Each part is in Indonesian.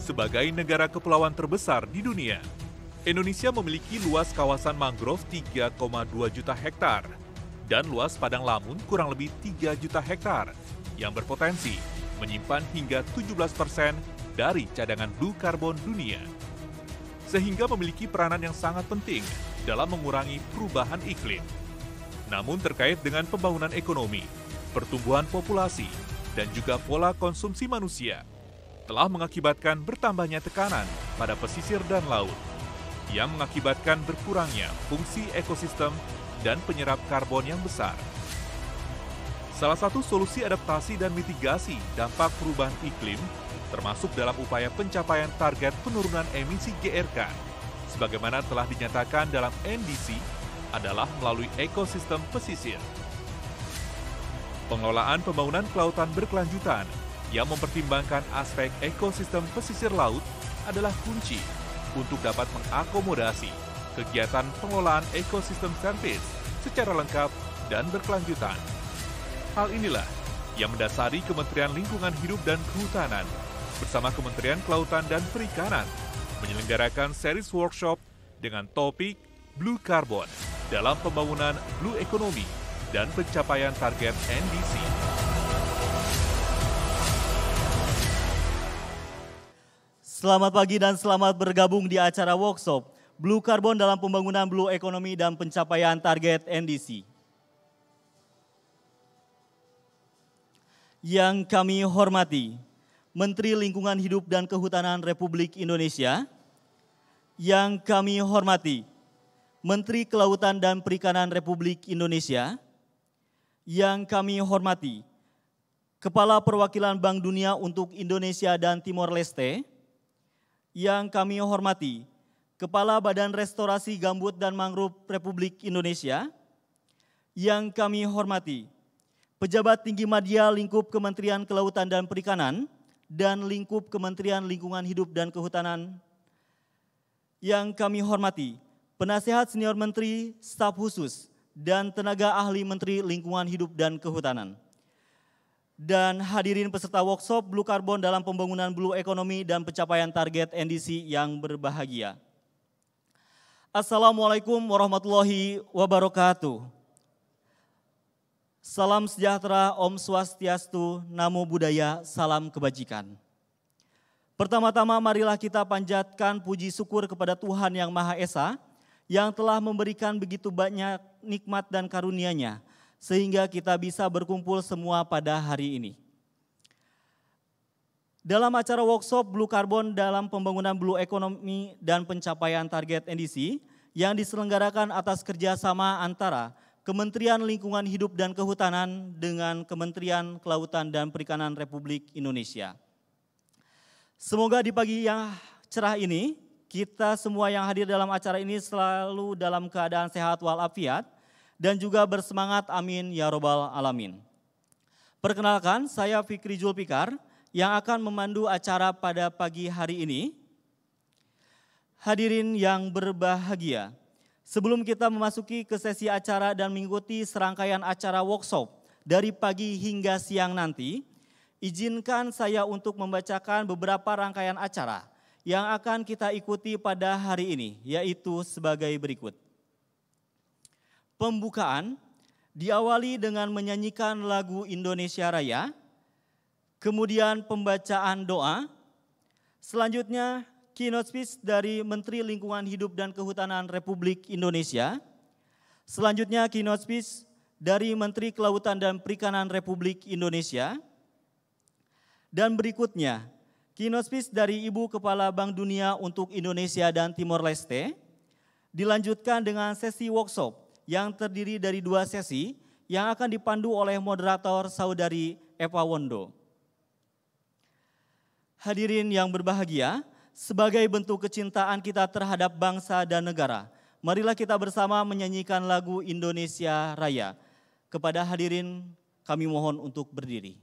sebagai negara kepulauan terbesar di dunia. Indonesia memiliki luas kawasan mangrove 3,2 juta hektar dan luas padang lamun kurang lebih 3 juta hektar yang berpotensi menyimpan hingga 17 persen dari cadangan blue carbon dunia. Sehingga memiliki peranan yang sangat penting dalam mengurangi perubahan iklim. Namun terkait dengan pembangunan ekonomi, pertumbuhan populasi, dan juga pola konsumsi manusia, telah mengakibatkan bertambahnya tekanan pada pesisir dan laut yang mengakibatkan berkurangnya fungsi ekosistem dan penyerap karbon yang besar. Salah satu solusi adaptasi dan mitigasi dampak perubahan iklim termasuk dalam upaya pencapaian target penurunan emisi GRK sebagaimana telah dinyatakan dalam NDC adalah melalui ekosistem pesisir. Pengelolaan pembangunan kelautan berkelanjutan yang mempertimbangkan aspek ekosistem pesisir laut adalah kunci untuk dapat mengakomodasi kegiatan pengelolaan ekosistem service secara lengkap dan berkelanjutan. Hal inilah yang mendasari Kementerian Lingkungan Hidup dan Kehutanan bersama Kementerian Kelautan dan Perikanan menyelenggarakan series workshop dengan topik Blue Carbon dalam pembangunan Blue Economy dan pencapaian target NDC. Selamat pagi dan selamat bergabung di acara workshop Blue Carbon dalam pembangunan Blue Economy dan pencapaian target NDC. Yang kami hormati, Menteri Lingkungan Hidup dan Kehutanan Republik Indonesia. Yang kami hormati, Menteri Kelautan dan Perikanan Republik Indonesia. Yang kami hormati, Kepala Perwakilan Bank Dunia untuk Indonesia dan Timor Leste yang kami hormati, Kepala Badan Restorasi Gambut dan Mangrove Republik Indonesia, yang kami hormati, Pejabat Tinggi Madya Lingkup Kementerian Kelautan dan Perikanan dan Lingkup Kementerian Lingkungan Hidup dan Kehutanan, yang kami hormati, Penasehat Senior Menteri Staf Khusus dan Tenaga Ahli Menteri Lingkungan Hidup dan Kehutanan dan hadirin peserta workshop Blue Carbon dalam pembangunan Blue Economy dan pencapaian target NDC yang berbahagia. Assalamualaikum warahmatullahi wabarakatuh. Salam sejahtera, Om Swastiastu, Namo Buddhaya, Salam Kebajikan. Pertama-tama marilah kita panjatkan puji syukur kepada Tuhan Yang Maha Esa, yang telah memberikan begitu banyak nikmat dan karunia-Nya sehingga kita bisa berkumpul semua pada hari ini. Dalam acara workshop Blue Carbon dalam pembangunan Blue Economy dan pencapaian target NDC yang diselenggarakan atas kerjasama antara Kementerian Lingkungan Hidup dan Kehutanan dengan Kementerian Kelautan dan Perikanan Republik Indonesia. Semoga di pagi yang cerah ini, kita semua yang hadir dalam acara ini selalu dalam keadaan sehat walafiat, dan juga bersemangat amin ya robbal alamin. Perkenalkan saya Fikri Julpikar yang akan memandu acara pada pagi hari ini. Hadirin yang berbahagia, sebelum kita memasuki ke sesi acara dan mengikuti serangkaian acara workshop dari pagi hingga siang nanti, izinkan saya untuk membacakan beberapa rangkaian acara yang akan kita ikuti pada hari ini, yaitu sebagai berikut pembukaan diawali dengan menyanyikan lagu Indonesia Raya, kemudian pembacaan doa, selanjutnya keynote speech dari Menteri Lingkungan Hidup dan Kehutanan Republik Indonesia, selanjutnya keynote speech dari Menteri Kelautan dan Perikanan Republik Indonesia, dan berikutnya keynote speech dari Ibu Kepala Bank Dunia untuk Indonesia dan Timor Leste, dilanjutkan dengan sesi workshop yang terdiri dari dua sesi yang akan dipandu oleh moderator saudari Eva Wondo. Hadirin yang berbahagia, sebagai bentuk kecintaan kita terhadap bangsa dan negara, marilah kita bersama menyanyikan lagu Indonesia Raya. Kepada hadirin kami mohon untuk berdiri.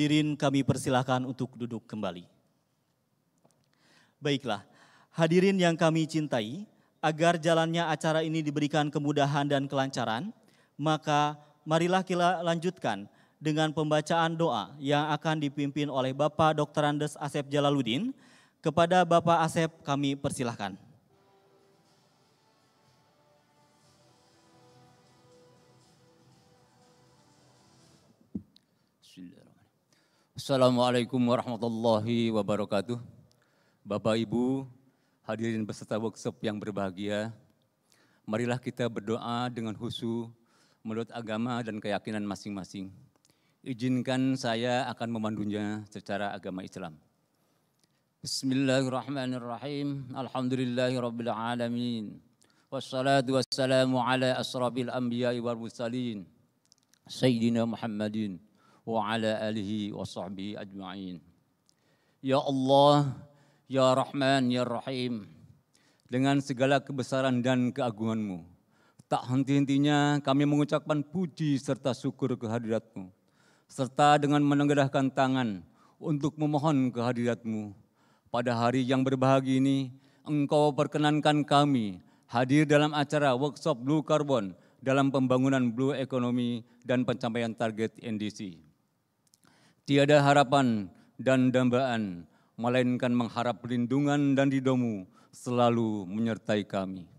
Hadirin kami persilahkan untuk duduk kembali. Baiklah, hadirin yang kami cintai, agar jalannya acara ini diberikan kemudahan dan kelancaran, maka marilah kita lanjutkan dengan pembacaan doa yang akan dipimpin oleh Bapak Dr. Andes Asep Jalaluddin. Kepada Bapak Asep kami persilahkan. Assalamualaikum warahmatullahi wabarakatuh. Bapak Ibu, hadirin peserta workshop yang berbahagia, marilah kita berdoa dengan husu menurut agama dan keyakinan masing-masing. Izinkan saya akan memandunya secara agama Islam. Bismillahirrahmanirrahim. Alhamdulillahirrabbilalamin. Wassalatu wassalamu ala asrabil anbiya wal mursalin. Sayyidina Muhammadin wa ala alihi wa sahbihi ajma'in. Ya Allah, Ya Rahman, Ya Rahim, dengan segala kebesaran dan keagunganmu, tak henti-hentinya kami mengucapkan puji serta syukur kehadiratmu, serta dengan menengadahkan tangan untuk memohon kehadiratmu. Pada hari yang berbahagia ini, engkau perkenankan kami hadir dalam acara workshop Blue Carbon dalam pembangunan Blue Economy dan pencapaian target NDC. Tiada harapan dan dambaan, melainkan mengharap perlindungan dan didomu selalu menyertai kami.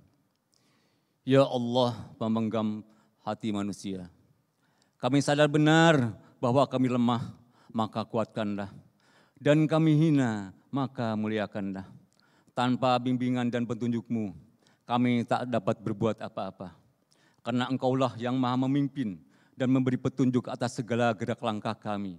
Ya Allah, pemenggam hati manusia. Kami sadar benar bahwa kami lemah, maka kuatkanlah. Dan kami hina, maka muliakanlah. Tanpa bimbingan dan petunjukmu, kami tak dapat berbuat apa-apa. Karena engkaulah yang maha memimpin dan memberi petunjuk atas segala gerak langkah kami.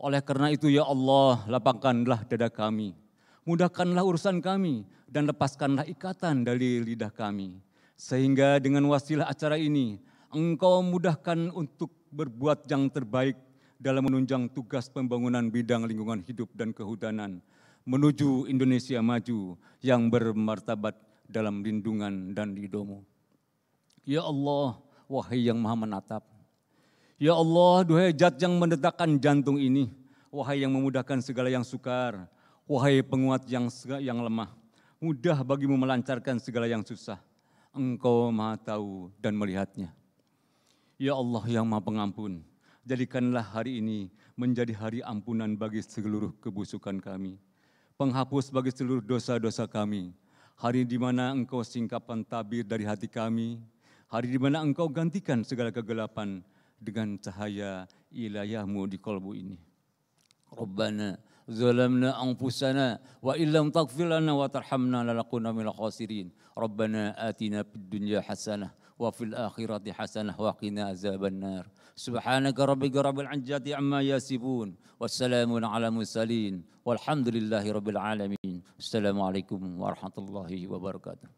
Oleh karena itu ya Allah, lapangkanlah dada kami. Mudahkanlah urusan kami dan lepaskanlah ikatan dari lidah kami. Sehingga dengan wasilah acara ini, Engkau mudahkan untuk berbuat yang terbaik dalam menunjang tugas pembangunan bidang lingkungan hidup dan kehutanan menuju Indonesia maju yang bermartabat dalam lindungan dan ridomu. Ya Allah, wahai yang maha menatap, Ya Allah, duhai jat yang mendetakkan jantung ini, wahai yang memudahkan segala yang sukar, wahai penguat yang yang lemah, mudah bagimu melancarkan segala yang susah. Engkau maha tahu dan melihatnya. Ya Allah yang maha pengampun, jadikanlah hari ini menjadi hari ampunan bagi seluruh kebusukan kami. Penghapus bagi seluruh dosa-dosa kami. Hari di mana engkau singkapan tabir dari hati kami. Hari di mana engkau gantikan segala kegelapan dengan cahaya ilayahmu di kolbu ini. Rabbana zalamna anfusana wa illam taghfir lana wa tarhamna lanakuna minal khasirin. Rabbana atina fid dunya hasanah wa fil akhirati hasanah wa qina azabannar. Subhanaka rabbika rabbil izzati amma yasifun wassalamun ala mursalin walhamdulillahi rabbil alamin. Assalamualaikum warahmatullahi wabarakatuh.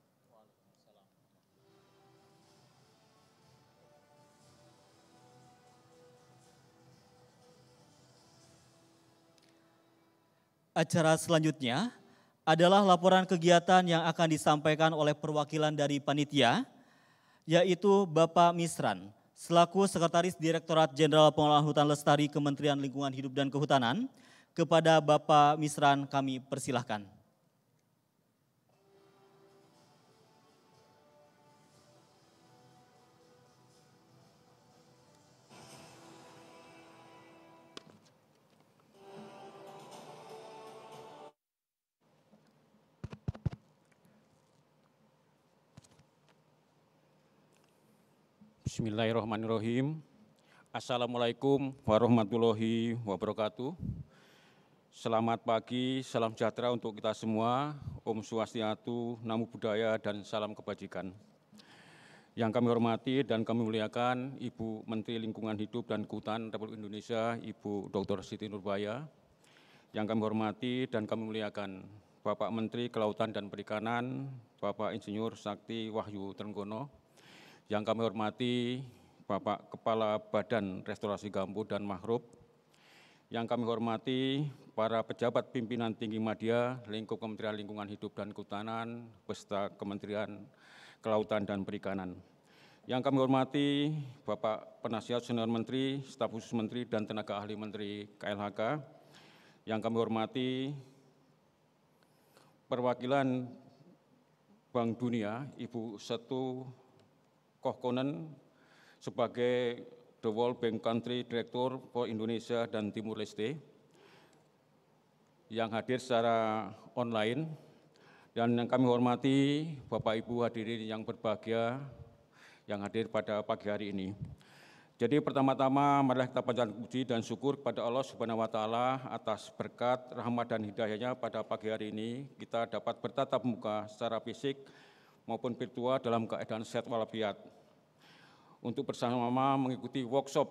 Acara selanjutnya adalah laporan kegiatan yang akan disampaikan oleh perwakilan dari panitia, yaitu Bapak Misran, selaku Sekretaris Direktorat Jenderal Pengelolaan Hutan Lestari Kementerian Lingkungan Hidup dan Kehutanan. Kepada Bapak Misran kami persilahkan. Bismillahirrahmanirrahim. Assalamualaikum warahmatullahi wabarakatuh. Selamat pagi, salam sejahtera untuk kita semua. Om Swastiatu, Namo Buddhaya, dan salam kebajikan. Yang kami hormati dan kami muliakan Ibu Menteri Lingkungan Hidup dan Kehutanan Republik Indonesia, Ibu Dr. Siti Nurbaya. Yang kami hormati dan kami muliakan Bapak Menteri Kelautan dan Perikanan, Bapak Insinyur Sakti Wahyu Trenggono, yang kami hormati Bapak Kepala Badan Restorasi Gambut dan Mahrub, yang kami hormati para pejabat pimpinan tinggi media, lingkup Kementerian Lingkungan Hidup dan Kehutanan, pesta Kementerian Kelautan dan Perikanan. Yang kami hormati Bapak Penasihat Senior Menteri, Staf Khusus Menteri, dan Tenaga Ahli Menteri KLHK. Yang kami hormati perwakilan Bank Dunia, Ibu Setu Kohkonen sebagai The World Bank Country Director for Indonesia dan Timur Leste yang hadir secara online dan yang kami hormati Bapak Ibu hadirin yang berbahagia yang hadir pada pagi hari ini. Jadi pertama-tama marilah kita panjatkan puji dan syukur kepada Allah Subhanahu wa taala atas berkat rahmat dan hidayahnya pada pagi hari ini kita dapat bertatap muka secara fisik maupun virtual dalam keadaan set walafiat untuk bersama-sama mengikuti workshop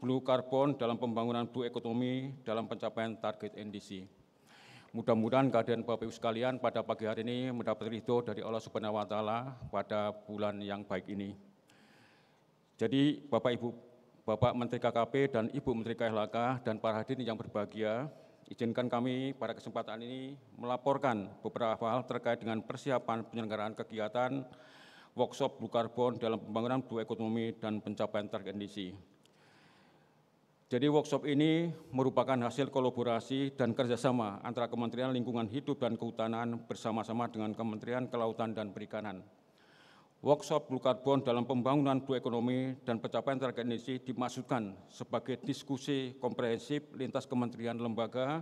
Blue Carbon dalam pembangunan Blue Ekonomi dalam pencapaian target NDC. Mudah-mudahan kehadiran Bapak Ibu sekalian pada pagi hari ini mendapat ridho dari Allah Subhanahu wa taala pada bulan yang baik ini. Jadi Bapak Ibu Bapak Menteri KKP dan Ibu Menteri KLHK dan para hadirin yang berbahagia, izinkan kami pada kesempatan ini melaporkan beberapa hal terkait dengan persiapan penyelenggaraan kegiatan workshop Blue Carbon dalam pembangunan Blue Ekonomi dan pencapaian target NDC. Jadi workshop ini merupakan hasil kolaborasi dan kerjasama antara Kementerian Lingkungan Hidup dan Kehutanan bersama-sama dengan Kementerian Kelautan dan Perikanan workshop Blue Carbon dalam pembangunan Blue Ekonomi dan pencapaian target NDC dimaksudkan sebagai diskusi komprehensif lintas kementerian lembaga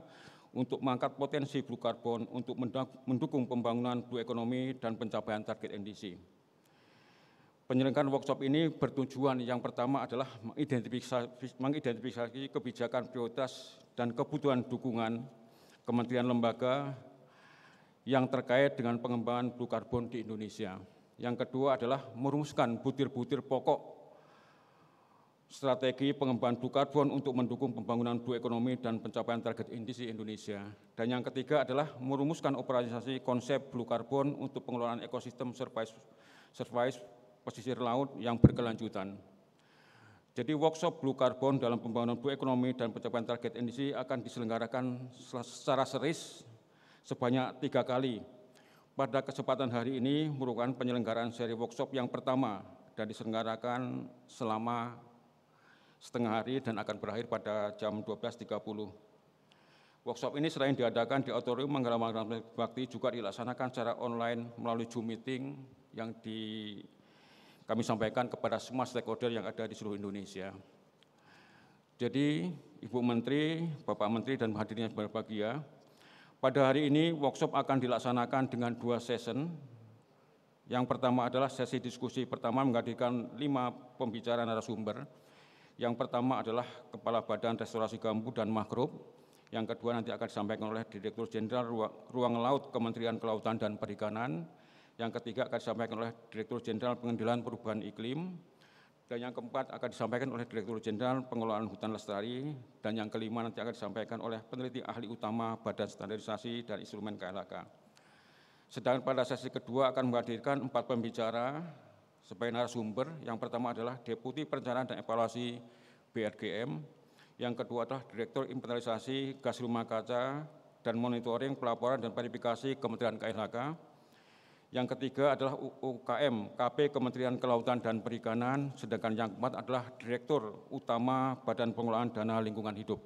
untuk mengangkat potensi Blue Carbon untuk mendukung pembangunan Blue Ekonomi dan pencapaian target NDC. Penyelenggaraan workshop ini bertujuan yang pertama adalah mengidentifikasi, mengidentifikasi kebijakan prioritas dan kebutuhan dukungan kementerian lembaga yang terkait dengan pengembangan blue carbon di Indonesia. Yang kedua adalah merumuskan butir-butir pokok strategi pengembangan blue karbon untuk mendukung pembangunan blue ekonomi dan pencapaian target indisi Indonesia. Dan yang ketiga adalah merumuskan operasi konsep blue carbon untuk pengelolaan ekosistem survive, survive pesisir laut yang berkelanjutan. Jadi workshop blue carbon dalam pembangunan blue ekonomi dan pencapaian target indisi akan diselenggarakan secara seris sebanyak tiga kali pada kesempatan hari ini merupakan penyelenggaraan seri workshop yang pertama dan diselenggarakan selama setengah hari dan akan berakhir pada jam 12.30. Workshop ini selain diadakan di Auditorium Manggala Bakti juga dilaksanakan secara online melalui Zoom meeting yang di kami sampaikan kepada semua stakeholder yang ada di seluruh Indonesia. Jadi, Ibu Menteri, Bapak Menteri dan hadirnya yang berbahagia, pada hari ini workshop akan dilaksanakan dengan dua session. Yang pertama adalah sesi diskusi pertama menghadirkan lima pembicara narasumber. Yang pertama adalah Kepala Badan Restorasi Gambut dan Mangrove. Yang kedua nanti akan disampaikan oleh Direktur Jenderal Ruang Laut Kementerian Kelautan dan Perikanan. Yang ketiga akan disampaikan oleh Direktur Jenderal Pengendalian Perubahan Iklim. Dan yang keempat akan disampaikan oleh Direktur Jenderal Pengelolaan Hutan Lestari dan yang kelima nanti akan disampaikan oleh peneliti ahli utama Badan Standarisasi dan Instrumen KLHK. Sedangkan pada sesi kedua akan menghadirkan empat pembicara sebagai narasumber. Yang pertama adalah Deputi Perencanaan dan Evaluasi BRGM, yang kedua adalah Direktur Inventarisasi Gas Rumah Kaca dan Monitoring Pelaporan dan Verifikasi Kementerian KLHK, yang ketiga adalah UKM, KP Kementerian Kelautan dan Perikanan, sedangkan yang keempat adalah Direktur Utama Badan Pengelolaan Dana Lingkungan Hidup.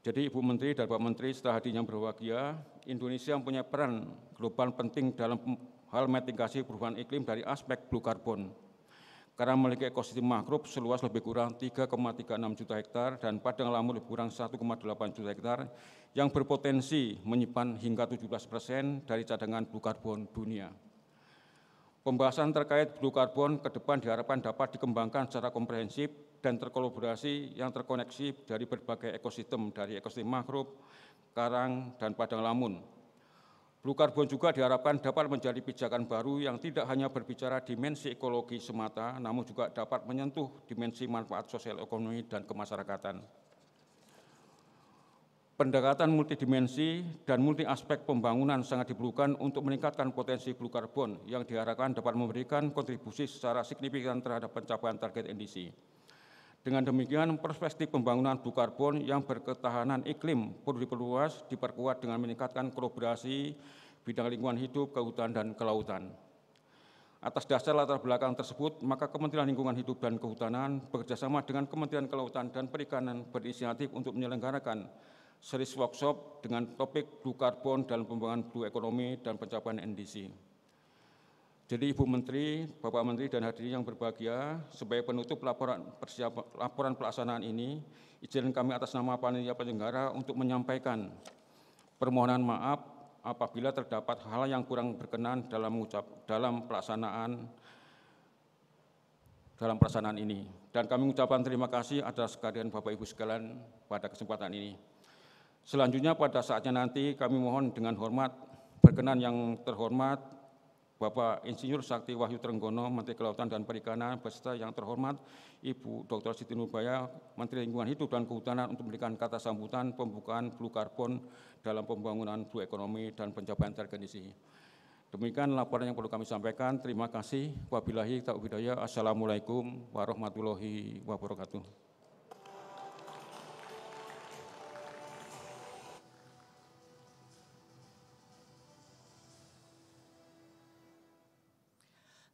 Jadi Ibu Menteri dan Pak Menteri setelah hadinya berbahagia, Indonesia mempunyai peran global penting dalam hal mitigasi perubahan iklim dari aspek blue carbon. Karena memiliki ekosistem mangrove seluas lebih kurang 3,36 juta hektar dan padang lamun lebih kurang 1,8 juta hektar, yang berpotensi menyimpan hingga 17 persen dari cadangan blue carbon dunia. Pembahasan terkait blue carbon ke depan diharapkan dapat dikembangkan secara komprehensif dan terkolaborasi yang terkoneksi dari berbagai ekosistem, dari ekosistem mangrove, karang, dan padang lamun. Blue Carbon juga diharapkan dapat menjadi pijakan baru yang tidak hanya berbicara dimensi ekologi semata, namun juga dapat menyentuh dimensi manfaat sosial ekonomi dan kemasyarakatan. Pendekatan multidimensi dan multi aspek pembangunan sangat diperlukan untuk meningkatkan potensi blue carbon yang diharapkan dapat memberikan kontribusi secara signifikan terhadap pencapaian target NDC. Dengan demikian, perspektif pembangunan blue carbon yang berketahanan iklim perlu diperluas, diperkuat dengan meningkatkan kolaborasi bidang lingkungan hidup, kehutanan, dan kelautan. Atas dasar latar belakang tersebut, maka Kementerian Lingkungan Hidup dan Kehutanan bekerjasama dengan Kementerian Kelautan dan Perikanan berinisiatif untuk menyelenggarakan seri workshop dengan topik blue carbon dalam pembangunan blue ekonomi dan pencapaian NDC. Jadi Ibu Menteri, Bapak Menteri dan hadirin yang berbahagia, sebagai penutup laporan, persiapan, laporan pelaksanaan ini, izin kami atas nama panitia penyelenggara untuk menyampaikan permohonan maaf apabila terdapat hal yang kurang berkenan dalam mengucap, dalam pelaksanaan dalam pelaksanaan ini. Dan kami mengucapkan terima kasih atas kehadiran Bapak Ibu sekalian pada kesempatan ini. Selanjutnya pada saatnya nanti kami mohon dengan hormat berkenan yang terhormat Bapak Insinyur Sakti Wahyu Trenggono, Menteri Kelautan dan Perikanan, beserta yang terhormat Ibu Dr. Siti Nurbaya, Menteri Lingkungan Hidup dan Kehutanan untuk memberikan kata sambutan pembukaan blue carbon dalam pembangunan blue ekonomi dan pencapaian terkondisi. Demikian laporan yang perlu kami sampaikan. Terima kasih. Wabillahi taufiq Assalamualaikum warahmatullahi wabarakatuh.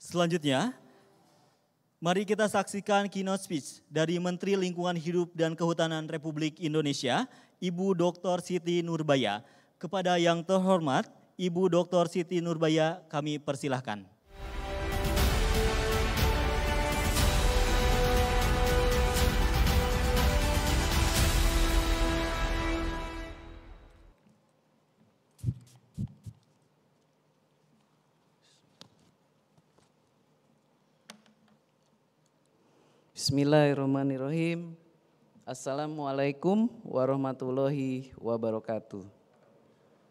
Selanjutnya, mari kita saksikan keynote speech dari Menteri Lingkungan Hidup dan Kehutanan Republik Indonesia, Ibu Dr. Siti Nurbaya. Kepada yang terhormat, Ibu Dr. Siti Nurbaya kami persilahkan. Bismillahirrahmanirrahim. Assalamualaikum warahmatullahi wabarakatuh.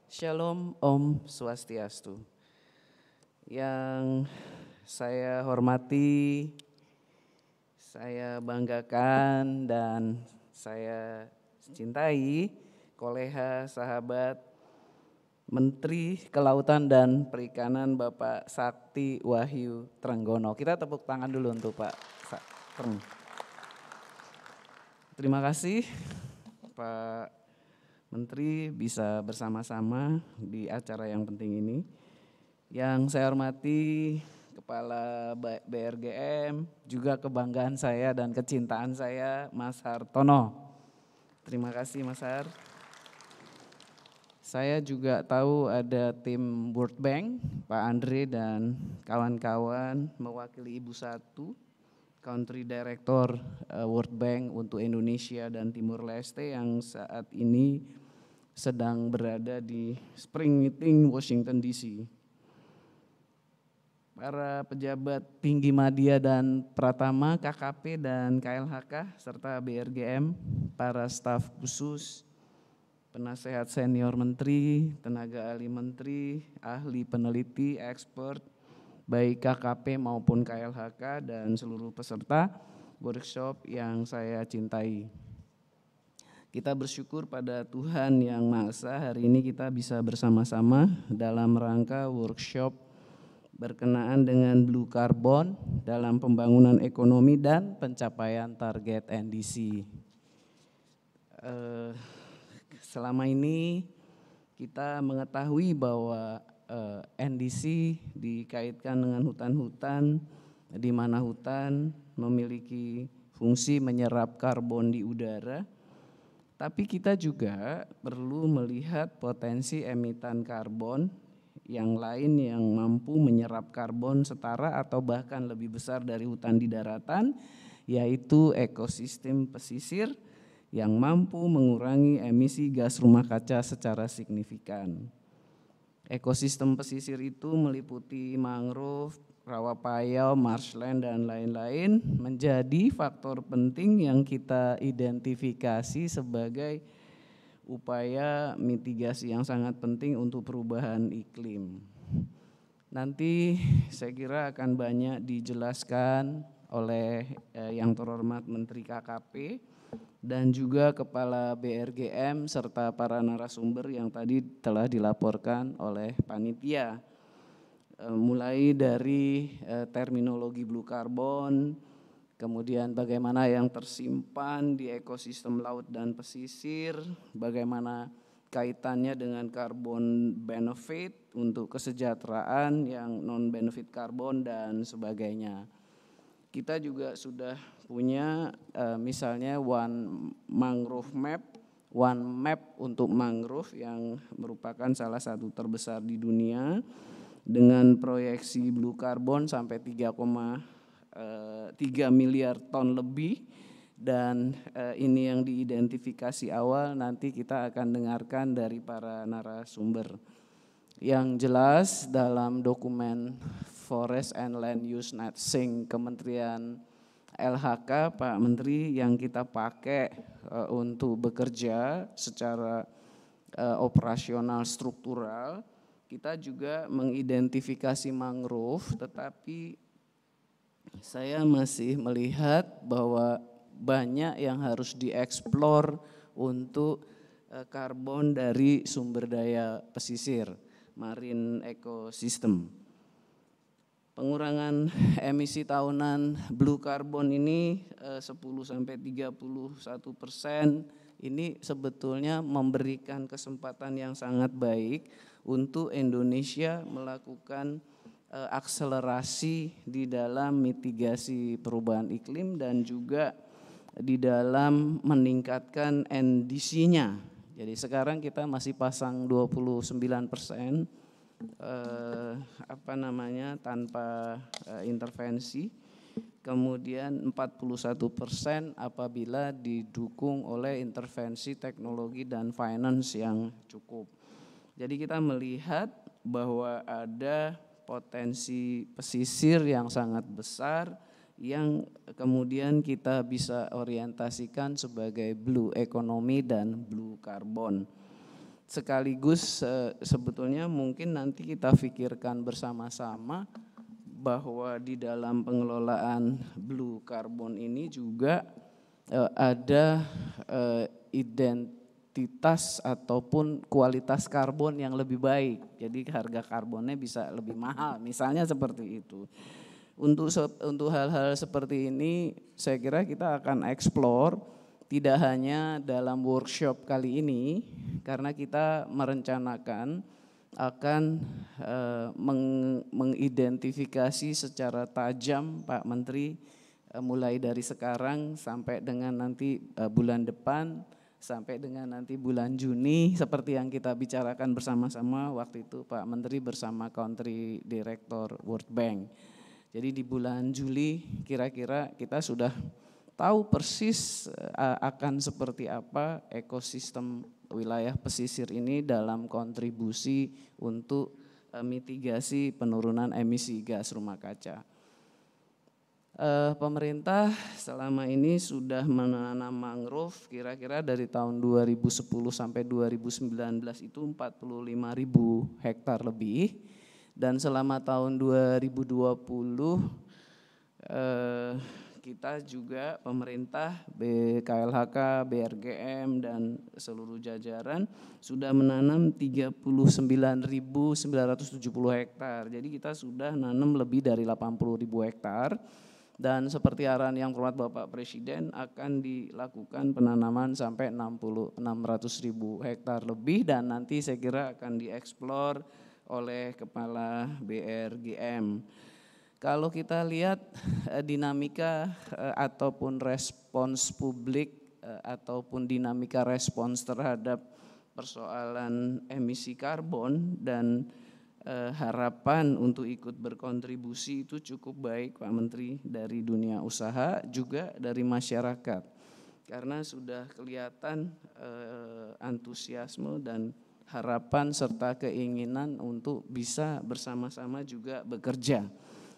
Shalom Om Swastiastu. Yang saya hormati, saya banggakan dan saya cintai koleha sahabat Menteri Kelautan dan Perikanan Bapak Sakti Wahyu Trenggono. Kita tepuk tangan dulu untuk Pak Terima kasih Pak Menteri bisa bersama-sama di acara yang penting ini. Yang saya hormati Kepala BRGM, juga kebanggaan saya dan kecintaan saya Mas Hartono. Terima kasih Mas Har. Saya juga tahu ada tim World Bank, Pak Andre dan kawan-kawan mewakili Ibu Satu Country Director uh, World Bank untuk Indonesia dan Timur Leste yang saat ini sedang berada di Spring Meeting Washington DC. Para pejabat tinggi Madia dan Pratama, KKP dan KLHK serta BRGM, para staf khusus, penasehat senior menteri, tenaga ahli menteri, ahli peneliti, expert, baik KKP maupun KLHK dan seluruh peserta workshop yang saya cintai. Kita bersyukur pada Tuhan Yang Maha hari ini kita bisa bersama-sama dalam rangka workshop berkenaan dengan blue carbon dalam pembangunan ekonomi dan pencapaian target NDC. Eh, selama ini kita mengetahui bahwa uh, eh, NDC dikaitkan dengan hutan-hutan, di mana hutan memiliki fungsi menyerap karbon di udara, tapi kita juga perlu melihat potensi emitan karbon yang lain yang mampu menyerap karbon setara atau bahkan lebih besar dari hutan di daratan, yaitu ekosistem pesisir yang mampu mengurangi emisi gas rumah kaca secara signifikan. Ekosistem pesisir itu meliputi mangrove, rawa payau, marshland, dan lain-lain menjadi faktor penting yang kita identifikasi sebagai upaya mitigasi yang sangat penting untuk perubahan iklim. Nanti saya kira akan banyak dijelaskan oleh eh, yang terhormat Menteri KKP dan juga Kepala BRGM serta para narasumber yang tadi telah dilaporkan oleh panitia. Eh, mulai dari eh, terminologi blue carbon, kemudian bagaimana yang tersimpan di ekosistem laut dan pesisir, bagaimana kaitannya dengan carbon benefit untuk kesejahteraan yang non benefit carbon dan sebagainya. Kita juga sudah punya uh, misalnya one mangrove map, one map untuk mangrove yang merupakan salah satu terbesar di dunia dengan proyeksi blue carbon sampai 3,3 eh, miliar ton lebih dan uh, ini yang diidentifikasi awal nanti kita akan dengarkan dari para narasumber. Yang jelas dalam dokumen Forest and Land Use Net Sync Kementerian LHK Pak Menteri yang kita pakai uh, untuk bekerja secara uh, operasional struktural, kita juga mengidentifikasi mangrove, tetapi saya masih melihat bahwa banyak yang harus dieksplor untuk uh, karbon dari sumber daya pesisir, marine ecosystem pengurangan emisi tahunan blue carbon ini 10 eh, sampai 31 persen ini sebetulnya memberikan kesempatan yang sangat baik untuk Indonesia melakukan eh, akselerasi di dalam mitigasi perubahan iklim dan juga di dalam meningkatkan NDC-nya. Jadi sekarang kita masih pasang 29 persen, eh, apa namanya tanpa eh, intervensi kemudian 41 persen apabila didukung oleh intervensi teknologi dan finance yang cukup. Jadi kita melihat bahwa ada potensi pesisir yang sangat besar yang kemudian kita bisa orientasikan sebagai blue economy dan blue carbon sekaligus sebetulnya mungkin nanti kita pikirkan bersama-sama bahwa di dalam pengelolaan blue carbon ini juga eh, ada eh, identitas ataupun kualitas karbon yang lebih baik. Jadi harga karbonnya bisa lebih mahal, misalnya seperti itu. Untuk untuk hal-hal seperti ini saya kira kita akan eksplor tidak hanya dalam workshop kali ini, karena kita merencanakan akan e, meng, mengidentifikasi secara tajam Pak Menteri e, mulai dari sekarang sampai dengan nanti e, bulan depan sampai dengan nanti bulan Juni seperti yang kita bicarakan bersama-sama waktu itu Pak Menteri bersama Country Director World Bank. Jadi di bulan Juli kira-kira kita sudah tahu persis eh, akan seperti apa ekosistem wilayah pesisir ini dalam kontribusi untuk eh, mitigasi penurunan emisi gas rumah kaca. Eh, pemerintah selama ini sudah menanam mangrove kira-kira dari tahun 2010 sampai 2019 itu 45 ribu hektar lebih dan selama tahun 2020 eh, kita juga pemerintah BKLHK, BRGM dan seluruh jajaran sudah menanam 39.970 hektar. Jadi kita sudah nanam lebih dari 80.000 hektar dan seperti arahan yang hormat Bapak Presiden akan dilakukan penanaman sampai 60 ratus ribu hektar lebih dan nanti saya kira akan dieksplor oleh Kepala BRGM. Kalau kita lihat eh, dinamika eh, ataupun respons publik eh, ataupun dinamika respons terhadap persoalan emisi karbon dan harapan untuk ikut berkontribusi itu cukup baik Pak Menteri dari dunia usaha juga dari masyarakat karena sudah kelihatan antusiasme dan harapan serta keinginan untuk bisa bersama-sama juga bekerja.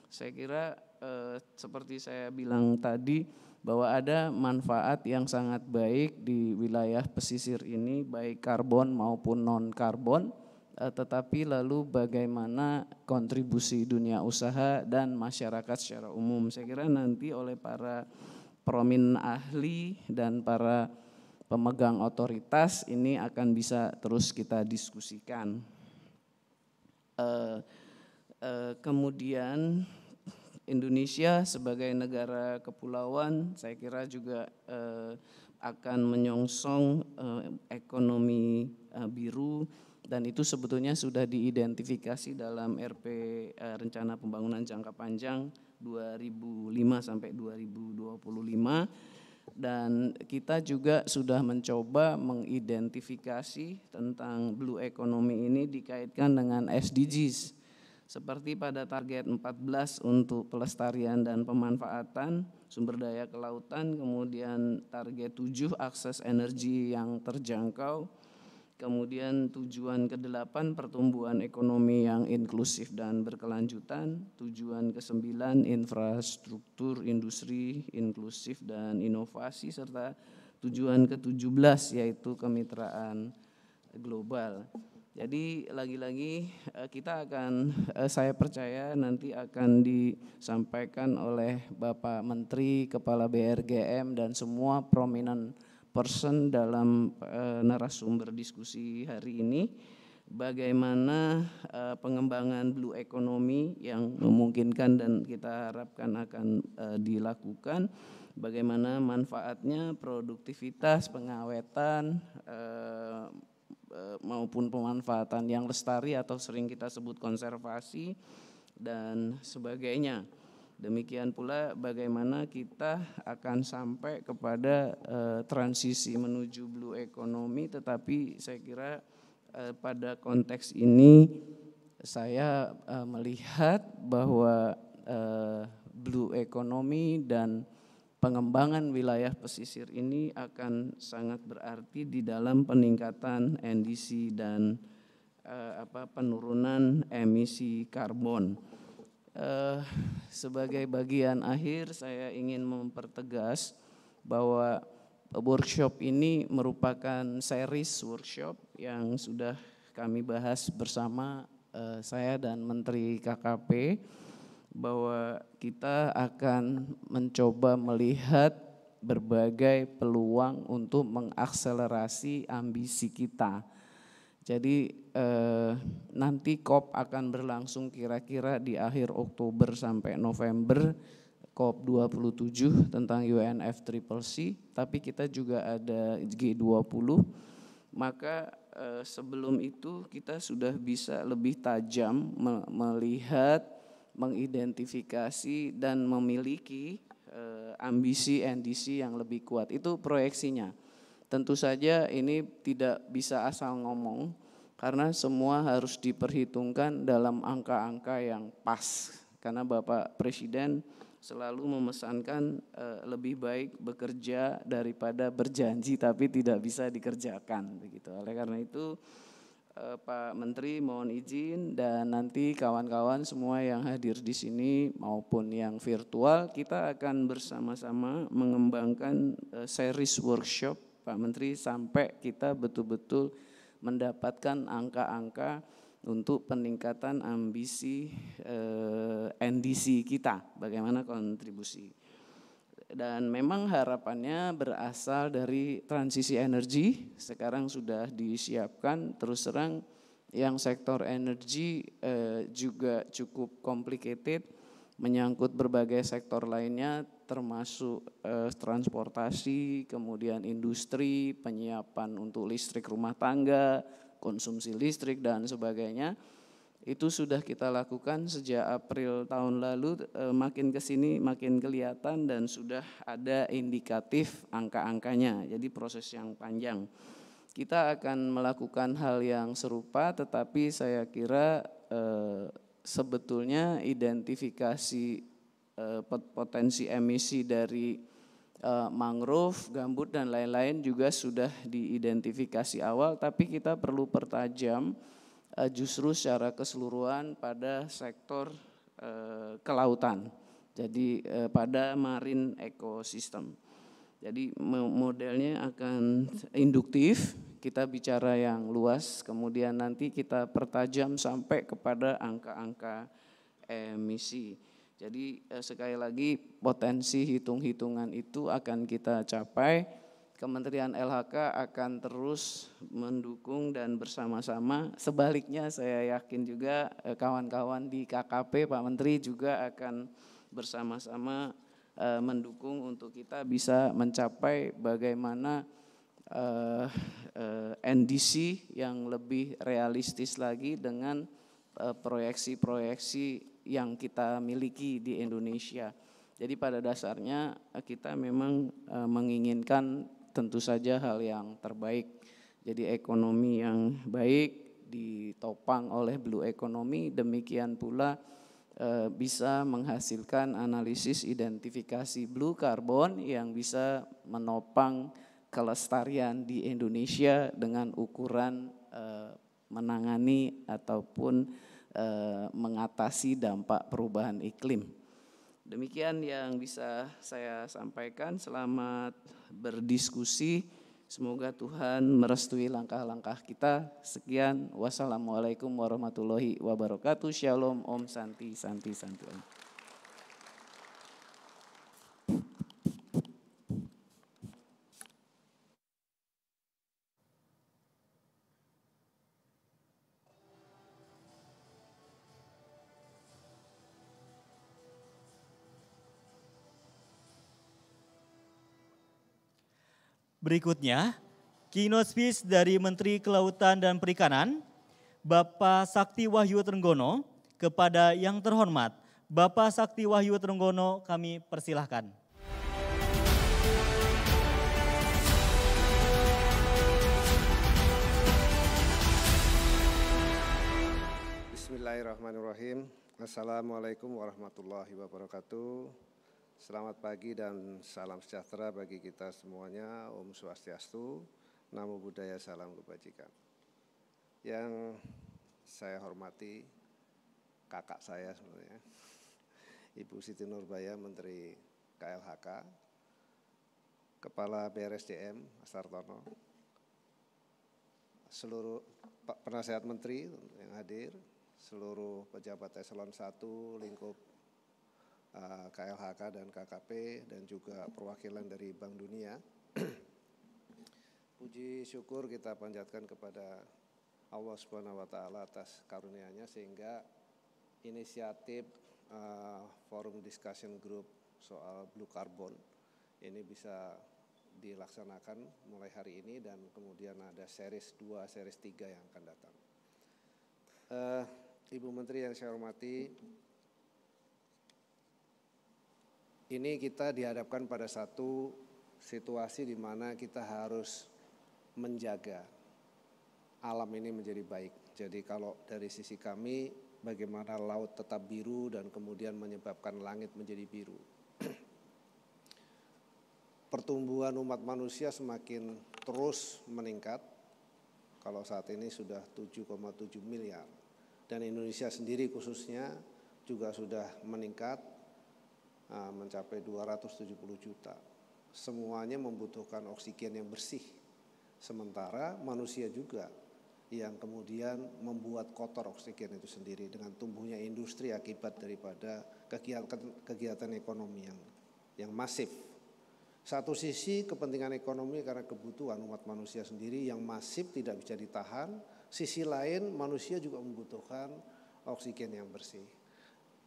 Saya kira eh, seperti saya bilang tadi bahwa ada manfaat yang sangat baik di wilayah pesisir ini baik karbon maupun non karbon eh, tetapi lalu bagaimana kontribusi dunia usaha dan masyarakat secara umum. Saya kira nanti oleh para promin ahli dan para pemegang otoritas ini akan bisa terus kita diskusikan. eh, Eh, kemudian Indonesia sebagai negara kepulauan saya kira juga eh, akan menyongsong eh, ekonomi biru dan itu sebetulnya sudah diidentifikasi dalam RP rencana pembangunan jangka panjang 2005 sampai 2025 dan kita juga sudah mencoba mengidentifikasi tentang blue economy ini dikaitkan dengan SDGs seperti pada target 14 untuk pelestarian dan pemanfaatan sumber daya kelautan, kemudian target 7 akses energi yang terjangkau, kemudian tujuan ke-8 pertumbuhan ekonomi yang inklusif dan berkelanjutan, tujuan ke-9 infrastruktur industri inklusif dan inovasi serta tujuan ke-17 yaitu kemitraan global. Jadi lagi-lagi eh, kita akan eh, saya percaya nanti akan disampaikan oleh Bapak Menteri, Kepala BRGM dan semua prominent person dalam eh, narasumber diskusi hari ini bagaimana pengembangan blue economy yang memungkinkan dan kita harapkan akan dilakukan bagaimana manfaatnya produktivitas pengawetan Eh, maupun pemanfaatan yang lestari atau sering kita sebut konservasi dan sebagainya. Demikian pula bagaimana kita akan sampai kepada uh, transisi menuju blue economy tetapi saya kira uh, pada konteks ini saya uh, melihat bahwa blue economy dan pengembangan wilayah pesisir ini akan sangat berarti di dalam peningkatan NDC dan uh, apa penurunan emisi karbon. Uh, sebagai bagian akhir saya ingin mempertegas bahwa workshop ini merupakan series workshop yang sudah kami bahas bersama uh, saya dan Menteri KKP bahwa kita akan mencoba melihat berbagai peluang untuk mengakselerasi ambisi kita. Jadi eh, nanti COP akan berlangsung kira-kira di akhir Oktober sampai November COP 27 tentang UNFCCC, tapi kita juga ada G20. Maka eh, sebelum itu kita sudah bisa lebih tajam melihat mengidentifikasi dan memiliki uh, ambisi NDC yang lebih kuat. Itu proyeksinya. Tentu saja ini tidak bisa asal ngomong karena semua harus diperhitungkan dalam angka-angka yang pas. Karena Bapak Presiden selalu memesankan e, lebih baik bekerja daripada berjanji tapi tidak bisa dikerjakan begitu. Oleh karena itu eh, Pak Menteri mohon izin dan nanti kawan-kawan semua yang hadir di sini maupun yang virtual kita akan bersama-sama mengembangkan eh, series workshop Pak Menteri sampai kita betul-betul mendapatkan angka-angka untuk peningkatan ambisi eh, NDC kita, bagaimana kontribusi dan memang harapannya berasal dari transisi energi, sekarang sudah disiapkan terus terang yang sektor energi eh, juga cukup complicated, menyangkut berbagai sektor lainnya termasuk eh, transportasi, kemudian industri, penyiapan untuk listrik rumah tangga, konsumsi listrik dan sebagainya itu sudah kita lakukan sejak April tahun lalu eh, makin ke sini makin kelihatan dan sudah ada indikatif angka-angkanya jadi proses yang panjang kita akan melakukan hal yang serupa tetapi saya kira eh, sebetulnya identifikasi eh, potensi emisi dari mangrove, gambut dan lain-lain juga sudah diidentifikasi awal tapi kita perlu pertajam Eh, justru secara keseluruhan pada sektor eh, kelautan. Jadi eh, pada marine ekosistem. Jadi modelnya akan induktif, kita bicara yang luas, kemudian nanti kita pertajam sampai kepada angka-angka emisi. Jadi sekali lagi potensi hitung-hitungan itu akan kita capai Kementerian LHK akan terus mendukung dan bersama-sama. Sebaliknya saya yakin juga eh, kawan-kawan di KKP Pak Menteri juga akan bersama-sama eh, mendukung untuk kita bisa mencapai bagaimana eh, NDC yang lebih realistis lagi dengan proyeksi-proyeksi yang kita miliki di Indonesia. Jadi pada dasarnya kita memang menginginkan tentu saja hal yang terbaik. Jadi ekonomi yang baik ditopang oleh blue economy, demikian pula e, bisa menghasilkan analisis identifikasi blue carbon yang bisa menopang kelestarian di Indonesia dengan ukuran e, menangani ataupun e, mengatasi dampak perubahan iklim. Demikian yang bisa saya sampaikan. Selamat berdiskusi. Semoga Tuhan merestui langkah-langkah kita. Sekian, wassalamualaikum warahmatullahi wabarakatuh. Shalom, Om Santi, Santi, Santi. Om. Berikutnya, keynote speech dari Menteri Kelautan dan Perikanan, Bapak Sakti Wahyu Trenggono, kepada yang terhormat, Bapak Sakti Wahyu Trenggono kami persilahkan. Bismillahirrahmanirrahim. Assalamualaikum warahmatullahi wabarakatuh. Selamat pagi dan salam sejahtera bagi kita semuanya. Om Swastiastu, Namo Buddhaya, Salam Kebajikan. Yang saya hormati kakak saya sebenarnya, Ibu Siti Nurbaya, Menteri KLHK, Kepala BRSDM, Astartono, seluruh Pak Penasehat Menteri yang hadir, seluruh pejabat eselon 1, lingkup KLHK eh, dan KKP dan juga perwakilan dari Bank Dunia. Puji syukur kita panjatkan kepada Allah Subhanahu wa taala atas karunia-Nya sehingga inisiatif uh, forum discussion group soal blue carbon ini bisa dilaksanakan mulai hari ini dan kemudian ada series 2, series 3 yang akan datang. Uh, Ibu Menteri yang saya hormati, ini kita dihadapkan pada satu situasi di mana kita harus menjaga alam ini menjadi baik. Jadi kalau dari sisi kami bagaimana laut tetap biru dan kemudian menyebabkan langit menjadi biru. Pertumbuhan umat manusia semakin terus meningkat. Kalau saat ini sudah 7,7 miliar dan Indonesia sendiri khususnya juga sudah meningkat Ah, mencapai 270 juta. Semuanya membutuhkan oksigen yang bersih. Sementara manusia juga yang kemudian membuat kotor oksigen itu sendiri dengan tumbuhnya industri akibat daripada kegiatan kegiatan ekonomi yang yang masif. Satu sisi kepentingan ekonomi karena kebutuhan umat manusia sendiri yang masif tidak bisa ditahan, sisi lain manusia juga membutuhkan oksigen yang bersih.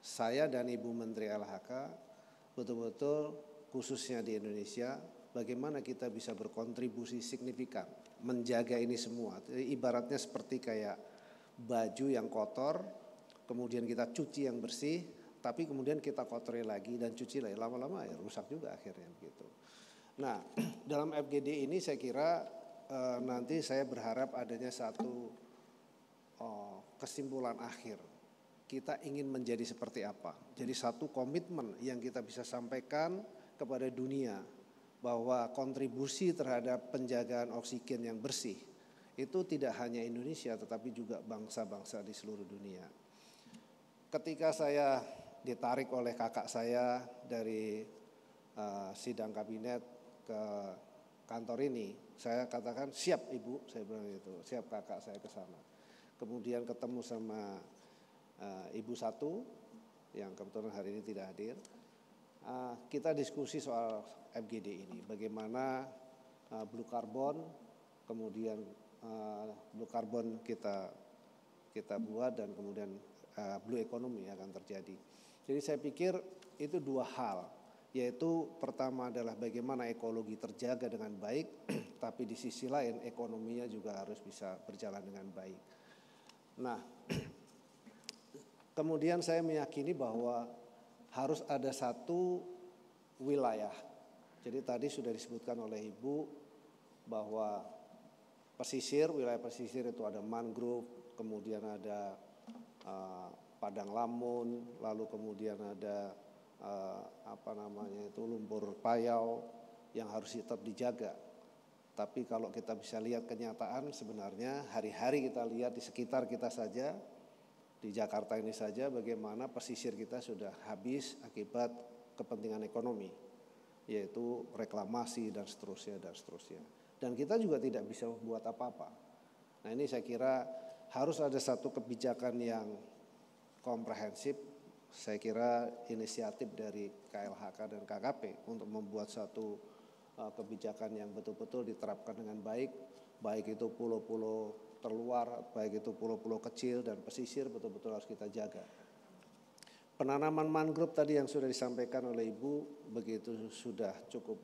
Saya dan Ibu Menteri LHK betul-betul khususnya di Indonesia bagaimana kita bisa berkontribusi signifikan menjaga ini semua. Ibaratnya seperti kayak baju yang kotor, kemudian kita cuci yang bersih, tapi kemudian kita kotori lagi dan cuci lagi lama-lama ya rusak juga akhirnya gitu. Nah, dalam FGD ini saya kira e, nanti saya berharap adanya satu oh, kesimpulan akhir kita ingin menjadi seperti apa. Jadi satu komitmen yang kita bisa sampaikan kepada dunia bahwa kontribusi terhadap penjagaan oksigen yang bersih itu tidak hanya Indonesia tetapi juga bangsa-bangsa di seluruh dunia. Ketika saya ditarik oleh kakak saya dari uh, sidang kabinet ke kantor ini, saya katakan siap ibu, saya bilang itu, siap kakak saya ke sana. Kemudian ketemu sama uh, ibu satu yang kebetulan hari ini tidak hadir. Uh, kita diskusi soal FGD ini, bagaimana uh, blue carbon, kemudian uh, blue carbon kita kita buat dan kemudian uh, blue economy akan terjadi. Jadi saya pikir itu dua hal, yaitu pertama adalah bagaimana ekologi terjaga dengan baik, tapi di sisi lain ekonominya juga harus bisa berjalan dengan baik. Nah, Kemudian saya meyakini bahwa harus ada satu wilayah. Jadi tadi sudah disebutkan oleh Ibu bahwa pesisir, wilayah pesisir itu ada mangrove, kemudian ada uh, padang lamun, lalu kemudian ada uh, apa namanya itu lumpur payau yang harus tetap dijaga. Tapi kalau kita bisa lihat kenyataan sebenarnya hari-hari kita lihat di sekitar kita saja di Jakarta ini saja bagaimana pesisir kita sudah habis akibat kepentingan ekonomi, yaitu reklamasi dan seterusnya dan seterusnya. Dan kita juga tidak bisa membuat apa-apa. Nah ini saya kira harus ada satu kebijakan yang komprehensif. Saya kira inisiatif dari KLHK dan KKP untuk membuat satu eh, kebijakan yang betul-betul diterapkan dengan baik, baik itu pulau-pulau terluar, baik itu pulau-pulau kecil dan pesisir betul-betul harus kita jaga. Penanaman mangrove tadi yang sudah disampaikan oleh Ibu begitu sudah cukup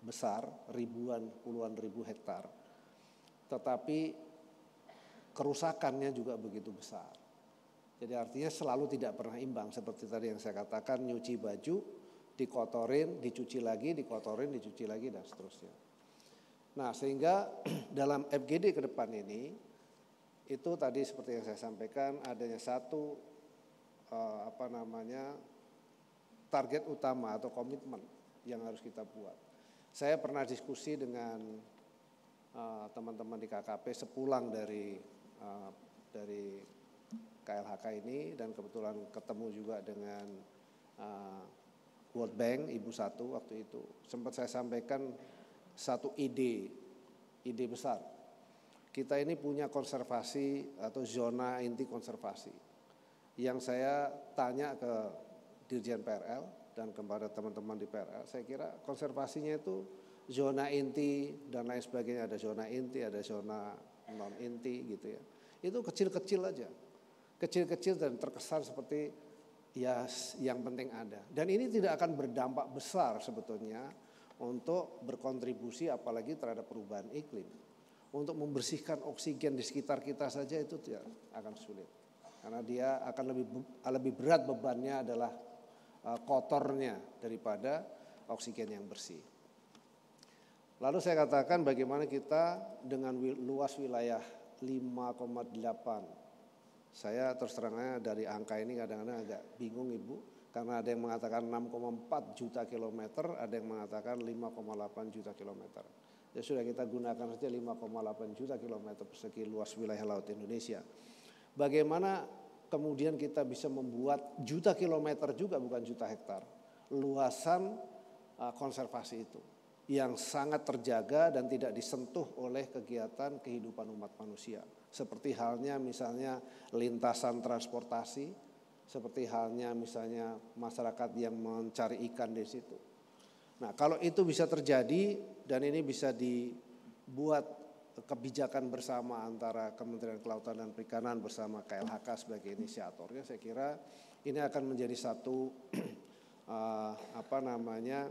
besar, ribuan, puluhan ribu hektar. Tetapi kerusakannya juga begitu besar. Jadi artinya selalu tidak pernah imbang seperti tadi yang saya katakan nyuci baju, dikotorin, dicuci lagi, dikotorin, dicuci lagi dan seterusnya. Nah, sehingga dalam FGD ke depan ini itu tadi seperti yang saya sampaikan adanya satu eh, apa namanya target utama atau komitmen yang harus kita buat. Saya pernah diskusi dengan teman eh, teman-teman di KKP sepulang dari eh, dari KLHK ini dan kebetulan ketemu juga dengan eh, World Bank Ibu Satu waktu itu. Sempat saya sampaikan satu ide, ide besar. Kita ini punya konservasi atau zona inti konservasi. Yang saya tanya ke Dirjen PRL dan kepada teman-teman di PRL, saya kira konservasinya itu zona inti dan lain sebagainya. Ada zona inti, ada zona non inti gitu ya. Itu kecil-kecil aja. Kecil-kecil dan terkesan seperti ya yang penting ada. Dan ini tidak akan berdampak besar sebetulnya untuk berkontribusi apalagi terhadap perubahan iklim. Untuk membersihkan oksigen di sekitar kita saja itu tidak akan sulit. Karena dia akan lebih lebih berat bebannya adalah eh, kotornya daripada oksigen yang bersih. Lalu saya katakan bagaimana kita dengan luas wilayah 5,8. Saya terus terangnya dari angka ini kadang-kadang agak bingung Ibu karena ada yang mengatakan 6,4 juta kilometer, ada yang mengatakan 5,8 juta kilometer. Ya sudah kita gunakan saja 5,8 juta kilometer persegi luas wilayah laut Indonesia. Bagaimana kemudian kita bisa membuat juta kilometer juga bukan juta hektar luasan uh, konservasi itu yang sangat terjaga dan tidak disentuh oleh kegiatan kehidupan umat manusia. Seperti halnya misalnya lintasan transportasi, seperti halnya misalnya masyarakat yang mencari ikan di situ. Nah kalau itu bisa terjadi dan ini bisa dibuat kebijakan bersama antara Kementerian Kelautan dan Perikanan bersama KLHK sebagai inisiatornya saya kira ini akan menjadi satu uh, apa namanya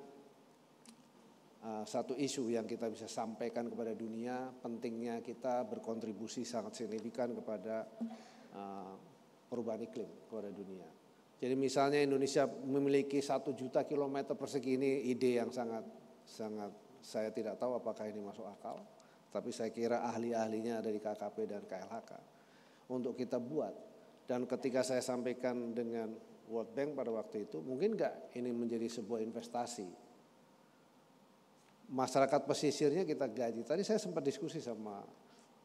uh, satu isu yang kita bisa sampaikan kepada dunia pentingnya kita berkontribusi sangat signifikan kepada uh, perubahan iklim kepada dunia. Jadi misalnya Indonesia memiliki satu juta kilometer persegi ini ide yang sangat sangat saya tidak tahu apakah ini masuk akal, tapi saya kira ahli-ahlinya dari KKP dan KLHK untuk kita buat. Dan ketika saya sampaikan dengan World Bank pada waktu itu, mungkin nggak ini menjadi sebuah investasi. Masyarakat pesisirnya kita gaji. Tadi saya sempat diskusi sama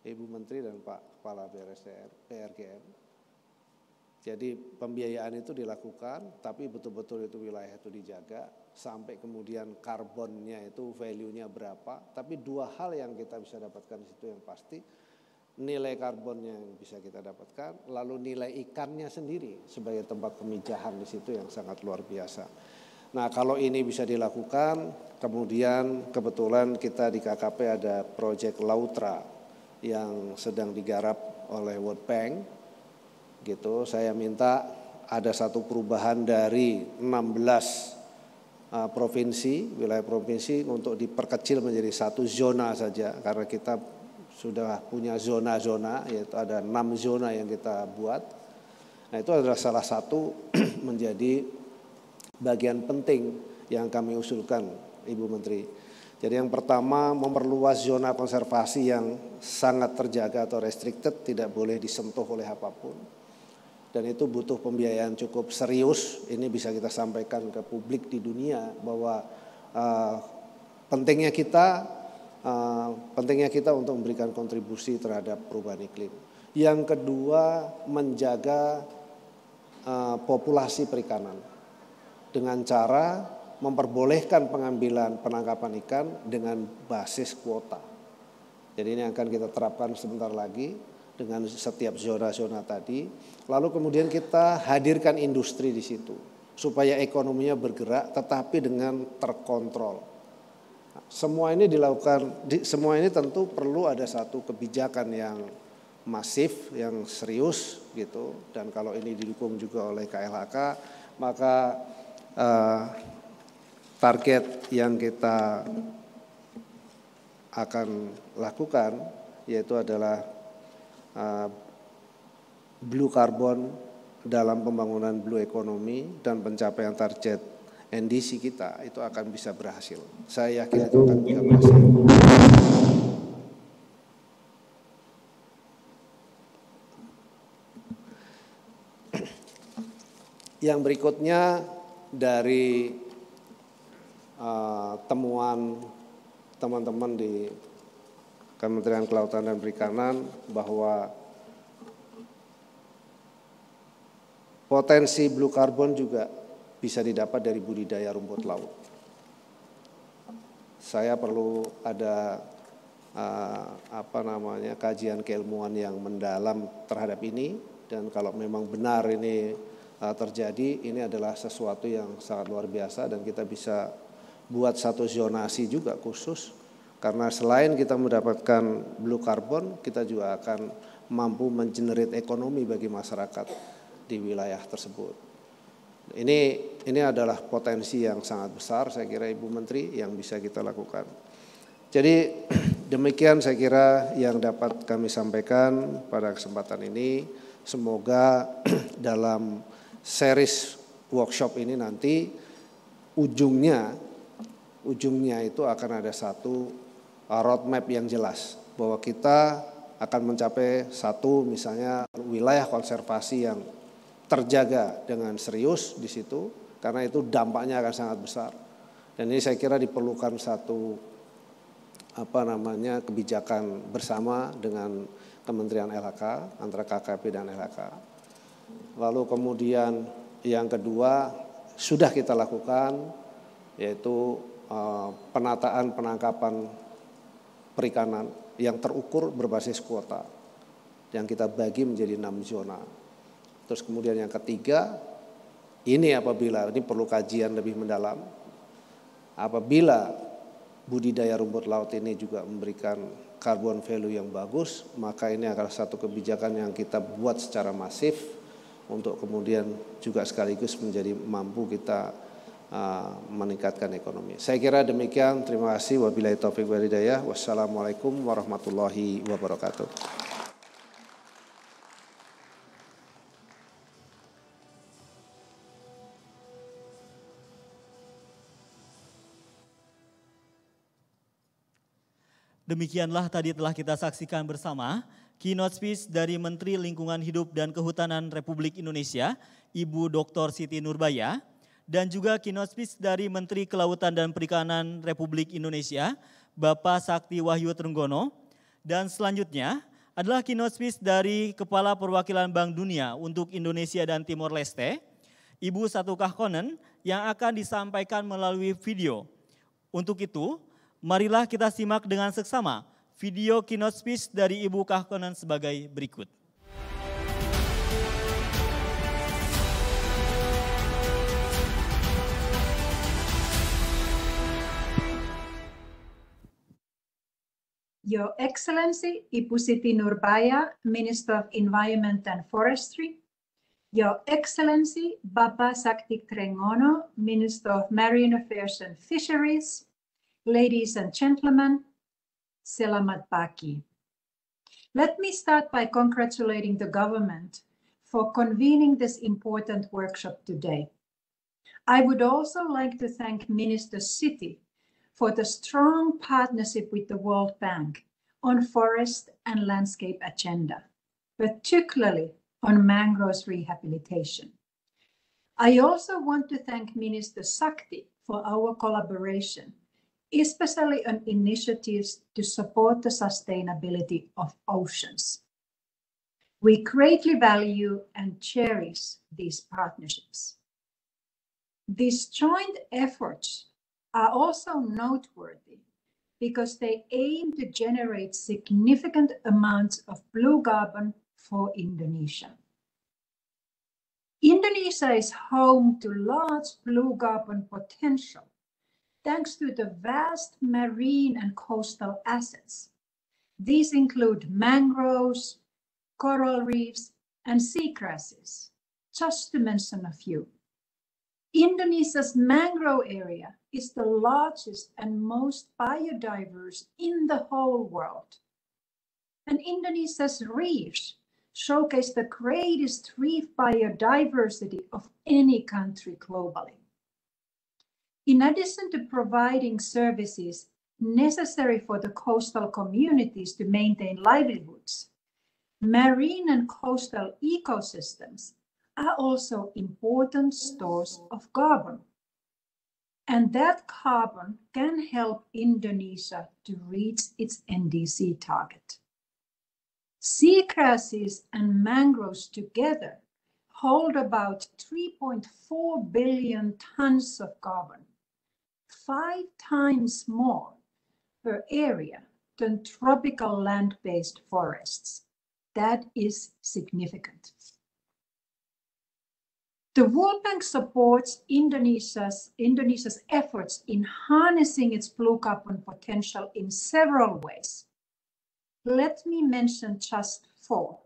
Ibu Menteri dan Pak Kepala BRSDM, PRGM jadi pembiayaan itu dilakukan, tapi betul-betul itu wilayah itu dijaga sampai kemudian karbonnya itu value-nya berapa. Tapi dua hal yang kita bisa dapatkan di situ yang pasti nilai karbonnya yang bisa kita dapatkan, lalu nilai ikannya sendiri sebagai tempat pemijahan di situ yang sangat luar biasa. Nah kalau ini bisa dilakukan, kemudian kebetulan kita di KKP ada proyek Lautra yang sedang digarap oleh World Bank gitu saya minta ada satu perubahan dari 16 belas eh, provinsi wilayah provinsi untuk diperkecil menjadi satu zona saja karena kita sudah punya zona-zona yaitu ada enam zona yang kita buat nah itu adalah salah satu menjadi bagian penting yang kami usulkan Ibu Menteri jadi yang pertama memperluas zona konservasi yang sangat terjaga atau restricted tidak boleh disentuh oleh apapun dan itu butuh pembiayaan cukup serius. Ini bisa kita sampaikan ke publik di dunia bahwa uh, pentingnya kita uh, pentingnya kita untuk memberikan kontribusi terhadap perubahan iklim. Yang kedua menjaga uh, populasi perikanan dengan cara memperbolehkan pengambilan penangkapan ikan dengan basis kuota. Jadi ini akan kita terapkan sebentar lagi dengan setiap zona-zona tadi. Lalu kemudian kita hadirkan industri di situ supaya ekonominya bergerak tetapi dengan terkontrol. Nah, semua ini dilakukan semua ini tentu perlu ada satu kebijakan yang masif, yang serius gitu dan kalau ini didukung juga oleh KLHK maka eh, target yang kita akan lakukan yaitu adalah Eh, blue carbon dalam pembangunan blue economy dan pencapaian target NDC kita itu akan bisa berhasil. Saya yakin itu akan bisa berhasil. Yang berikutnya dari uh, temuan teman-teman di Kementerian Kelautan dan Perikanan bahwa potensi blue carbon juga bisa didapat dari budidaya rumput laut. Saya perlu ada uh, apa namanya kajian keilmuan yang mendalam terhadap ini dan kalau memang benar ini uh, terjadi ini adalah sesuatu yang sangat luar biasa dan kita bisa buat satu zonasi juga khusus karena selain kita mendapatkan blue carbon, kita juga akan mampu mengenerate ekonomi bagi masyarakat di wilayah tersebut. Ini ini adalah potensi yang sangat besar saya kira Ibu Menteri yang bisa kita lakukan. Jadi demikian saya kira yang dapat kami sampaikan pada kesempatan ini. Semoga dalam series workshop ini nanti ujungnya ujungnya itu akan ada satu Eh, roadmap yang jelas bahwa kita akan mencapai satu misalnya wilayah konservasi yang terjaga dengan serius di situ karena itu dampaknya akan sangat besar. Dan ini saya kira diperlukan satu apa namanya kebijakan bersama dengan Kementerian LHK antara KKP dan LHK. Lalu kemudian yang kedua sudah kita lakukan yaitu eh, penataan penangkapan perikanan yang terukur berbasis kuota yang kita bagi menjadi enam zona. Terus kemudian yang ketiga, ini apabila ini perlu kajian lebih mendalam, apabila budidaya rumput laut ini juga memberikan carbon value yang bagus, maka ini adalah satu kebijakan yang kita buat secara masif untuk kemudian juga sekaligus menjadi mampu kita Uh, meningkatkan ekonomi. Saya kira demikian. Terima kasih. Wabillahi taufik walhidayah. Wassalamualaikum warahmatullahi wabarakatuh. Demikianlah tadi telah kita saksikan bersama keynote speech dari Menteri Lingkungan Hidup dan Kehutanan Republik Indonesia, Ibu Dr. Siti Nurbaya, dan juga speech dari Menteri Kelautan dan Perikanan Republik Indonesia, Bapak Sakti Wahyu Trenggono. Dan selanjutnya adalah speech dari Kepala Perwakilan Bank Dunia untuk Indonesia dan Timor Leste, Ibu Satu Kahkonen, yang akan disampaikan melalui video. Untuk itu, marilah kita simak dengan seksama video keynote speech dari Ibu Kahkonen sebagai berikut. Your Excellency Ipusiti Nurbaya, Minister of Environment and Forestry, Your Excellency Baba Saktik Trengono, Minister of Marine Affairs and Fisheries, ladies and gentlemen, Selamat Pagi. Let me start by congratulating the government for convening this important workshop today. I would also like to thank Minister City for the strong partnership with the World Bank on forest and landscape agenda, particularly on mangroves rehabilitation. I also want to thank Minister Sakti for our collaboration, especially on initiatives to support the sustainability of oceans. We greatly value and cherish these partnerships. These joint efforts are also noteworthy because they aim to generate significant amounts of blue carbon for Indonesia. Indonesia is home to large blue carbon potential thanks to the vast marine and coastal assets. These include mangroves, coral reefs, and seagrasses, just to mention a few. Indonesia's mangrove area is the largest and most biodiverse in the whole world. And Indonesia's reefs showcase the greatest reef biodiversity of any country globally. In addition to providing services necessary for the coastal communities to maintain livelihoods, marine and coastal ecosystems are also important stores of carbon and that carbon can help Indonesia to reach its NDC target. Seagrasses and mangroves together hold about 3.4 billion tons of carbon, five times more per area than tropical land-based forests. That is significant. The World Bank supports Indonesia's, Indonesia's efforts in harnessing its blue carbon potential in several ways. Let me mention just four.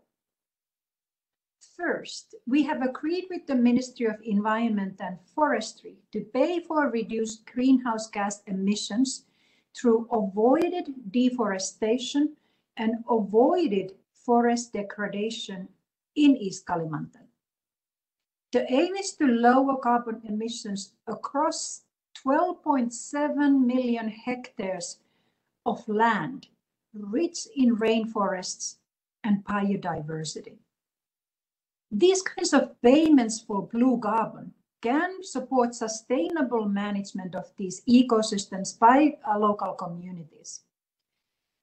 First, we have agreed with the Ministry of Environment and Forestry to pay for reduced greenhouse gas emissions through avoided deforestation and avoided forest degradation in East Kalimantan. The aim is to lower carbon emissions across 12.7 million hectares of land rich in rainforests and biodiversity. These kinds of payments for blue carbon can support sustainable management of these ecosystems by uh, local communities.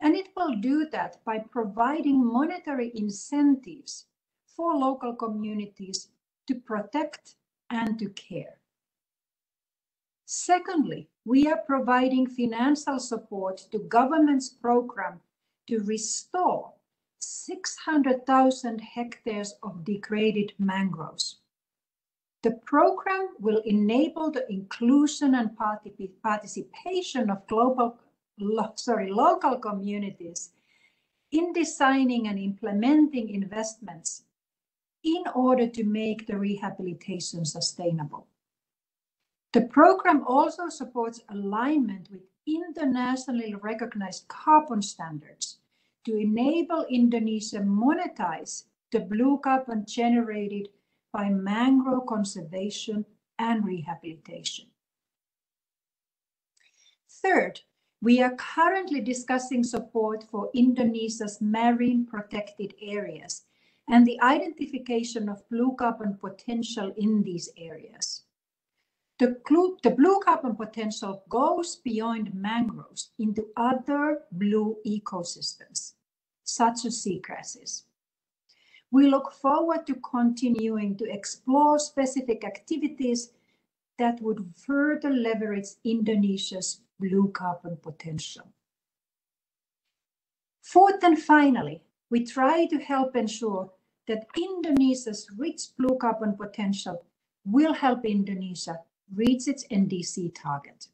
And it will do that by providing monetary incentives for local communities to protect and to care. Secondly, we are providing financial support to government's program to restore 600,000 hectares of degraded mangroves. The program will enable the inclusion and participation of global, sorry, local communities in designing and implementing investments in order to make the rehabilitation sustainable. The program also supports alignment with internationally recognized carbon standards to enable Indonesia monetize the blue carbon generated by mangrove conservation and rehabilitation. Third, we are currently discussing support for Indonesia's marine protected areas and the identification of blue carbon potential in these areas. The, blue carbon potential goes beyond mangroves into other blue ecosystems, such as seagrasses. We look forward to continuing to explore specific activities that would further leverage Indonesia's blue carbon potential. Fourth and finally, we try to help ensure that Indonesia's rich blue carbon potential will help Indonesia reach its NDC target.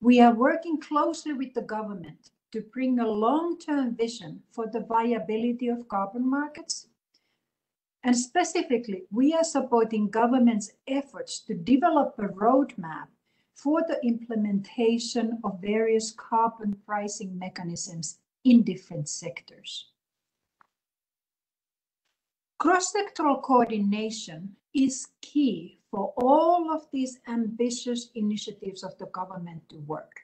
We are working closely with the government to bring a long-term vision for the viability of carbon markets. And specifically, we are supporting government's efforts to develop a roadmap for the implementation of various carbon pricing mechanisms in different sectors. Cross-sectoral coordination is key for all of these ambitious initiatives of the government to work.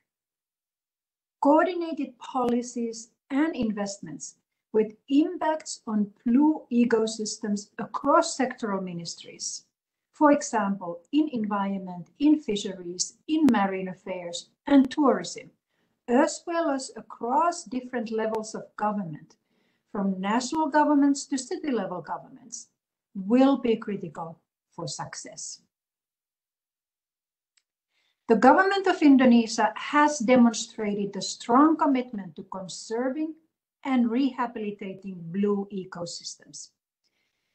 Coordinated policies and investments with impacts on blue ecosystems across sectoral ministries. For example, in environment, in fisheries, in marine affairs and tourism, as well as across different levels of government, from national governments to city level governments will be critical for success. The government of Indonesia has demonstrated a strong commitment to conserving and rehabilitating blue ecosystems.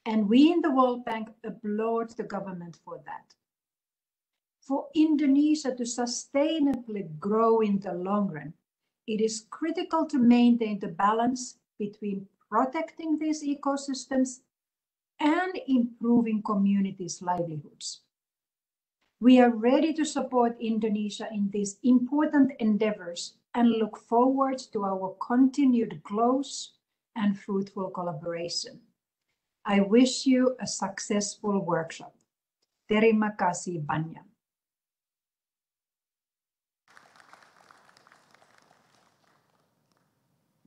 And we in the World Bank applaud the government for that. For Indonesia to sustainably grow in the long run, it is critical to maintain the balance between protecting these ecosystems and improving communities' livelihoods. We are ready to support Indonesia in these important endeavors and look forward to our continued close and fruitful collaboration. I wish you a successful workshop. Terima kasih banyak.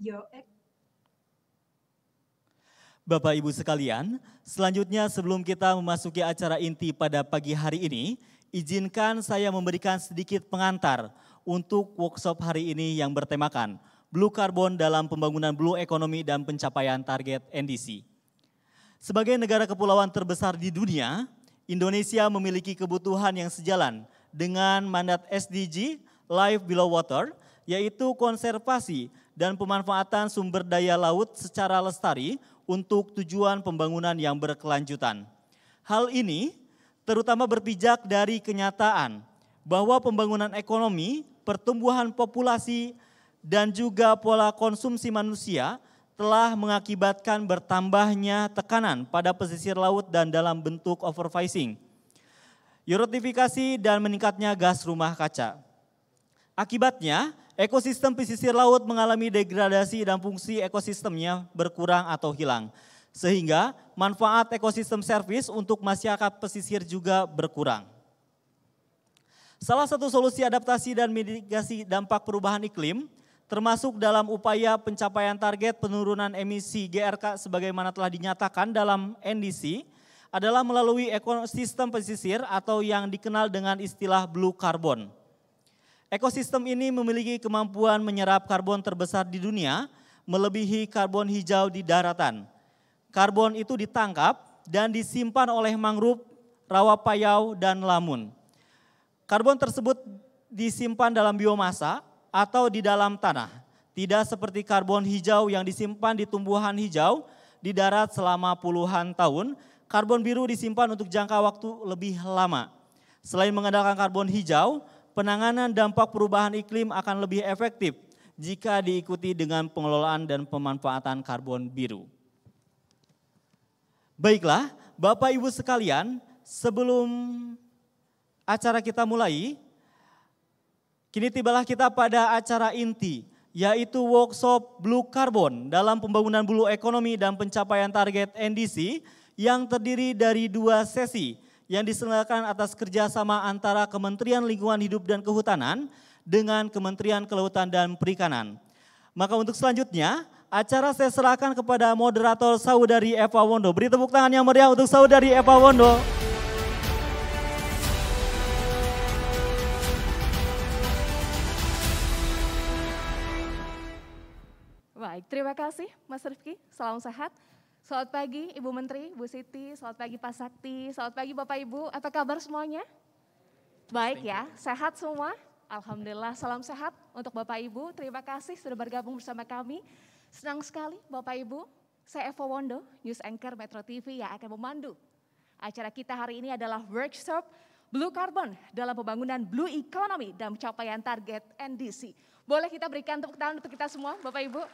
Your Bapak Ibu sekalian, selanjutnya sebelum kita memasuki acara inti pada pagi hari ini, izinkan saya memberikan sedikit pengantar untuk workshop hari ini yang bertemakan Blue Carbon dalam pembangunan Blue Economy dan pencapaian target NDC. Sebagai negara kepulauan terbesar di dunia, Indonesia memiliki kebutuhan yang sejalan dengan mandat SDG Life Below Water, yaitu konservasi dan pemanfaatan sumber daya laut secara lestari untuk tujuan pembangunan yang berkelanjutan. Hal ini terutama berpijak dari kenyataan bahwa pembangunan ekonomi, pertumbuhan populasi, dan juga pola konsumsi manusia telah mengakibatkan bertambahnya tekanan pada pesisir laut dan dalam bentuk overfishing, erotifikasi dan meningkatnya gas rumah kaca. Akibatnya, Ekosistem pesisir laut mengalami degradasi dan fungsi ekosistemnya berkurang atau hilang. Sehingga manfaat ekosistem servis untuk masyarakat pesisir juga berkurang. Salah satu solusi adaptasi dan mitigasi dampak perubahan iklim termasuk dalam upaya pencapaian target penurunan emisi GRK sebagaimana telah dinyatakan dalam NDC adalah melalui ekosistem pesisir atau yang dikenal dengan istilah blue carbon. Ekosistem ini memiliki kemampuan menyerap karbon terbesar di dunia, melebihi karbon hijau di daratan. Karbon itu ditangkap dan disimpan oleh mangrove, rawa payau, dan lamun. Karbon tersebut disimpan dalam biomasa atau di dalam tanah. Tidak seperti karbon hijau yang disimpan di tumbuhan hijau di darat selama puluhan tahun, karbon biru disimpan untuk jangka waktu lebih lama. Selain mengandalkan karbon hijau, penanganan dampak perubahan iklim akan lebih efektif jika diikuti dengan pengelolaan dan pemanfaatan karbon biru. Baiklah, Bapak Ibu sekalian, sebelum acara kita mulai, kini tibalah kita pada acara inti, yaitu workshop Blue Carbon dalam pembangunan bulu ekonomi dan pencapaian target NDC yang terdiri dari dua sesi, yang diselenggarakan atas kerjasama antara Kementerian Lingkungan Hidup dan Kehutanan dengan Kementerian Kelautan dan Perikanan. Maka untuk selanjutnya, acara saya serahkan kepada moderator Saudari Eva Wondo. Beri tepuk tangan yang meriah untuk Saudari Eva Wondo. Baik, terima kasih Mas Rifki. Salam sehat. Selamat pagi Ibu Menteri, Bu Siti, selamat pagi Pak Sakti, selamat pagi Bapak Ibu. Apa kabar semuanya? Baik ya, sehat semua? Alhamdulillah, salam sehat untuk Bapak Ibu. Terima kasih sudah bergabung bersama kami. Senang sekali Bapak Ibu, saya Evo Wondo, News Anchor Metro TV yang akan memandu. Acara kita hari ini adalah workshop Blue Carbon dalam pembangunan Blue Economy dan pencapaian target NDC. Boleh kita berikan tepuk tangan untuk kita semua Bapak Ibu?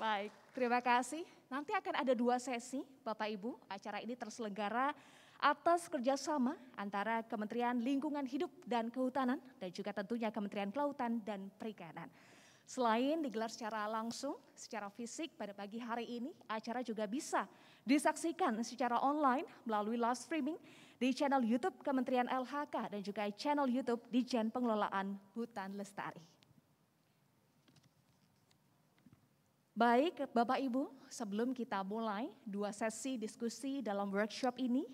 Baik, terima kasih. Nanti akan ada dua sesi, Bapak Ibu. Acara ini terselenggara atas kerjasama antara Kementerian Lingkungan Hidup dan Kehutanan dan juga tentunya Kementerian Kelautan dan Perikanan. Selain digelar secara langsung, secara fisik pada pagi hari ini, acara juga bisa disaksikan secara online melalui live streaming di channel YouTube Kementerian LHK dan juga channel YouTube di Dijen Pengelolaan Hutan Lestari. Baik, Bapak Ibu, sebelum kita mulai dua sesi diskusi dalam workshop ini,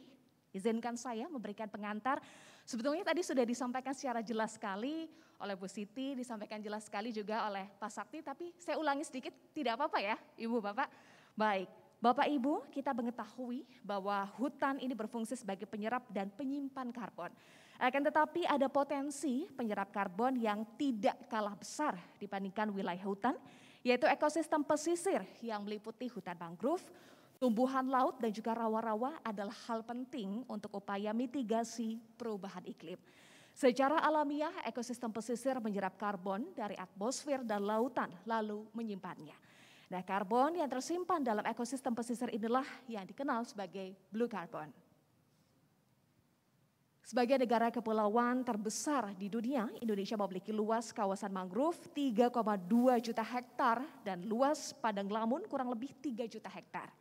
izinkan saya memberikan pengantar. Sebetulnya tadi sudah disampaikan secara jelas sekali oleh Bu Siti, disampaikan jelas sekali juga oleh Pak Sakti, tapi saya ulangi sedikit, tidak apa-apa ya Ibu Bapak. Baik, Bapak Ibu, kita mengetahui bahwa hutan ini berfungsi sebagai penyerap dan penyimpan karbon. Akan tetapi ada potensi penyerap karbon yang tidak kalah besar dibandingkan wilayah hutan yaitu ekosistem pesisir yang meliputi hutan mangrove, tumbuhan laut dan juga rawa-rawa adalah hal penting untuk upaya mitigasi perubahan iklim. Secara alamiah, ekosistem pesisir menyerap karbon dari atmosfer dan lautan, lalu menyimpannya. Nah, karbon yang tersimpan dalam ekosistem pesisir inilah yang dikenal sebagai blue carbon. Sebagai negara kepulauan terbesar di dunia, Indonesia memiliki luas kawasan mangrove 3,2 juta hektar dan luas padang lamun kurang lebih 3 juta hektar.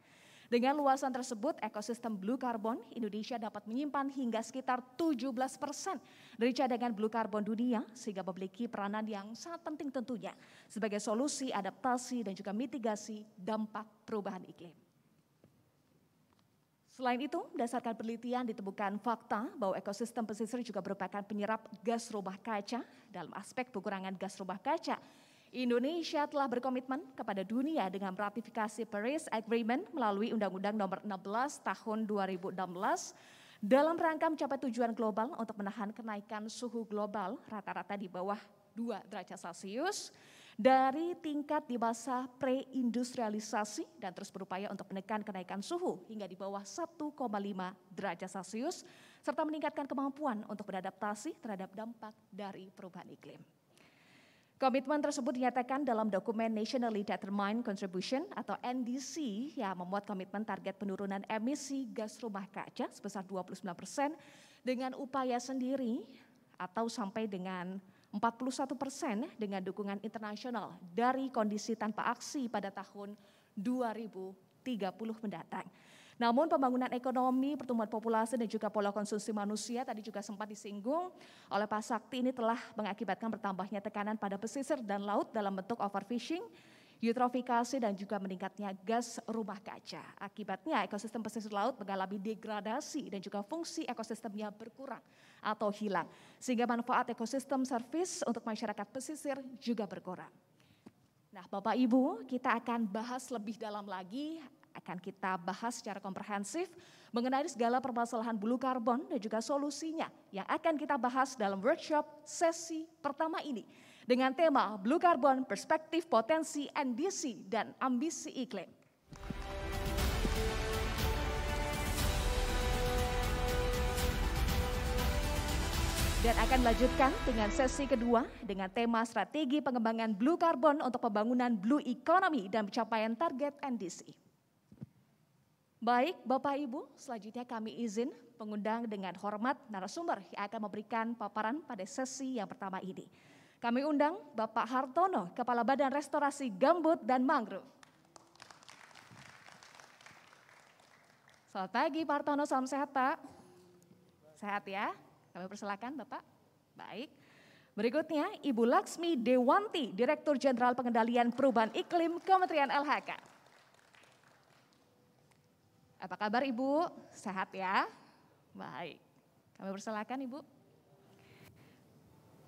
Dengan luasan tersebut, ekosistem blue carbon Indonesia dapat menyimpan hingga sekitar 17 persen dari cadangan blue carbon dunia sehingga memiliki peranan yang sangat penting tentunya sebagai solusi adaptasi dan juga mitigasi dampak perubahan iklim. Selain itu, berdasarkan penelitian ditemukan fakta bahwa ekosistem pesisir juga merupakan penyerap gas rumah kaca. Dalam aspek pengurangan gas rumah kaca, Indonesia telah berkomitmen kepada dunia dengan ratifikasi Paris Agreement melalui Undang-Undang Nomor 16 Tahun 2016 dalam rangka mencapai tujuan global untuk menahan kenaikan suhu global rata-rata di bawah 2 derajat Celcius dari tingkat di masa pre-industrialisasi dan terus berupaya untuk menekan kenaikan suhu hingga di bawah 1,5 derajat Celsius serta meningkatkan kemampuan untuk beradaptasi terhadap dampak dari perubahan iklim. Komitmen tersebut dinyatakan dalam dokumen Nationally Determined Contribution atau NDC yang memuat komitmen target penurunan emisi gas rumah kaca sebesar 29 persen dengan upaya sendiri atau sampai dengan 41 persen dengan dukungan internasional dari kondisi tanpa aksi pada tahun 2030 mendatang. Namun pembangunan ekonomi, pertumbuhan populasi dan juga pola konsumsi manusia tadi juga sempat disinggung oleh Pak Sakti ini telah mengakibatkan bertambahnya tekanan pada pesisir dan laut dalam bentuk overfishing, eutrofikasi dan juga meningkatnya gas rumah kaca. Akibatnya ekosistem pesisir laut mengalami degradasi dan juga fungsi ekosistemnya berkurang atau hilang. Sehingga manfaat ekosistem servis untuk masyarakat pesisir juga berkurang. Nah Bapak Ibu kita akan bahas lebih dalam lagi akan kita bahas secara komprehensif mengenai segala permasalahan bulu karbon dan juga solusinya yang akan kita bahas dalam workshop sesi pertama ini dengan tema Blue Carbon Perspektif Potensi NDC dan Ambisi Iklim. Dan akan dilanjutkan dengan sesi kedua dengan tema strategi pengembangan blue carbon untuk pembangunan blue economy dan pencapaian target NDC. Baik, Bapak Ibu, selanjutnya kami izin pengundang dengan hormat narasumber yang akan memberikan paparan pada sesi yang pertama ini. Kami undang Bapak Hartono, Kepala Badan Restorasi Gambut dan Mangrove. Selamat pagi Pak Hartono, salam sehat Pak. Sehat ya, kami persilakan Bapak. Baik. Berikutnya Ibu Laksmi Dewanti, Direktur Jenderal Pengendalian Perubahan Iklim Kementerian LHK. Apa kabar Ibu? Sehat ya? Baik. Kami persilakan Ibu.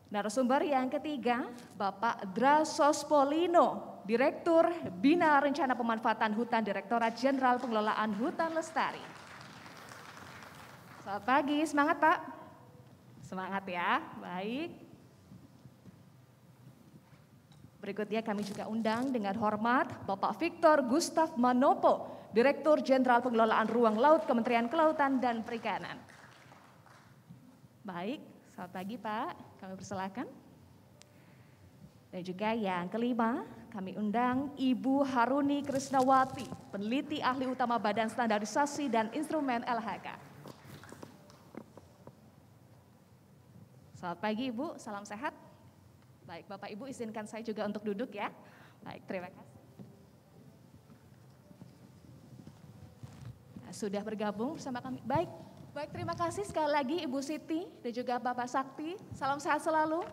Narasumber yang ketiga, Bapak Drasos Polino, Direktur Bina Rencana Pemanfaatan Hutan Direktorat Jenderal Pengelolaan Hutan Lestari. Selamat pagi, semangat Pak. Semangat ya, baik. Berikutnya kami juga undang dengan hormat Bapak Victor Gustav Manopo, Direktur Jenderal Pengelolaan Ruang Laut Kementerian Kelautan dan Perikanan. Baik, selamat pagi Pak kami persilakan. Dan juga yang kelima, kami undang Ibu Haruni Krisnawati, peneliti ahli utama Badan Standarisasi dan Instrumen LHK. Selamat pagi Ibu, salam sehat. Baik, Bapak Ibu izinkan saya juga untuk duduk ya. Baik, terima kasih. Nah, sudah bergabung bersama kami. Baik, Baik, terima kasih sekali lagi Ibu Siti dan juga Bapak Sakti. Salam sehat selalu,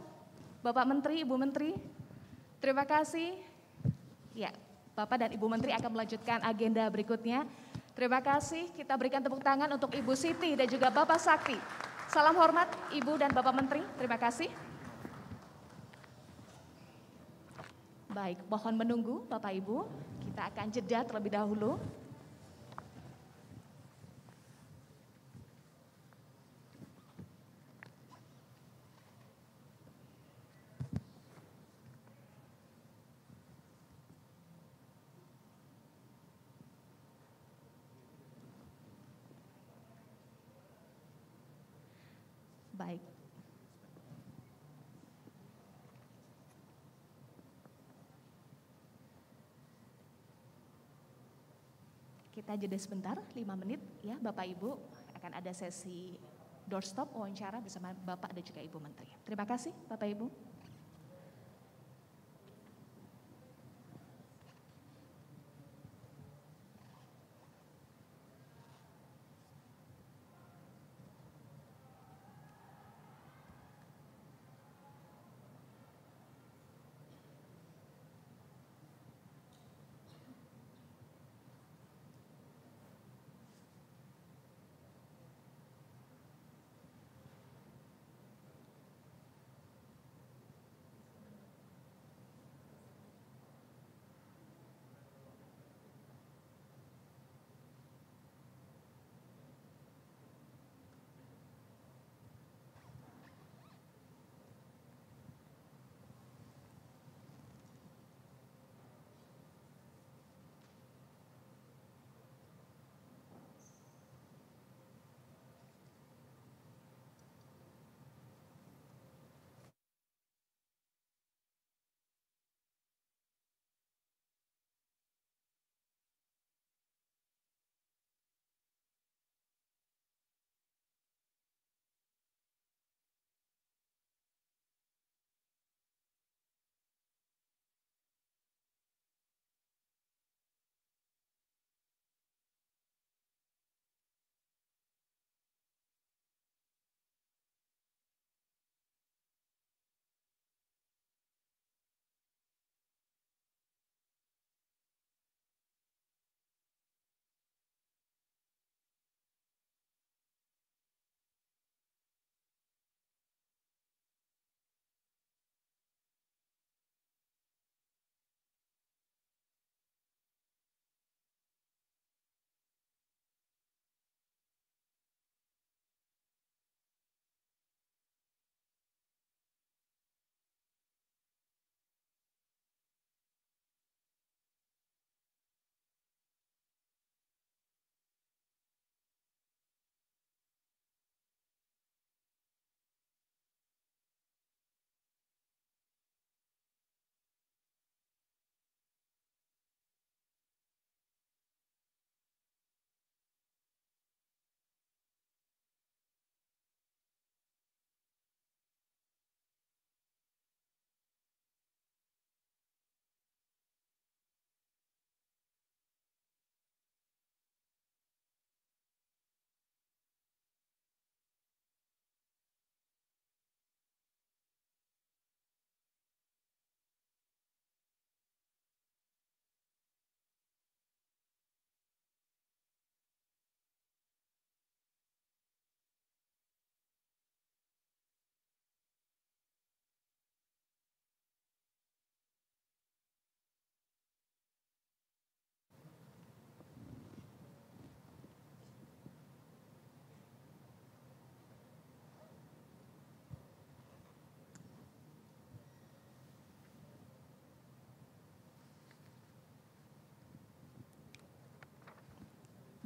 Bapak Menteri, Ibu Menteri. Terima kasih. Ya, Bapak dan Ibu Menteri akan melanjutkan agenda berikutnya. Terima kasih, kita berikan tepuk tangan untuk Ibu Siti dan juga Bapak Sakti. Salam hormat Ibu dan Bapak Menteri, terima kasih. Baik, mohon menunggu Bapak Ibu, kita akan jeda terlebih dahulu. Kita jeda sebentar, lima menit ya Bapak Ibu. Akan ada sesi doorstop wawancara bersama Bapak dan juga Ibu Menteri. Terima kasih Bapak Ibu.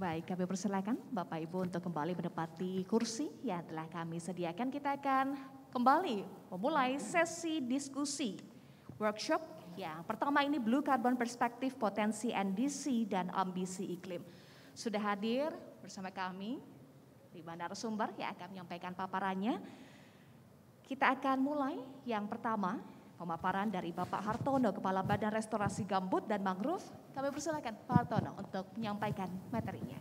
Baik, kami persilakan Bapak Ibu untuk kembali menempati kursi yang telah kami sediakan. Kita akan kembali memulai sesi diskusi workshop yang pertama ini Blue Carbon Perspektif Potensi NDC dan Ambisi Iklim. Sudah hadir bersama kami di Bandar Sumber yang akan menyampaikan paparannya. Kita akan mulai yang pertama Pemaparan dari Bapak Hartono, Kepala Badan Restorasi Gambut dan Mangrove. Kami persilakan Pak Hartono untuk menyampaikan materinya.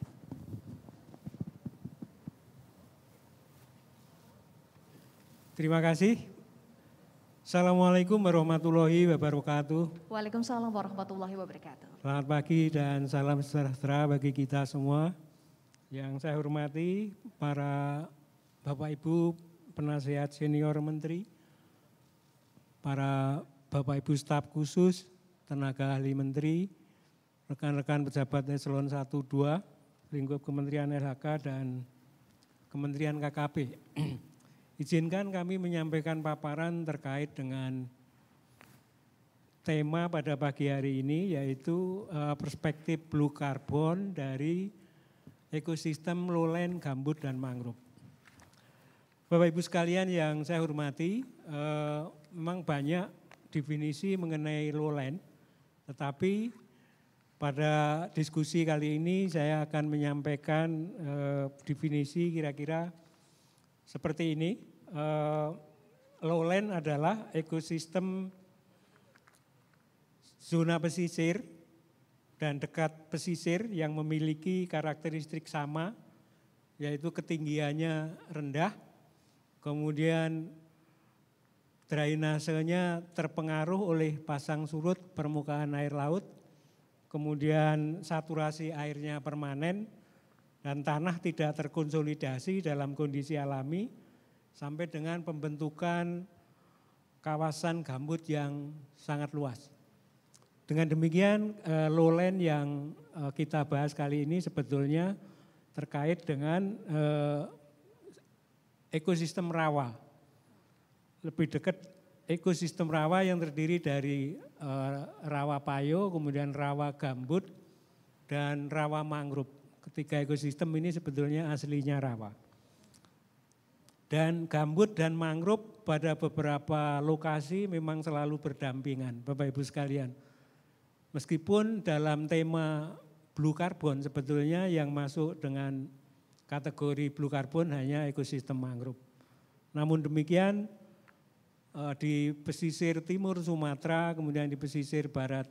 Terima kasih. Assalamualaikum warahmatullahi wabarakatuh. Waalaikumsalam warahmatullahi wabarakatuh. Selamat pagi dan salam sejahtera bagi kita semua. Yang saya hormati para Bapak Ibu penasihat senior menteri, para Bapak Ibu staf khusus, tenaga ahli menteri, rekan-rekan pejabat eselon 1 2 lingkup Kementerian LHK dan Kementerian KKP. Izinkan kami menyampaikan paparan terkait dengan tema pada pagi hari ini yaitu eh, perspektif blue carbon dari ekosistem lowland, gambut, dan mangrove. Bapak Ibu sekalian yang saya hormati, eh, memang banyak definisi mengenai lowland, tetapi pada diskusi kali ini saya akan menyampaikan eh, definisi kira-kira seperti ini. Eh, lowland adalah ekosistem zona pesisir dan dekat pesisir yang memiliki karakteristik sama, yaitu ketinggiannya rendah, Kemudian drainasenya terpengaruh oleh pasang surut permukaan air laut, kemudian saturasi airnya permanen, dan tanah tidak terkonsolidasi dalam kondisi alami, sampai dengan pembentukan kawasan gambut yang sangat luas. Dengan demikian, eh, lowland yang eh, kita bahas kali ini sebetulnya terkait dengan eh, ekosistem rawa. Lebih dekat ekosistem rawa yang terdiri dari eh, rawa payo, kemudian rawa gambut, dan rawa mangrove. Ketiga ekosistem ini sebetulnya aslinya rawa. Dan gambut dan mangrove pada beberapa lokasi memang selalu berdampingan, Bapak Ibu sekalian. Meskipun dalam tema blue carbon sebetulnya yang masuk dengan kategori blue carbon hanya ekosistem mangrove. Namun demikian eh, di pesisir timur Sumatera, kemudian di pesisir barat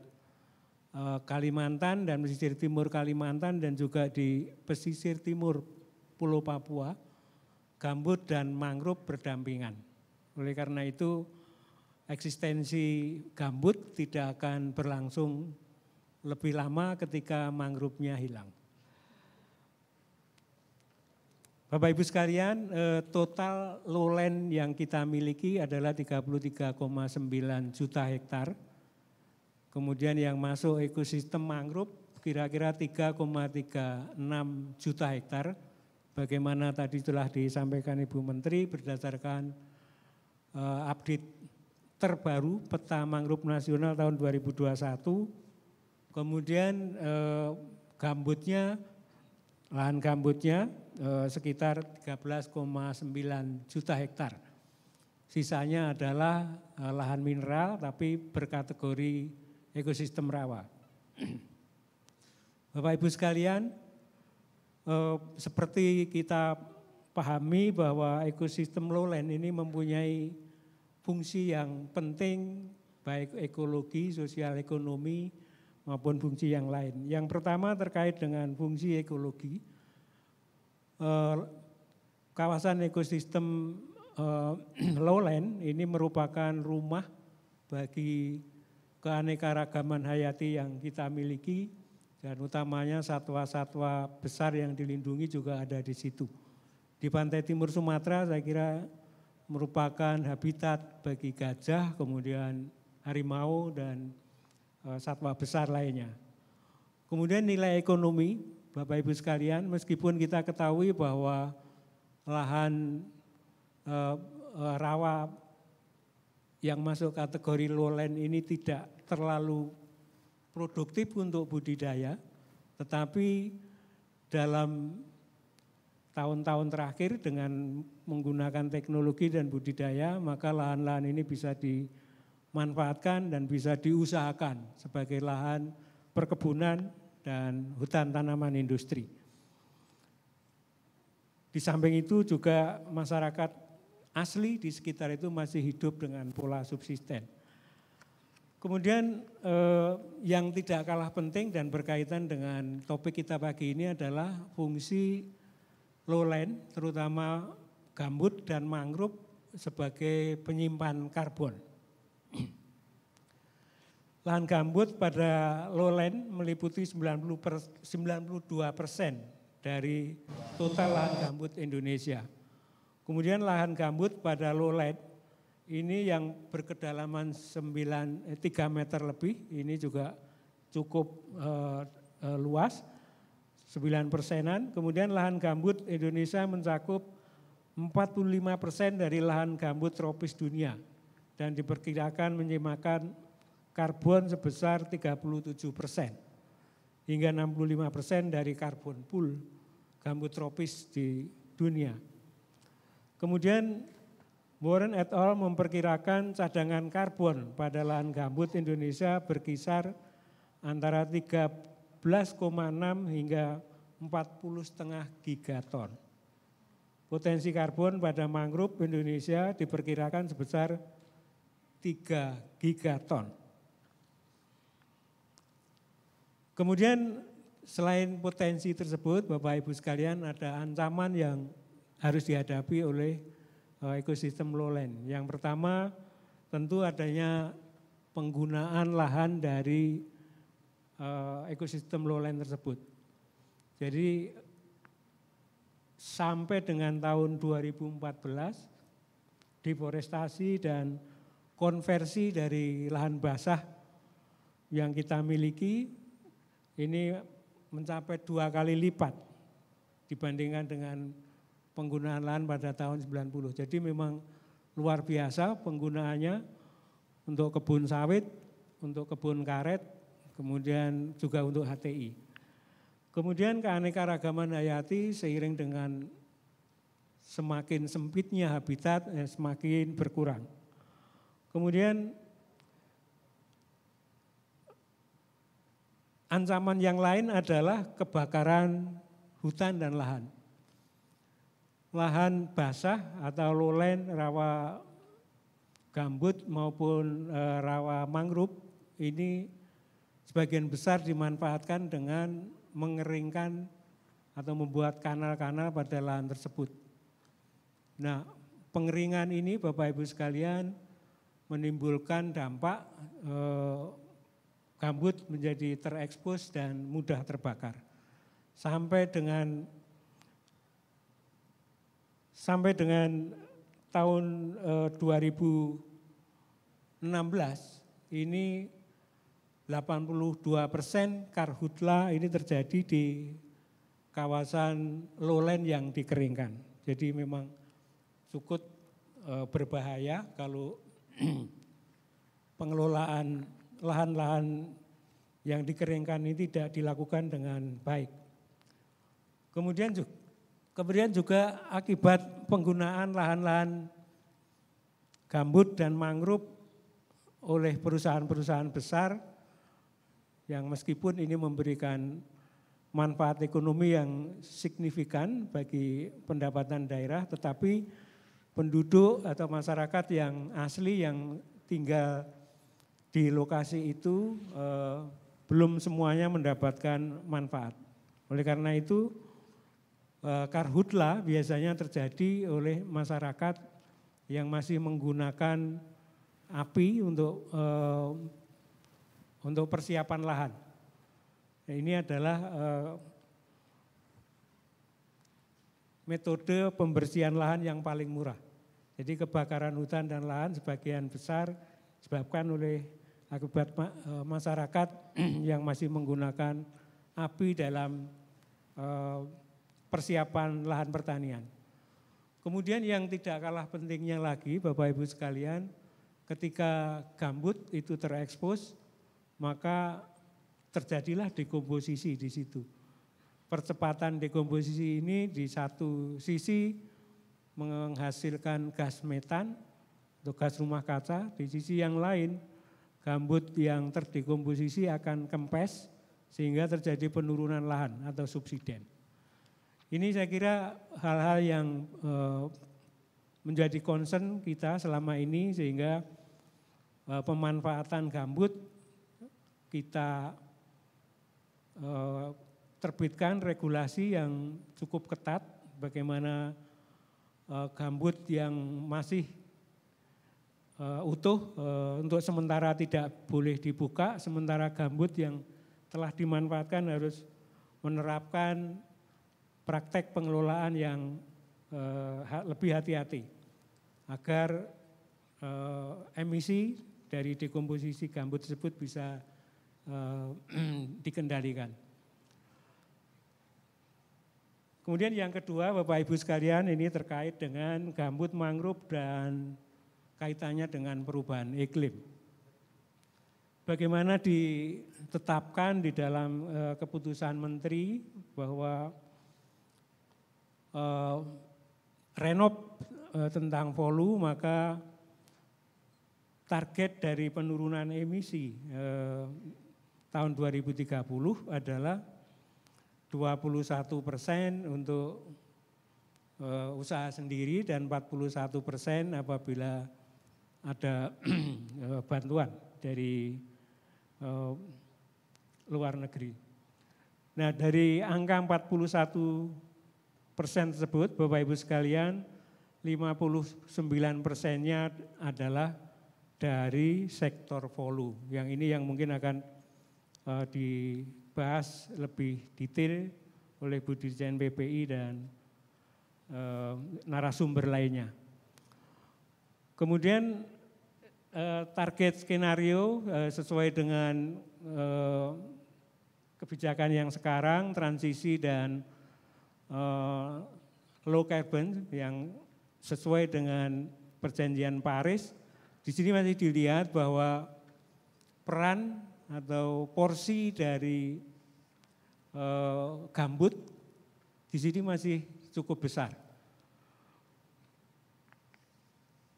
eh, Kalimantan dan pesisir timur Kalimantan dan juga di pesisir timur Pulau Papua, gambut dan mangrove berdampingan. Oleh karena itu eksistensi gambut tidak akan berlangsung lebih lama ketika mangrove-nya hilang. Bapak Ibu sekalian, eh, total lowland yang kita miliki adalah 33,9 juta hektar. Kemudian yang masuk ekosistem mangrove kira-kira 3,36 juta hektar. Bagaimana tadi telah disampaikan Ibu Menteri berdasarkan eh, update terbaru peta mangrove nasional tahun 2021. Kemudian eh, gambutnya, lahan gambutnya Eh, sekitar 13,9 juta hektar. Sisanya adalah eh, lahan mineral tapi berkategori ekosistem rawa. Bapak Ibu sekalian, eh, seperti kita pahami bahwa ekosistem lowland ini mempunyai fungsi yang penting baik ekologi, sosial ekonomi maupun fungsi yang lain. Yang pertama terkait dengan fungsi ekologi. Eh, kawasan ekosistem uh, lowland ini merupakan rumah bagi keanekaragaman hayati yang kita miliki dan utamanya satwa-satwa besar yang dilindungi juga ada di situ. Di pantai timur Sumatera saya kira merupakan habitat bagi gajah, kemudian harimau dan eh, satwa besar lainnya. Kemudian nilai ekonomi Bapak Ibu sekalian, meskipun kita ketahui bahwa lahan e, rawa yang masuk kategori lowland ini tidak terlalu produktif untuk budidaya, tetapi dalam tahun-tahun terakhir dengan menggunakan teknologi dan budidaya, maka lahan-lahan ini bisa dimanfaatkan dan bisa diusahakan sebagai lahan perkebunan dan hutan tanaman industri. Di samping itu juga masyarakat asli di sekitar itu masih hidup dengan pola subsisten. Kemudian eh, yang tidak kalah penting dan berkaitan dengan topik kita pagi ini adalah fungsi lowland terutama gambut dan mangrove sebagai penyimpan karbon. Lahan gambut pada lowland meliputi 90 per, 92 persen dari total lahan gambut Indonesia. Kemudian lahan gambut pada lowland ini yang berkedalaman 9, eh, 3 meter lebih, ini juga cukup eh, eh, luas, 9 persenan. Kemudian lahan gambut Indonesia mencakup 45 persen dari lahan gambut tropis dunia dan diperkirakan menyemakan karbon sebesar 37 persen hingga 65 persen dari karbon pool gambut tropis di dunia. Kemudian Warren et al. memperkirakan cadangan karbon pada lahan gambut Indonesia berkisar antara 13,6 hingga 40,5 gigaton. Potensi karbon pada mangrove Indonesia diperkirakan sebesar 3 gigaton. Kemudian selain potensi tersebut, Bapak Ibu sekalian ada ancaman yang harus dihadapi oleh eh, ekosistem lowland. Yang pertama tentu adanya penggunaan lahan dari eh, ekosistem lowland tersebut. Jadi sampai dengan tahun 2014 deforestasi dan konversi dari lahan basah yang kita miliki ini mencapai dua kali lipat dibandingkan dengan penggunaan lahan pada tahun 90. Jadi memang luar biasa penggunaannya untuk kebun sawit, untuk kebun karet, kemudian juga untuk HTI. Kemudian keanekaragaman hayati seiring dengan semakin sempitnya habitat, eh, semakin berkurang. Kemudian Ancaman yang lain adalah kebakaran hutan dan lahan. Lahan basah atau lowland, rawa gambut maupun e, rawa mangrove ini sebagian besar dimanfaatkan dengan mengeringkan atau membuat kanal-kanal pada lahan tersebut. Nah, pengeringan ini Bapak Ibu sekalian menimbulkan dampak e, gambut menjadi terekspos dan mudah terbakar. Sampai dengan sampai dengan tahun e, eh, 2016 ini 82 persen karhutla ini terjadi di kawasan lowland yang dikeringkan. Jadi memang cukup eh, berbahaya kalau pengelolaan lahan-lahan yang dikeringkan ini tidak dilakukan dengan baik. Kemudian juga, kemudian juga akibat penggunaan lahan-lahan gambut dan mangrove oleh perusahaan-perusahaan besar yang meskipun ini memberikan manfaat ekonomi yang signifikan bagi pendapatan daerah tetapi penduduk atau masyarakat yang asli yang tinggal di lokasi itu eh, belum semuanya mendapatkan manfaat. Oleh karena itu eh, karhutla biasanya terjadi oleh masyarakat yang masih menggunakan api untuk eh, untuk persiapan lahan. Ini adalah eh, metode pembersihan lahan yang paling murah. Jadi kebakaran hutan dan lahan sebagian besar disebabkan oleh akibat e, masyarakat hmm. yang masih menggunakan api dalam e, persiapan lahan pertanian. Kemudian yang tidak kalah pentingnya lagi Bapak Ibu sekalian, ketika gambut itu terekspos, maka terjadilah dekomposisi di situ. Percepatan dekomposisi ini di satu sisi menghasilkan gas metan atau gas rumah kaca, di sisi yang lain Gambut yang terdekomposisi akan kempes sehingga terjadi penurunan lahan atau subsiden. Ini saya kira hal-hal yang eh, menjadi concern kita selama ini sehingga eh, pemanfaatan gambut kita eh, terbitkan regulasi yang cukup ketat bagaimana gambut yang masih uh, utuh uh, untuk sementara tidak boleh dibuka, sementara gambut yang telah dimanfaatkan harus menerapkan praktek pengelolaan yang uh, lebih hati-hati agar uh, emisi dari dekomposisi gambut tersebut bisa uh, dikendalikan. Kemudian yang kedua Bapak Ibu sekalian ini terkait dengan gambut mangrove dan kaitannya dengan perubahan iklim. Bagaimana ditetapkan di dalam eh, keputusan menteri bahwa uh, renov uh, tentang volu maka target dari penurunan emisi eh, tahun 2030 adalah 21 persen untuk usaha sendiri dan 41 persen apabila ada eh, bantuan dari uh, luar negeri. Nah dari angka 41 persen tersebut Bapak Ibu sekalian 59 persennya adalah dari sektor volu. Yang ini yang mungkin akan uh, dibahas lebih detail oleh Budi Dirjen BPI dan uh, narasumber lainnya. Kemudian eh, target skenario eh, sesuai dengan eh, kebijakan yang sekarang, transisi dan low carbon yang sesuai dengan perjanjian Paris. Di sini masih dilihat bahwa peran atau porsi dari gambut di sini masih cukup besar.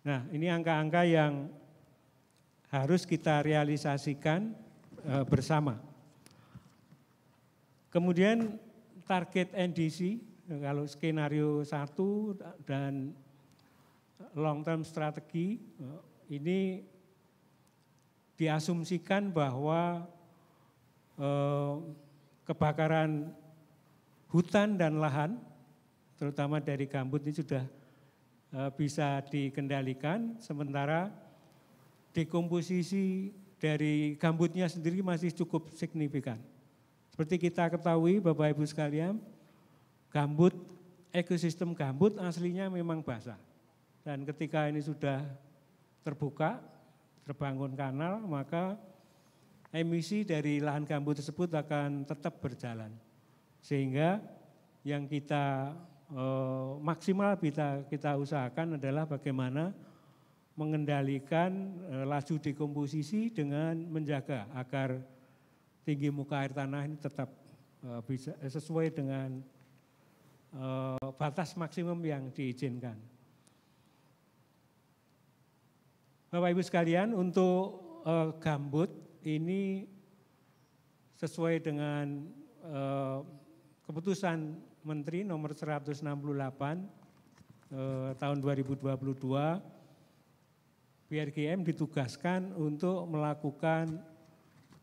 Nah, ini angka-angka yang harus kita realisasikan e, bersama. Kemudian target NDC e, kalau skenario satu dan long term strategi e, ini diasumsikan bahwa kebakaran hutan dan lahan terutama dari gambut ini sudah Eh, bisa dikendalikan sementara dekomposisi dari gambutnya sendiri masih cukup signifikan. Seperti kita ketahui Bapak Ibu sekalian, gambut ekosistem gambut aslinya memang basah. Dan ketika ini sudah terbuka, terbangun kanal, maka emisi dari lahan gambut tersebut akan tetap berjalan. Sehingga yang kita Eh, maksimal kita kita usahakan adalah bagaimana mengendalikan eh, laju dekomposisi dengan menjaga agar tinggi muka air tanah ini tetap eh, bisa sesuai dengan batas maksimum yang diizinkan. Bapak Ibu sekalian, untuk gambut ini sesuai dengan keputusan Menteri nomor 168 eh, tahun 2022 BRGM ditugaskan untuk melakukan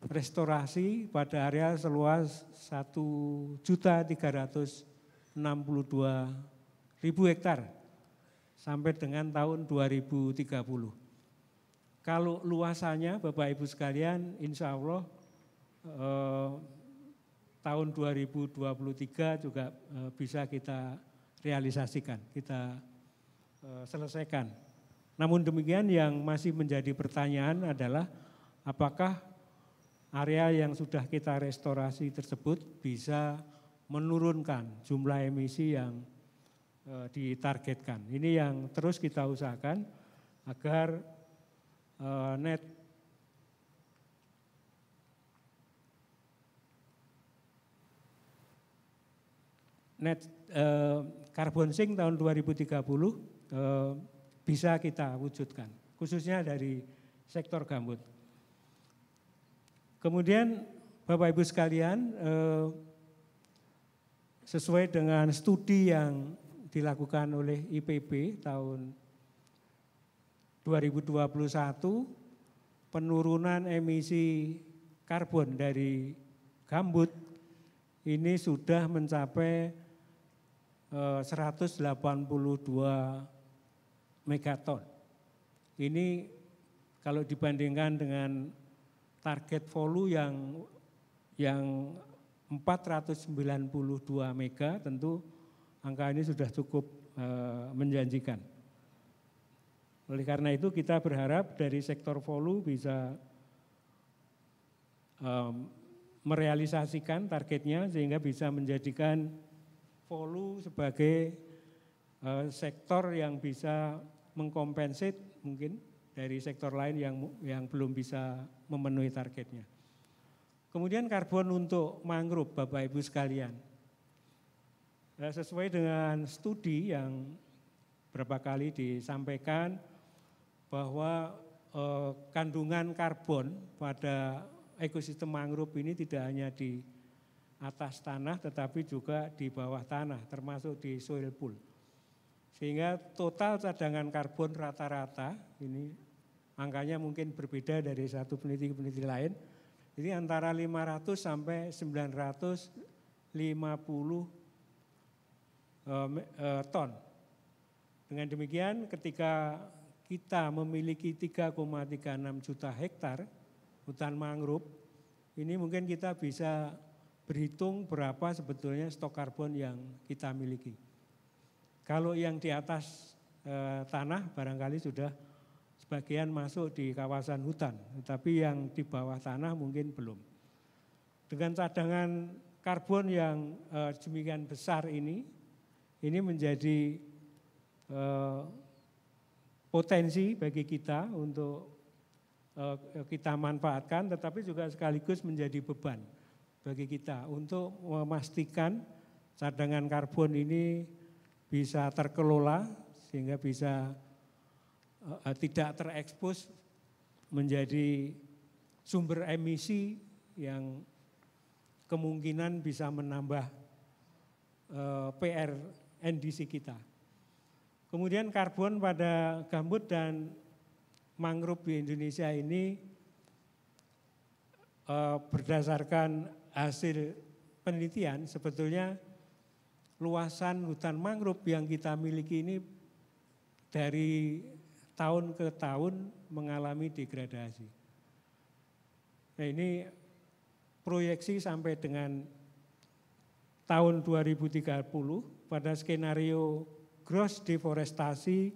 restorasi pada area seluas 1.362.000 hektar sampai dengan tahun 2030. Kalau luasannya Bapak Ibu sekalian insya Allah eh, tahun 2023 juga eh, bisa kita realisasikan, kita eh, selesaikan. Namun demikian yang masih menjadi pertanyaan adalah apakah area yang sudah kita restorasi tersebut bisa menurunkan jumlah emisi yang eh, ditargetkan. Ini yang terus kita usahakan agar net net carbon eh, sink tahun 2030 eh, bisa kita wujudkan, khususnya dari sektor gambut. Kemudian Bapak Ibu sekalian, eh, sesuai dengan studi yang dilakukan oleh IPB tahun 2021, penurunan emisi karbon dari gambut ini sudah mencapai 182 eh, megaton. Ini kalau dibandingkan dengan target volu yang yang 492 mega tentu angka ini sudah cukup e, menjanjikan. Oleh karena itu kita berharap dari sektor volu bisa e, merealisasikan targetnya sehingga bisa menjadikan Volu sebagai uh, sektor yang bisa mengkompensit mungkin dari sektor lain yang yang belum bisa memenuhi targetnya. Kemudian karbon untuk mangrove Bapak Ibu sekalian. Nah, sesuai dengan studi yang berapa kali disampaikan bahwa eh, kandungan karbon pada ekosistem mangrove ini tidak hanya di atas tanah tetapi juga di bawah tanah termasuk di soil pool. Sehingga total cadangan karbon rata-rata ini angkanya mungkin berbeda dari satu peneliti-peneliti ke lain. Jadi antara 500 sampai 950 eh, eh, ton. Dengan demikian ketika kita memiliki 3,36 juta hektar hutan mangrove, ini mungkin kita bisa berhitung berapa sebetulnya stok karbon yang kita miliki. Kalau yang di atas e, tanah barangkali sudah sebagian masuk di kawasan hutan, tetapi yang di bawah tanah mungkin belum. Dengan cadangan karbon yang e, demikian besar ini, ini menjadi e, potensi bagi kita untuk e, kita manfaatkan, tetapi juga sekaligus menjadi beban bagi kita untuk memastikan cadangan karbon ini bisa terkelola sehingga bisa uh, tidak terekspos menjadi sumber emisi yang kemungkinan bisa menambah uh, eh, PR NDC kita. Kemudian karbon pada gambut dan mangrove di Indonesia ini eh, berdasarkan hasil penelitian sebetulnya luasan hutan mangrove yang kita miliki ini dari tahun ke tahun mengalami degradasi. Nah ini proyeksi sampai dengan tahun 2030 pada skenario gross deforestasi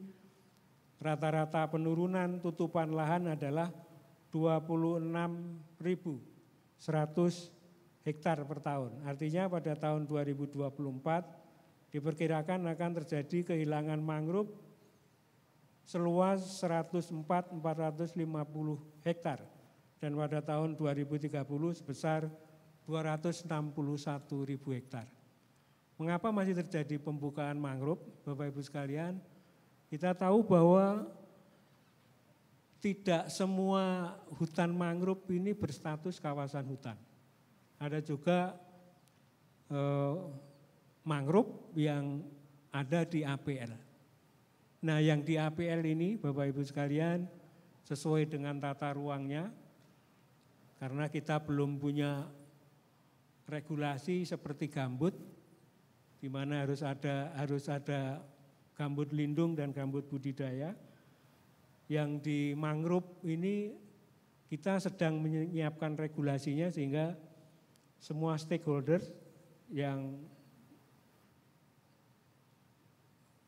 rata-rata penurunan tutupan lahan adalah 26.100 hektar per tahun. Artinya pada tahun 2024 diperkirakan akan terjadi kehilangan mangrove seluas 104.450 hektar dan pada tahun 2030 sebesar 261.000 ribu hektar. Mengapa masih terjadi pembukaan mangrove, Bapak Ibu sekalian? Kita tahu bahwa tidak semua hutan mangrove ini berstatus kawasan hutan. Ada juga eh, mangrove yang ada di APL. Nah yang di APL ini Bapak Ibu sekalian sesuai dengan tata ruangnya karena kita belum punya regulasi seperti gambut di mana harus ada harus ada gambut lindung dan gambut budidaya. Yang di mangrove ini kita sedang menyiapkan regulasinya sehingga semua stakeholder yang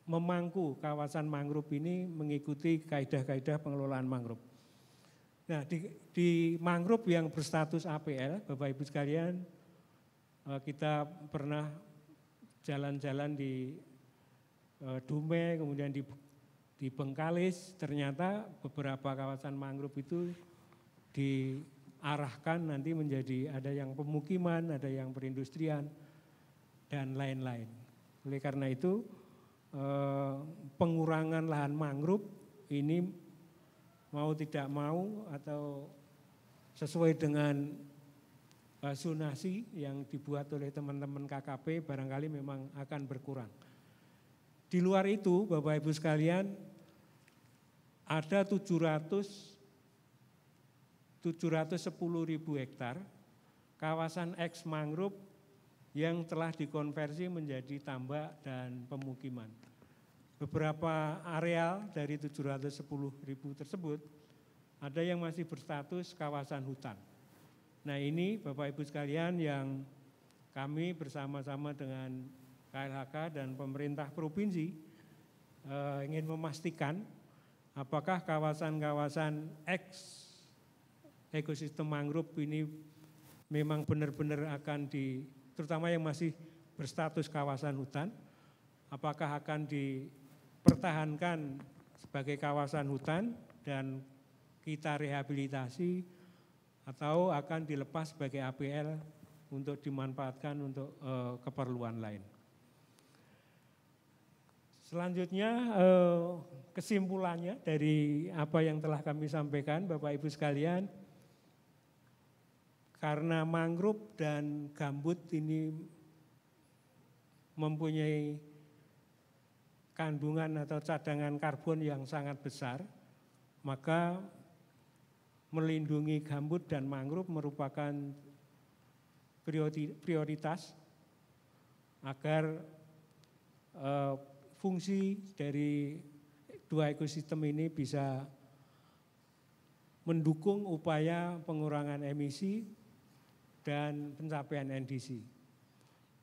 memangku kawasan mangrove ini mengikuti kaedah-kaedah pengelolaan mangrove. Nah, di, di mangrove yang berstatus APL, Bapak Ibu sekalian, eh, kita pernah jalan-jalan di eh, Dume, kemudian di di Bengkalis ternyata beberapa kawasan mangrove itu di arahkan nanti menjadi ada yang pemukiman, ada yang perindustrian, dan lain-lain. Oleh karena itu, eh, pengurangan lahan mangrove ini mau tidak mau atau sesuai dengan sunasi yang dibuat oleh teman-teman KKP barangkali memang akan berkurang. Di luar itu, Bapak Ibu sekalian, ada 700 710 ribu hektar kawasan eks mangrove yang telah dikonversi menjadi tambak dan pemukiman. Beberapa areal dari 710 ribu tersebut ada yang masih berstatus kawasan hutan. Nah ini Bapak Ibu sekalian yang kami bersama-sama dengan KLHK dan pemerintah provinsi eh, ingin memastikan apakah kawasan-kawasan eks ekosistem mangrove ini memang benar-benar akan di, terutama yang masih berstatus kawasan hutan, apakah akan dipertahankan sebagai kawasan hutan dan kita rehabilitasi atau akan dilepas sebagai APL untuk dimanfaatkan untuk uh, keperluan lain. Selanjutnya eh, kesimpulannya dari apa yang telah kami sampaikan Bapak Ibu sekalian, karena mangrove dan gambut ini mempunyai kandungan atau cadangan karbon yang sangat besar, maka melindungi gambut dan mangrove merupakan prioritas agar eh, fungsi dari dua ekosistem ini bisa mendukung upaya pengurangan emisi dan pencapaian NDC.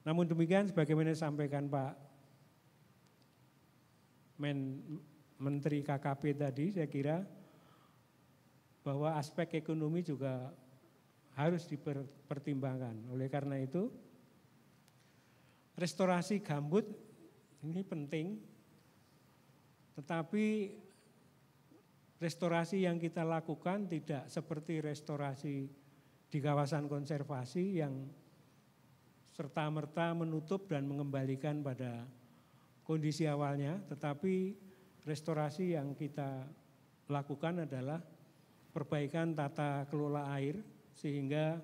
Namun demikian sebagaimana disampaikan Pak Men, Menteri KKP tadi saya kira bahwa aspek ekonomi juga harus dipertimbangkan. Oleh karena itu restorasi gambut ini penting tetapi restorasi yang kita lakukan tidak seperti restorasi di kawasan konservasi yang serta-merta menutup dan mengembalikan pada kondisi awalnya, tetapi restorasi yang kita lakukan adalah perbaikan tata kelola air sehingga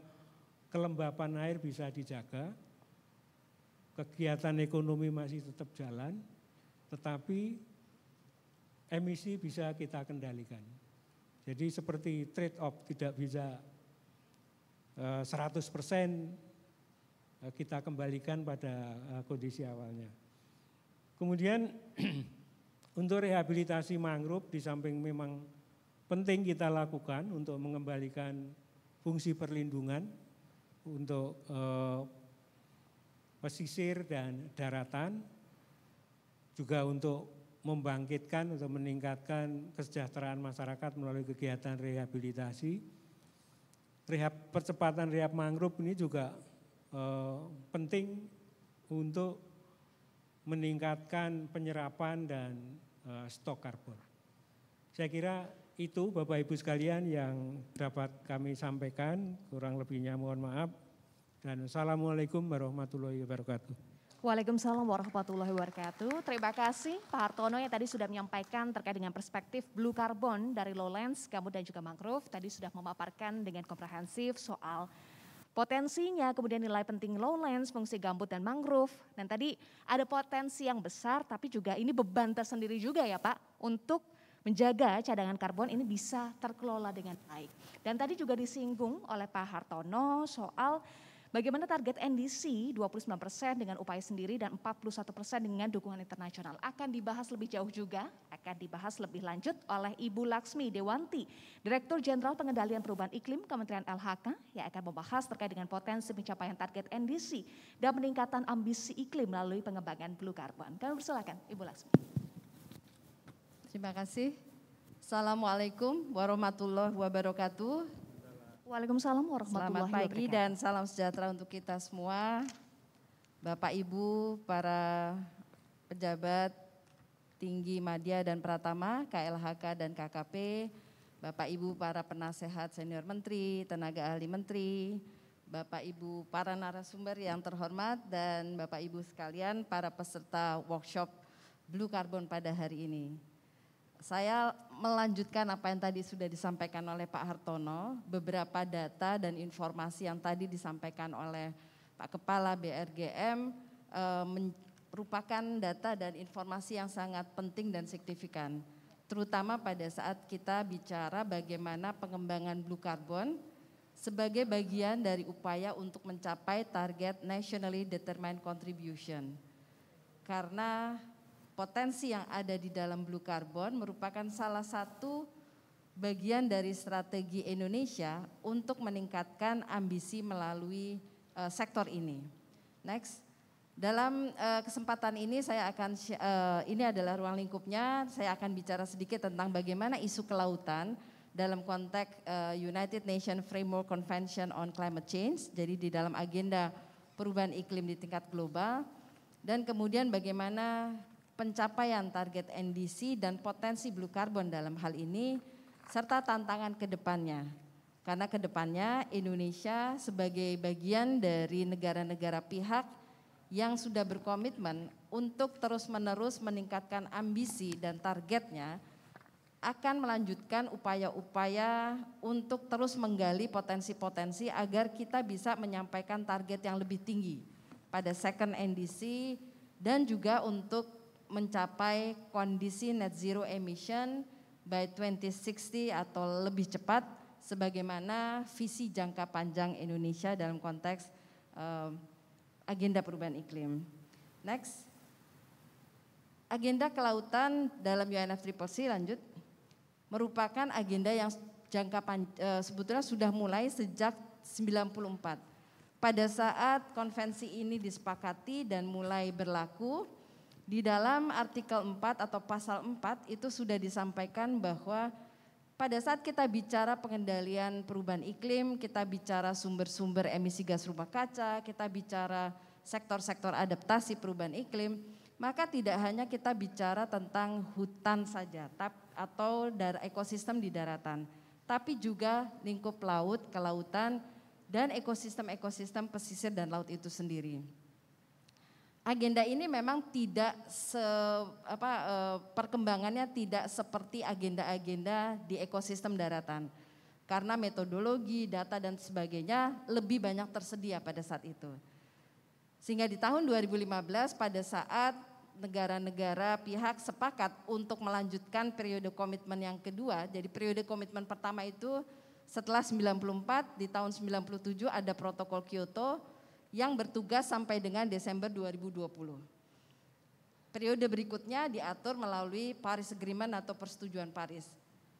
kelembapan air bisa dijaga, kegiatan ekonomi masih tetap jalan, tetapi emisi bisa kita kendalikan. Jadi seperti trade off tidak bisa 100% eh, eh, kita kembalikan pada eh, kondisi awalnya. Kemudian untuk rehabilitasi mangrove di samping memang penting kita lakukan untuk mengembalikan fungsi perlindungan untuk pesisir dan daratan juga untuk membangkitkan untuk meningkatkan kesejahteraan masyarakat melalui kegiatan rehabilitasi rehab percepatan rehab mangrove ini juga eh, penting untuk meningkatkan penyerapan dan eh, stok karbon. Saya kira itu Bapak Ibu sekalian yang dapat kami sampaikan, kurang lebihnya mohon maaf. Dan Assalamualaikum warahmatullahi wabarakatuh. Waalaikumsalam warahmatullahi wabarakatuh. Terima kasih Pak Hartono yang tadi sudah menyampaikan terkait dengan perspektif blue carbon dari lowlands, kamu dan juga mangrove. Tadi sudah memaparkan dengan komprehensif soal potensinya, kemudian nilai penting lowlands, fungsi gambut dan mangrove. Dan tadi ada potensi yang besar, tapi juga ini beban tersendiri juga ya Pak, untuk menjaga cadangan karbon ini bisa terkelola dengan baik. Dan tadi juga disinggung oleh Pak Hartono soal Bagaimana target NDC 29% dengan upaya sendiri dan 41% dengan dukungan internasional akan dibahas lebih jauh juga, akan dibahas lebih lanjut oleh Ibu Laksmi Dewanti, Direktur Jenderal Pengendalian Perubahan Iklim Kementerian LHK yang akan membahas terkait dengan potensi pencapaian target NDC dan peningkatan ambisi iklim melalui pengembangan blue carbon. Kami persilakan Ibu Laksmi. Terima kasih. Assalamualaikum warahmatullahi wabarakatuh. Waalaikumsalam warahmatullahi wabarakatuh. Selamat pagi dan salam sejahtera untuk kita semua. Bapak Ibu, para pejabat tinggi Madya dan Pratama, KLHK dan KKP, Bapak Ibu para penasehat senior menteri, tenaga ahli menteri, Bapak Ibu para narasumber yang terhormat dan Bapak Ibu sekalian para peserta workshop Blue Carbon pada hari ini saya melanjutkan apa yang tadi sudah disampaikan oleh Pak Hartono, beberapa data dan informasi yang tadi disampaikan oleh Pak Kepala BRGM e, eh, merupakan data dan informasi yang sangat penting dan signifikan, terutama pada saat kita bicara bagaimana pengembangan blue carbon sebagai bagian dari upaya untuk mencapai target nationally determined contribution. Karena potensi yang ada di dalam blue carbon merupakan salah satu bagian dari strategi Indonesia untuk meningkatkan ambisi melalui uh, sektor ini. Next. Dalam uh, kesempatan ini saya akan uh, ini adalah ruang lingkupnya, saya akan bicara sedikit tentang bagaimana isu kelautan dalam konteks uh, United Nations Framework Convention on Climate Change. Jadi di dalam agenda perubahan iklim di tingkat global dan kemudian bagaimana pencapaian target NDC dan potensi blue carbon dalam hal ini, serta tantangan ke depannya. Karena ke depannya Indonesia sebagai bagian dari negara-negara pihak yang sudah berkomitmen untuk terus-menerus meningkatkan ambisi dan targetnya, akan melanjutkan upaya-upaya untuk terus menggali potensi-potensi agar kita bisa menyampaikan target yang lebih tinggi pada second NDC dan juga untuk mencapai kondisi net zero emission by 2060 atau lebih cepat sebagaimana visi jangka panjang Indonesia dalam konteks uh, agenda perubahan iklim. Next. Agenda kelautan dalam UNFCCC lanjut merupakan agenda yang jangka panjang uh, eh, sebetulnya sudah mulai sejak 94. Pada saat konvensi ini disepakati dan mulai berlaku, di dalam artikel 4 atau pasal 4 itu sudah disampaikan bahwa pada saat kita bicara pengendalian perubahan iklim, kita bicara sumber-sumber emisi gas rumah kaca, kita bicara sektor-sektor adaptasi perubahan iklim, maka tidak hanya kita bicara tentang hutan saja atau ekosistem di daratan, tapi juga lingkup laut, kelautan, dan ekosistem-ekosistem pesisir dan laut itu sendiri agenda ini memang tidak se apa eh, perkembangannya tidak seperti agenda-agenda di ekosistem daratan. Karena metodologi, data dan sebagainya lebih banyak tersedia pada saat itu. Sehingga di tahun 2015 pada saat negara-negara pihak sepakat untuk melanjutkan periode komitmen yang kedua. Jadi periode komitmen pertama itu setelah 94 di tahun 97 ada protokol Kyoto yang bertugas sampai dengan Desember 2020. Periode berikutnya diatur melalui Paris Agreement atau Persetujuan Paris.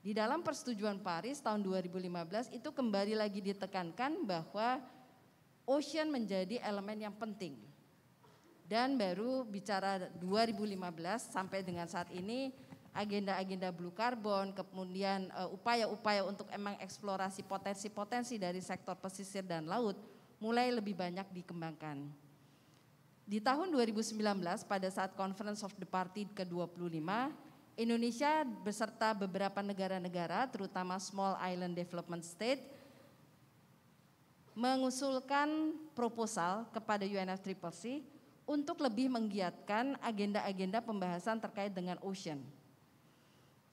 Di dalam Persetujuan Paris tahun 2015 itu kembali lagi ditekankan bahwa ocean menjadi elemen yang penting. Dan baru bicara 2015 sampai dengan saat ini agenda-agenda blue carbon, kemudian eh, upaya-upaya untuk emang eksplorasi potensi-potensi dari sektor pesisir dan laut mulai lebih banyak dikembangkan. Di tahun 2019 pada saat Conference of the Party ke-25, Indonesia beserta beberapa negara-negara terutama Small Island Development State mengusulkan proposal kepada UNFCCC untuk lebih menggiatkan agenda-agenda pembahasan terkait dengan ocean.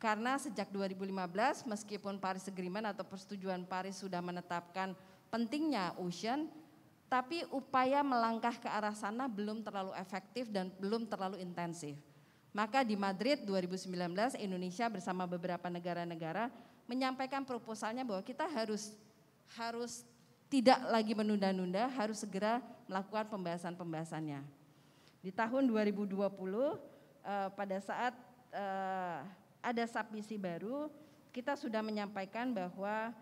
Karena sejak 2015 meskipun Paris Agreement atau persetujuan Paris sudah menetapkan pentingnya ocean, tapi upaya melangkah ke arah sana belum terlalu efektif dan belum terlalu intensif. Maka di Madrid 2019 Indonesia bersama beberapa negara-negara menyampaikan proposalnya bahwa kita harus harus tidak lagi menunda-nunda, harus segera melakukan pembahasan-pembahasannya. Di tahun 2020 eh, pada saat eh, ada submisi baru, kita sudah menyampaikan bahwa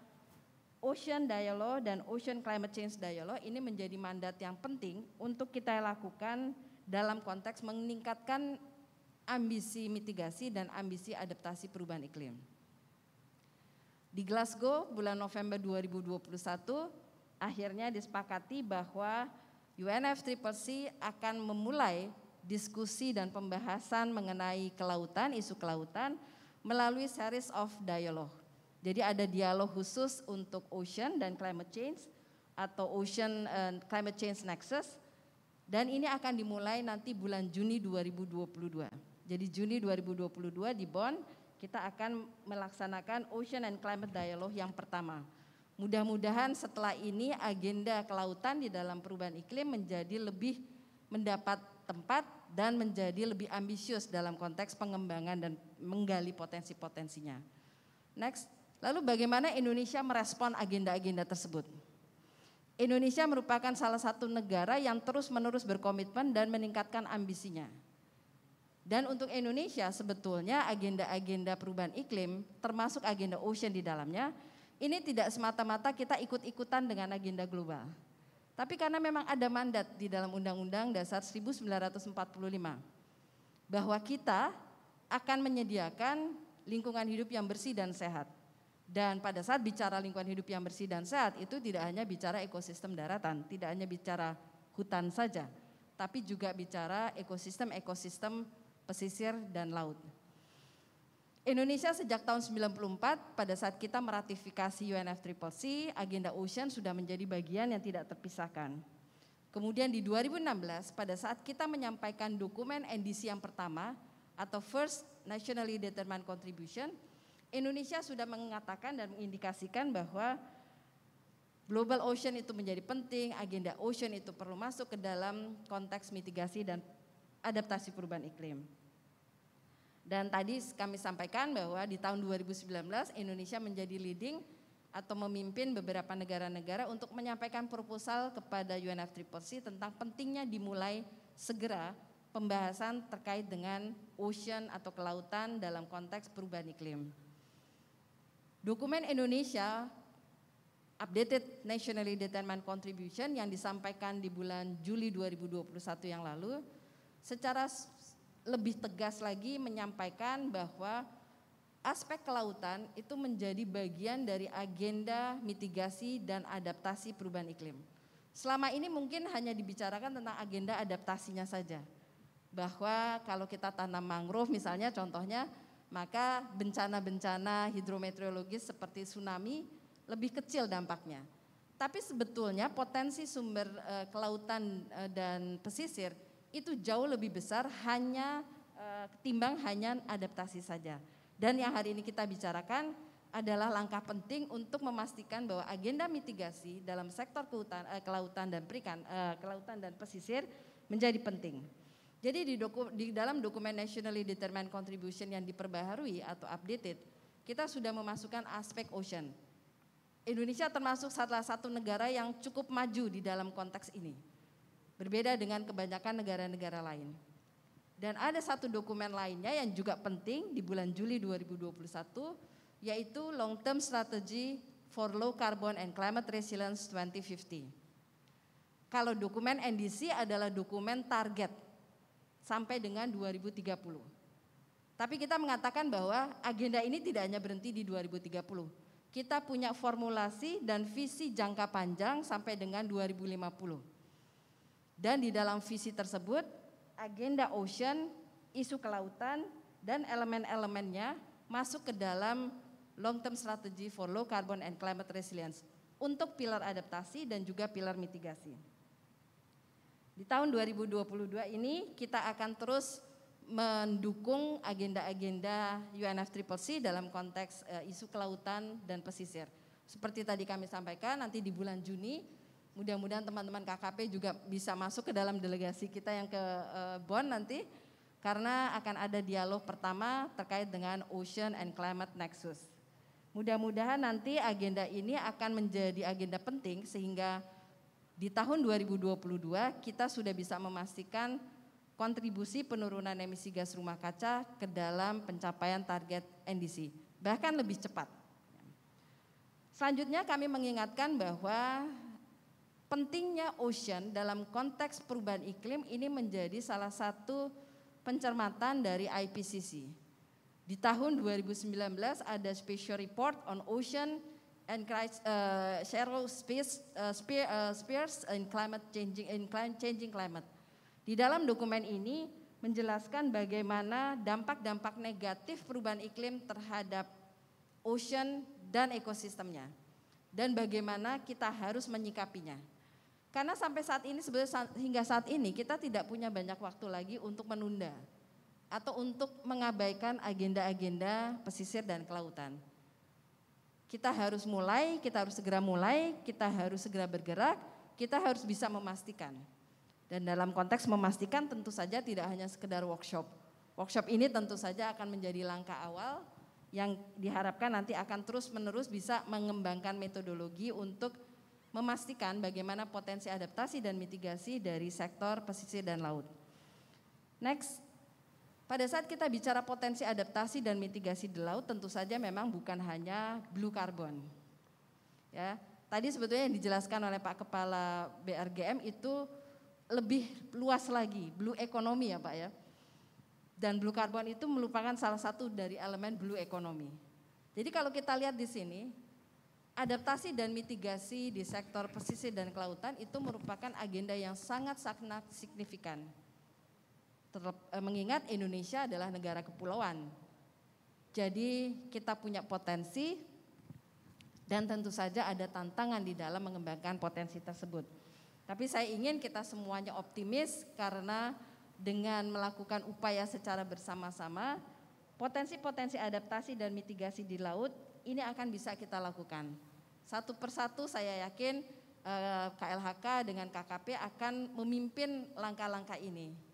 Ocean Dialogue dan Ocean Climate Change Dialogue ini menjadi mandat yang penting untuk kita lakukan dalam konteks meningkatkan ambisi mitigasi dan ambisi adaptasi perubahan iklim. Di Glasgow bulan November 2021 akhirnya disepakati bahwa UNFCCC akan memulai diskusi dan pembahasan mengenai kelautan, isu kelautan melalui series of dialogue jadi ada dialog khusus untuk ocean dan climate change atau ocean and eh, climate change nexus dan ini akan dimulai nanti bulan Juni 2022. Jadi Juni 2022 di Bonn kita akan melaksanakan Ocean and Climate Dialog yang pertama. Mudah-mudahan setelah ini agenda kelautan di dalam perubahan iklim menjadi lebih mendapat tempat dan menjadi lebih ambisius dalam konteks pengembangan dan menggali potensi-potensinya. Next. Lalu bagaimana Indonesia merespon agenda-agenda tersebut? Indonesia merupakan salah satu negara yang terus-menerus berkomitmen dan meningkatkan ambisinya. Dan untuk Indonesia sebetulnya agenda-agenda perubahan iklim termasuk agenda ocean di dalamnya ini tidak semata-mata kita ikut-ikutan dengan agenda global. Tapi karena memang ada mandat di dalam Undang-Undang Dasar 1945 bahwa kita akan menyediakan lingkungan hidup yang bersih dan sehat. Dan pada saat bicara lingkungan hidup yang bersih dan sehat itu tidak hanya bicara ekosistem daratan, tidak hanya bicara hutan saja, tapi juga bicara ekosistem-ekosistem pesisir dan laut. Indonesia sejak tahun 94 pada saat kita meratifikasi UNFCCC, agenda ocean sudah menjadi bagian yang tidak terpisahkan. Kemudian di 2016 pada saat kita menyampaikan dokumen NDC yang pertama atau First Nationally Determined Contribution, Indonesia sudah mengatakan dan mengindikasikan bahwa global ocean itu menjadi penting, agenda ocean itu perlu masuk ke dalam konteks mitigasi dan adaptasi perubahan iklim. Dan tadi kami sampaikan bahwa di tahun 2019 Indonesia menjadi leading atau memimpin beberapa negara-negara untuk menyampaikan proposal kepada UNFCCC tentang pentingnya dimulai segera pembahasan terkait dengan ocean atau kelautan dalam konteks perubahan iklim. Dokumen Indonesia Updated Nationally Determined Contribution yang disampaikan di bulan Juli 2021 yang lalu secara lebih tegas lagi menyampaikan bahwa aspek kelautan itu menjadi bagian dari agenda mitigasi dan adaptasi perubahan iklim. Selama ini mungkin hanya dibicarakan tentang agenda adaptasinya saja. Bahwa kalau kita tanam mangrove misalnya contohnya maka bencana-bencana hidrometeorologis seperti tsunami lebih kecil dampaknya. Tapi sebetulnya potensi sumber e, kelautan e, dan pesisir itu jauh lebih besar hanya eh, ketimbang hanya adaptasi saja. Dan yang hari ini kita bicarakan adalah langkah penting untuk memastikan bahwa agenda mitigasi dalam sektor kelautan, kelautan dan perikan, kelautan dan pesisir menjadi penting. Jadi di, doku, di dalam dokumen Nationally Determined Contribution yang diperbaharui atau updated, kita sudah memasukkan aspek ocean. Indonesia termasuk salah satu negara yang cukup maju di dalam konteks ini. Berbeda dengan kebanyakan negara-negara lain. Dan ada satu dokumen lainnya yang juga penting di bulan Juli 2021, yaitu Long Term Strategy for Low Carbon and Climate Resilience 2050. Kalau dokumen NDC adalah dokumen target sampai dengan 2030. Tapi kita mengatakan bahwa agenda ini tidak hanya berhenti di 2030. Kita punya formulasi dan visi jangka panjang sampai dengan 2050. Dan di dalam visi tersebut, agenda ocean, isu kelautan, dan elemen-elemennya masuk ke dalam long term strategy for low carbon and climate resilience untuk pilar adaptasi dan juga pilar mitigasi. Di tahun 2022 ini kita akan terus mendukung agenda-agenda UNFCCC dalam konteks uh, isu kelautan dan pesisir. Seperti tadi kami sampaikan, nanti di bulan Juni, mudah-mudahan teman-teman KKP juga bisa masuk ke dalam delegasi kita yang ke uh, eh, Bon nanti, karena akan ada dialog pertama terkait dengan Ocean and Climate Nexus. Mudah-mudahan nanti agenda ini akan menjadi agenda penting sehingga di tahun 2022 kita sudah bisa memastikan kontribusi penurunan emisi gas rumah kaca ke dalam pencapaian target NDC, bahkan lebih cepat. Selanjutnya kami mengingatkan bahwa pentingnya ocean dalam konteks perubahan iklim ini menjadi salah satu pencermatan dari IPCC. Di tahun 2019 ada special report on ocean and uh, Cheryl space, uh, Spears, uh, spears in climate changing in climate changing climate. Di dalam dokumen ini menjelaskan bagaimana dampak-dampak negatif perubahan iklim terhadap ocean dan ekosistemnya dan bagaimana kita harus menyikapinya. Karena sampai saat ini sebenarnya hingga saat ini kita tidak punya banyak waktu lagi untuk menunda atau untuk mengabaikan agenda-agenda pesisir dan kelautan. Kita harus mulai, kita harus segera mulai, kita harus segera bergerak, kita harus bisa memastikan. Dan dalam konteks memastikan tentu saja tidak hanya sekedar workshop. Workshop ini tentu saja akan menjadi langkah awal yang diharapkan nanti akan terus-menerus bisa mengembangkan metodologi untuk memastikan bagaimana potensi adaptasi dan mitigasi dari sektor pesisir dan laut. Next, pada saat kita bicara potensi adaptasi dan mitigasi di laut tentu saja memang bukan hanya blue carbon. Ya, tadi sebetulnya yang dijelaskan oleh Pak Kepala BRGM itu lebih luas lagi, blue ekonomi ya Pak ya. Dan blue carbon itu merupakan salah satu dari elemen blue ekonomi. Jadi kalau kita lihat di sini, adaptasi dan mitigasi di sektor pesisir dan kelautan itu merupakan agenda yang sangat sangat signifikan Terlep, eh, mengingat Indonesia adalah negara kepulauan. Jadi kita punya potensi dan tentu saja ada tantangan di dalam mengembangkan potensi tersebut. Tapi saya ingin kita semuanya optimis karena dengan melakukan upaya secara bersama-sama, potensi-potensi adaptasi dan mitigasi di laut ini akan bisa kita lakukan. Satu persatu saya yakin KLHK eh, dengan KKP akan memimpin langkah-langkah ini.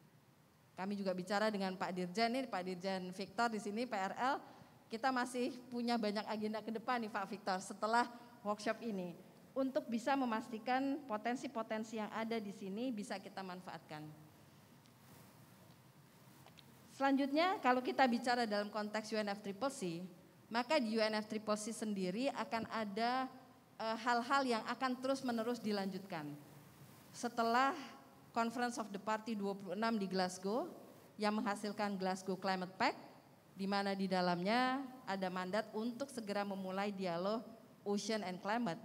Kami juga bicara dengan Pak Dirjen nih, Pak Dirjen Victor di sini PRL. Kita masih punya banyak agenda ke depan nih Pak Victor setelah workshop ini untuk bisa memastikan potensi-potensi yang ada di sini bisa kita manfaatkan. Selanjutnya, kalau kita bicara dalam konteks UNFCCC, maka di UNFCCC sendiri akan ada eh, hal-hal e, yang akan terus-menerus dilanjutkan. Setelah Conference of the Party 26 di Glasgow yang menghasilkan Glasgow Climate Pact di mana di dalamnya ada mandat untuk segera memulai dialog ocean and climate.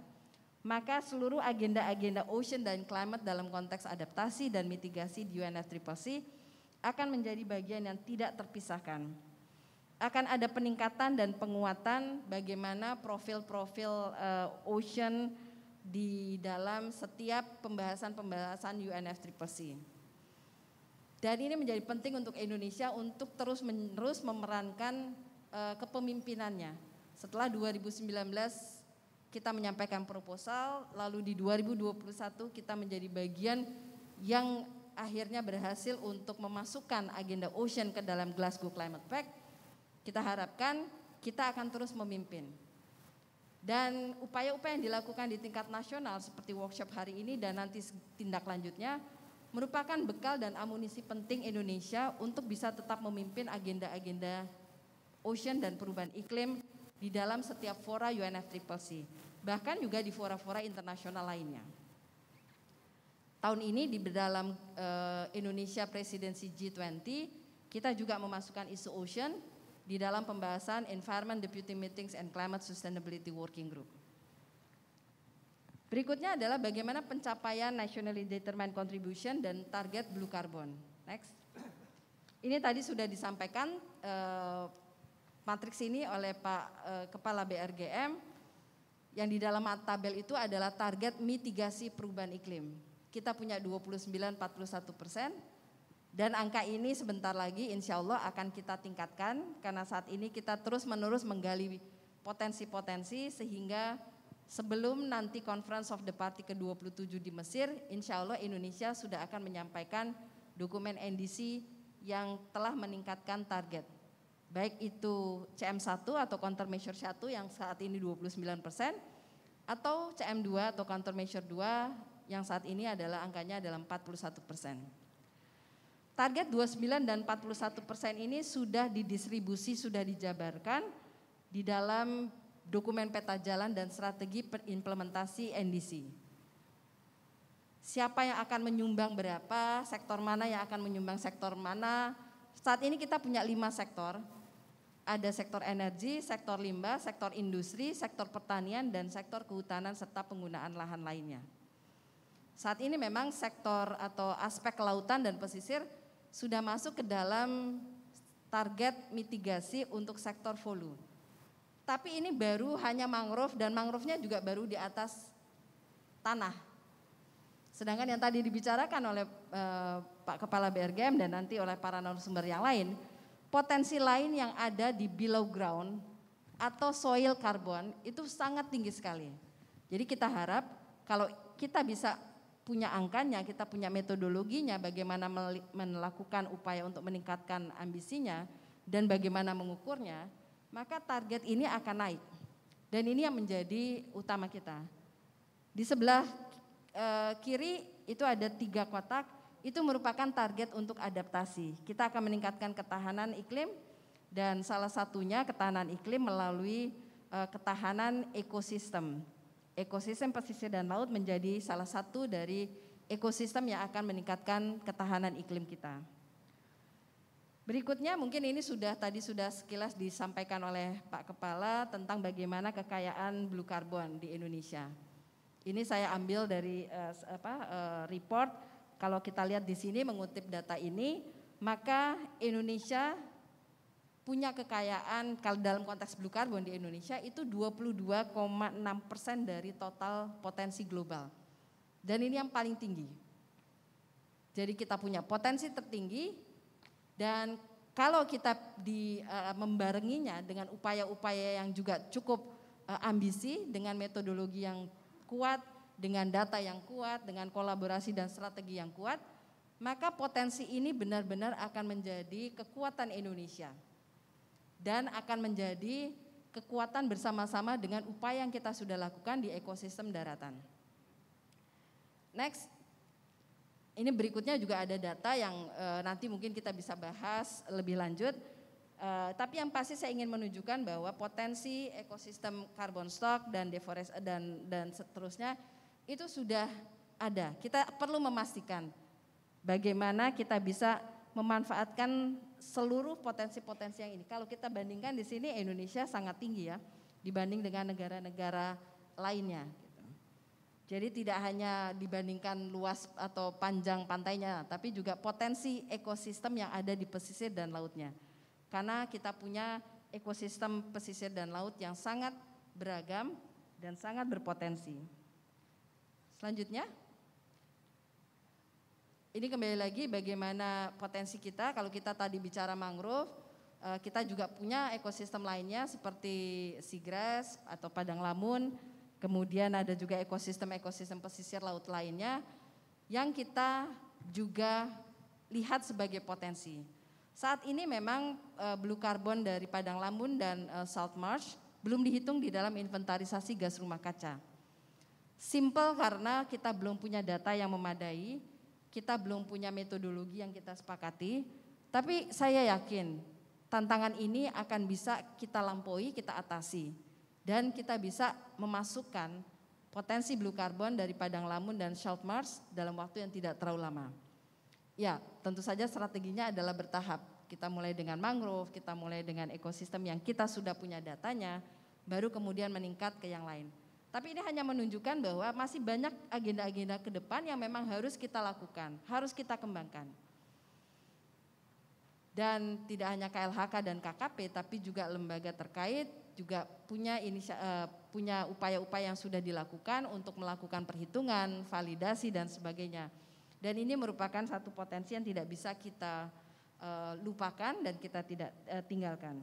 Maka seluruh agenda-agenda ocean dan climate dalam konteks adaptasi dan mitigasi di UNFCCC akan menjadi bagian yang tidak terpisahkan. Akan ada peningkatan dan penguatan bagaimana profil-profil uh, ocean di dalam setiap pembahasan-pembahasan UNFCCC. Dan ini menjadi penting untuk Indonesia untuk terus-menerus memerankan uh, kepemimpinannya. Setelah 2019 kita menyampaikan proposal, lalu di 2021 kita menjadi bagian yang akhirnya berhasil untuk memasukkan agenda ocean ke dalam Glasgow Climate Pact. Kita harapkan kita akan terus memimpin. Dan upaya-upaya yang dilakukan di tingkat nasional seperti workshop hari ini dan nanti tindak lanjutnya merupakan bekal dan amunisi penting Indonesia untuk bisa tetap memimpin agenda-agenda ocean dan perubahan iklim di dalam setiap fora UNFCCC, bahkan juga di fora-fora internasional lainnya. Tahun ini di dalam e, Indonesia Presidensi G20, kita juga memasukkan isu ocean di dalam pembahasan Environment Deputy Meetings and Climate Sustainability Working Group. Berikutnya adalah bagaimana pencapaian nationally determined contribution dan target blue carbon. Next. Ini tadi sudah disampaikan eh, matriks ini oleh Pak eh, Kepala BRGM yang di dalam tabel itu adalah target mitigasi perubahan iklim. Kita punya 29 41 persen, dan angka ini sebentar lagi insya Allah akan kita tingkatkan karena saat ini kita terus-menerus menggali potensi-potensi sehingga sebelum nanti Conference of the Party ke-27 di Mesir, insya Allah Indonesia sudah akan menyampaikan dokumen NDC yang telah meningkatkan target. Baik itu CM1 atau countermeasure 1 yang saat ini 29 persen, atau CM2 atau countermeasure 2 yang saat ini adalah angkanya adalah 41 persen. Target 29 dan 41 persen ini sudah didistribusi, sudah dijabarkan di dalam dokumen peta jalan dan strategi implementasi NDC siapa yang akan menyumbang berapa, sektor mana yang akan menyumbang sektor mana. Saat ini kita punya lima sektor, ada sektor energi, sektor limbah, sektor industri, sektor pertanian, dan sektor kehutanan serta penggunaan lahan lainnya. Saat ini memang sektor atau aspek kelautan dan pesisir sudah masuk ke dalam target mitigasi untuk sektor volume, Tapi ini baru hanya mangrove dan mangrove-nya juga baru di atas tanah. Sedangkan yang tadi dibicarakan oleh eh, Pak Kepala BRGM dan nanti oleh para narasumber yang lain, potensi lain yang ada di below ground atau soil carbon itu sangat tinggi sekali. Jadi kita harap kalau kita bisa punya angkanya, kita punya metodologinya bagaimana melakukan upaya untuk meningkatkan ambisinya dan bagaimana mengukurnya, maka target ini akan naik. Dan ini yang menjadi utama kita. Di sebelah e, kiri itu ada tiga kotak, itu merupakan target untuk adaptasi. Kita akan meningkatkan ketahanan iklim dan salah satunya ketahanan iklim melalui e, ketahanan ekosistem ekosistem pesisir dan laut menjadi salah satu dari ekosistem yang akan meningkatkan ketahanan iklim kita. Berikutnya mungkin ini sudah tadi sudah sekilas disampaikan oleh Pak Kepala tentang bagaimana kekayaan blue carbon di Indonesia. Ini saya ambil dari uh, apa, uh, report kalau kita lihat di sini mengutip data ini, maka Indonesia punya kekayaan kalau dalam konteks blue carbon di Indonesia itu 22,6 persen dari total potensi global. Dan ini yang paling tinggi. Jadi kita punya potensi tertinggi dan kalau kita di, uh, membarenginya dengan upaya-upaya yang juga cukup uh, ambisi, dengan metodologi yang kuat, dengan data yang kuat, dengan kolaborasi dan strategi yang kuat, maka potensi ini benar-benar akan menjadi kekuatan Indonesia dan akan menjadi kekuatan bersama-sama dengan upaya yang kita sudah lakukan di ekosistem daratan. Next, ini berikutnya juga ada data yang e, nanti mungkin kita bisa bahas lebih lanjut. E, tapi yang pasti saya ingin menunjukkan bahwa potensi ekosistem carbon stock dan deforest eh, dan dan seterusnya itu sudah ada. Kita perlu memastikan bagaimana kita bisa memanfaatkan seluruh potensi-potensi yang ini. Kalau kita bandingkan di sini Indonesia sangat tinggi ya dibanding dengan negara-negara lainnya. Gitu. Jadi tidak hanya dibandingkan luas atau panjang pantainya, tapi juga potensi ekosistem yang ada di pesisir dan lautnya. Karena kita punya ekosistem pesisir dan laut yang sangat beragam dan sangat berpotensi. Selanjutnya, ini kembali lagi bagaimana potensi kita kalau kita tadi bicara mangrove, eh, kita juga punya ekosistem lainnya seperti seagrass atau padang lamun, kemudian ada juga ekosistem-ekosistem pesisir laut lainnya yang kita juga lihat sebagai potensi. Saat ini memang eh, blue carbon dari padang lamun dan eh, salt marsh belum dihitung di dalam inventarisasi gas rumah kaca. Simple karena kita belum punya data yang memadai, kita belum punya metodologi yang kita sepakati, tapi saya yakin tantangan ini akan bisa kita lampaui, kita atasi. Dan kita bisa memasukkan potensi blue carbon dari Padang Lamun dan Shelf Mars dalam waktu yang tidak terlalu lama. Ya, tentu saja strateginya adalah bertahap. Kita mulai dengan mangrove, kita mulai dengan ekosistem yang kita sudah punya datanya, baru kemudian meningkat ke yang lain. Tapi ini hanya menunjukkan bahwa masih banyak agenda-agenda ke depan yang memang harus kita lakukan, harus kita kembangkan. Dan tidak hanya KLHK dan KKP, tapi juga lembaga terkait juga punya ini eh, punya upaya-upaya yang sudah dilakukan untuk melakukan perhitungan, validasi dan sebagainya. Dan ini merupakan satu potensi yang tidak bisa kita eh, lupakan dan kita tidak eh, tinggalkan.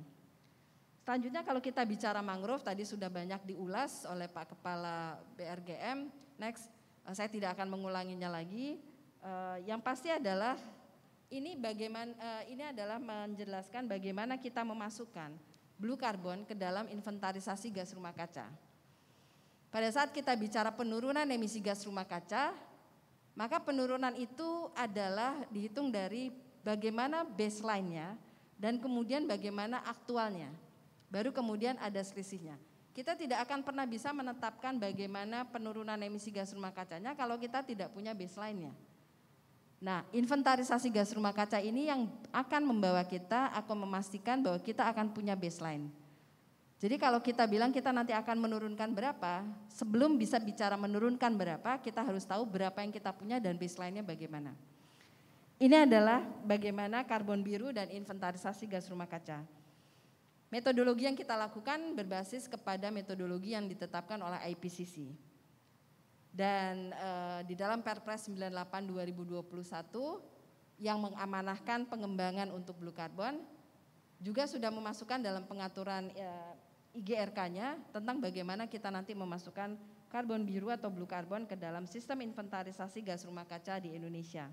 Selanjutnya kalau kita bicara mangrove tadi sudah banyak diulas oleh Pak Kepala BRGM. Next, eh, saya tidak akan mengulanginya lagi. Eh, yang pasti adalah ini bagaimana eh, ini adalah menjelaskan bagaimana kita memasukkan blue carbon ke dalam inventarisasi gas rumah kaca. Pada saat kita bicara penurunan emisi gas rumah kaca, maka penurunan itu adalah dihitung dari bagaimana baseline-nya dan kemudian bagaimana aktualnya. Baru kemudian ada selisihnya. Kita tidak akan pernah bisa menetapkan bagaimana penurunan emisi gas rumah kacanya kalau kita tidak punya baseline-nya. Nah, inventarisasi gas rumah kaca ini yang akan membawa kita akan memastikan bahwa kita akan punya baseline. Jadi kalau kita bilang kita nanti akan menurunkan berapa, sebelum bisa bicara menurunkan berapa, kita harus tahu berapa yang kita punya dan baseline-nya bagaimana. Ini adalah bagaimana karbon biru dan inventarisasi gas rumah kaca. Metodologi yang kita lakukan berbasis kepada metodologi yang ditetapkan oleh IPCC. Dan e, di dalam Perpres 98 2021 yang mengamanahkan pengembangan untuk blue carbon juga sudah memasukkan dalam pengaturan e, eh, IGRK-nya tentang bagaimana kita nanti memasukkan karbon biru atau blue carbon ke dalam sistem inventarisasi gas rumah kaca di Indonesia.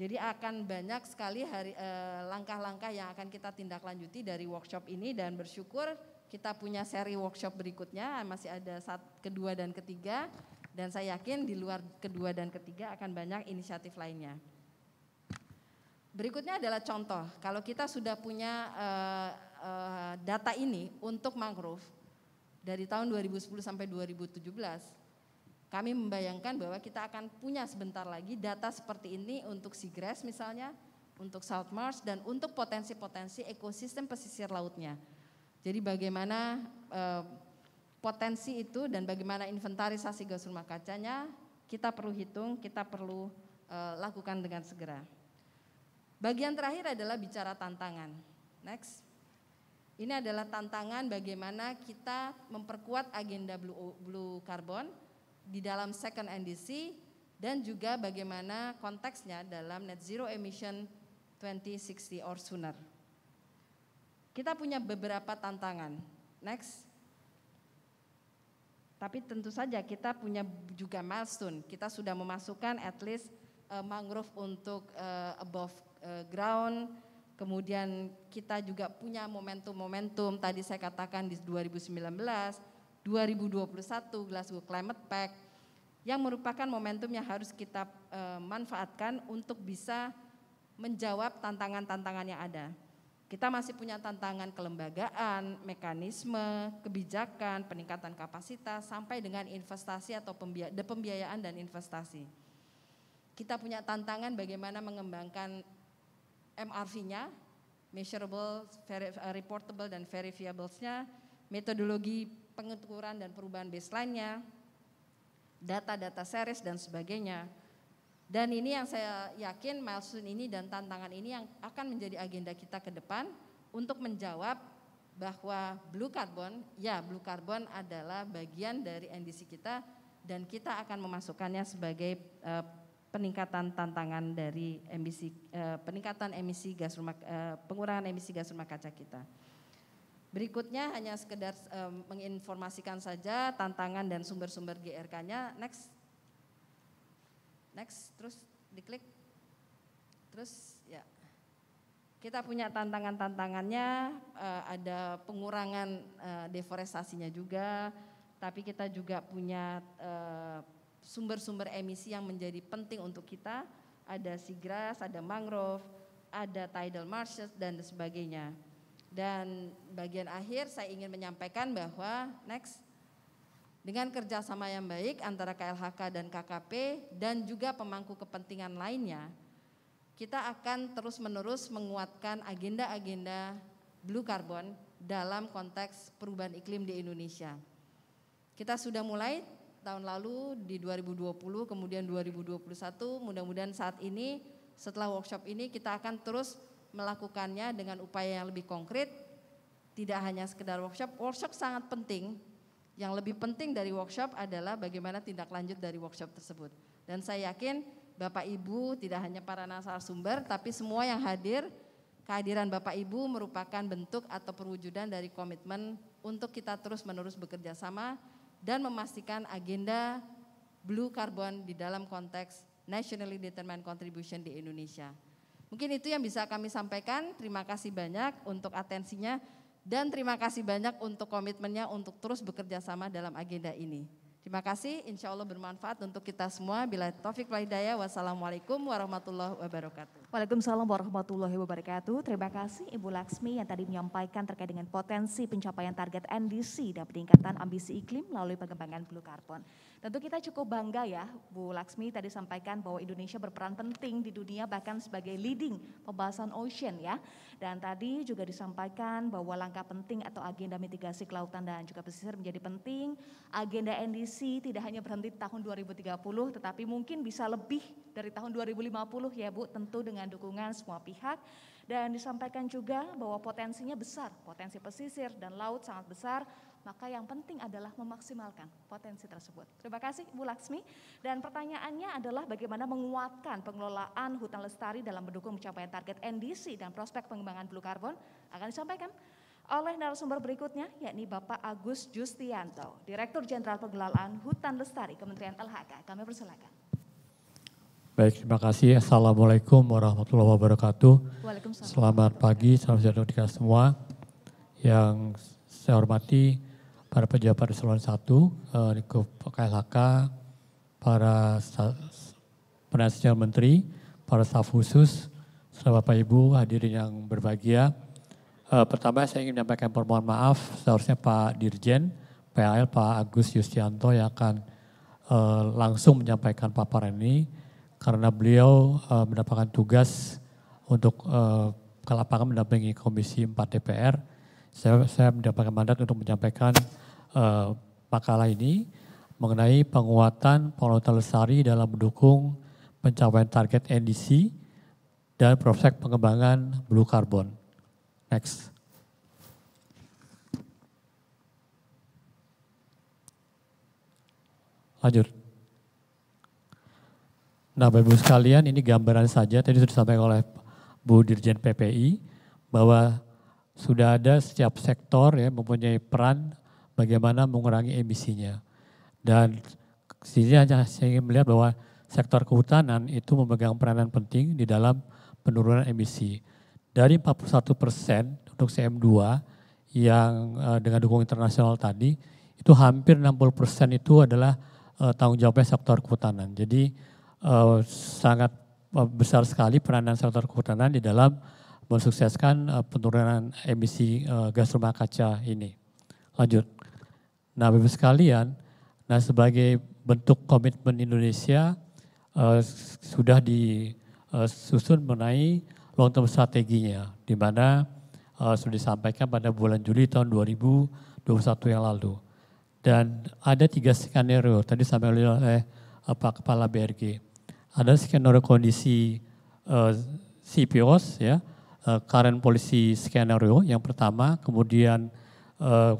Jadi akan banyak sekali hari, eh, langkah-langkah yang akan kita tindak lanjuti dari workshop ini dan bersyukur kita punya seri workshop berikutnya masih ada saat kedua dan ketiga dan saya yakin di luar kedua dan ketiga akan banyak inisiatif lainnya. Berikutnya adalah contoh. Kalau kita sudah punya eh, eh, data ini untuk mangrove dari tahun 2010 sampai 2017, kami membayangkan bahwa kita akan punya sebentar lagi data seperti ini untuk Seagrass misalnya, untuk South Marsh dan untuk potensi-potensi ekosistem pesisir lautnya. Jadi bagaimana eh, potensi itu dan bagaimana inventarisasi gas rumah kacanya kita perlu hitung, kita perlu eh, lakukan dengan segera. Bagian terakhir adalah bicara tantangan. Next. Ini adalah tantangan bagaimana kita memperkuat agenda blue, blue carbon di dalam second NDC dan juga bagaimana konteksnya dalam net zero emission 2060 or sooner. Kita punya beberapa tantangan. Next. Tapi tentu saja kita punya juga milestone. Kita sudah memasukkan at least uh, mangrove untuk uh, above uh, ground. Kemudian kita juga punya momentum-momentum tadi saya katakan di 2019 2021 Glasgow Climate Pact yang merupakan momentum yang harus kita eh, manfaatkan untuk bisa menjawab tantangan-tantangan yang ada. Kita masih punya tantangan kelembagaan, mekanisme, kebijakan, peningkatan kapasitas sampai dengan investasi atau pembiayaan dan investasi. Kita punya tantangan bagaimana mengembangkan MRV-nya, measurable, eh, reportable dan verifiable nya metodologi pengukuran dan perubahan baseline-nya, data-data series dan sebagainya. Dan ini yang saya yakin milestone ini dan tantangan ini yang akan menjadi agenda kita ke depan untuk menjawab bahwa blue carbon, ya blue carbon adalah bagian dari NDC kita dan kita akan memasukkannya sebagai uh, peningkatan tantangan dari emisi uh, eh, peningkatan emisi gas rumah uh, pengurangan emisi gas rumah kaca kita. Berikutnya hanya sekedar um, menginformasikan saja tantangan dan sumber-sumber GRK-nya. Next. Next, terus diklik. Terus ya. Kita punya tantangan-tantangannya, uh, ada pengurangan uh, deforestasinya juga, tapi kita juga punya e, sumber-sumber uh, emisi yang menjadi penting untuk kita. Ada seagrass, ada mangrove, ada tidal marshes dan sebagainya. Dan bagian akhir saya ingin menyampaikan bahwa next dengan kerjasama yang baik antara KLHK dan KKP dan juga pemangku kepentingan lainnya, kita akan terus-menerus menguatkan agenda-agenda blue carbon dalam konteks perubahan iklim di Indonesia. Kita sudah mulai tahun lalu di 2020 kemudian 2021 mudah-mudahan saat ini setelah workshop ini kita akan terus melakukannya dengan upaya yang lebih konkret, tidak hanya sekedar workshop. Workshop sangat penting. Yang lebih penting dari workshop adalah bagaimana tindak lanjut dari workshop tersebut. Dan saya yakin Bapak Ibu tidak hanya para nasar sumber, tapi semua yang hadir, kehadiran Bapak Ibu merupakan bentuk atau perwujudan dari komitmen untuk kita terus menerus bekerja sama dan memastikan agenda blue carbon di dalam konteks nationally determined contribution di Indonesia. Mungkin itu yang bisa kami sampaikan. Terima kasih banyak untuk atensinya dan terima kasih banyak untuk komitmennya untuk terus bekerja sama dalam agenda ini. Terima kasih, insya Allah bermanfaat untuk kita semua. Bila Taufik Walidaya, wassalamualaikum warahmatullahi wabarakatuh. Waalaikumsalam warahmatullahi wabarakatuh. Terima kasih Ibu Laksmi yang tadi menyampaikan terkait dengan potensi pencapaian target NDC dan peningkatan ambisi iklim melalui pengembangan blue carbon. Tentu kita cukup bangga ya, Bu Laksmi tadi sampaikan bahwa Indonesia berperan penting di dunia bahkan sebagai leading pembahasan ocean ya. Dan tadi juga disampaikan bahwa langkah penting atau agenda mitigasi kelautan dan juga pesisir menjadi penting. Agenda NDC tidak hanya berhenti di tahun 2030 tetapi mungkin bisa lebih dari tahun 2050 ya Bu tentu dengan dukungan semua pihak dan disampaikan juga bahwa potensinya besar, potensi pesisir dan laut sangat besar maka yang penting adalah memaksimalkan potensi tersebut. Terima kasih Bu Laksmi. Dan pertanyaannya adalah bagaimana menguatkan pengelolaan hutan lestari dalam mendukung pencapaian target NDC dan prospek pengembangan blue carbon akan disampaikan oleh narasumber berikutnya, yakni Bapak Agus Justianto, Direktur Jenderal Pengelolaan Hutan Lestari Kementerian LHK. Kami persilakan. Baik, terima kasih. Assalamualaikum warahmatullahi wabarakatuh. Waalaikumsalam. Selamat pagi, salam sejahtera untuk kita semua. Yang saya hormati para pejabat eselon 1 eh, ke KLHK, para penasihat menteri, para staf khusus, Bapak Ibu hadirin yang berbahagia. Eh, pertama saya ingin menyampaikan permohon maaf seharusnya Pak Dirjen PAL Pak Agus Yustianto yang akan eh, langsung menyampaikan paparan ini karena beliau mendapatkan tugas untuk ke lapangan mendampingi Komisi 4 DPR saya, saya mendapatkan mandat untuk menyampaikan uh, makalah ini mengenai penguatan pengelolaan Lestari dalam mendukung pencapaian target NDC dan proses pengembangan blue carbon. Next. Lanjut. Nah, Bapak-Ibu sekalian, ini gambaran saja tadi sudah disampaikan oleh Bu Dirjen PPI bahwa sudah ada setiap sektor ya mempunyai peran bagaimana mengurangi emisinya. Dan sini hanya saya ingin melihat bahwa sektor kehutanan itu memegang peranan penting di dalam penurunan emisi. Dari 41 persen untuk CM2 yang eh, dengan dukungan internasional tadi, itu hampir 60 persen itu adalah eh, tanggung jawabnya sektor kehutanan. Jadi eh, sangat besar sekali peranan sektor kehutanan di dalam mensukseskan uh, penurunan emisi uh, gas rumah kaca ini. Lanjut. Nah, Bapak sekalian, nah sebagai bentuk komitmen Indonesia uh, sudah disusun mengenai long term strateginya di mana uh, sudah disampaikan pada bulan Juli tahun 2021 yang lalu. Dan ada tiga skenario tadi sampai oleh Pak Kepala BRG. Ada skenario kondisi uh, CPOs ya, uh, current policy skenario yang pertama, kemudian uh,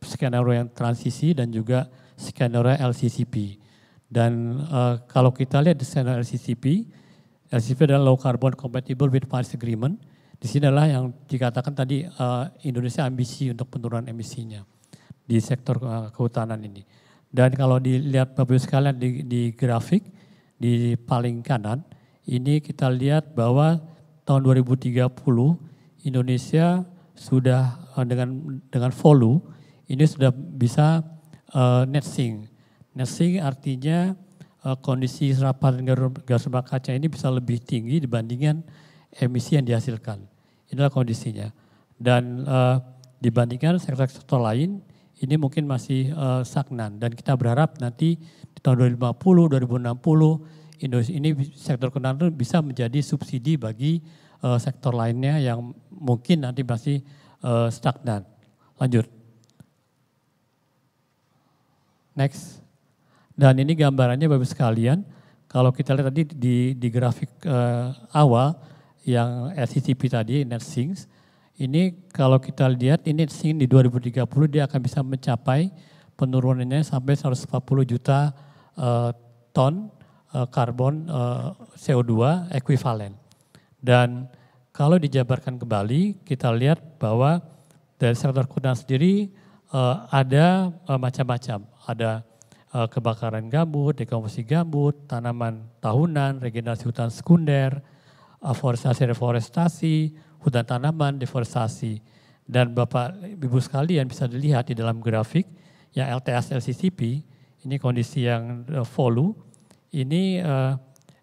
skenario yang transisi dan juga skenario LCCP. Dan uh, kalau kita lihat di skenario LCCP, LCCP adalah low carbon compatible with Paris Agreement. Di sini adalah yang dikatakan tadi uh, Indonesia ambisi untuk penurunan emisinya di sektor uh, kehutanan ini. Dan kalau dilihat Bapak sekalian di, di grafik di paling kanan, ini kita lihat bahwa tahun 2030 Indonesia sudah eh, dengan dengan volu ini sudah bisa uh, net sink. Net sink artinya uh, kondisi serapan gas rumah kaca ini bisa lebih tinggi dibandingkan emisi yang dihasilkan. Inilah kondisinya. Dan uh, dibandingkan sektor-sektor lain ini mungkin masih uh, stagnan dan kita berharap nanti di tahun 2050, 2060 Indonesia ini sektor kendaraan bisa menjadi subsidi bagi uh, sektor lainnya yang mungkin nanti masih uh, eh, stagnan. Lanjut. Next. Dan ini gambarannya Bapak sekalian, kalau kita lihat tadi di, di grafik uh, awal yang LCCP tadi, net sinks, ini kalau kita lihat ini sing di 2030 dia akan bisa mencapai penurunannya sampai 140 juta uh, ton Eh, karbon eh, CO2 ekuivalen. Dan kalau dijabarkan kembali, kita lihat bahwa dari sektor kuda sendiri eh, ada macam-macam. Ada kebakaran gambut, dekomposisi gambut, tanaman tahunan, regenerasi hutan sekunder, afforestasi-reforestasi, hutan tanaman, deforestasi. Dan Bapak Ibu sekalian bisa dilihat di dalam grafik yang LTS LCCP, ini kondisi yang volu, ini uh,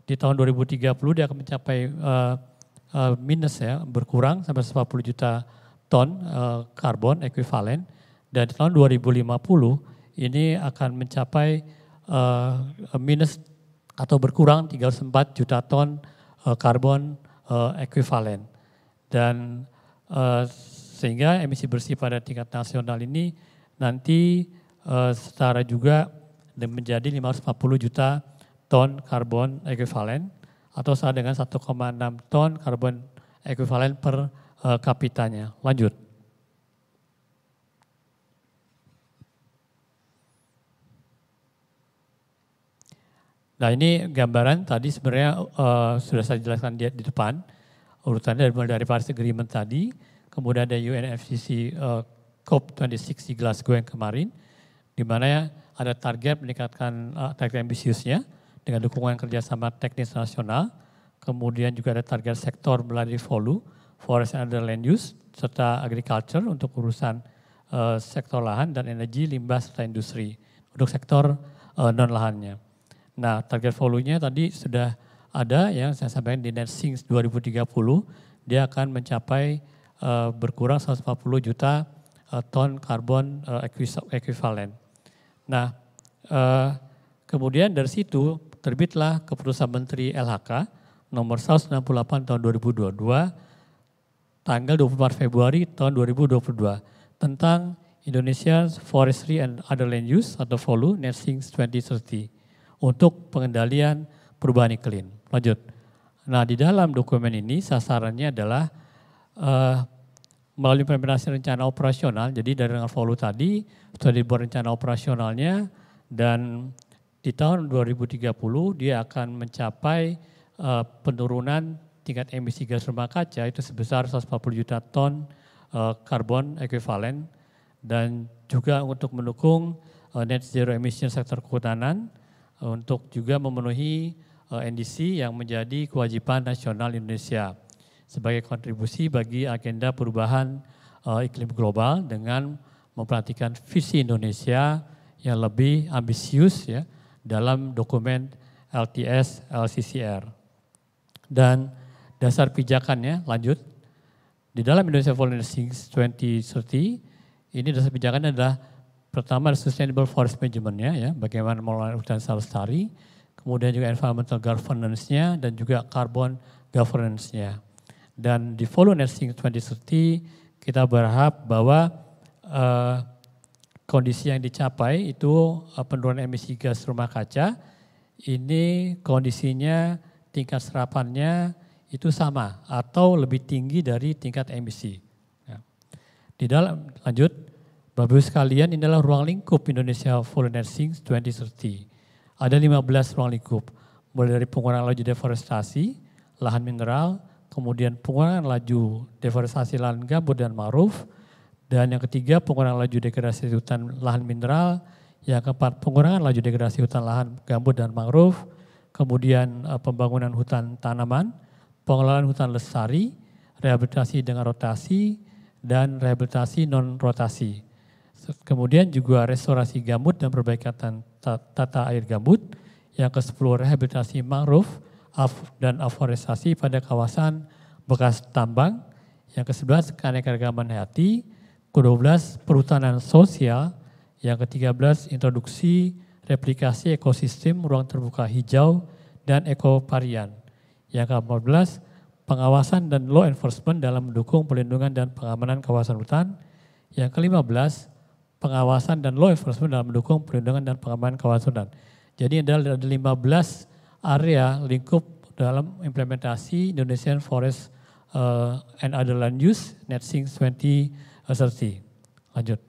di tahun 2030 dia akan mencapai uh, uh, minus ya, berkurang sampai 40 juta ton uh, karbon ekuivalen dan di tahun 2050 ini akan mencapai uh, minus atau berkurang 304 juta ton karbon uh, ekuivalen dan uh, sehingga emisi bersih pada tingkat nasional ini nanti uh, setara juga menjadi 540 juta ton karbon ekuivalen atau sama dengan 1,6 ton karbon ekuivalen per uh, kapitanya. Lanjut. Nah ini gambaran tadi sebenarnya uh, sudah saya jelaskan di, di depan urutannya dari, dari Paris Agreement tadi, kemudian ada UNFCC uh, eh, COP26 di Glasgow yang kemarin, di mana ada target meningkatkan uh, target ambisiusnya, dengan dukungan kerjasama teknis nasional, kemudian juga ada target sektor melalui volume, forest and land use, serta agriculture untuk urusan uh, sektor lahan dan energi, limbah, serta industri untuk sektor uh, non-lahannya. Nah, target volumenya tadi sudah ada yang saya sampaikan di Net Sinks 2030, dia akan mencapai uh, berkurang 140 juta uh, ton karbon uh, Nah, uh, kemudian dari situ terbitlah keputusan Menteri LHK nomor 168 tahun 2022 tanggal 24 Februari tahun 2022 tentang Indonesia Forestry and Other Land Use atau FOLU Nesting 2030 untuk pengendalian perubahan iklim. Lanjut. Nah, di dalam dokumen ini sasarannya adalah uh, melalui implementasi rencana operasional. Jadi dari dengan FOLU tadi sudah dibuat rencana operasionalnya dan di tahun 2030 dia akan mencapai eh, penurunan tingkat emisi gas rumah kaca itu sebesar 140 juta ton eh, karbon ekuivalen dan juga untuk mendukung eh, net zero emission sektor kehutanan untuk juga memenuhi NDC yang menjadi kewajiban nasional Indonesia sebagai kontribusi bagi agenda perubahan iklim global dengan memperhatikan visi Indonesia yang lebih ambisius ya dalam dokumen LTS LCCR. Dan dasar pijakannya lanjut di dalam Indonesia Foreign Exchange 2030 ini dasar pijakannya adalah pertama sustainable forest managementnya ya bagaimana mengelola hutan secara lestari kemudian juga environmental governance-nya dan juga carbon governance-nya dan di follow Nursing 2030 kita berharap bahwa uh, kondisi yang dicapai itu eh, penurunan emisi gas rumah kaca ini kondisinya tingkat serapannya itu sama atau lebih tinggi dari tingkat emisi. Ya. Di dalam lanjut, Bapak Ibu sekalian adalah ruang lingkup Indonesia Full Sinks 2030. Ada 15 ruang lingkup, mulai dari pengurangan laju deforestasi, lahan mineral, kemudian pengurangan laju deforestasi lahan gambut dan maruf, dan yang ketiga pengurangan laju degradasi hutan lahan mineral. Yang keempat pengurangan laju degradasi hutan lahan gambut dan mangrove. Kemudian eh, pembangunan hutan tanaman, pengelolaan hutan lestari, rehabilitasi dengan rotasi, dan rehabilitasi non-rotasi. Kemudian juga restorasi gambut dan perbaikan tata air gambut. Yang ke-10 rehabilitasi mangrove dan afforestasi pada kawasan bekas tambang. Yang ke-11 keanekaragaman hayati ke-12 perhutanan sosial, yang ke-13 introduksi replikasi ekosistem ruang terbuka hijau dan ekoparian, yang ke-14 pengawasan dan law enforcement dalam mendukung perlindungan dan pengamanan kawasan hutan, yang ke-15 pengawasan dan law enforcement dalam mendukung perlindungan dan pengamanan kawasan hutan. Jadi ada 15 area lingkup dalam implementasi Indonesian Forest eh, and Other Land Use, NetSync 20 asersi. Lanjut.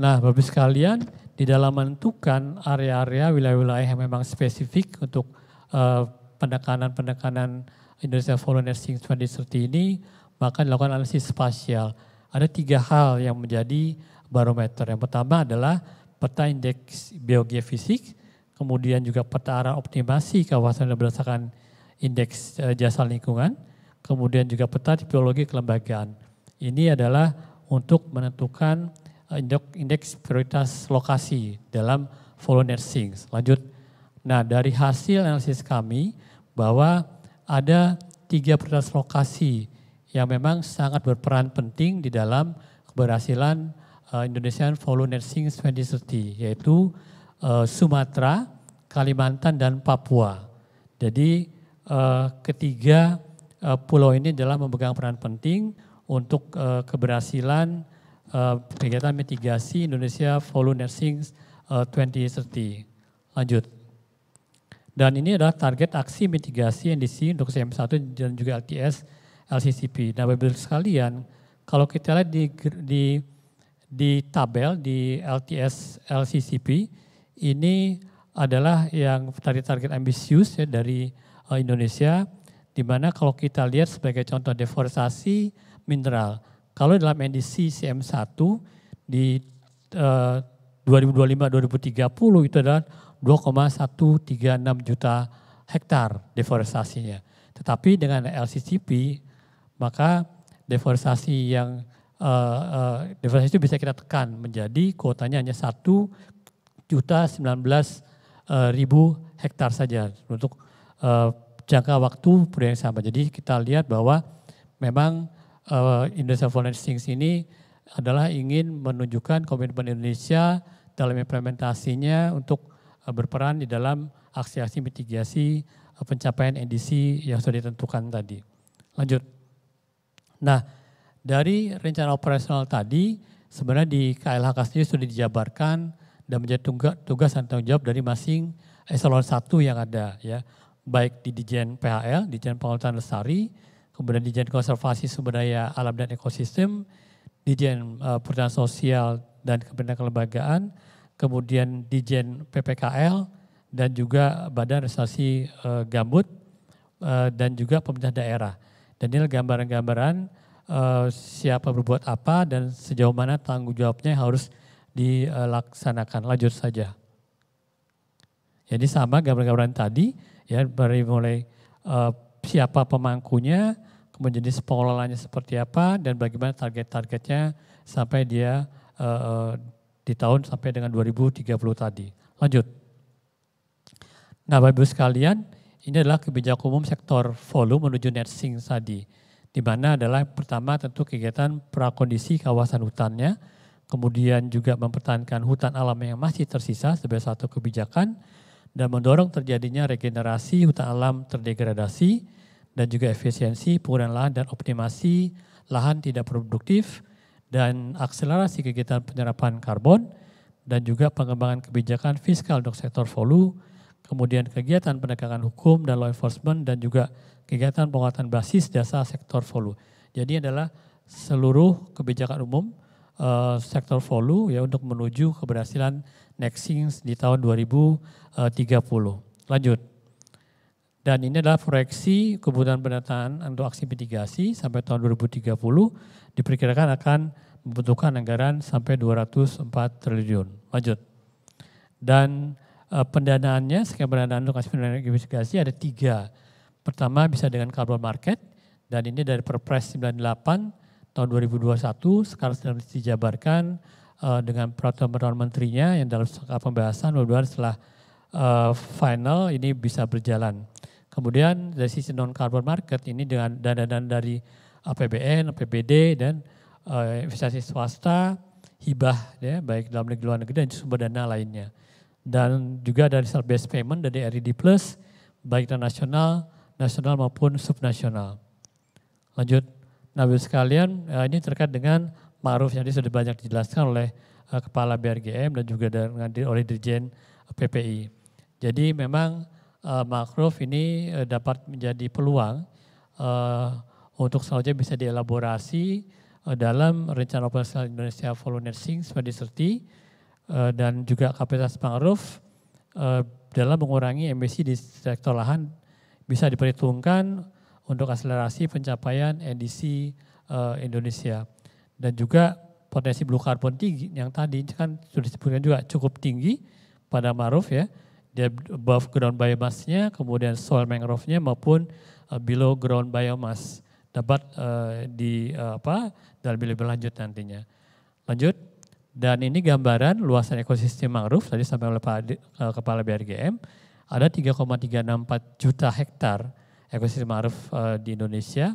Nah, Bapak sekalian, di dalam menentukan area-area wilayah-wilayah yang memang spesifik untuk uh, eh, pendekatan Indonesia Foreign Nursing 2030 ini, maka dilakukan analisis spasial. Ada tiga hal yang menjadi barometer. Yang pertama adalah peta indeks biogeofisik, kemudian juga peta arah optimasi kawasan yang berdasarkan indeks eh, jasa lingkungan, kemudian juga peta tipologi kelembagaan ini adalah untuk menentukan eh, indeks prioritas lokasi dalam follow nursing. Lanjut. Nah, dari hasil analisis kami bahwa ada tiga prioritas lokasi yang memang sangat berperan penting di dalam keberhasilan uh, Indonesian Follow Nursing 2030, yaitu uh, Sumatera, Kalimantan, dan Papua. Jadi uh, ketiga uh, pulau ini adalah memegang peran penting untuk uh, keberhasilan uh, kegiatan mitigasi Indonesia Follow Nursing eh, uh, 2030. Lanjut. Dan ini adalah target aksi mitigasi NDC untuk CM1 dan juga LTS LCCP. Nah, bapak sekalian, kalau kita lihat di, di, di tabel di LTS LCCP, ini adalah yang target-target ambisius ya dari uh, Indonesia, di mana kalau kita lihat sebagai contoh deforestasi, mineral. Kalau dalam edisi CM1 di eh, uh, 2025-2030 itu adalah 2,136 juta hektar deforestasinya. Tetapi dengan LCCP maka deforestasi yang uh, uh, deforestasi itu bisa kita tekan menjadi kuotanya hanya satu juta sembilan belas ribu hektar saja untuk uh, jangka waktu yang sama. Jadi kita lihat bahwa memang uh, eh, Indonesia Foreign Things ini adalah ingin menunjukkan komitmen Indonesia dalam implementasinya untuk uh, berperan di dalam aksi-aksi mitigasi uh, pencapaian NDC yang sudah ditentukan tadi. Lanjut. Nah, dari rencana operasional tadi sebenarnya di KLHK sendiri sudah dijabarkan dan menjadi tugas, tugas dan tanggung jawab dari masing eselon satu yang ada ya. Baik di Dijen PHL, Dijen Pengelolaan Lestari, kemudian Dijen Konservasi Sumber Daya Alam dan Ekosistem, Dijen uh, eh, Sosial dan Kebenaran Kelembagaan, kemudian Dijen PPKL dan juga Badan Restorasi uh, eh, Gambut uh, dan juga pemerintah daerah. Dan ini gambaran-gambaran uh, siapa berbuat apa dan sejauh mana tanggung jawabnya harus dilaksanakan. Lanjut saja. Jadi sama gambar gambaran tadi ya dari mulai uh, siapa pemangkunya, kemudian jenis pengelolaannya seperti apa, dan bagaimana target-targetnya sampai dia uh, di tahun sampai dengan 2030 tadi. Lanjut. Nah, Bapak-Ibu sekalian, ini adalah kebijakan umum sektor volume menuju net sink tadi. Di mana adalah pertama tentu kegiatan prakondisi kawasan hutannya, kemudian juga mempertahankan hutan alam yang masih tersisa sebagai satu kebijakan, dan mendorong terjadinya regenerasi hutan alam terdegradasi, dan juga efisiensi penggunaan lahan dan optimasi lahan tidak produktif dan akselerasi kegiatan penyerapan karbon dan juga pengembangan kebijakan fiskal untuk sektor volu, kemudian kegiatan penegakan hukum dan law enforcement dan juga kegiatan penguatan basis jasa sektor volu. Jadi adalah seluruh kebijakan umum uh, sektor volu ya untuk menuju keberhasilan nexings di tahun 2030. Eh, Lanjut. Dan ini adalah proyeksi kebutuhan pendataan untuk aksi mitigasi sampai tahun 2030 diperkirakan akan membutuhkan anggaran sampai 204 triliun. Lanjut. Dan e, pendanaannya, skema pendanaan untuk aksi mitigasi ada tiga. Pertama bisa dengan carbon market, dan ini dari Perpres 98 tahun 2021, sekarang sedang dijabarkan e, dengan peraturan menterinya yang dalam pembahasan mudah-mudahan setelah uh, final ini bisa berjalan. Kemudian dari sisi non carbon market ini dengan dana-dana dari APBN, APBD dan uh, investasi swasta, hibah ya baik dalam negeri luar negeri dan sumber dana lainnya. Dan juga dari self based payment dari RID e Plus baik internasional, nasional, nasional maupun subnasional. Lanjut, Nabi sekalian eh, ini terkait dengan Ma'ruf yang sudah banyak dijelaskan oleh eh, Kepala BRGM dan juga dengan, oleh Dirjen PPI. Jadi memang uh, eh, makruf ini uh, dapat menjadi peluang uh, untuk selanjutnya bisa dielaborasi uh, dalam rencana operasional Indonesia Follow Nursing sebagai serti uh, dan juga kapasitas makruf uh, dalam mengurangi emisi di sektor lahan bisa diperhitungkan untuk akselerasi pencapaian NDC uh, Indonesia dan juga potensi blue carbon tinggi yang tadi kan sudah disebutkan juga cukup tinggi pada Maruf ya dia above ground biomassnya, kemudian soil mangrove-nya maupun uh, below ground biomass dapat uh, di uh, apa dalam lebih lanjut nantinya. Lanjut. Dan ini gambaran luasan ekosistem mangrove tadi sampai oleh Pak uh, Kepala BRGM ada 3,364 juta hektar ekosistem mangrove uh, di Indonesia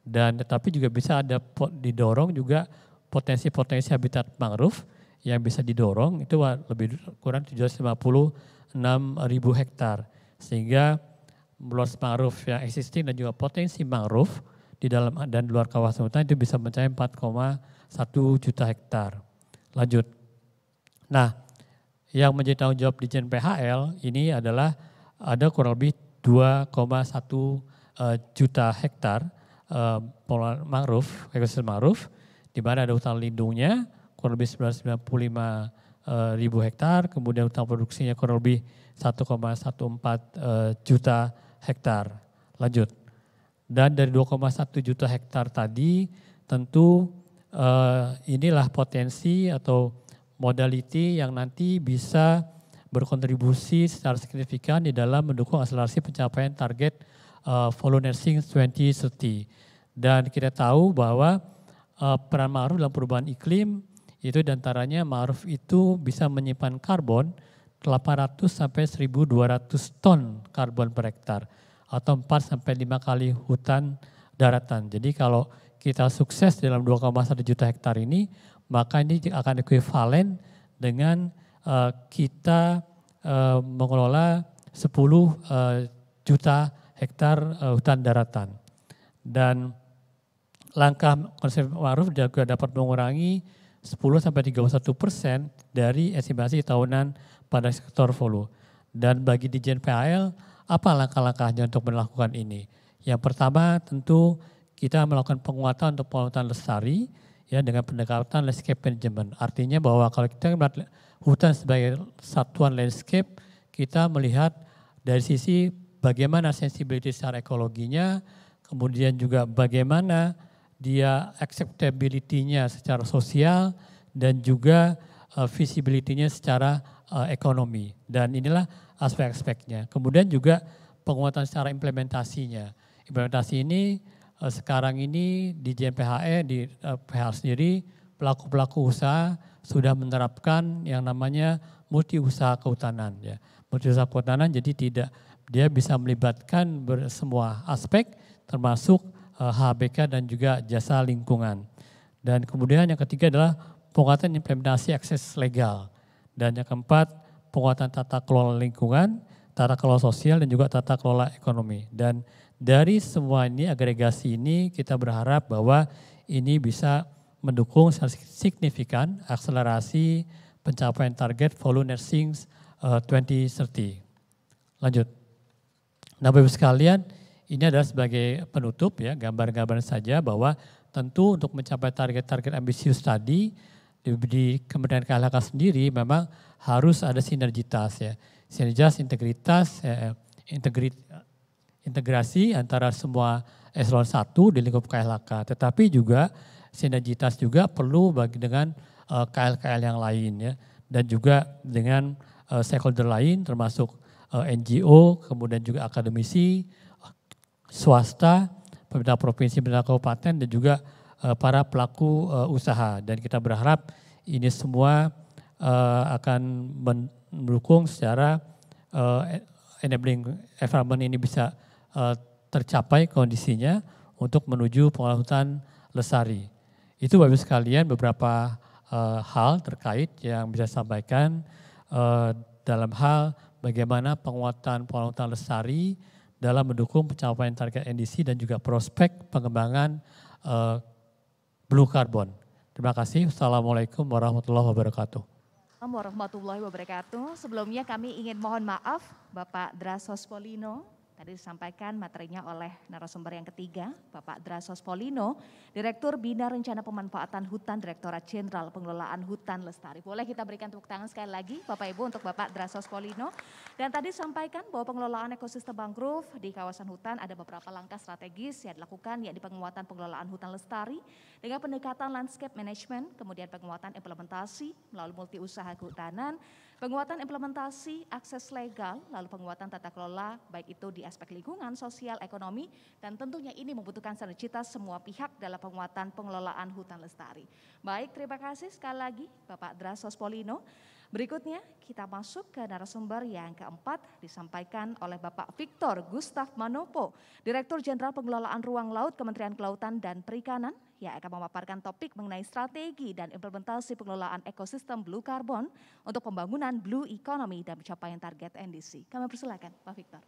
dan tetapi juga bisa ada pot, didorong juga potensi-potensi habitat mangrove yang bisa didorong itu lebih kurang 750 6.000 hektar sehingga luas mangrove yang existing dan juga potensi mangrove di dalam dan luar kawasan hutan itu bisa mencapai 4,1 juta hektar. Lanjut. Nah, yang menjadi tanggung jawab di Jen PHL ini adalah ada kurang lebih 2,1 eh, juta hektar eh, pola mangrove, ekosistem mangrove, di mana ada hutan lindungnya kurang lebih 995 Eh, ribu hektar, kemudian utang produksinya kurang lebih 1,14 eh, juta hektar. Lanjut. Dan dari 2,1 juta hektar tadi tentu eh, inilah potensi atau modality yang nanti bisa berkontribusi secara signifikan di dalam mendukung akselerasi pencapaian target uh, follow nursing 2030. Dan kita tahu bahwa uh, peran Ma'ruf dalam perubahan iklim itu diantaranya Ma'ruf itu bisa menyimpan karbon 800 sampai 1200 ton karbon per hektar atau 4 sampai 5 kali hutan daratan. Jadi kalau kita sukses dalam 2,1 juta hektar ini, maka ini akan ekuivalen dengan uh, kita uh, mengelola 10 uh, eh, juta hektar uh, hutan daratan. Dan langkah konsep maruf juga dapat mengurangi 10 sampai 31 persen dari estimasi tahunan pada sektor volume Dan bagi Dijen PAL, apa langkah-langkahnya untuk melakukan ini? Yang pertama tentu kita melakukan penguatan untuk penguatan lestari ya dengan pendekatan landscape management. Artinya bahwa kalau kita melihat hutan sebagai satuan landscape, kita melihat dari sisi bagaimana sensibilitas secara ekologinya, kemudian juga bagaimana dia acceptability-nya secara sosial dan juga uh, visibility-nya secara uh, ekonomi. Dan inilah aspek-aspeknya. Kemudian juga penguatan secara implementasinya. Implementasi ini uh, sekarang ini di JMPHE, di uh, PH e sendiri, pelaku-pelaku usaha sudah menerapkan yang namanya multi usaha kehutanan. Ya. Multi usaha kehutanan jadi tidak dia bisa melibatkan semua aspek termasuk HBK eh, dan juga jasa lingkungan. Dan kemudian yang ketiga adalah penguatan implementasi akses legal. Dan yang keempat, penguatan tata kelola lingkungan, tata kelola sosial, dan juga tata kelola ekonomi. Dan dari semua ini, agregasi ini kita berharap bahwa ini bisa mendukung secara signifikan akselerasi pencapaian target volume nursing 2030. Eh, Lanjut. Nah, Bapak-Ibu sekalian, ini adalah sebagai penutup ya, gambar-gambar saja bahwa tentu untuk mencapai target-target ambisius tadi di, di Kementerian Keahlian sendiri memang harus ada sinergitas ya. Sinergitas integritas ya, integri, integrasi antara semua eselon 1 di lingkup KLHK. Tetapi juga sinergitas juga perlu bagi dengan eh, KL-KL yang lain ya dan juga dengan eh, stakeholder lain termasuk NGO, kemudian juga akademisi swasta, pemerintah provinsi, pemerintah kabupaten, dan juga uh, para pelaku uh, usaha. Dan kita berharap ini semua uh, akan mendukung secara uh, enabling environment ini bisa uh, tercapai kondisinya untuk menuju pengelolaan hutan lesari. Itu bagus sekalian beberapa uh, hal terkait yang bisa sampaikan uh, dalam hal bagaimana penguatan pengelolaan hutan lesari dalam mendukung pencapaian target NDC dan juga prospek pengembangan uh, blue carbon. Terima kasih. Assalamualaikum warahmatullahi wabarakatuh. Assalamualaikum warahmatullahi wabarakatuh. Sebelumnya kami ingin mohon maaf Bapak Drasos Polino Tadi disampaikan materinya oleh narasumber yang ketiga, Bapak Drasos Polino, Direktur Bina Rencana Pemanfaatan Hutan Direktorat Jenderal Pengelolaan Hutan Lestari. Boleh kita berikan tepuk tangan sekali lagi Bapak Ibu untuk Bapak Drasos Polino. Dan tadi disampaikan bahwa pengelolaan ekosistem mangrove di kawasan hutan ada beberapa langkah strategis yang dilakukan yakni penguatan pengelolaan hutan lestari dengan pendekatan landscape management, kemudian penguatan implementasi melalui multiusaha kehutanan, Penguatan implementasi akses legal, lalu penguatan tata kelola, baik itu di aspek lingkungan, sosial, ekonomi, dan tentunya ini membutuhkan sinergitas semua pihak dalam penguatan pengelolaan hutan lestari. Baik, terima kasih sekali lagi Bapak Drasos Polino. Berikutnya kita masuk ke narasumber yang keempat disampaikan oleh Bapak Victor Gustaf Manopo, Direktur Jenderal Pengelolaan Ruang Laut Kementerian Kelautan dan Perikanan yang akan memaparkan topik mengenai strategi dan implementasi pengelolaan ekosistem blue carbon untuk pembangunan blue economy dan pencapaian target NDC. Kami persilakan Pak Victor.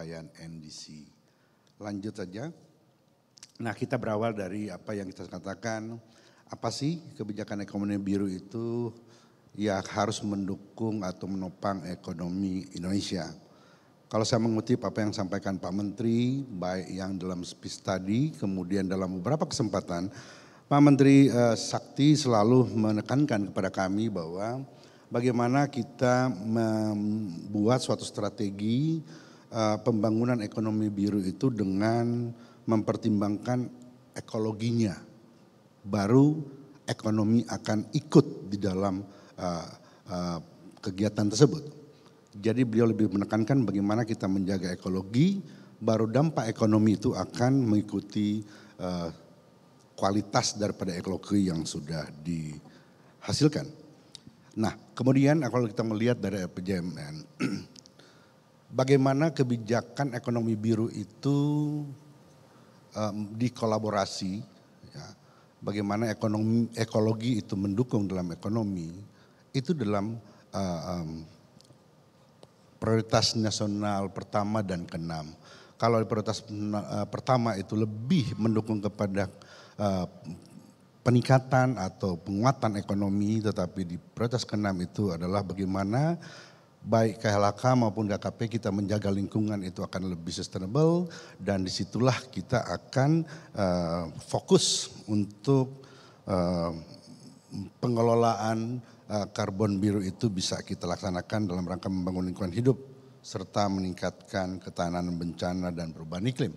pencapaian NDC. Lanjut saja. Nah kita berawal dari apa yang kita katakan, apa sih kebijakan ekonomi biru itu ya harus mendukung atau menopang ekonomi Indonesia. Kalau saya mengutip apa yang sampaikan Pak Menteri, baik yang dalam speech tadi, kemudian dalam beberapa kesempatan, Pak Menteri eh, Sakti selalu menekankan kepada kami bahwa bagaimana kita membuat suatu strategi uh, pembangunan ekonomi biru itu dengan mempertimbangkan ekologinya. Baru ekonomi akan ikut di dalam uh, uh, kegiatan tersebut. Jadi beliau lebih menekankan bagaimana kita menjaga ekologi, baru dampak ekonomi itu akan mengikuti uh, kualitas daripada ekologi yang sudah dihasilkan. Nah, kemudian kalau kita melihat dari Pjmn. bagaimana kebijakan ekonomi biru itu um, dikolaborasi, ya, bagaimana ekonomi ekologi itu mendukung dalam ekonomi, itu dalam uh, um, prioritas nasional pertama dan keenam. Kalau prioritas eh, pertama itu lebih mendukung kepada uh, peningkatan atau penguatan ekonomi, tetapi di prioritas keenam itu adalah bagaimana baik KLHK maupun KKP kita menjaga lingkungan itu akan lebih sustainable dan disitulah kita akan uh, fokus untuk uh, pengelolaan uh, karbon biru itu bisa kita laksanakan dalam rangka membangun lingkungan hidup serta meningkatkan ketahanan bencana dan perubahan iklim.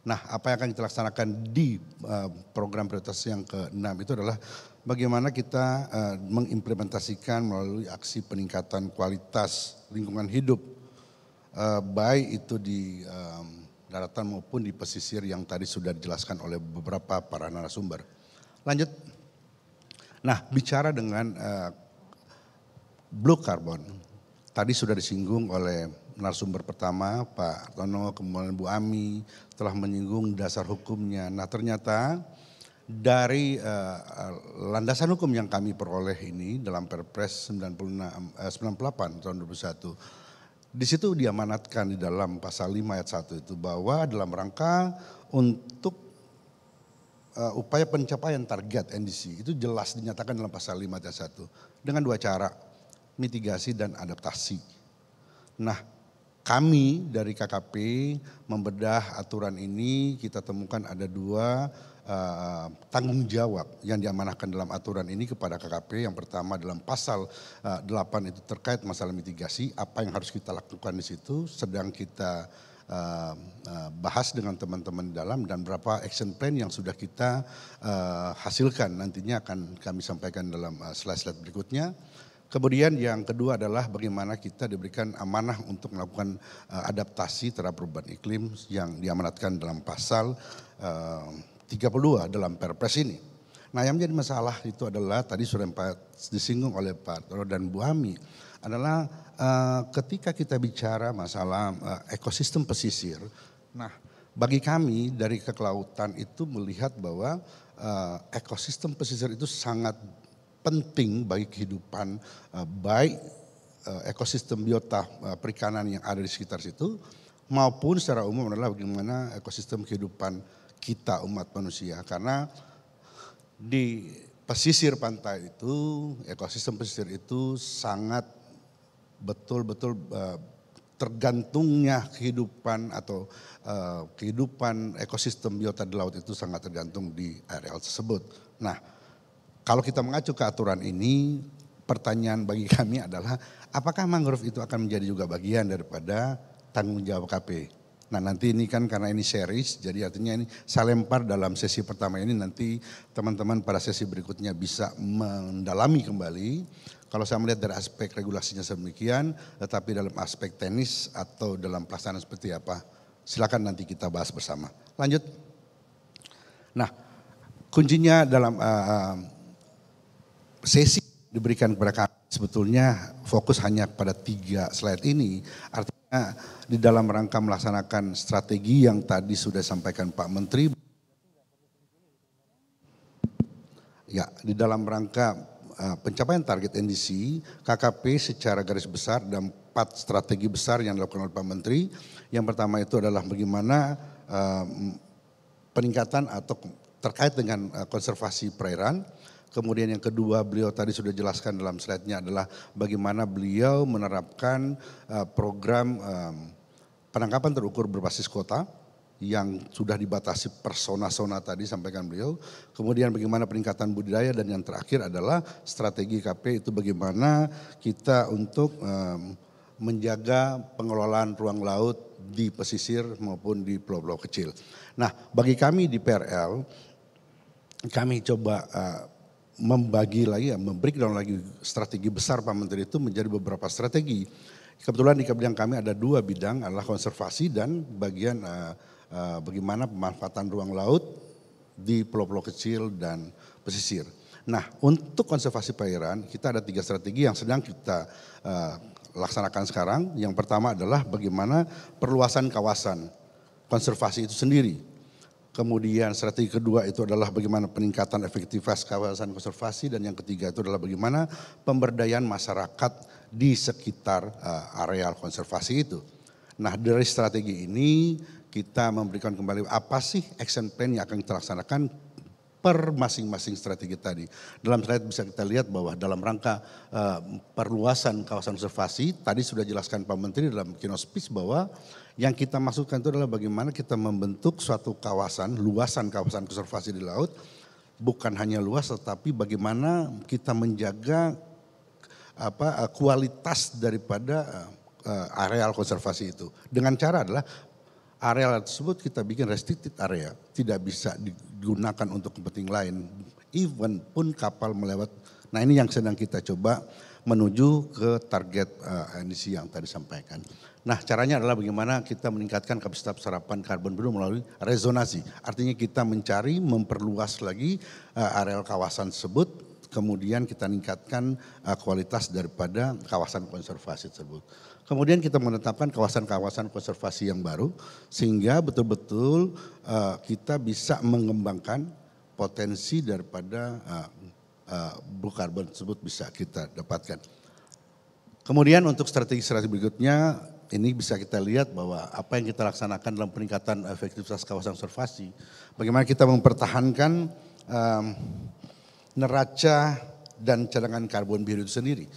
Nah, apa yang akan kita laksanakan di uh, program prioritas yang ke-6 itu adalah bagaimana kita uh, mengimplementasikan melalui aksi peningkatan kualitas lingkungan hidup uh, baik itu di um, daratan maupun di pesisir yang tadi sudah dijelaskan oleh beberapa para narasumber. Lanjut. Nah, bicara dengan uh, blue carbon. Tadi sudah disinggung oleh narasumber pertama Pak Tono kemudian Bu Ami telah menyinggung dasar hukumnya. Nah, ternyata dari uh, landasan hukum yang kami peroleh ini dalam Perpres 96, uh, 98 tahun 2001, Di situ diamanatkan di dalam pasal 5 ayat 1 itu bahwa dalam rangka untuk uh, upaya pencapaian target NDC itu jelas dinyatakan dalam pasal 5 ayat 1 dengan dua cara mitigasi dan adaptasi. Nah, kami dari KKP membedah aturan ini kita temukan ada dua Eh, tanggung jawab yang diamanahkan dalam aturan ini kepada KKP. Yang pertama dalam pasal eh, delapan 8 itu terkait masalah mitigasi, apa yang harus kita lakukan di situ sedang kita eh, bahas dengan teman-teman dalam dan berapa action plan yang sudah kita hasilkan nantinya akan kami sampaikan dalam slide-slide berikutnya. Kemudian yang kedua adalah bagaimana kita diberikan amanah untuk melakukan adaptasi terhadap perubahan iklim yang diamanatkan dalam pasal 32 dalam perpres ini. Nah yang menjadi masalah itu adalah tadi sudah empat disinggung oleh Pak Toro dan Bu Hami adalah uh, ketika kita bicara masalah uh, ekosistem pesisir, nah bagi kami dari kekelautan itu melihat bahwa uh, ekosistem pesisir itu sangat penting bagi kehidupan uh, baik uh, ekosistem biota uh, perikanan yang ada di sekitar situ maupun secara umum adalah bagaimana ekosistem kehidupan kita umat manusia karena di pesisir pantai itu ekosistem pesisir itu sangat betul-betul eh, tergantungnya kehidupan atau uh, kehidupan ekosistem biota di laut itu sangat tergantung di areal tersebut. Nah, kalau kita mengacu ke aturan ini, pertanyaan bagi kami adalah apakah mangrove itu akan menjadi juga bagian daripada tanggung jawab KP? Nah nanti ini kan karena ini series, jadi artinya ini saya lempar dalam sesi pertama ini nanti teman-teman pada sesi berikutnya bisa mendalami kembali. Kalau saya melihat dari aspek regulasinya sedemikian, tetapi dalam aspek tenis atau dalam pelaksanaan seperti apa, silakan nanti kita bahas bersama. Lanjut. Nah kuncinya dalam uh, sesi diberikan kepada kami sebetulnya fokus hanya pada tiga slide ini. Artinya di dalam rangka melaksanakan strategi yang tadi sudah sampaikan Pak Menteri. Ya, di dalam rangka eh, pencapaian target NDC, KKP secara garis besar dan empat strategi besar yang dilakukan oleh Pak Menteri. Yang pertama itu adalah bagaimana eh, peningkatan atau terkait dengan eh, konservasi perairan Kemudian yang kedua beliau tadi sudah jelaskan dalam slide-nya adalah bagaimana beliau menerapkan eh, program penangkapan terukur berbasis kota yang sudah dibatasi persona-sona tadi sampaikan beliau. Kemudian bagaimana peningkatan budidaya dan yang terakhir adalah strategi KP itu bagaimana kita untuk menjaga pengelolaan ruang laut di pesisir maupun di pulau-pulau kecil. Nah, bagi kami di PRL kami coba uh, membagi lagi, ya, membreakdown lagi strategi besar Pak Menteri itu menjadi beberapa strategi. Kebetulan di Kabinet kami ada dua bidang, adalah konservasi dan bagian uh, uh, bagaimana pemanfaatan ruang laut di pulau-pulau kecil dan pesisir. Nah, untuk konservasi perairan kita ada tiga strategi yang sedang kita uh, laksanakan sekarang. Yang pertama adalah bagaimana perluasan kawasan konservasi itu sendiri. Kemudian strategi kedua itu adalah bagaimana peningkatan efektivitas kawasan konservasi dan yang ketiga itu adalah bagaimana pemberdayaan masyarakat di sekitar uh, areal konservasi itu. Nah dari strategi ini kita memberikan kembali apa sih action plan yang akan kita laksanakan per masing-masing strategi tadi. Dalam slide bisa kita lihat bahwa dalam rangka uh, perluasan kawasan observasi, tadi sudah jelaskan Pak Menteri dalam speech bahwa yang kita masukkan itu adalah bagaimana kita membentuk suatu kawasan, luasan kawasan konservasi di laut, bukan hanya luas tetapi bagaimana kita menjaga apa eh, kualitas daripada uh, areal konservasi itu. Dengan cara adalah area tersebut kita bikin restricted area, tidak bisa digunakan untuk kepenting lain, even pun kapal melewat. Nah ini yang sedang kita coba menuju ke target uh, eh, NDC yang tadi sampaikan. Nah caranya adalah bagaimana kita meningkatkan kapasitas serapan karbon biru melalui rezonasi. Artinya kita mencari memperluas lagi uh, areal kawasan tersebut, kemudian kita meningkatkan uh, kualitas daripada kawasan konservasi tersebut. Kemudian kita menetapkan kawasan-kawasan konservasi yang baru sehingga betul-betul uh, kita bisa mengembangkan potensi daripada uh, uh, blue carbon tersebut bisa kita dapatkan. Kemudian untuk strategi-strategi berikutnya ini bisa kita lihat bahwa apa yang kita laksanakan dalam peningkatan efektivitas kawasan konservasi, bagaimana kita mempertahankan um, neraca dan cadangan karbon biru itu sendiri.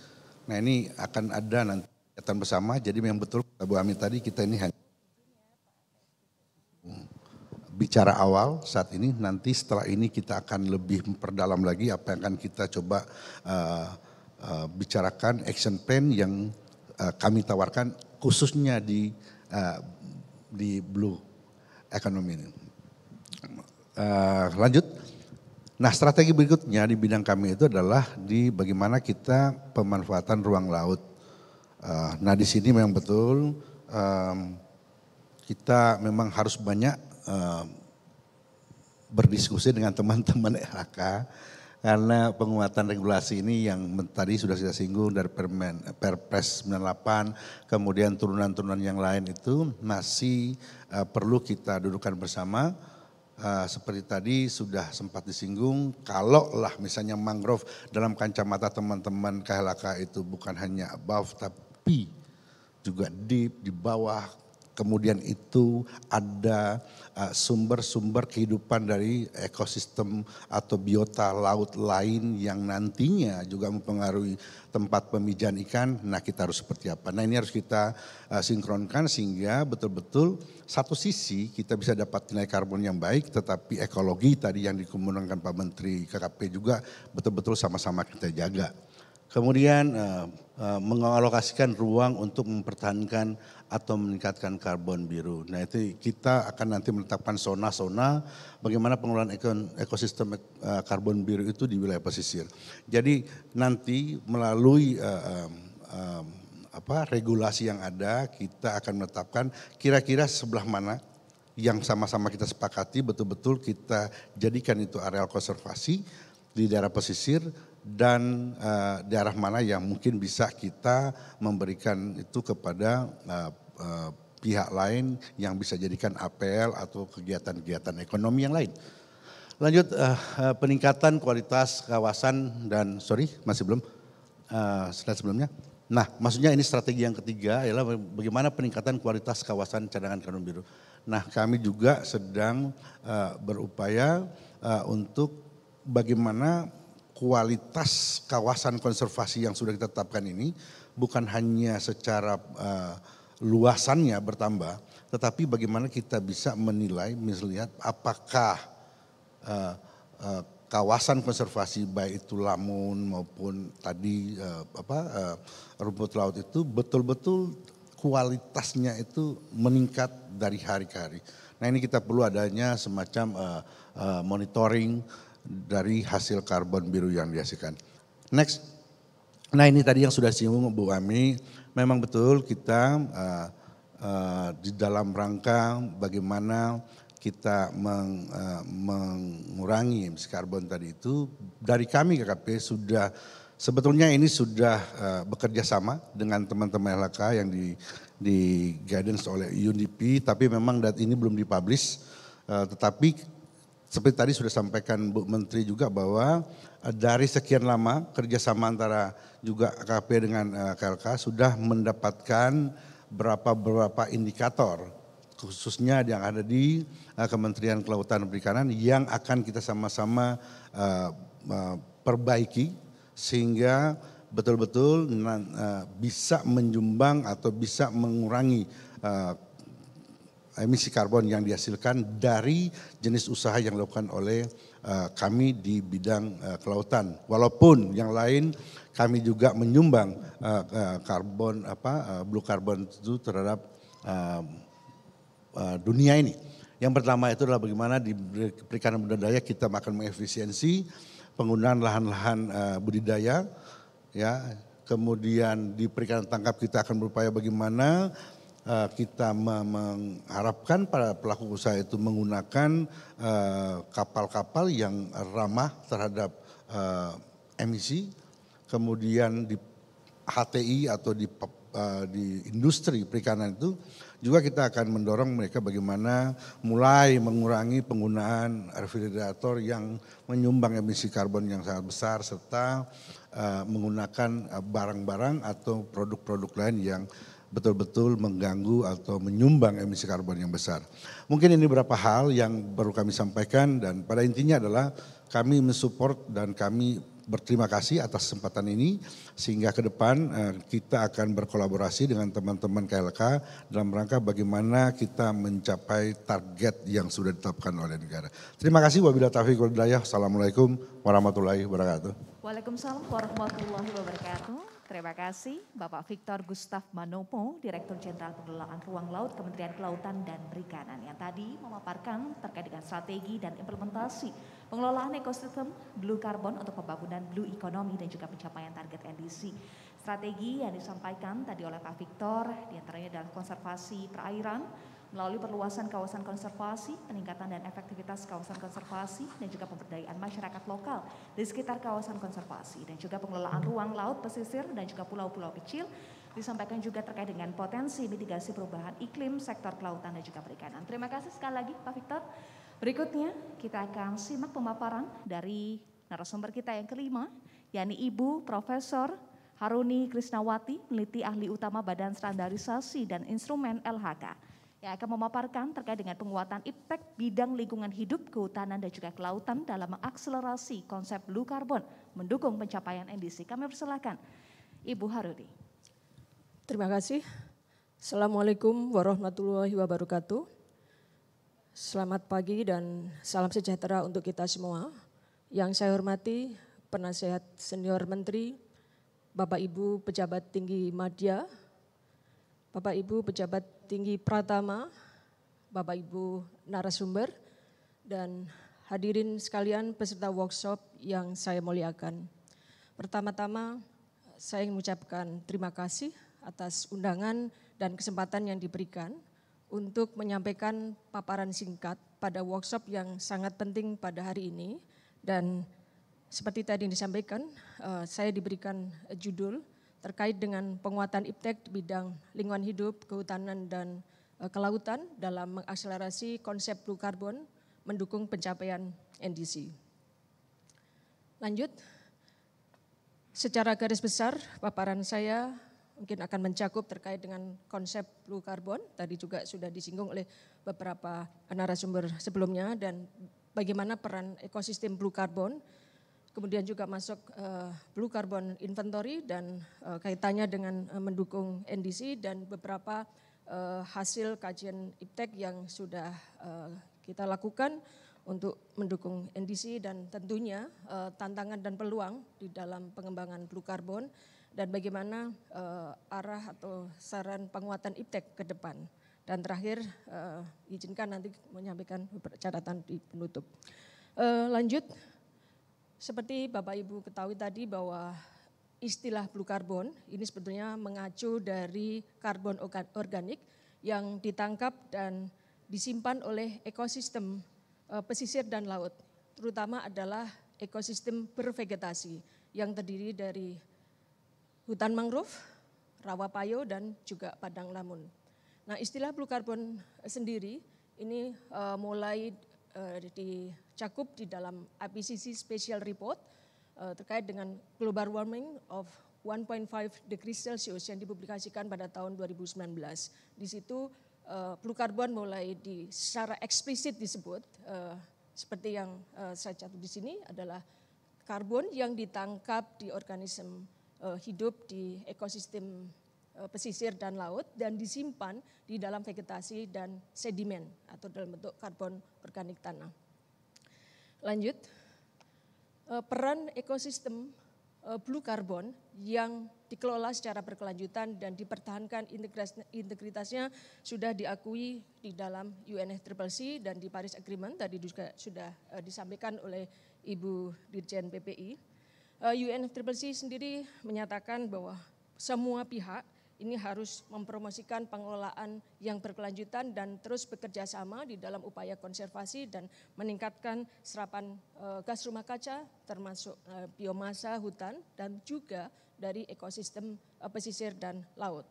Nah ini akan ada nanti kegiatan bersama. Jadi yang betul Abu Bu Amin tadi kita ini hanya hmm, bicara awal saat ini nanti setelah ini kita akan lebih memperdalam lagi apa yang akan kita coba uh, uh, bicarakan action plan yang uh, kami tawarkan khususnya di uh, di blue economy ini. Uh, lanjut. Nah strategi berikutnya di bidang kami itu adalah di bagaimana kita pemanfaatan ruang laut Uh, nah di sini memang betul um, kita memang harus banyak um, berdiskusi dengan teman-teman LHK karena penguatan regulasi ini yang tadi sudah saya singgung dari Permen, Perpres 98, kemudian turunan-turunan yang lain itu masih uh, perlu kita dudukan bersama. Uh, seperti tadi sudah sempat disinggung, kalau lah misalnya mangrove dalam kacamata teman-teman KHLK itu bukan hanya above tapi api juga deep di bawah kemudian itu ada uh, sumber-sumber uh, kehidupan dari ekosistem atau biota laut lain yang nantinya juga mempengaruhi tempat pemijahan ikan. Nah kita harus seperti apa? Nah ini harus kita uh, sinkronkan sehingga betul-betul satu sisi kita bisa dapat nilai karbon yang baik, tetapi ekologi tadi yang dikemukakan Pak Menteri KKP juga betul-betul sama-sama kita jaga. Kemudian eh, eh, mengalokasikan ruang untuk mempertahankan atau meningkatkan karbon biru. Nah itu kita akan nanti menetapkan zona-zona bagaimana pengelolaan ekosistem eh, karbon biru itu di wilayah pesisir. Jadi nanti melalui apa regulasi yang ada kita akan menetapkan kira-kira sebelah mana yang sama-sama kita sepakati betul-betul kita jadikan itu areal konservasi di daerah pesisir dan uh, daerah mana yang mungkin bisa kita memberikan itu kepada uh, uh, pihak lain yang bisa jadikan APL atau kegiatan-kegiatan ekonomi yang lain. Lanjut uh, peningkatan kualitas kawasan dan sorry masih belum uh, slide sebelumnya. Nah, maksudnya ini strategi yang ketiga adalah bagaimana peningkatan kualitas kawasan cadangan karbon biru. Nah, kami juga sedang uh, berupaya uh, untuk bagaimana kualitas kawasan konservasi yang sudah ditetapkan ini bukan hanya secara uh, luasannya bertambah, tetapi bagaimana kita bisa menilai, melihat apakah uh, uh, kawasan konservasi baik itu lamun maupun tadi uh, apa uh, rumput laut itu betul-betul kualitasnya itu meningkat dari hari ke hari. Nah ini kita perlu adanya semacam uh, uh, monitoring dari hasil karbon biru yang dihasilkan. Next. Nah ini tadi yang sudah singgung Bu Ami, memang betul kita uh, uh, di dalam rangka bagaimana kita meng, uh, mengurangi emisi karbon tadi itu dari kami KKP sudah sebetulnya ini sudah uh, bekerja sama dengan teman-teman LHK yang di di guidance oleh UNDP tapi memang dat ini belum dipublish uh, tetapi seperti tadi sudah sampaikan Bu Menteri juga bahwa eh, dari sekian lama kerjasama antara juga KP dengan KLK eh, sudah mendapatkan berapa-berapa indikator khususnya yang ada di eh, Kementerian Kelautan dan Perikanan yang akan kita sama-sama perbaiki sehingga betul-betul bisa menjumbang atau bisa mengurangi emisi karbon yang dihasilkan dari jenis usaha yang dilakukan oleh eh, kami di bidang eh, kelautan. Walaupun yang lain kami juga menyumbang uh, uh, karbon apa blue carbon itu terhadap dunia ini. Yang pertama itu adalah bagaimana di perikanan budidaya kita akan mengefisiensi penggunaan lahan-lahan budidaya ya. Kemudian di perikanan tangkap kita akan berupaya bagaimana Eh, kita mengharapkan para pelaku usaha itu menggunakan eh, kapal-kapal yang ramah terhadap eh, emisi, kemudian di HTI atau di di industri perikanan itu juga kita akan mendorong mereka bagaimana mulai mengurangi penggunaan refrigerator yang menyumbang emisi karbon yang sangat besar serta uh, menggunakan barang-barang atau produk-produk lain yang betul-betul mengganggu atau menyumbang emisi karbon yang besar. Mungkin ini beberapa hal yang baru kami sampaikan dan pada intinya adalah kami mensupport dan kami berterima kasih atas kesempatan ini sehingga ke depan eh, kita akan berkolaborasi dengan teman-teman KLK dalam rangka bagaimana kita mencapai target yang sudah ditetapkan oleh negara. Terima kasih wabila taufiq wal Assalamualaikum warahmatullahi wabarakatuh. Waalaikumsalam warahmatullahi wabarakatuh. Terima kasih Bapak Victor Gustaf Manopo, Direktur Jenderal Pengelolaan Ruang Laut Kementerian Kelautan dan Perikanan yang tadi memaparkan terkait dengan strategi dan implementasi pengelolaan ekosistem blue carbon untuk pembangunan blue economy dan juga pencapaian target NDC. Strategi yang disampaikan tadi oleh Pak Victor diantaranya adalah konservasi perairan, melalui perluasan kawasan konservasi, peningkatan dan efektivitas kawasan konservasi, dan juga pemberdayaan masyarakat lokal di sekitar kawasan konservasi, dan juga pengelolaan ruang laut pesisir dan juga pulau-pulau kecil, disampaikan juga terkait dengan potensi mitigasi perubahan iklim, sektor kelautan dan juga perikanan. Terima kasih sekali lagi Pak Victor. Berikutnya kita akan simak pemaparan dari narasumber kita yang kelima, yakni Ibu Profesor Haruni Krisnawati, peneliti ahli utama Badan Standarisasi dan Instrumen LHK yang akan memaparkan terkait dengan penguatan impact bidang lingkungan hidup, kehutanan dan juga kelautan dalam mengakselerasi konsep blue carbon mendukung pencapaian NDC. Kami persilahkan Ibu Harudi. Terima kasih. Assalamualaikum warahmatullahi wabarakatuh. Selamat pagi dan salam sejahtera untuk kita semua. Yang saya hormati penasehat senior menteri, Bapak Ibu pejabat tinggi Madya, Bapak Ibu pejabat Tinggi Pratama, Bapak Ibu narasumber, dan hadirin sekalian peserta workshop yang saya muliakan. Pertama-tama saya ingin mengucapkan terima kasih atas undangan dan kesempatan yang diberikan untuk menyampaikan paparan singkat pada workshop yang sangat penting pada hari ini dan seperti tadi disampaikan, eh, saya diberikan judul terkait dengan penguatan IPTEK bidang lingkungan hidup, kehutanan, dan eh, kelautan dalam mengakselerasi konsep blue carbon mendukung pencapaian NDC. Lanjut, secara garis besar paparan saya mungkin akan mencakup terkait dengan konsep blue carbon. Tadi juga sudah disinggung oleh beberapa narasumber sebelumnya dan bagaimana peran ekosistem blue carbon kemudian juga masuk uh, blue carbon inventory dan uh, kaitannya dengan uh, mendukung NDC dan beberapa uh, hasil kajian IPTEK yang sudah uh, kita lakukan untuk mendukung NDC dan tentunya uh, tantangan dan peluang di dalam pengembangan blue carbon dan bagaimana uh, arah atau saran penguatan IPTEK ke depan. Dan terakhir uh, izinkan nanti menyampaikan catatan di penutup. Uh, lanjut seperti Bapak Ibu ketahui tadi bahwa istilah blue carbon ini sebetulnya mengacu dari karbon organik yang ditangkap dan disimpan oleh ekosistem eh, pesisir dan laut, terutama adalah ekosistem bervegetasi yang terdiri dari hutan mangrove, rawa payo dan juga padang lamun. Nah, istilah blue carbon sendiri ini eh, mulai eh, di cakup di dalam IPCC Special Report uh, terkait dengan global warming of 1.5 degrees Celsius yang dipublikasikan pada tahun 2019. Di situ uh, blue karbon mulai di secara eksplisit disebut uh, seperti yang uh, saya catat di sini adalah karbon yang ditangkap di organisme uh, hidup di ekosistem uh, pesisir dan laut dan disimpan di dalam vegetasi dan sedimen atau dalam bentuk karbon organik tanah. Lanjut. Eh, peran ekosistem eh, blue carbon yang dikelola secara berkelanjutan dan dipertahankan integritasnya sudah diakui di dalam UNFCCC dan di Paris Agreement tadi juga sudah eh, disampaikan oleh Ibu Dirjen PPI. UNFCCC sendiri menyatakan bahwa semua pihak ini harus mempromosikan pengelolaan yang berkelanjutan dan terus bekerja sama di dalam upaya konservasi dan meningkatkan serapan e, gas rumah kaca termasuk e, biomasa hutan dan juga dari ekosistem e, pesisir dan laut.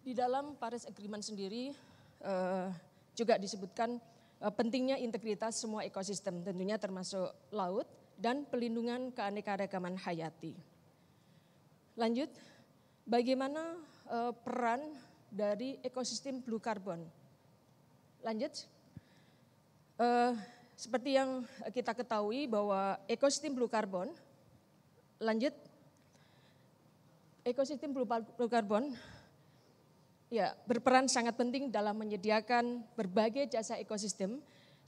Di dalam Paris Agreement sendiri e, juga disebutkan e, pentingnya integritas semua ekosistem tentunya termasuk laut dan pelindungan keanekaragaman hayati. Lanjut bagaimana uh, peran dari ekosistem blue carbon. Lanjut. Uh, seperti yang kita ketahui bahwa ekosistem blue carbon, lanjut, ekosistem blue, carbon ya berperan sangat penting dalam menyediakan berbagai jasa ekosistem.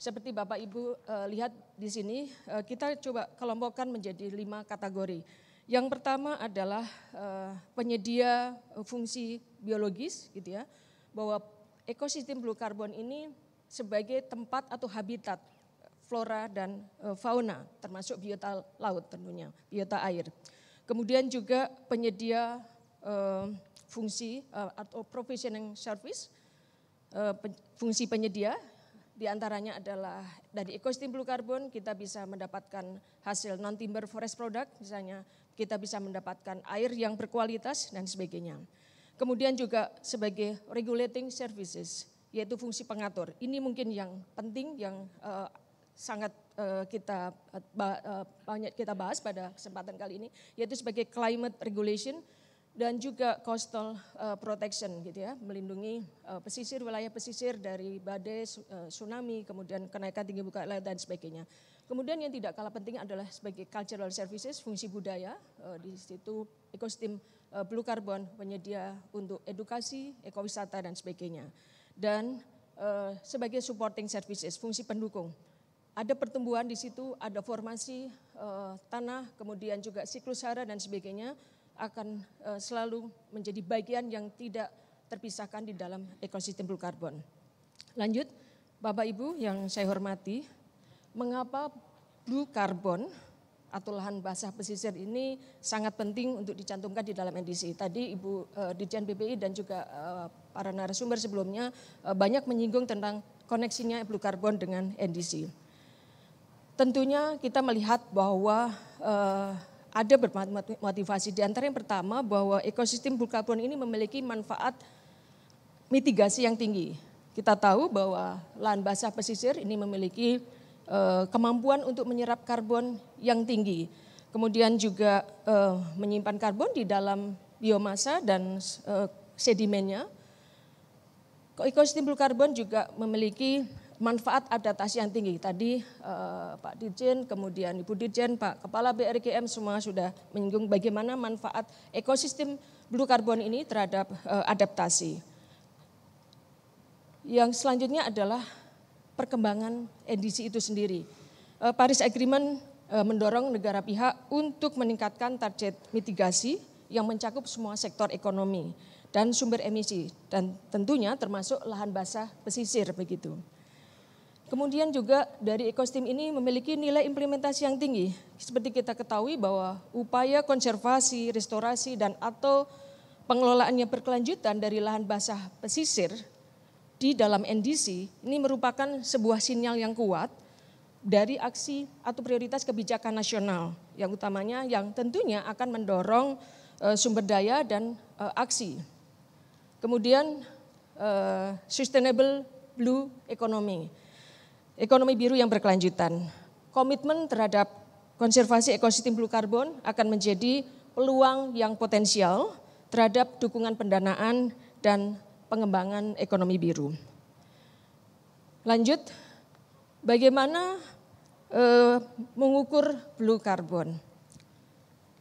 Seperti Bapak Ibu uh, lihat di sini, uh, kita coba kelompokkan menjadi lima kategori yang pertama adalah eh, penyedia eh, fungsi biologis gitu ya, bahwa ekosistem blue carbon ini sebagai tempat atau habitat eh, flora dan fauna termasuk biota laut tentunya, biota air. Kemudian juga penyedia fungsi atau provisioning service fungsi penyedia di antaranya adalah dari ekosistem blue carbon kita bisa mendapatkan hasil non timber forest product misalnya kita bisa mendapatkan air yang berkualitas dan sebagainya. Kemudian juga sebagai regulating services, yaitu fungsi pengatur. Ini mungkin yang penting yang uh, sangat uh, kita uh, banyak kita bahas pada kesempatan kali ini, yaitu sebagai climate regulation dan juga coastal uh, protection gitu ya, melindungi uh, pesisir wilayah pesisir dari badai, uh, tsunami, kemudian kenaikan tinggi buka laut dan sebagainya. Kemudian yang tidak kalah penting adalah sebagai cultural services, fungsi budaya. E, di situ ekosistem e, Blue Carbon penyedia untuk edukasi, ekowisata, dan sebagainya. Dan e, sebagai supporting services, fungsi pendukung. Ada pertumbuhan di situ, ada formasi tanah, kemudian juga siklus hara dan sebagainya akan selalu menjadi bagian yang tidak terpisahkan di dalam ekosistem Blue Carbon. Lanjut, Bapak Ibu yang saya hormati, mengapa blue carbon atau lahan basah pesisir ini sangat penting untuk dicantumkan di dalam NDC. Tadi Ibu uh, eh, Dirjen BPI dan juga uh, para narasumber sebelumnya uh, banyak menyinggung tentang koneksinya blue carbon dengan NDC. Tentunya kita melihat bahwa uh, ada bermotivasi di antara yang pertama bahwa ekosistem blue carbon ini memiliki manfaat mitigasi yang tinggi. Kita tahu bahwa lahan basah pesisir ini memiliki Eh, kemampuan untuk menyerap karbon yang tinggi. Kemudian juga eh, menyimpan karbon di dalam biomasa dan eh, sedimennya. Ekosistem blue karbon juga memiliki manfaat adaptasi yang tinggi. Tadi Pak Dirjen, kemudian Ibu Dirjen, Pak Kepala BRGM semua sudah menyinggung bagaimana manfaat ekosistem blue carbon ini terhadap adaptasi. Yang selanjutnya adalah perkembangan NDC itu sendiri. Eh, Paris Agreement eh, mendorong negara pihak untuk meningkatkan target mitigasi yang mencakup semua sektor ekonomi dan sumber emisi dan tentunya termasuk lahan basah pesisir begitu. Kemudian juga dari ekosistem ini memiliki nilai implementasi yang tinggi. Seperti kita ketahui bahwa upaya konservasi, restorasi dan atau pengelolaannya berkelanjutan dari lahan basah pesisir di dalam NDC ini merupakan sebuah sinyal yang kuat dari aksi atau prioritas kebijakan nasional yang utamanya yang tentunya akan mendorong eh, sumber daya dan eh, aksi. Kemudian eh, sustainable blue economy. Ekonomi biru yang berkelanjutan. Komitmen terhadap konservasi ekosistem blue carbon akan menjadi peluang yang potensial terhadap dukungan pendanaan dan pengembangan ekonomi biru. Lanjut, bagaimana uh, mengukur blue carbon?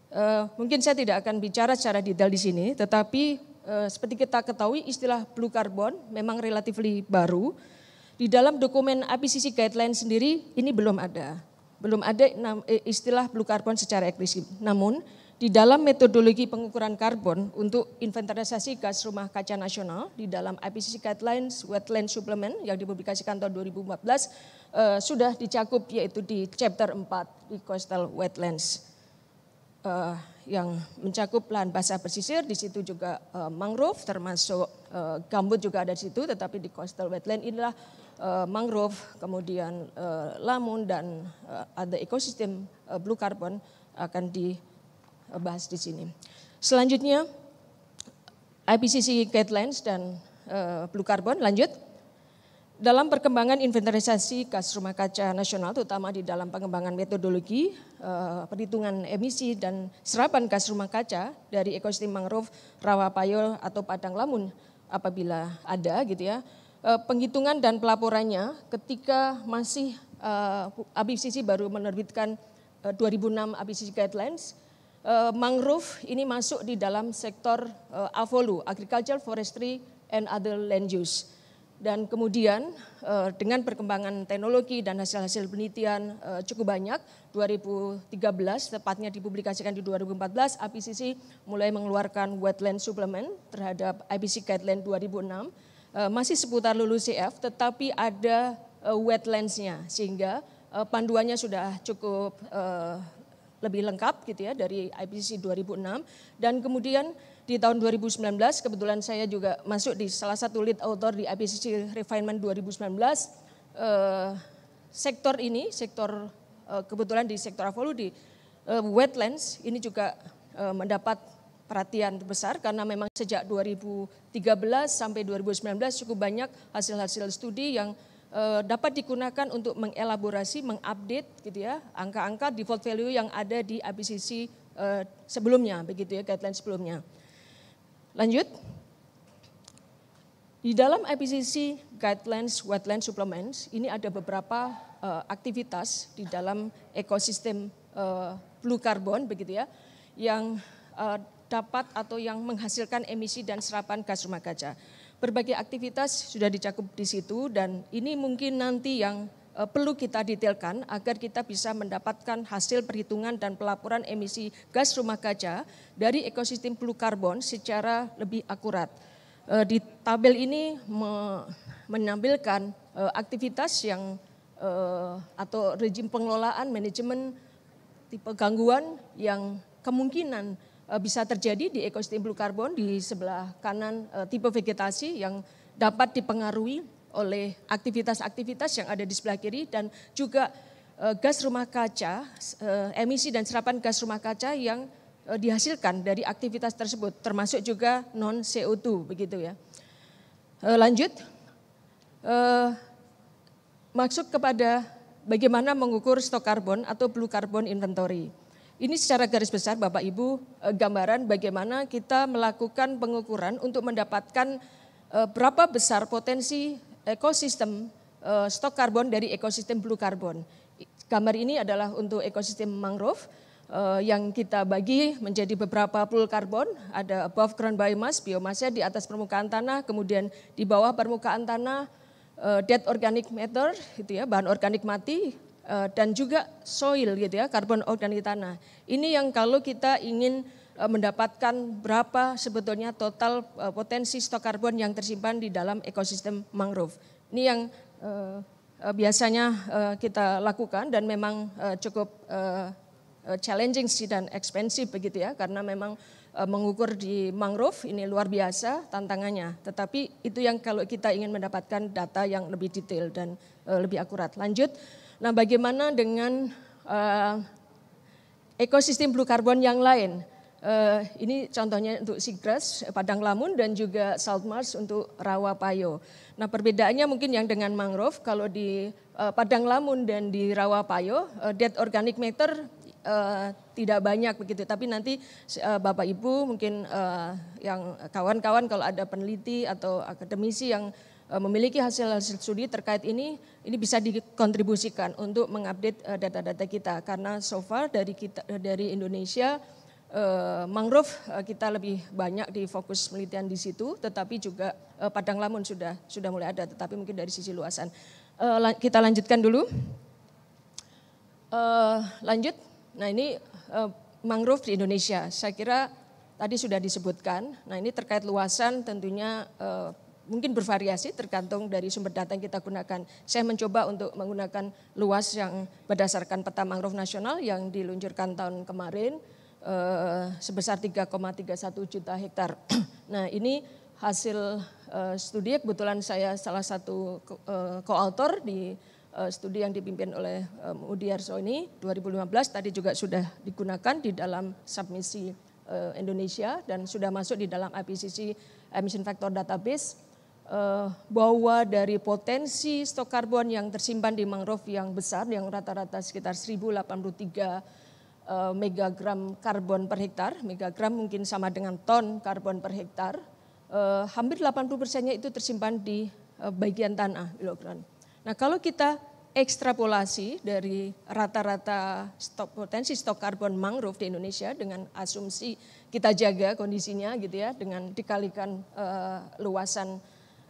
Uh, mungkin saya tidak akan bicara secara detail di sini, tetapi uh, seperti kita ketahui istilah blue carbon memang relatif baru. Di dalam dokumen IPCC guideline sendiri ini belum ada. Belum ada istilah blue carbon secara eksplisit. Namun di dalam metodologi pengukuran karbon untuk inventarisasi gas rumah kaca nasional di dalam IPCC Guidelines Wetland Supplement yang dipublikasikan tahun 2014 eh, sudah dicakup yaitu di chapter 4 di Coastal Wetlands eh, yang mencakup lahan basah pesisir di situ juga eh, mangrove termasuk eh, gambut juga ada di situ tetapi di Coastal Wetland inilah eh, mangrove kemudian eh, lamun dan eh, ada ekosistem eh, blue carbon akan di Eh, bahas di sini. Selanjutnya IPCC guidelines dan uh, blue carbon. Lanjut. Dalam perkembangan inventarisasi gas rumah kaca nasional, terutama di dalam pengembangan metodologi eh, perhitungan emisi dan serapan gas rumah kaca dari ekosistem mangrove, rawa payol atau padang lamun apabila ada gitu ya. penghitungan dan pelaporannya ketika masih uh, IPCC baru menerbitkan 2006 IPCC guidelines Eh, mangrove ini masuk di dalam sektor uh, AVOLU, Agriculture, Forestry, and Other Land Use. Dan kemudian uh, dengan perkembangan teknologi dan hasil-hasil penelitian uh, cukup banyak, 2013 tepatnya dipublikasikan di 2014, IPCC mulai mengeluarkan wetland supplement terhadap IPC Guideline 2006, uh, masih seputar LULUCF tetapi ada uh, wetlands-nya sehingga panduannya sudah cukup uh, lebih lengkap gitu ya dari IPCC 2006 dan kemudian di tahun 2019 kebetulan saya juga masuk di salah satu lead author di IPCC Refinement 2019 eh, sektor ini sektor eh, kebetulan di sektor avolu di eh, wetlands ini juga eh, mendapat perhatian besar karena memang sejak 2013 sampai 2019 cukup banyak hasil-hasil studi yang Eh, dapat digunakan untuk mengelaborasi, mengupdate gitu ya, angka-angka default value yang ada di IPCC eh, sebelumnya begitu ya, guideline sebelumnya. Lanjut. Di dalam IPCC Guidelines Wetland Supplements ini ada beberapa uh, aktivitas di dalam ekosistem uh, blue carbon begitu ya yang uh, dapat atau yang menghasilkan emisi dan serapan gas rumah kaca berbagai aktivitas sudah dicakup di situ dan ini mungkin nanti yang eh, perlu kita detailkan agar kita bisa mendapatkan hasil perhitungan dan pelaporan emisi gas rumah kaca dari ekosistem blue karbon secara lebih akurat. Eh, di tabel ini menampilkan eh, aktivitas yang atau rejim pengelolaan manajemen tipe gangguan yang kemungkinan Eh, bisa terjadi di ekosistem blue carbon di sebelah kanan eh, tipe vegetasi yang dapat dipengaruhi oleh aktivitas-aktivitas yang ada di sebelah kiri dan juga eh, gas rumah kaca, emisi dan serapan gas rumah kaca yang dihasilkan dari aktivitas tersebut termasuk juga non CO2 begitu ya. Lanjut maksud kepada bagaimana mengukur stok karbon atau blue carbon inventory. Ini secara garis besar Bapak Ibu eh, gambaran bagaimana kita melakukan pengukuran untuk mendapatkan eh, berapa besar potensi ekosistem eh, stok karbon dari ekosistem blue carbon. Gambar ini adalah untuk ekosistem mangrove yang kita bagi menjadi beberapa pool karbon, ada above ground biomass, biomasnya di atas permukaan tanah, kemudian di bawah permukaan tanah dead organic matter, itu ya, bahan organik mati, Eh, dan juga soil gitu ya, karbon organik tanah. Ini yang kalau kita ingin eh, mendapatkan berapa sebetulnya total eh, potensi stok karbon yang tersimpan di dalam ekosistem mangrove. Ini yang biasanya kita lakukan dan memang cukup challenging sih dan ekspensif begitu ya karena memang mengukur di mangrove ini luar biasa tantangannya. Tetapi itu yang kalau kita ingin mendapatkan data yang lebih detail dan lebih akurat. Lanjut. Nah, bagaimana dengan uh, ekosistem blue carbon yang lain? Uh, ini contohnya untuk seagrass, padang lamun dan juga salt marsh untuk rawa payo. Nah perbedaannya mungkin yang dengan mangrove kalau di uh, padang lamun dan di rawa payo uh, dead organic matter uh, tidak banyak begitu. Tapi nanti uh, bapak ibu mungkin uh, yang kawan-kawan kalau ada peneliti atau akademisi yang Eh, memiliki hasil-hasil studi terkait ini, ini bisa dikontribusikan untuk mengupdate eh, data-data kita karena so far dari kita dari Indonesia eh, mangrove kita lebih banyak di fokus penelitian di situ, tetapi juga padang lamun sudah sudah mulai ada, tetapi mungkin dari sisi luasan. kita lanjutkan dulu. lanjut, nah ini mangrove di Indonesia, saya kira tadi sudah disebutkan. Nah ini terkait luasan tentunya mungkin bervariasi tergantung dari sumber data yang kita gunakan. Saya mencoba untuk menggunakan luas yang berdasarkan peta mangrove nasional yang diluncurkan tahun kemarin eh, sebesar 3,31 juta hektar. nah ini hasil eh, studi kebetulan saya salah satu eh, co-author di eh, studi yang dipimpin oleh eh, Udiarso ini 2015 tadi juga sudah digunakan di dalam submisi Indonesia dan sudah masuk di dalam IPCC Emission Factor Database Eh, bahwa dari potensi stok karbon yang tersimpan di mangrove yang besar yang rata-rata sekitar 1083 eh, megagram karbon per hektar, megagram mungkin sama dengan ton karbon per hektar, eh, hampir 80 persennya itu tersimpan di bagian tanah Ilokran. Nah kalau kita ekstrapolasi dari rata-rata stok, potensi stok karbon mangrove di Indonesia dengan asumsi kita jaga kondisinya gitu ya dengan dikalikan uh, luasan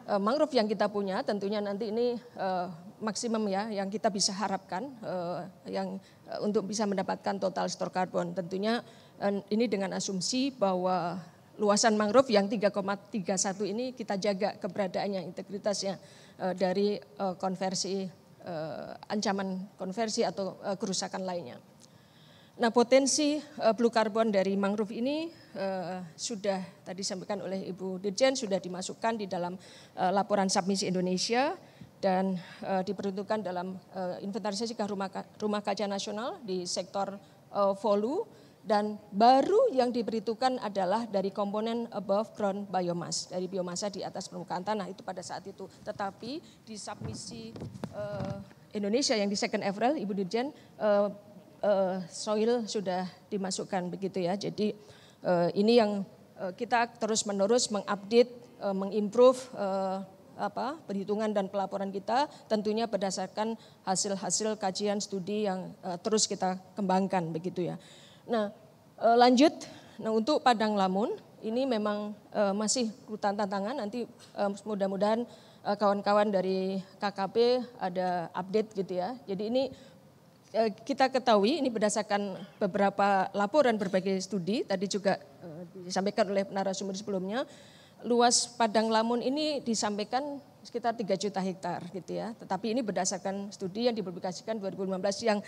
Eh, mangrove yang kita punya tentunya nanti ini uh, maksimum ya yang kita bisa harapkan uh, yang uh, untuk bisa mendapatkan total stor karbon. Tentunya uh, ini dengan asumsi bahwa luasan mangrove yang 3,31 ini kita jaga keberadaannya, integritasnya uh, dari uh, konversi uh, ancaman konversi atau uh, kerusakan lainnya. Nah, potensi uh, blue carbon dari mangrove ini eh, sudah tadi sampaikan oleh Ibu Dirjen sudah dimasukkan di dalam eh, laporan submisi Indonesia dan eh, diperuntukkan dalam eh, inventarisasi ke rumah, rumah kaca nasional di sektor volume eh, volu dan baru yang diperhitungkan adalah dari komponen above ground biomass dari biomasa di atas permukaan tanah itu pada saat itu tetapi di submisi eh, Indonesia yang di second April Ibu Dirjen eh, uh, soil sudah dimasukkan begitu ya. Jadi Eh, ini yang eh, kita terus-menerus mengupdate, eh, mengimprove apa perhitungan dan pelaporan kita tentunya berdasarkan hasil-hasil kajian studi yang terus kita kembangkan begitu ya. Nah, lanjut nah untuk Padang Lamun ini memang masih tantangan nanti mudah-mudahan kawan-kawan dari KKP ada update gitu ya. Jadi ini Eh, kita ketahui ini berdasarkan beberapa laporan berbagai studi tadi juga eh, disampaikan oleh narasumber sebelumnya luas padang lamun ini disampaikan sekitar 3 juta hektar gitu ya. Tetapi ini berdasarkan studi yang dipublikasikan 2015 yang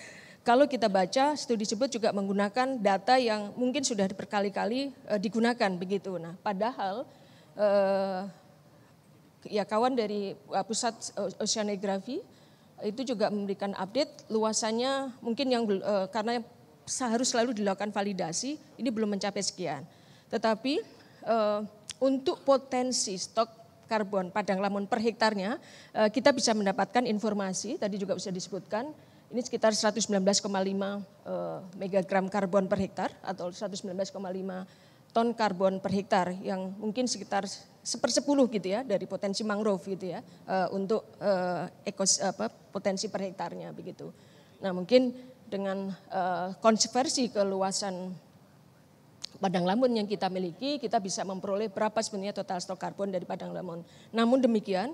kalau kita baca studi tersebut juga menggunakan data yang mungkin sudah berkali-kali eh, digunakan begitu. Nah, padahal ya kawan dari pusat oceanografi itu juga memberikan update luasannya mungkin yang uh, karena harus selalu dilakukan validasi ini belum mencapai sekian. Tetapi uh, untuk potensi stok karbon padang lamun per hektarnya uh, kita bisa mendapatkan informasi tadi juga bisa disebutkan ini sekitar 119,5 uh, megagram karbon per hektar atau 119,5 ton karbon per hektar yang mungkin sekitar sepersepuluh gitu ya dari potensi mangrove gitu ya eh, untuk eh, ekos apa potensi per hektarnya begitu. Nah mungkin dengan eh, konversi ke padang lamun yang kita miliki kita bisa memperoleh berapa sebenarnya total stok karbon dari padang lamun. Namun demikian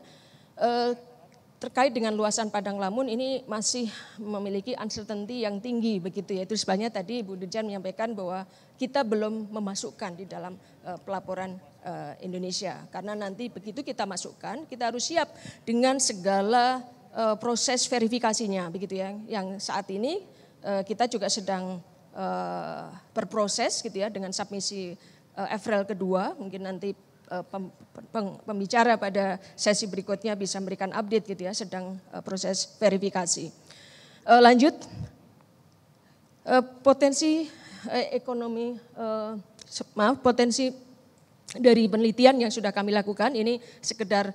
terkait dengan luasan Padang Lamun ini masih memiliki uncertainty yang tinggi begitu ya. Itu sebabnya tadi Bu Dejan menyampaikan bahwa kita belum memasukkan di dalam uh, pelaporan uh, Indonesia. Karena nanti begitu kita masukkan, kita harus siap dengan segala uh, proses verifikasinya begitu ya. Yang saat ini uh, kita juga sedang uh, berproses gitu ya dengan submisi uh, April e kedua, mungkin nanti Eh, pembicara pada sesi berikutnya bisa memberikan update gitu ya sedang eh, proses verifikasi. Eh, lanjut potensi ekonomi maaf potensi dari penelitian yang sudah kami lakukan ini sekedar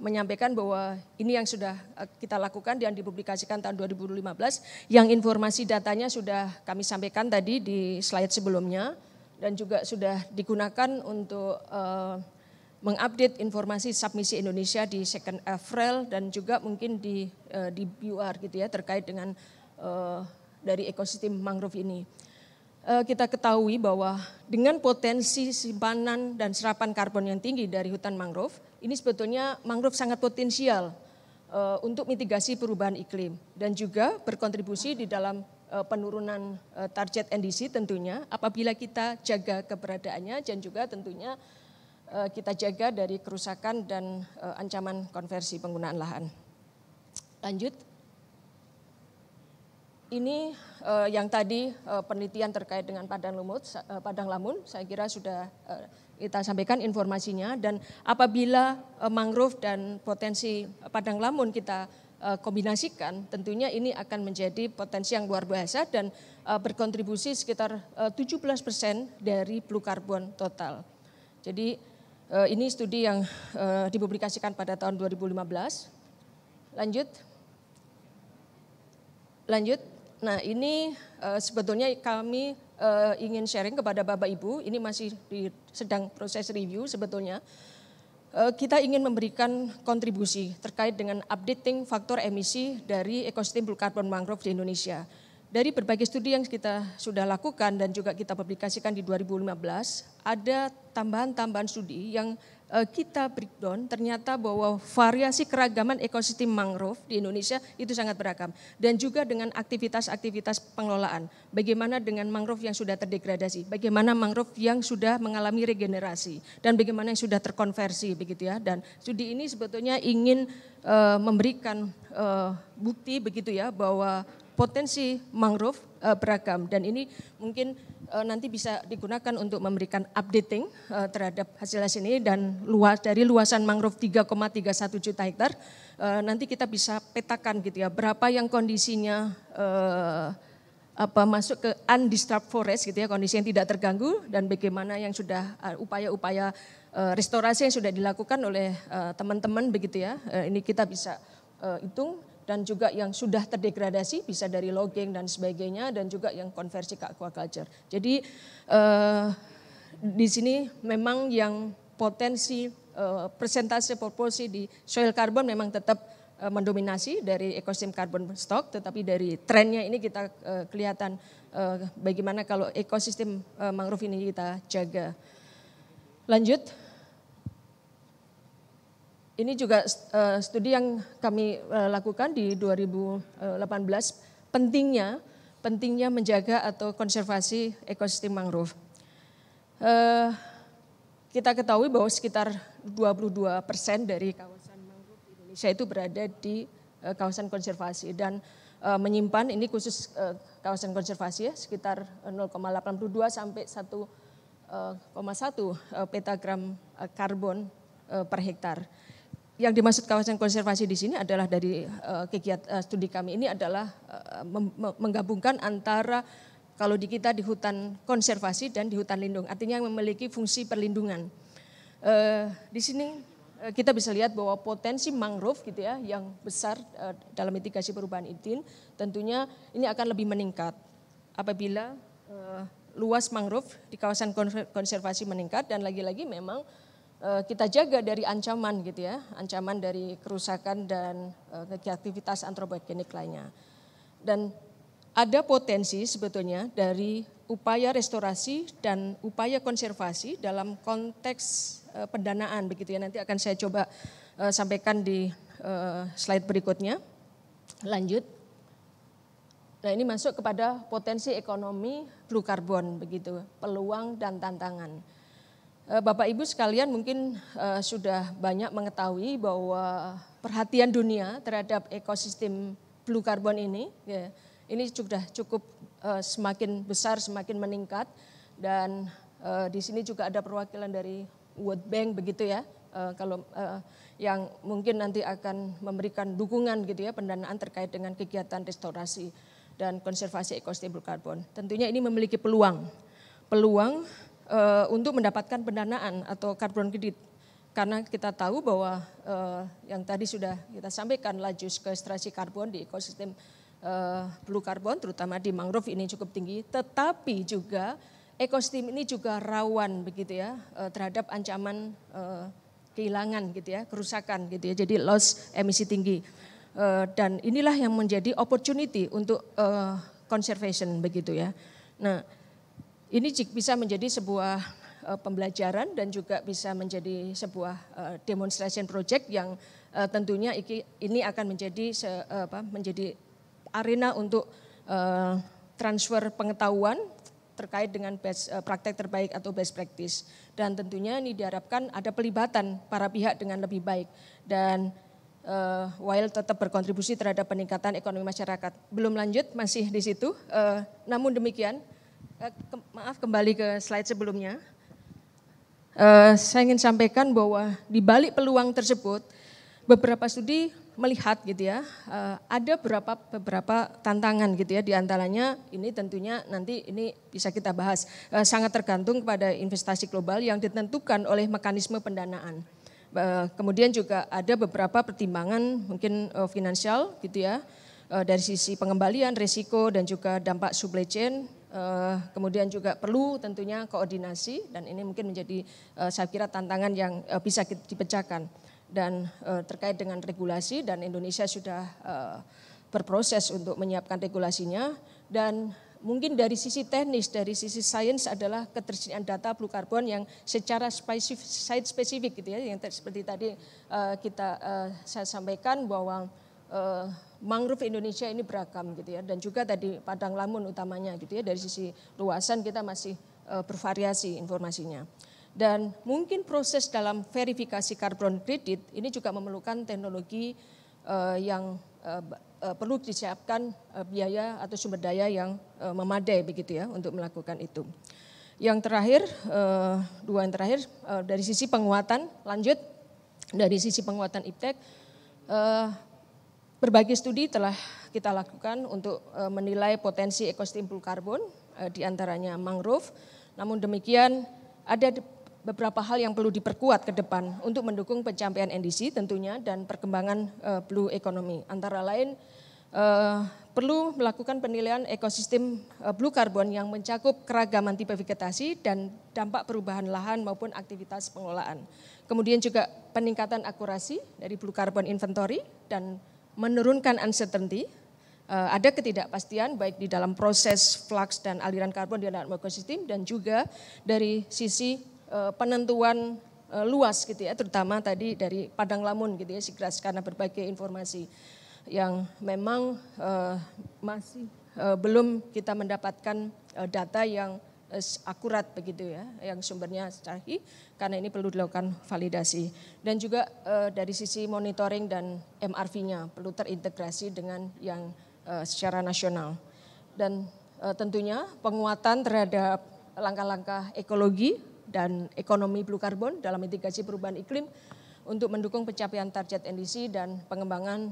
menyampaikan bahwa ini yang sudah kita lakukan dan dipublikasikan tahun 2015 yang informasi datanya sudah kami sampaikan tadi di slide sebelumnya dan juga sudah digunakan untuk uh, mengupdate informasi submisi Indonesia di second April dan juga mungkin di uh, di BUR gitu ya terkait dengan uh, dari ekosistem mangrove ini. Uh, kita ketahui bahwa dengan potensi simpanan dan serapan karbon yang tinggi dari hutan mangrove, ini sebetulnya mangrove sangat potensial untuk mitigasi perubahan iklim dan juga berkontribusi di dalam Eh, penurunan eh, target NDC tentunya apabila kita jaga keberadaannya dan juga tentunya eh, kita jaga dari kerusakan dan ancaman konversi penggunaan lahan. Lanjut. Ini yang tadi penelitian terkait dengan padang lumut, padang lamun, saya kira sudah kita sampaikan informasinya dan apabila mangrove dan potensi padang lamun kita Eh, kombinasikan, tentunya ini akan menjadi potensi yang luar biasa dan eh, berkontribusi sekitar 17 eh, persen dari blue carbon total. Jadi ini studi yang dipublikasikan pada tahun 2015. Lanjut. Lanjut. Nah ini sebetulnya kami ingin sharing kepada Bapak Ibu, ini masih di, sedang proses review sebetulnya Eh, kita ingin memberikan kontribusi terkait dengan updating faktor emisi dari ekosistem karbon mangrove di Indonesia. Dari berbagai studi yang kita sudah lakukan dan juga kita publikasikan di 2015, ada tambahan-tambahan studi yang Eh, kita breakdown ternyata bahwa variasi keragaman ekosistem mangrove di Indonesia itu sangat beragam dan juga dengan aktivitas-aktivitas pengelolaan. Bagaimana dengan mangrove yang sudah terdegradasi, bagaimana mangrove yang sudah mengalami regenerasi dan bagaimana yang sudah terkonversi begitu ya. Dan studi ini sebetulnya ingin uh, memberikan uh, bukti begitu ya bahwa potensi mangrove uh, beragam dan ini mungkin uh, nanti bisa digunakan untuk memberikan updating uh, terhadap hasil hasil ini dan luas dari luasan mangrove 3,31 juta hektar uh, nanti kita bisa petakan gitu ya berapa yang kondisinya uh, apa masuk ke undisturbed forest gitu ya kondisi yang tidak terganggu dan bagaimana yang sudah upaya-upaya uh, restorasi yang sudah dilakukan oleh teman-teman uh, begitu ya uh, ini kita bisa hitung dan juga yang sudah terdegradasi bisa dari logging dan sebagainya dan juga yang konversi ke aquaculture. Jadi eh, di sini memang yang potensi eh, persentase proporsi di soil carbon memang tetap eh, mendominasi dari ekosistem carbon stock, tetapi dari trennya ini kita eh, kelihatan eh, bagaimana kalau ekosistem eh, mangrove ini kita jaga. Lanjut. Ini juga eh, studi yang kami eh, lakukan di 2018 eh, pentingnya pentingnya menjaga atau konservasi ekosistem mangrove. kita ketahui bahwa sekitar 22 persen dari kawasan mangrove di Indonesia itu berada di kawasan konservasi dan menyimpan ini khusus kawasan konservasi ya sekitar 0,82 sampai 1,1 uh, petagram karbon per hektar yang dimaksud kawasan konservasi di sini adalah dari uh, eh, kegiatan uh, eh, studi kami ini adalah uh, menggabungkan antara kalau di kita di hutan konservasi dan di hutan lindung, artinya yang memiliki fungsi perlindungan. Uh, di sini uh, kita bisa lihat bahwa potensi mangrove gitu ya yang besar uh, dalam mitigasi perubahan iklim tentunya ini akan lebih meningkat apabila luas mangrove di kawasan konservasi meningkat dan lagi-lagi memang Eh, kita jaga dari ancaman gitu ya, ancaman dari kerusakan dan eh, aktivitas antropogenik lainnya. Dan ada potensi sebetulnya dari upaya restorasi dan upaya konservasi dalam konteks eh, pendanaan begitu ya. Nanti akan saya coba sampaikan di slide berikutnya. Lanjut. Nah, ini masuk kepada potensi ekonomi blue carbon begitu, peluang dan tantangan. Eh, Bapak Ibu sekalian mungkin eh, sudah banyak mengetahui bahwa perhatian dunia terhadap ekosistem blue carbon ini ya, ini sudah cukup eh, semakin besar semakin meningkat dan di sini juga ada perwakilan dari World Bank begitu ya kalau yang mungkin nanti akan memberikan dukungan gitu ya pendanaan terkait dengan kegiatan restorasi dan konservasi ekosistem blue carbon. Tentunya ini memiliki peluang peluang Eh, untuk mendapatkan pendanaan atau karbon kredit. Karena kita tahu bahwa uh, yang tadi sudah kita sampaikan laju sequestrasi karbon di ekosistem uh, blue carbon, terutama di mangrove ini cukup tinggi, tetapi juga ekosistem ini juga rawan begitu ya uh, terhadap ancaman uh, kehilangan gitu ya, kerusakan gitu ya. Jadi loss emisi tinggi. Uh, dan inilah yang menjadi opportunity untuk uh, conservation begitu ya. Nah, ini bisa menjadi sebuah eh, pembelajaran dan juga bisa menjadi sebuah eh, demonstration project yang eh, tentunya ini akan menjadi menjadi arena untuk transfer pengetahuan terkait dengan best, praktek terbaik atau best practice. Dan tentunya ini diharapkan ada pelibatan para pihak dengan lebih baik. Dan uh, while tetap berkontribusi terhadap peningkatan ekonomi masyarakat. Belum lanjut, masih di situ. Uh, namun demikian, Eh, ke, maaf kembali ke slide sebelumnya. Uh, saya ingin sampaikan bahwa di balik peluang tersebut beberapa studi melihat gitu ya uh, ada beberapa beberapa tantangan gitu ya diantaranya ini tentunya nanti ini bisa kita bahas uh, sangat tergantung kepada investasi global yang ditentukan oleh mekanisme pendanaan kemudian juga ada beberapa pertimbangan mungkin finansial gitu ya dari sisi pengembalian risiko dan juga dampak supply chain Eh, kemudian juga perlu tentunya koordinasi dan ini mungkin menjadi eh, saya kira tantangan yang eh, bisa dipecahkan dan terkait dengan regulasi dan Indonesia sudah berproses untuk menyiapkan regulasinya dan mungkin dari sisi teknis dari sisi sains adalah ketersediaan data blue carbon yang secara spesifik site spesifik gitu ya yang seperti tadi kita saya sampaikan bahwa mangrove Indonesia ini beragam gitu ya dan juga tadi padang lamun utamanya gitu ya dari sisi luasan kita masih uh, bervariasi informasinya. Dan mungkin proses dalam verifikasi karbon kredit ini juga memerlukan teknologi uh, yang uh, uh, perlu disiapkan uh, biaya atau sumber daya yang uh, memadai begitu ya untuk melakukan itu. Yang terakhir, uh, dua yang terakhir uh, dari sisi penguatan lanjut dari sisi penguatan IPTEK Berbagai studi telah kita lakukan untuk e, menilai potensi ekosistem pul karbon, e, diantaranya mangrove. Namun demikian, ada beberapa hal yang perlu diperkuat ke depan untuk mendukung pencapaian NDC tentunya dan perkembangan e, blue economy. Antara lain, perlu melakukan penilaian ekosistem blue karbon yang mencakup keragaman tipe vegetasi dan dampak perubahan lahan maupun aktivitas pengelolaan. Kemudian juga peningkatan akurasi dari blue carbon inventory dan menurunkan uncertainty, eh, ada ketidakpastian baik di dalam proses flux dan aliran karbon di dalam ekosistem dan juga dari sisi eh, penentuan eh, luas gitu ya, terutama tadi dari padang lamun gitu ya, sigras karena berbagai informasi yang memang masih belum kita mendapatkan data yang Eh, akurat begitu ya, yang sumbernya sahih karena ini perlu dilakukan validasi dan juga uh, dari sisi monitoring dan MRV-nya perlu terintegrasi dengan yang uh, secara nasional dan uh, tentunya penguatan terhadap langkah-langkah ekologi dan ekonomi blue carbon dalam mitigasi perubahan iklim untuk mendukung pencapaian target NDC dan pengembangan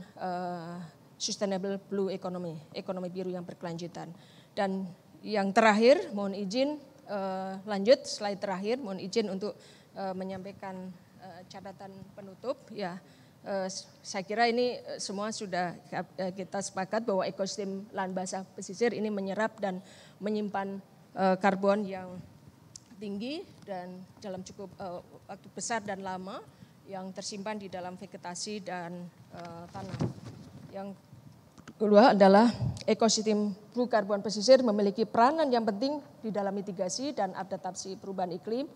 sustainable blue economy, ekonomi biru yang berkelanjutan dan yang terakhir, mohon izin uh, lanjut slide terakhir, mohon izin untuk uh, menyampaikan uh, catatan penutup. Ya, uh, saya kira ini semua sudah kita sepakat bahwa ekosistem lahan basah pesisir ini menyerap dan menyimpan uh, karbon yang tinggi dan dalam cukup uh, waktu besar dan lama yang tersimpan di dalam vegetasi dan uh, tanah. Yang kedua adalah ekosistem karbon pesisir memiliki peranan yang penting di dalam mitigasi dan adaptasi perubahan iklim.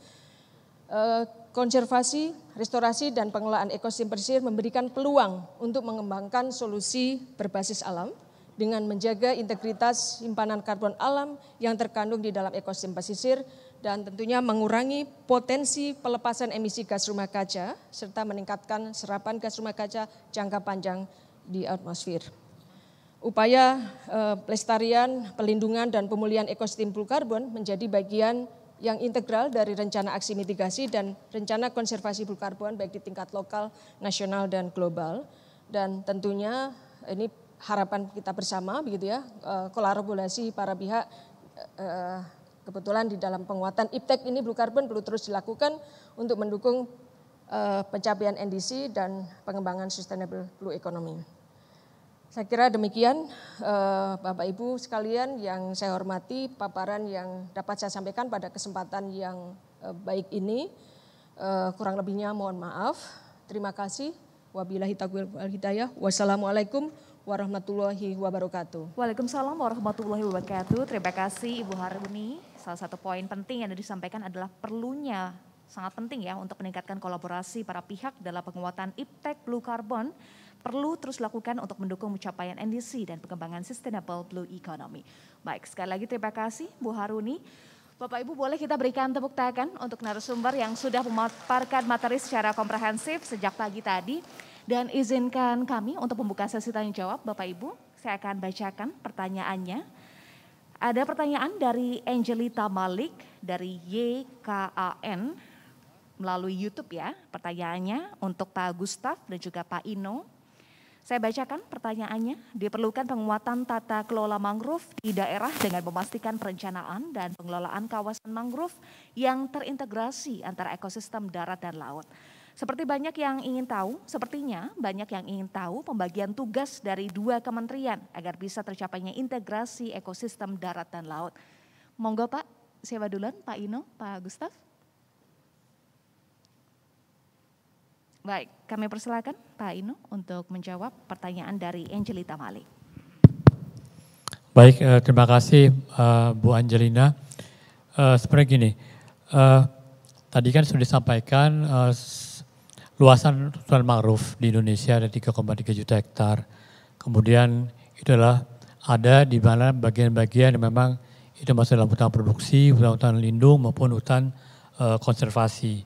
Eh, konservasi, restorasi, dan pengelolaan ekosistem pesisir memberikan peluang untuk mengembangkan solusi berbasis alam dengan menjaga integritas simpanan karbon alam yang terkandung di dalam ekosistem pesisir dan tentunya mengurangi potensi pelepasan emisi gas rumah kaca serta meningkatkan serapan gas rumah kaca jangka panjang di atmosfer. Upaya eh, pelestarian, pelindungan, dan pemulihan ekosistem karbon menjadi bagian yang integral dari rencana aksi mitigasi dan rencana konservasi karbon baik di tingkat lokal, nasional, dan global. Dan tentunya ini harapan kita bersama begitu ya, eh, kolaborasi para pihak eh, kebetulan di dalam penguatan IPTEK ini Blue Carbon perlu terus dilakukan untuk mendukung eh, pencapaian NDC dan pengembangan sustainable blue economy. Saya kira demikian eh, Bapak Ibu sekalian yang saya hormati paparan yang dapat saya sampaikan pada kesempatan yang eh, baik ini. Eh, kurang lebihnya mohon maaf. Terima kasih. Wabillahi taufiq wal hidayah. Wassalamualaikum warahmatullahi wabarakatuh. Waalaikumsalam warahmatullahi wabarakatuh. Terima kasih Ibu Haruni. Salah satu poin penting yang disampaikan adalah perlunya sangat penting ya untuk meningkatkan kolaborasi para pihak dalam penguatan IPTEK Blue Carbon perlu terus lakukan untuk mendukung pencapaian NDC dan pengembangan Sustainable Blue Economy. Baik, sekali lagi terima kasih Bu Haruni. Bapak Ibu boleh kita berikan tepuk tangan untuk narasumber yang sudah memaparkan materi secara komprehensif sejak pagi tadi. Dan izinkan kami untuk membuka sesi tanya jawab Bapak Ibu. Saya akan bacakan pertanyaannya. Ada pertanyaan dari Angelita Malik dari YKAN melalui YouTube ya. Pertanyaannya untuk Pak Gustaf dan juga Pak Ino. Saya bacakan pertanyaannya, diperlukan penguatan tata kelola mangrove di daerah dengan memastikan perencanaan dan pengelolaan kawasan mangrove yang terintegrasi antara ekosistem darat dan laut. Seperti banyak yang ingin tahu, sepertinya banyak yang ingin tahu pembagian tugas dari dua kementerian agar bisa tercapainya integrasi ekosistem darat dan laut. Monggo Pak, siapa duluan? Pak Ino, Pak Gustaf? Baik, kami persilakan Pak Inu untuk menjawab pertanyaan dari Angelita Malik. Baik, eh, terima kasih eh, Bu Angelina. Seperti eh, sebenarnya gini, tadi kan sudah disampaikan luasan hutan mangrove di Indonesia ada 3,3 juta hektar. Kemudian itulah ada di mana bagian-bagian yang memang itu masuk dalam hutan produksi, hutan-hutan lindung maupun hutan konservasi.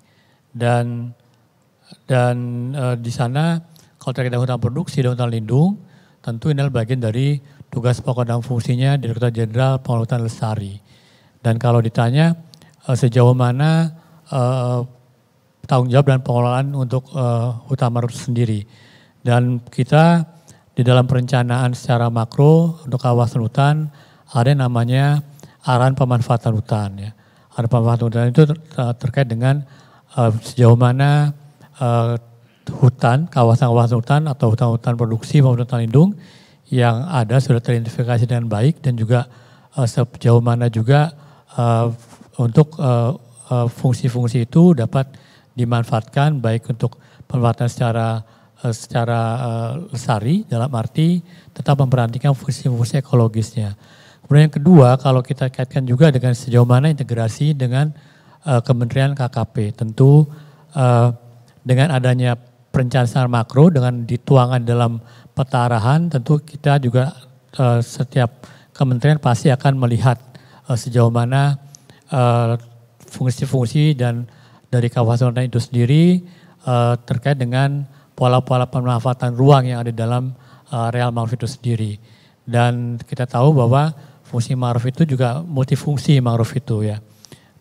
Dan dan e, di sana kalau terkait dengan hutan produksi dan hutan lindung, tentu ini adalah bagian dari tugas pokok dan fungsinya Direktur Jenderal Pengelolaan Lestari. Dan kalau ditanya e, sejauh mana e, tanggung jawab dan pengelolaan untuk e, hutan mangrove sendiri. Dan kita di dalam perencanaan secara makro untuk kawasan hutan ada yang namanya arahan pemanfaatan hutan ya. Arahan pemanfaatan hutan itu terkait dengan uh, sejauh mana uh, hutan, kawasan-kawasan hutan atau hutan-hutan produksi maupun hutan lindung yang ada sudah teridentifikasi dengan baik dan juga uh, sejauh mana juga uh, untuk fungsi-fungsi uh, itu dapat dimanfaatkan baik untuk pemanfaatan secara secara lesari dalam arti tetap memperhatikan fungsi-fungsi ekologisnya. Kemudian yang kedua kalau kita kaitkan juga dengan sejauh mana integrasi dengan uh, Kementerian KKP tentu uh, dengan adanya perencanaan makro dengan dituangkan dalam peta arahan tentu kita juga uh, setiap kementerian pasti akan melihat uh, sejauh mana eh, fungsi-fungsi uh, dan dari kawasan hutan itu sendiri uh, terkait dengan pola-pola pemanfaatan ruang yang ada dalam uh, real mangrove itu sendiri. Dan kita tahu bahwa fungsi mangrove itu juga multifungsi mangrove itu ya.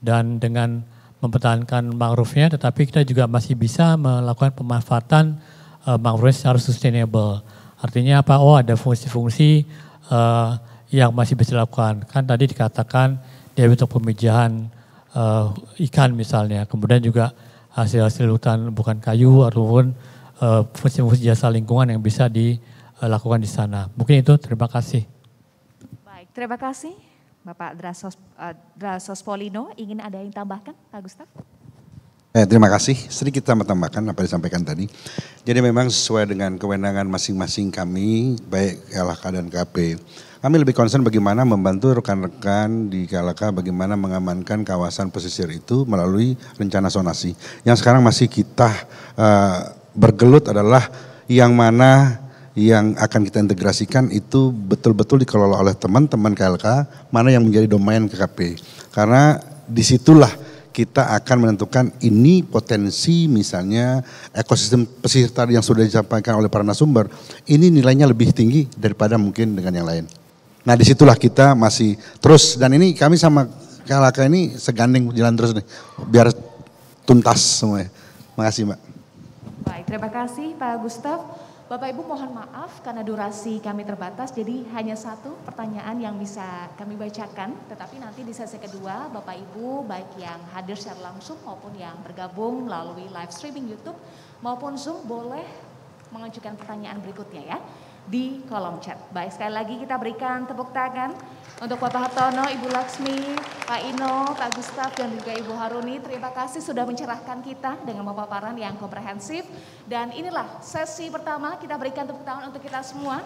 Dan dengan mempertahankan mangrove-nya, tetapi kita juga masih bisa melakukan pemanfaatan uh, eh, mangrove secara sustainable. Artinya apa? Oh ada fungsi-fungsi uh, yang masih bisa dilakukan. Kan tadi dikatakan dia untuk pemijahan uh, ikan misalnya. Kemudian juga hasil-hasil hutan bukan kayu ataupun uh, fungsi-fungsi jasa lingkungan yang bisa dilakukan di sana. Mungkin itu, terima kasih. Baik, terima kasih. Bapak Drasos, uh, eh, Drasos Polino ingin ada yang tambahkan Pak Gustaf? Eh, terima kasih. Sedikit tambah-tambahkan apa disampaikan tadi. Jadi memang sesuai dengan kewenangan masing-masing kami, baik LHK dan KP. Kami lebih concern bagaimana membantu rekan-rekan di KLK bagaimana mengamankan kawasan pesisir itu melalui rencana sonasi. Yang sekarang masih kita uh, bergelut adalah yang mana yang akan kita integrasikan itu betul-betul dikelola oleh teman-teman KLK, mana yang menjadi domain KKP. Karena disitulah kita akan menentukan ini potensi misalnya ekosistem pesisir tadi yang sudah disampaikan oleh para narasumber, ini nilainya lebih tinggi daripada mungkin dengan yang lain. Nah disitulah kita masih terus, dan ini kami sama KLK ini segandeng jalan terus nih, biar tuntas semuanya. Makasih Mbak. Baik, terima kasih Pak Gustaf. Bapak Ibu mohon maaf karena durasi kami terbatas jadi hanya satu pertanyaan yang bisa kami bacakan tetapi nanti di sesi kedua Bapak Ibu baik yang hadir secara langsung maupun yang bergabung melalui live streaming YouTube maupun Zoom boleh mengajukan pertanyaan berikutnya ya di kolom chat. Baik, sekali lagi kita berikan tepuk tangan untuk Bapak Hartono, Ibu Laksmi, Pak Ino, Pak Gustaf, dan juga Ibu Haruni. Terima kasih sudah mencerahkan kita dengan pemaparan yang komprehensif. Dan inilah sesi pertama kita berikan tepuk tangan untuk kita semua.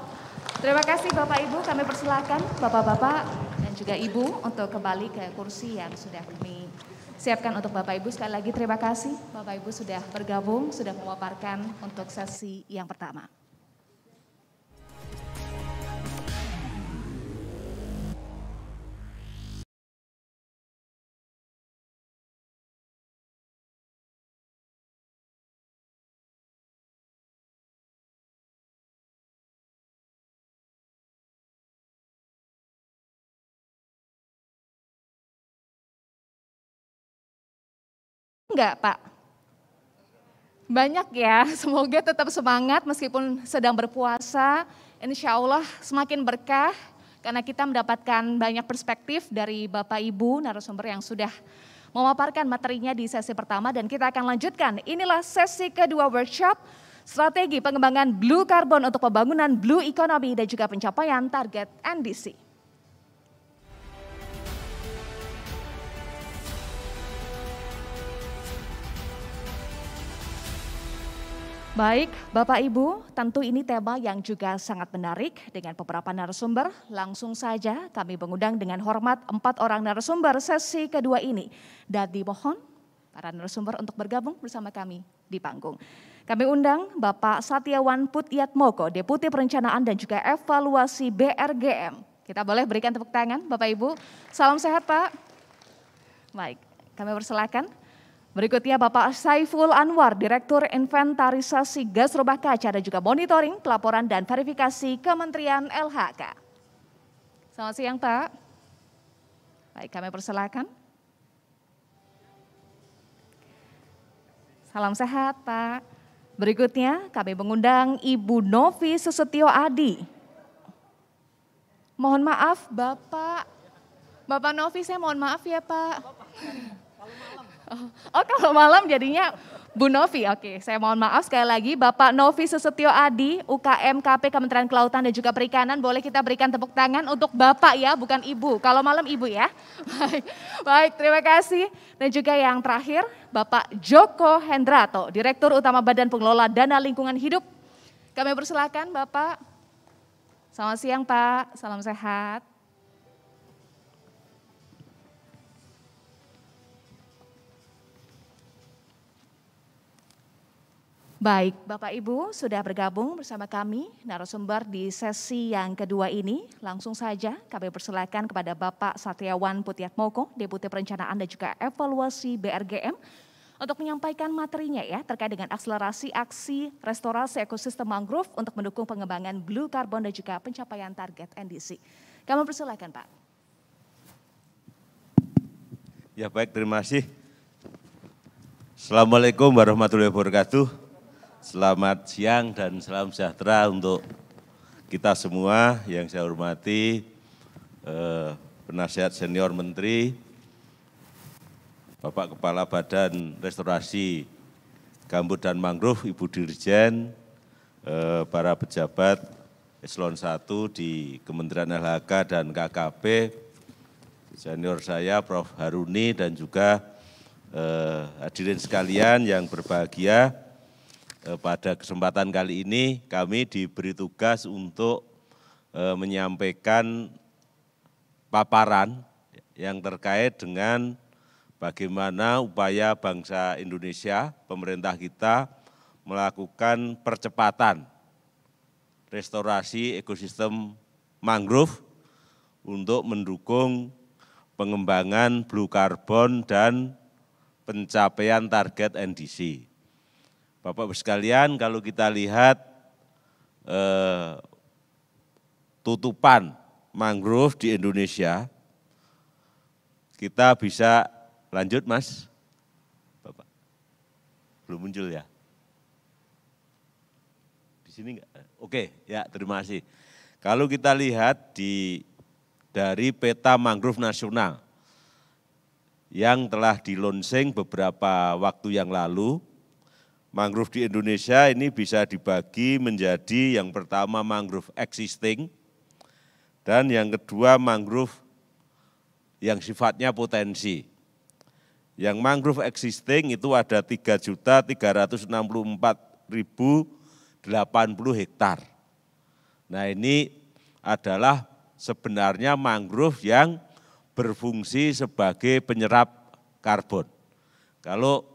Terima kasih Bapak Ibu, kami persilakan Bapak-Bapak dan juga Ibu untuk kembali ke kursi yang sudah kami siapkan untuk Bapak Ibu. Sekali lagi terima kasih Bapak Ibu sudah bergabung, sudah memaparkan untuk sesi yang pertama. enggak Pak? Banyak ya, semoga tetap semangat meskipun sedang berpuasa. Insya Allah semakin berkah karena kita mendapatkan banyak perspektif dari Bapak Ibu narasumber yang sudah memaparkan materinya di sesi pertama dan kita akan lanjutkan. Inilah sesi kedua workshop strategi pengembangan blue carbon untuk pembangunan blue economy dan juga pencapaian target NDC. Baik, Bapak Ibu, tentu ini tema yang juga sangat menarik dengan beberapa narasumber. Langsung saja kami mengundang dengan hormat empat orang narasumber sesi kedua ini. Dan dimohon para narasumber untuk bergabung bersama kami di panggung. Kami undang Bapak Satyawan Putyatmoko, Deputi Perencanaan dan juga Evaluasi BRGM. Kita boleh berikan tepuk tangan Bapak Ibu. Salam sehat Pak. Baik, kami persilakan Berikutnya Bapak Saiful Anwar, Direktur Inventarisasi Gas Rumah Kaca dan juga Monitoring, Pelaporan dan Verifikasi Kementerian LHK. Selamat siang Pak. Baik kami persilakan. Salam sehat Pak. Berikutnya kami mengundang Ibu Novi Susetio Adi. Mohon maaf Bapak. Bapak Novi saya mohon maaf ya Pak. Bapak, Oh, kalau malam jadinya Bu Novi, oke. Okay. Saya mohon maaf sekali lagi Bapak Novi Susetio Adi, UKM KP Kementerian Kelautan dan juga Perikanan. Boleh kita berikan tepuk tangan untuk Bapak ya, bukan Ibu. Kalau malam Ibu ya. Baik, baik terima kasih. Dan juga yang terakhir Bapak Joko Hendrato, Direktur Utama Badan Pengelola Dana Lingkungan Hidup. Kami persilakan Bapak. Selamat siang Pak, salam sehat. Baik, Bapak Ibu sudah bergabung bersama kami narasumber di sesi yang kedua ini. Langsung saja kami persilakan kepada Bapak Satriawan Putiatmoko, Deputi Perencanaan dan juga Evaluasi BRGM untuk menyampaikan materinya ya terkait dengan akselerasi aksi restorasi ekosistem mangrove untuk mendukung pengembangan blue carbon dan juga pencapaian target NDC. Kami persilakan Pak. Ya baik, terima kasih. Assalamualaikum warahmatullahi wabarakatuh. Selamat siang dan salam sejahtera untuk kita semua yang saya hormati, eh, penasihat senior menteri, Bapak Kepala Badan Restorasi Gambut dan Mangrove, Ibu Dirjen, eh, para pejabat eselon 1 di Kementerian LHK dan KKP, senior saya Prof. Haruni dan juga eh, hadirin sekalian yang berbahagia, Eh, pada kesempatan kali ini kami diberi tugas untuk eh, menyampaikan paparan yang terkait dengan bagaimana upaya bangsa Indonesia, pemerintah kita melakukan percepatan restorasi ekosistem mangrove untuk mendukung pengembangan blue carbon dan pencapaian target NDC. Bapak-Ibu sekalian, kalau kita lihat eh, tutupan mangrove di Indonesia, kita bisa lanjut mas? Bapak, belum muncul ya? Di sini enggak? Oke, ya terima kasih. Kalau kita lihat di dari peta mangrove nasional yang telah dilonsing beberapa waktu yang lalu, Mangrove di Indonesia ini bisa dibagi menjadi yang pertama mangrove existing dan yang kedua mangrove yang sifatnya potensi. Yang mangrove existing itu ada 3.364.080 hektar. Nah ini adalah sebenarnya mangrove yang berfungsi sebagai penyerap karbon. Kalau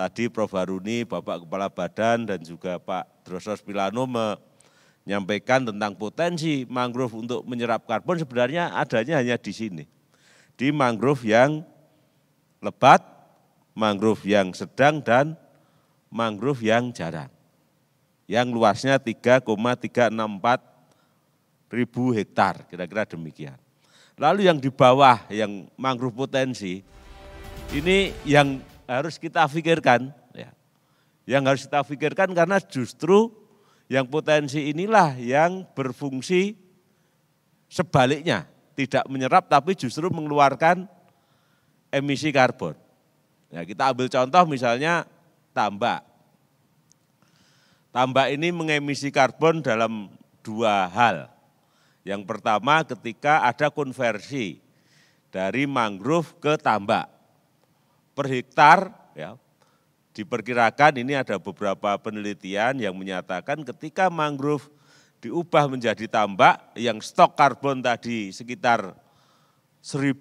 Tadi Prof. Haruni, Bapak Kepala Badan dan juga Pak Drosos Pilano menyampaikan tentang potensi mangrove untuk menyerap karbon sebenarnya adanya hanya di sini. Di mangrove yang lebat, mangrove yang sedang dan mangrove yang jarang. Yang luasnya 3,364 ribu hektar, kira-kira demikian. Lalu yang di bawah, yang mangrove potensi, ini yang harus kita pikirkan. Ya. Yang harus kita pikirkan karena justru yang potensi inilah yang berfungsi sebaliknya. Tidak menyerap tapi justru mengeluarkan emisi karbon. Ya, kita ambil contoh misalnya tambak. Tambak ini mengemisi karbon dalam dua hal. Yang pertama ketika ada konversi dari mangrove ke tambak per hektar ya. Diperkirakan ini ada beberapa penelitian yang menyatakan ketika mangrove diubah menjadi tambak yang stok karbon tadi sekitar 1000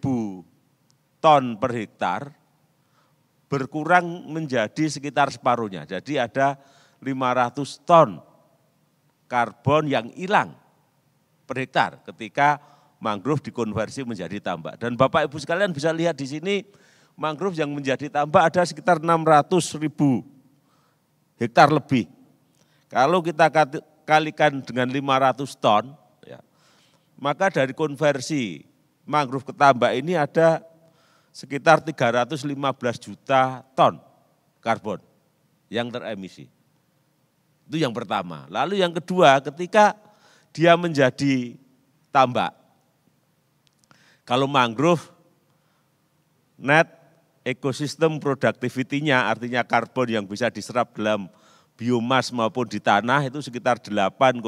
ton per hektar berkurang menjadi sekitar separuhnya. Jadi ada 500 ton karbon yang hilang per hektar ketika mangrove dikonversi menjadi tambak. Dan Bapak Ibu sekalian bisa lihat di sini mangrove yang menjadi tambak ada sekitar 600 ribu hektar lebih. Kalau kita kalikan dengan 500 ton, ya, maka dari konversi mangrove ke tambak ini ada sekitar 315 juta ton karbon yang teremisi. Itu yang pertama. Lalu yang kedua, ketika dia menjadi tambak, kalau mangrove net ekosistem produktivitinya artinya karbon yang bisa diserap dalam biomas maupun di tanah itu sekitar 8,8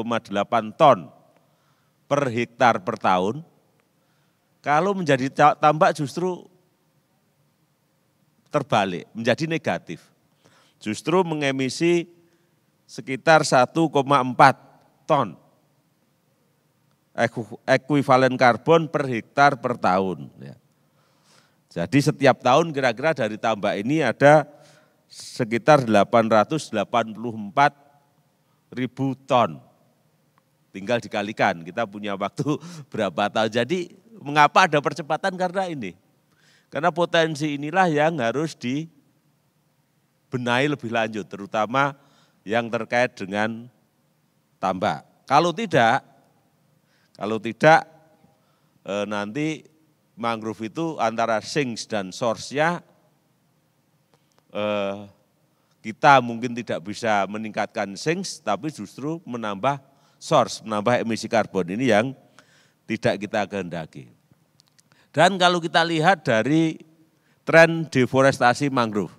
ton per hektar per tahun. Kalau menjadi tambak justru terbalik, menjadi negatif. Justru mengemisi sekitar 1,4 ton ekuivalen karbon per hektar per tahun. Ya. Jadi setiap tahun kira-kira dari tambak ini ada sekitar 884 ribu ton. Tinggal dikalikan, kita punya waktu berapa tahun. Jadi mengapa ada percepatan karena ini? Karena potensi inilah yang harus dibenahi lebih lanjut, terutama yang terkait dengan tambak. Kalau tidak, kalau tidak eh, nanti mangrove itu antara sinks dan source-nya eh, kita mungkin tidak bisa meningkatkan sinks tapi justru menambah source, menambah emisi karbon ini yang tidak kita kehendaki. Dan kalau kita lihat dari tren deforestasi mangrove.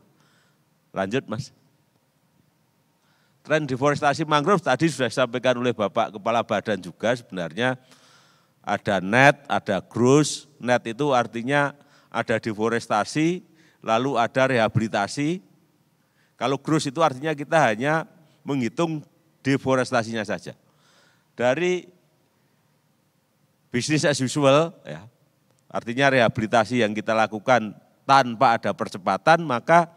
Lanjut Mas. Tren deforestasi mangrove tadi sudah disampaikan oleh Bapak Kepala Badan juga sebenarnya ada net, ada gross. Net itu artinya ada deforestasi, lalu ada rehabilitasi. Kalau gross itu artinya kita hanya menghitung deforestasinya saja. Dari bisnis as usual, ya, artinya rehabilitasi yang kita lakukan tanpa ada percepatan, maka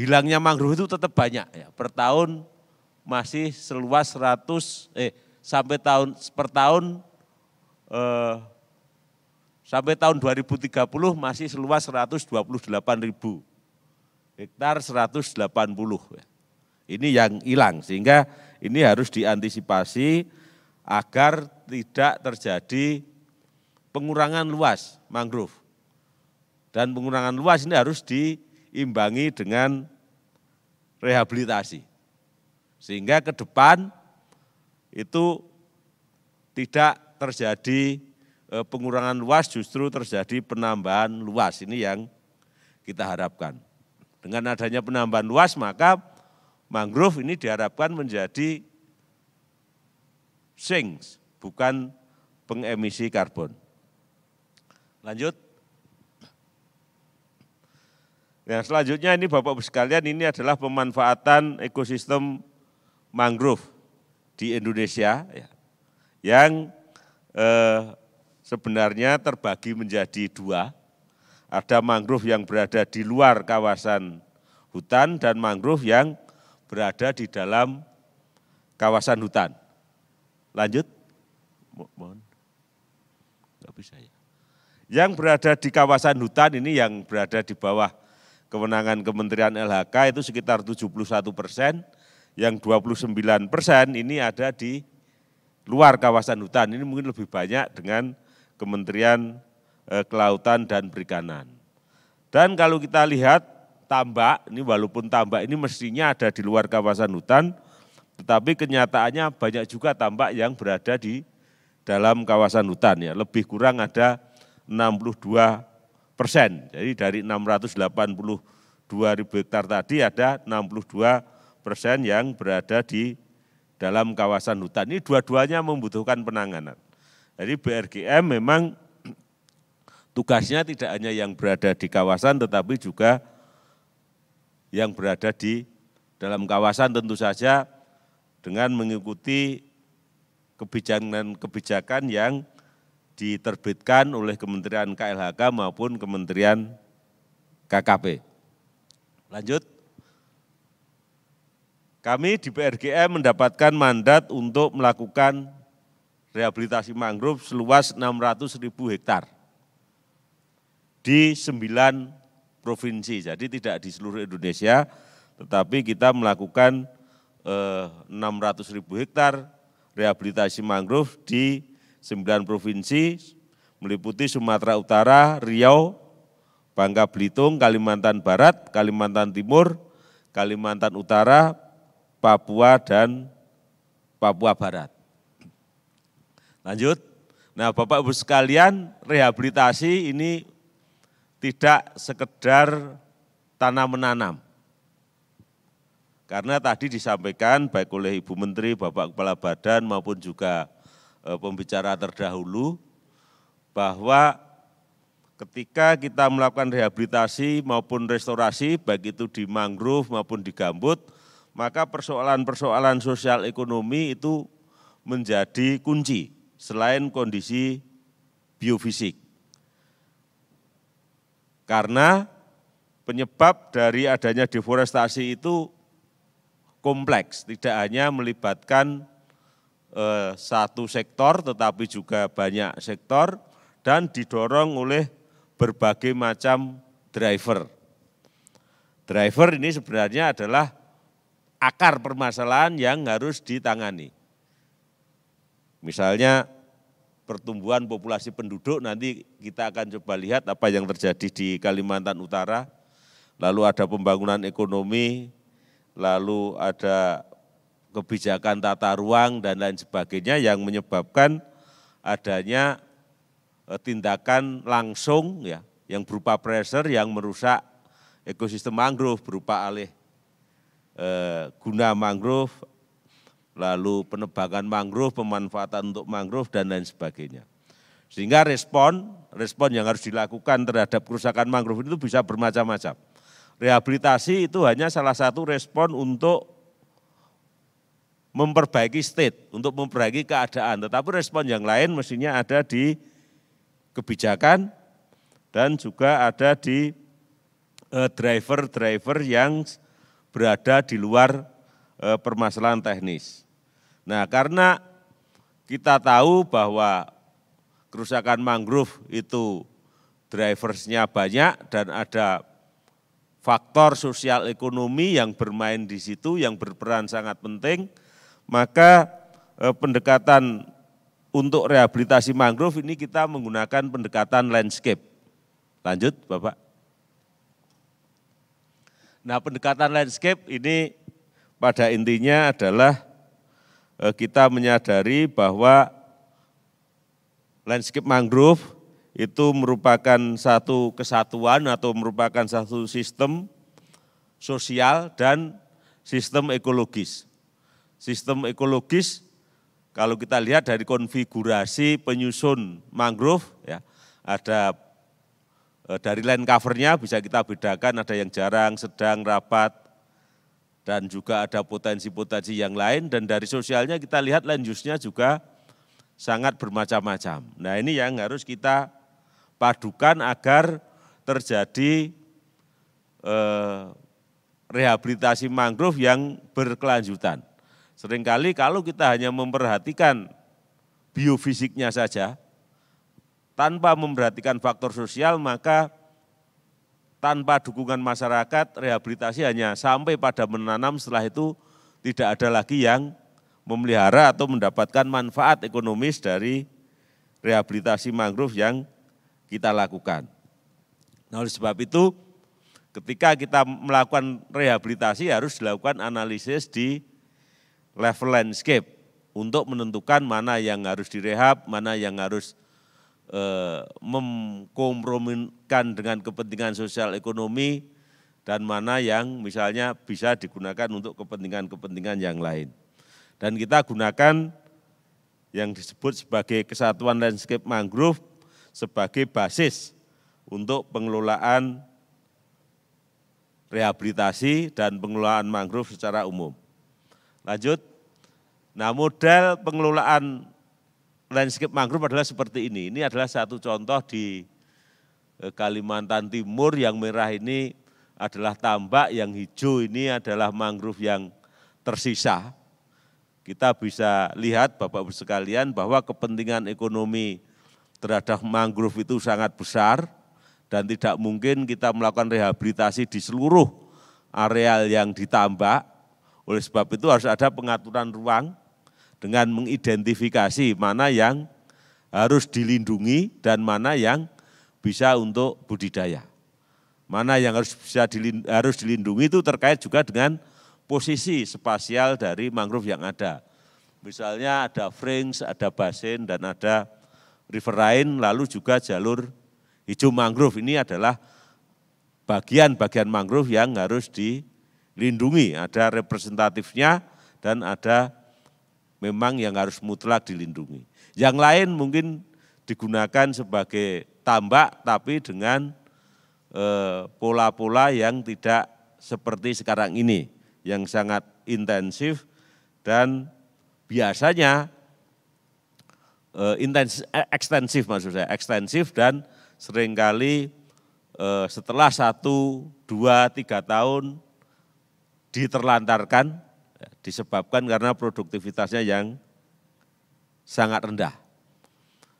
hilangnya mangrove itu tetap banyak. Ya. Per tahun masih seluas 100, eh, sampai tahun per tahun eh, sampai tahun 2030 masih seluas 128 ribu hektar 180. Ini yang hilang sehingga ini harus diantisipasi agar tidak terjadi pengurangan luas mangrove. Dan pengurangan luas ini harus diimbangi dengan rehabilitasi. Sehingga ke depan itu tidak terjadi e, pengurangan luas, justru terjadi penambahan luas. Ini yang kita harapkan. Dengan adanya penambahan luas, maka mangrove ini diharapkan menjadi sinks, bukan pengemisi karbon. Lanjut. Yang nah, selanjutnya ini Bapak-Ibu sekalian ini adalah pemanfaatan ekosistem mangrove di Indonesia ya, yang eh, sebenarnya terbagi menjadi dua. Ada mangrove yang berada di luar kawasan hutan dan mangrove yang berada di dalam kawasan hutan. Lanjut. Mohon. nggak bisa ya. Yang berada di kawasan hutan ini yang berada di bawah kewenangan Kementerian LHK itu sekitar 71 persen, yang 29 persen ini ada di luar kawasan hutan. Ini mungkin lebih banyak dengan Kementerian eh, Kelautan dan Perikanan. Dan kalau kita lihat tambak, ini walaupun tambak ini mestinya ada di luar kawasan hutan, tetapi kenyataannya banyak juga tambak yang berada di dalam kawasan hutan ya lebih kurang ada 62 persen jadi dari 682 ribu hektar tadi ada 62 persen yang berada di dalam kawasan hutan. Ini dua-duanya membutuhkan penanganan. Jadi BRGM memang tugasnya tidak hanya yang berada di kawasan tetapi juga yang berada di dalam kawasan tentu saja dengan mengikuti kebijakan-kebijakan yang diterbitkan oleh Kementerian KLHK maupun Kementerian KKP. Lanjut. Kami di PRGM mendapatkan mandat untuk melakukan rehabilitasi mangrove seluas 600 ribu hektar di sembilan provinsi. Jadi tidak di seluruh Indonesia, tetapi kita melakukan eh, 600 ribu hektar rehabilitasi mangrove di sembilan provinsi, meliputi Sumatera Utara, Riau, Bangka Belitung, Kalimantan Barat, Kalimantan Timur, Kalimantan Utara, Papua dan Papua Barat. Lanjut. Nah, Bapak Ibu sekalian, rehabilitasi ini tidak sekedar tanam menanam. Karena tadi disampaikan baik oleh Ibu Menteri, Bapak Kepala Badan maupun juga e, pembicara terdahulu bahwa ketika kita melakukan rehabilitasi maupun restorasi baik itu di mangrove maupun di gambut maka persoalan-persoalan sosial ekonomi itu menjadi kunci selain kondisi biofisik. Karena penyebab dari adanya deforestasi itu kompleks, tidak hanya melibatkan eh, satu sektor tetapi juga banyak sektor dan didorong oleh berbagai macam driver. Driver ini sebenarnya adalah akar permasalahan yang harus ditangani. Misalnya pertumbuhan populasi penduduk nanti kita akan coba lihat apa yang terjadi di Kalimantan Utara, lalu ada pembangunan ekonomi, lalu ada kebijakan tata ruang dan lain sebagainya yang menyebabkan adanya eh, tindakan langsung ya yang berupa pressure yang merusak ekosistem mangrove berupa alih Eh, guna mangrove, lalu penebakan mangrove, pemanfaatan untuk mangrove dan lain sebagainya. Sehingga respon respon yang harus dilakukan terhadap kerusakan mangrove itu bisa bermacam-macam. Rehabilitasi itu hanya salah satu respon untuk memperbaiki state, untuk memperbaiki keadaan. Tetapi respon yang lain mestinya ada di kebijakan dan juga ada di eh, driver-driver yang berada di luar e, permasalahan teknis. Nah, karena kita tahu bahwa kerusakan mangrove itu driversnya banyak dan ada faktor sosial ekonomi yang bermain di situ yang berperan sangat penting, maka e, pendekatan untuk rehabilitasi mangrove ini kita menggunakan pendekatan landscape. Lanjut, Bapak. Nah pendekatan landscape ini pada intinya adalah eh, kita menyadari bahwa landscape mangrove itu merupakan satu kesatuan atau merupakan satu sistem sosial dan sistem ekologis. Sistem ekologis kalau kita lihat dari konfigurasi penyusun mangrove ya ada Eh, dari line covernya bisa kita bedakan ada yang jarang, sedang, rapat, dan juga ada potensi-potensi yang lain. Dan dari sosialnya kita lihat land use-nya juga sangat bermacam-macam. Nah ini yang harus kita padukan agar terjadi eh, rehabilitasi mangrove yang berkelanjutan. Seringkali kalau kita hanya memperhatikan biofisiknya saja, tanpa memperhatikan faktor sosial maka tanpa dukungan masyarakat rehabilitasi hanya sampai pada menanam setelah itu tidak ada lagi yang memelihara atau mendapatkan manfaat ekonomis dari rehabilitasi mangrove yang kita lakukan. Nah, oleh sebab itu ketika kita melakukan rehabilitasi harus dilakukan analisis di level landscape untuk menentukan mana yang harus direhab, mana yang harus Eh, mengkompromikan dengan kepentingan sosial ekonomi dan mana yang misalnya bisa digunakan untuk kepentingan-kepentingan yang lain. Dan kita gunakan yang disebut sebagai kesatuan landscape mangrove sebagai basis untuk pengelolaan rehabilitasi dan pengelolaan mangrove secara umum. Lanjut. Nah, model pengelolaan landscape mangrove adalah seperti ini. Ini adalah satu contoh di eh, Kalimantan Timur yang merah ini adalah tambak, yang hijau ini adalah mangrove yang tersisa. Kita bisa lihat Bapak-Ibu sekalian bahwa kepentingan ekonomi terhadap mangrove itu sangat besar dan tidak mungkin kita melakukan rehabilitasi di seluruh areal yang ditambak. Oleh sebab itu harus ada pengaturan ruang dengan mengidentifikasi mana yang harus dilindungi dan mana yang bisa untuk budidaya. Mana yang harus bisa dilindungi, harus dilindungi itu terkait juga dengan posisi spasial dari mangrove yang ada. Misalnya ada frings, ada basin, dan ada riverine, lalu juga jalur hijau mangrove. Ini adalah bagian-bagian mangrove yang harus dilindungi. Ada representatifnya dan ada memang yang harus mutlak dilindungi. Yang lain mungkin digunakan sebagai tambak tapi dengan eh, pola-pola e, yang tidak seperti sekarang ini yang sangat intensif dan biasanya e, intens, eh, ekstensif maksud saya ekstensif dan seringkali e, setelah satu dua tiga tahun diterlantarkan disebabkan karena produktivitasnya yang sangat rendah.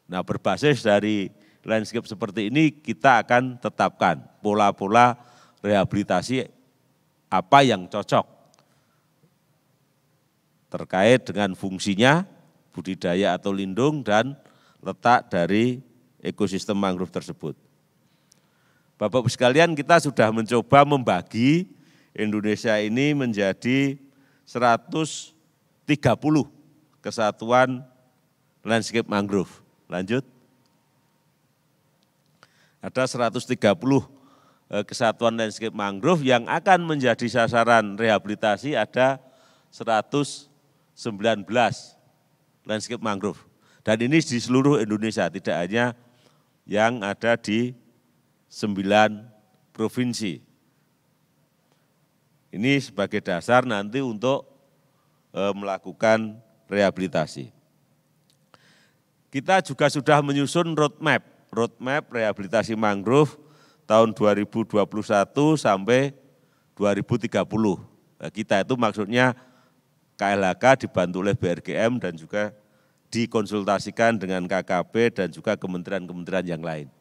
Nah berbasis dari landscape seperti ini kita akan tetapkan pola-pola rehabilitasi apa yang cocok terkait dengan fungsinya, budidaya atau lindung, dan letak dari ekosistem mangrove tersebut. Bapak-Ibu sekalian kita sudah mencoba membagi Indonesia ini menjadi 130 kesatuan landscape mangrove. Lanjut. Ada 130 e, kesatuan landscape mangrove yang akan menjadi sasaran rehabilitasi ada 119 landscape mangrove. Dan ini di seluruh Indonesia, tidak hanya yang ada di sembilan provinsi. Ini sebagai dasar nanti untuk e, melakukan rehabilitasi. Kita juga sudah menyusun roadmap, roadmap rehabilitasi mangrove tahun 2021 sampai 2030. Nah, kita itu maksudnya KLHK dibantu oleh BRGM dan juga dikonsultasikan dengan KKP dan juga kementerian-kementerian yang lain.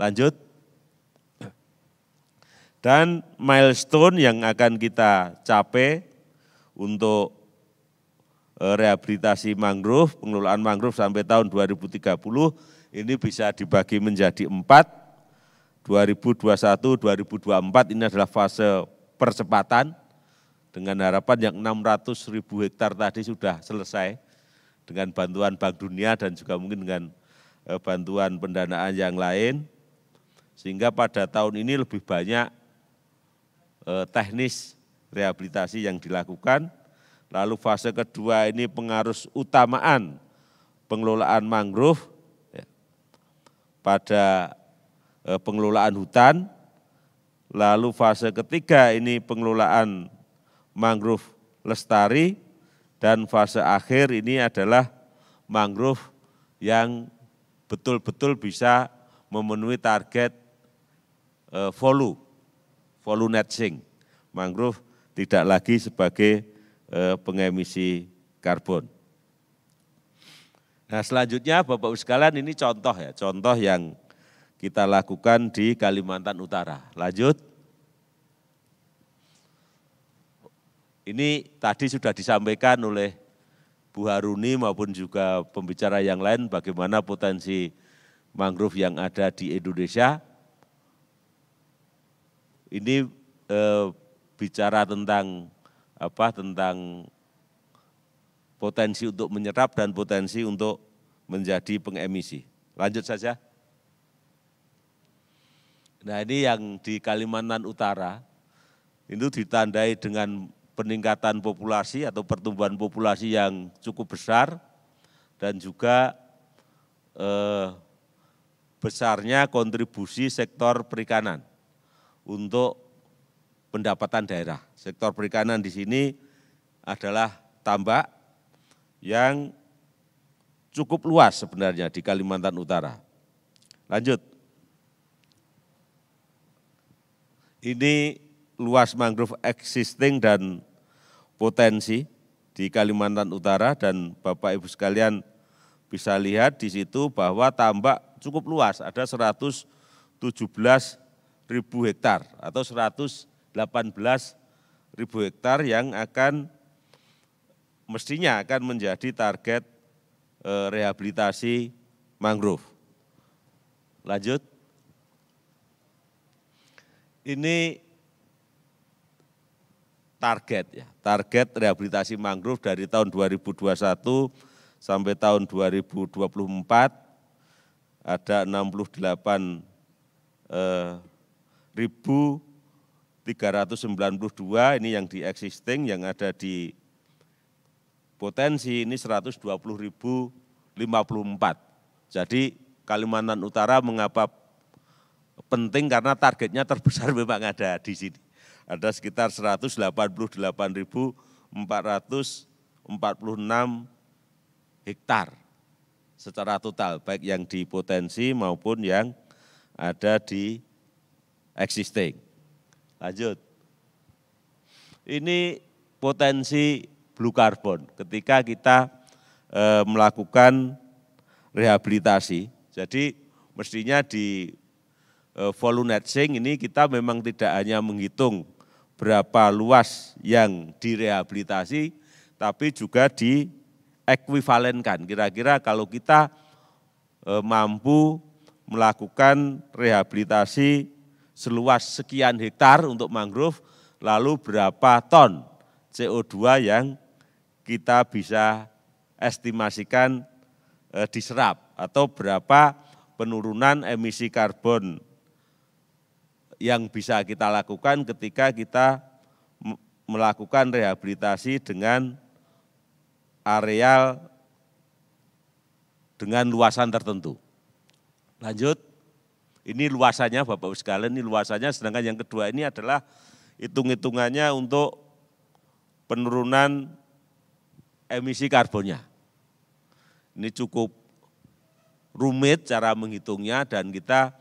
Lanjut dan milestone yang akan kita capai untuk eh, rehabilitasi mangrove, pengelolaan mangrove sampai tahun 2030 ini bisa dibagi menjadi empat, 2021, 2024 ini adalah fase percepatan dengan harapan yang 600 ribu hektar tadi sudah selesai dengan bantuan Bank Dunia dan juga mungkin dengan eh, bantuan pendanaan yang lain sehingga pada tahun ini lebih banyak Eh, teknis rehabilitasi yang dilakukan. Lalu fase kedua ini pengaruh utamaan pengelolaan mangrove ya, pada eh, pengelolaan hutan. Lalu fase ketiga ini pengelolaan mangrove lestari dan fase akhir ini adalah mangrove yang betul-betul bisa memenuhi target eh, volume volunetsing. Mangrove tidak lagi sebagai eh, pengemisi karbon. Nah selanjutnya Bapak-Ibu sekalian ini contoh ya, contoh yang kita lakukan di Kalimantan Utara. Lanjut. Ini tadi sudah disampaikan oleh Bu Haruni maupun juga pembicara yang lain bagaimana potensi mangrove yang ada di Indonesia ini e, bicara tentang apa tentang potensi untuk menyerap dan potensi untuk menjadi pengemisi. Lanjut saja. Nah ini yang di Kalimantan Utara itu ditandai dengan peningkatan populasi atau pertumbuhan populasi yang cukup besar dan juga eh, besarnya kontribusi sektor perikanan untuk pendapatan daerah. Sektor perikanan di sini adalah tambak yang cukup luas sebenarnya di Kalimantan Utara. Lanjut. Ini luas mangrove existing dan potensi di Kalimantan Utara dan Bapak Ibu sekalian bisa lihat di situ bahwa tambak cukup luas, ada 117 ribu hektar atau 118 ribu hektar yang akan mestinya akan menjadi target eh, rehabilitasi mangrove. Lanjut. Ini target ya, target rehabilitasi mangrove dari tahun 2021 sampai tahun 2024 ada 68 eh, 1.392 ini yang di existing, yang ada di potensi ini 120.054. Jadi Kalimantan Utara mengapa penting karena targetnya terbesar memang ada di sini. Ada sekitar 188.446 hektar secara total, baik yang di potensi maupun yang ada di existing. Lanjut. Ini potensi blue carbon ketika kita e, melakukan rehabilitasi. Jadi mestinya di e, volume netting ini kita memang tidak hanya menghitung berapa luas yang direhabilitasi, tapi juga di ekuivalenkan. Kira-kira kalau kita e, mampu melakukan rehabilitasi seluas sekian hektar untuk mangrove, lalu berapa ton CO2 yang kita bisa estimasikan eh, diserap atau berapa penurunan emisi karbon yang bisa kita lakukan ketika kita melakukan rehabilitasi dengan areal dengan luasan tertentu. Lanjut. Ini luasannya Bapak-Ibu sekalian, ini luasannya sedangkan yang kedua ini adalah hitung-hitungannya untuk penurunan emisi karbonnya. Ini cukup rumit cara menghitungnya dan kita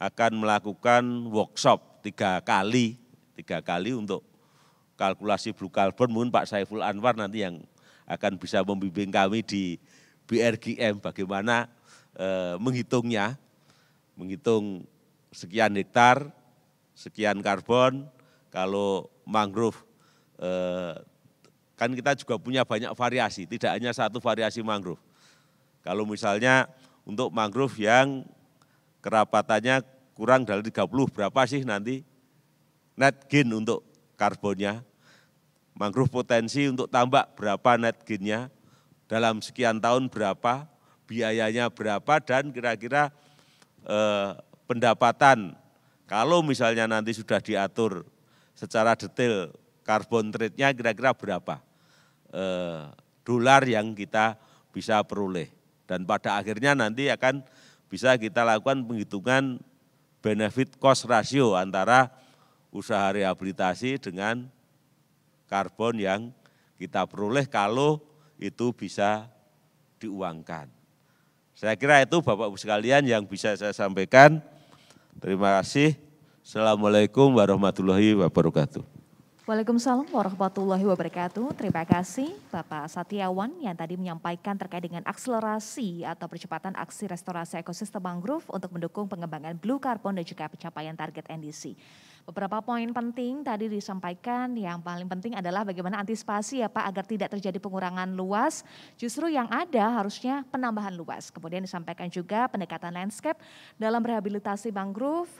akan melakukan workshop tiga kali, tiga kali untuk kalkulasi blue carbon. Mungkin Pak Saiful Anwar nanti yang akan bisa membimbing kami di BRGM bagaimana e, menghitungnya menghitung sekian hektar, sekian karbon, kalau mangrove eh, kan kita juga punya banyak variasi, tidak hanya satu variasi mangrove. Kalau misalnya untuk mangrove yang kerapatannya kurang dari 30 berapa sih nanti net gain untuk karbonnya? Mangrove potensi untuk tambak berapa net gainnya? Dalam sekian tahun berapa? Biayanya berapa dan kira-kira eh, pendapatan kalau misalnya nanti sudah diatur secara detail karbon trade-nya kira-kira berapa eh, dolar yang kita bisa peroleh dan pada akhirnya nanti akan bisa kita lakukan penghitungan benefit cost ratio antara usaha rehabilitasi dengan karbon yang kita peroleh kalau itu bisa diuangkan. Saya kira itu Bapak-Ibu sekalian yang bisa saya sampaikan. Terima kasih. Assalamualaikum warahmatullahi wabarakatuh. Waalaikumsalam warahmatullahi wabarakatuh. Terima kasih Bapak Satiawan yang tadi menyampaikan terkait dengan akselerasi atau percepatan aksi restorasi ekosistem mangrove untuk mendukung pengembangan blue carbon dan juga pencapaian target NDC. Beberapa poin penting tadi disampaikan, yang paling penting adalah bagaimana antisipasi ya Pak agar tidak terjadi pengurangan luas, justru yang ada harusnya penambahan luas. Kemudian disampaikan juga pendekatan landscape dalam rehabilitasi mangrove,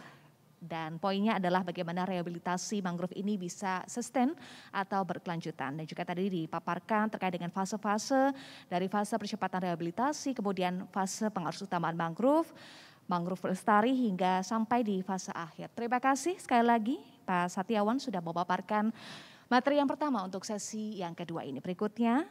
dan poinnya adalah bagaimana rehabilitasi mangrove ini bisa sustain atau berkelanjutan. Dan juga tadi dipaparkan terkait dengan fase-fase dari fase percepatan rehabilitasi, kemudian fase pengarus utamaan mangrove, mangrove lestari hingga sampai di fase akhir. Terima kasih sekali lagi Pak Satiawan sudah memaparkan materi yang pertama untuk sesi yang kedua ini. Berikutnya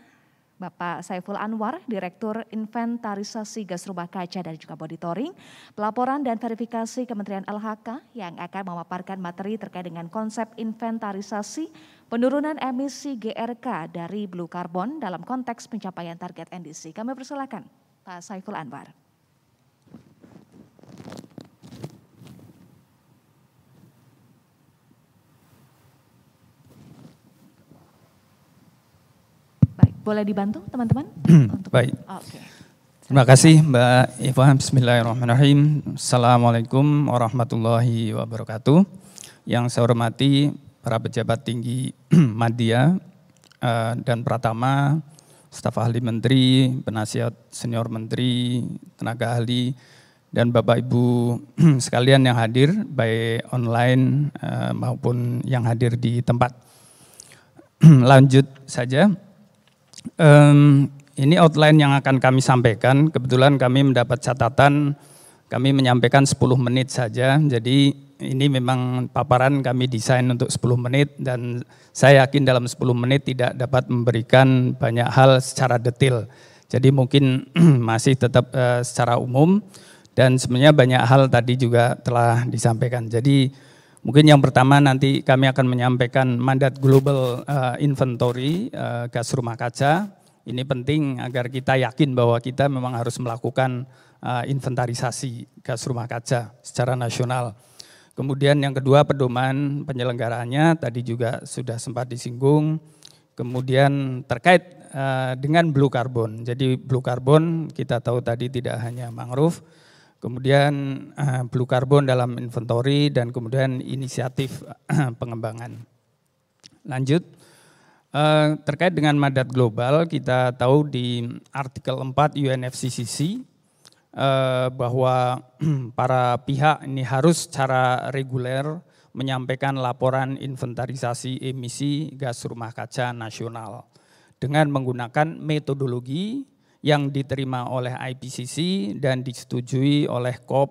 Bapak Saiful Anwar, Direktur Inventarisasi Gas Rumah Kaca dan juga Monitoring, Pelaporan dan Verifikasi Kementerian LHK yang akan memaparkan materi terkait dengan konsep inventarisasi penurunan emisi GRK dari blue carbon dalam konteks pencapaian target NDC. Kami persilakan Pak Saiful Anwar. Boleh dibantu teman-teman? Untuk... Baik. okay. Terima ah, kasih Mbak Eva. Bismillahirrahmanirrahim. Assalamualaikum warahmatullahi wabarakatuh. Yang saya hormati para pejabat tinggi media eh, dan Pratama, staf ahli menteri, penasihat senior menteri, tenaga ahli, dan Bapak Ibu sekalian yang hadir baik online eh, maupun yang hadir di tempat. Lanjut saja. Um, ini outline yang akan kami sampaikan. Kebetulan kami mendapat catatan kami menyampaikan 10 menit saja. Jadi ini memang paparan kami desain untuk 10 menit dan saya yakin dalam 10 menit tidak dapat memberikan banyak hal secara detail. Jadi mungkin masih tetap uh, secara umum dan sebenarnya banyak hal tadi juga telah disampaikan. Jadi Mungkin yang pertama nanti kami akan menyampaikan mandat global uh, inventory uh, gas rumah kaca. Ini penting agar kita yakin bahwa kita memang harus melakukan uh, inventarisasi gas rumah kaca secara nasional. Kemudian yang kedua pedoman penyelenggaraannya tadi juga sudah sempat disinggung. Kemudian terkait uh, dengan blue carbon. Jadi blue carbon kita tahu tadi tidak hanya mangrove, kemudian eh, blue carbon dalam inventory dan kemudian inisiatif eh, pengembangan. Lanjut eh, terkait dengan madat global kita tahu di artikel 4 UNFCCC bahwa para pihak ini harus secara reguler menyampaikan laporan inventarisasi emisi gas rumah kaca nasional dengan menggunakan metodologi yang diterima oleh IPCC dan disetujui oleh COP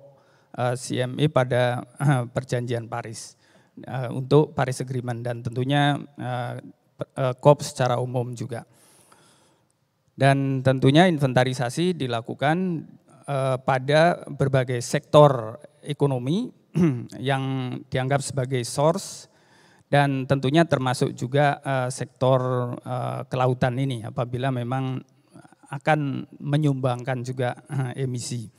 eh, CME pada eh, perjanjian Paris eh, untuk Paris Agreement dan tentunya COP secara umum juga. Dan tentunya inventarisasi dilakukan pada berbagai sektor ekonomi yang dianggap sebagai source dan tentunya termasuk juga sektor kelautan ini apabila memang akan menyumbangkan juga eh, emisi.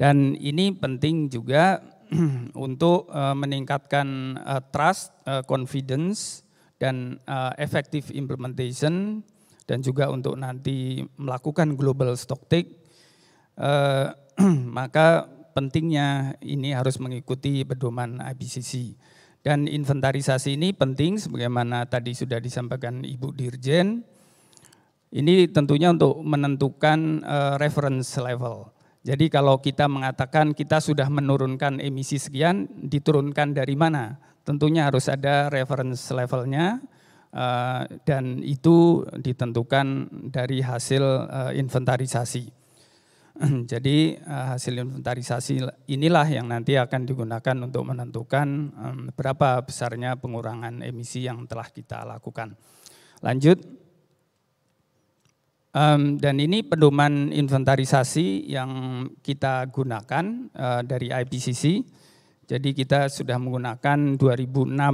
Dan ini penting juga untuk eh, meningkatkan eh, trust, confidence, dan effective implementation, dan juga untuk nanti melakukan global stock take, maka pentingnya ini harus mengikuti pedoman IPCC. Dan inventarisasi ini penting sebagaimana tadi sudah disampaikan Ibu Dirjen, ini tentunya untuk menentukan uh, reference level. Jadi kalau kita mengatakan kita sudah menurunkan emisi sekian, diturunkan dari mana? Tentunya harus ada reference levelnya uh, dan itu ditentukan dari hasil uh, inventarisasi. Jadi uh, hasil inventarisasi inilah yang nanti akan digunakan untuk menentukan um, berapa besarnya pengurangan emisi yang telah kita lakukan. Lanjut. Um, dan ini pedoman inventarisasi yang kita gunakan uh, dari IPCC. Jadi kita sudah menggunakan 2006 uh,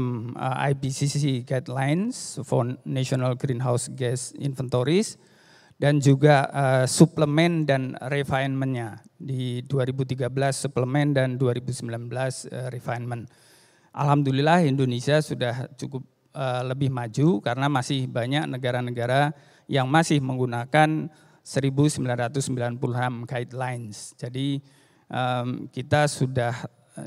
IPCC guidelines for National Greenhouse Gas Inventories dan juga uh, suplemen dan refinementnya di 2013 suplemen dan 2019 uh, eh, refinement. Alhamdulillah Indonesia sudah cukup uh, lebih maju karena masih banyak negara-negara yang masih menggunakan 1996 guidelines. Jadi um, kita sudah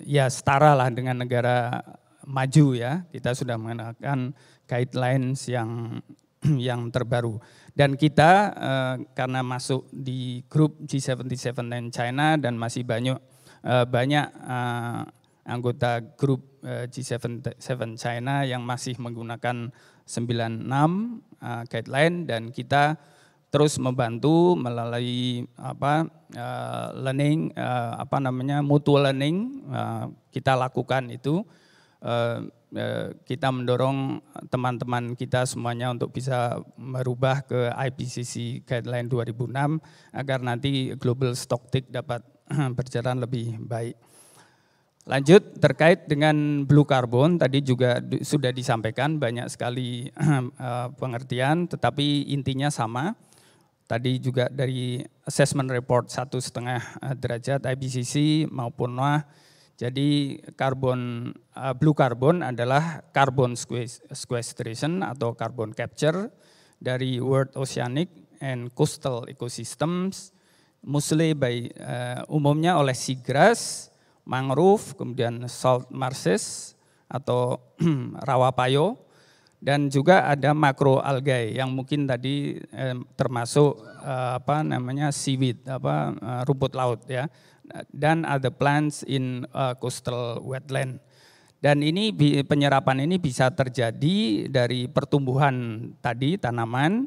ya setara lah dengan negara maju ya. Kita sudah menggunakan guidelines yang yang terbaru. Dan kita uh, karena masuk di grup G77 dan China dan masih banyak uh, banyak uh, anggota grup G77 China yang masih menggunakan 96 uh, guideline dan kita terus membantu melalui apa eh, learning eh, apa namanya mutual learning kita lakukan itu kita mendorong teman-teman kita semuanya untuk bisa merubah ke IPCC guideline 2006 agar nanti global stock dapat berjalan lebih baik. Lanjut terkait dengan blue carbon tadi juga sudah disampaikan banyak sekali eh, pengertian tetapi intinya sama. Tadi juga dari assessment report satu setengah eh, derajat IPCC maupun NOAA. Jadi carbon eh, blue carbon adalah carbon sequestration atau carbon capture dari World Oceanic and Coastal Ecosystems mostly by umumnya oleh seagrass mangrove, kemudian salt Marshes atau rawa payo, dan juga ada makroalgae yang mungkin tadi eh, termasuk eh, apa namanya seaweed apa eh, rumput laut ya dan ada plants in uh, coastal wetland dan ini penyerapan ini bisa terjadi dari pertumbuhan tadi tanaman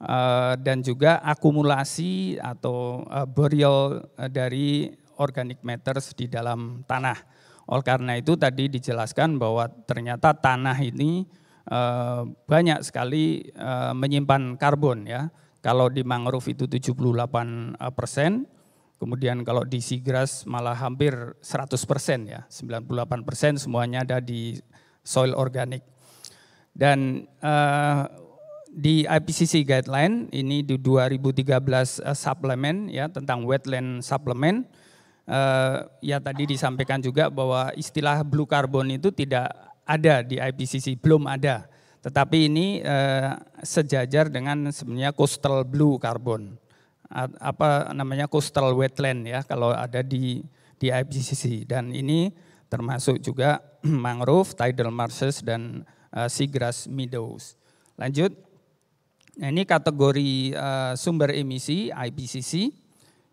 eh, dan juga akumulasi atau eh, burial dari organic matters di dalam tanah. Oleh karena itu tadi dijelaskan bahwa ternyata tanah ini e, banyak sekali e, menyimpan karbon ya. Kalau di mangrove itu 78 persen, kemudian kalau di seagrass malah hampir 100 persen ya, 98 persen semuanya ada di soil organik. Dan e, di IPCC guideline ini di 2013 supplement supplement ya tentang wetland supplement uh, ya tadi disampaikan juga bahwa istilah blue carbon itu tidak ada di IPCC, belum ada. Tetapi ini uh, sejajar dengan sebenarnya coastal blue carbon, apa namanya coastal wetland ya kalau ada di di IPCC dan ini termasuk juga mangrove, tidal marshes dan uh, seagrass meadows. Lanjut, nah, ini kategori uh, sumber emisi IPCC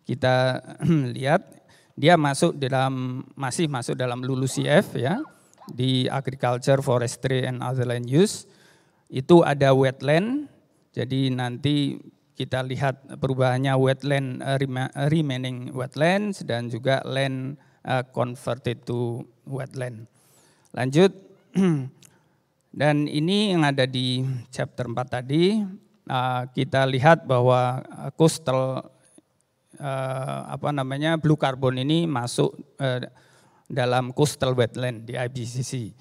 kita lihat dia masuk dalam masih masuk dalam LULUCF ya di Agriculture, Forestry and Other Land Use. Itu ada wetland. Jadi nanti kita lihat perubahannya wetland eh, remaining wetlands dan juga land eh, converted to wetland. Lanjut. Dan ini yang ada di chapter 4 tadi, eh, kita lihat bahwa coastal eh, apa namanya blue carbon ini masuk eh, dalam coastal wetland di IPCC.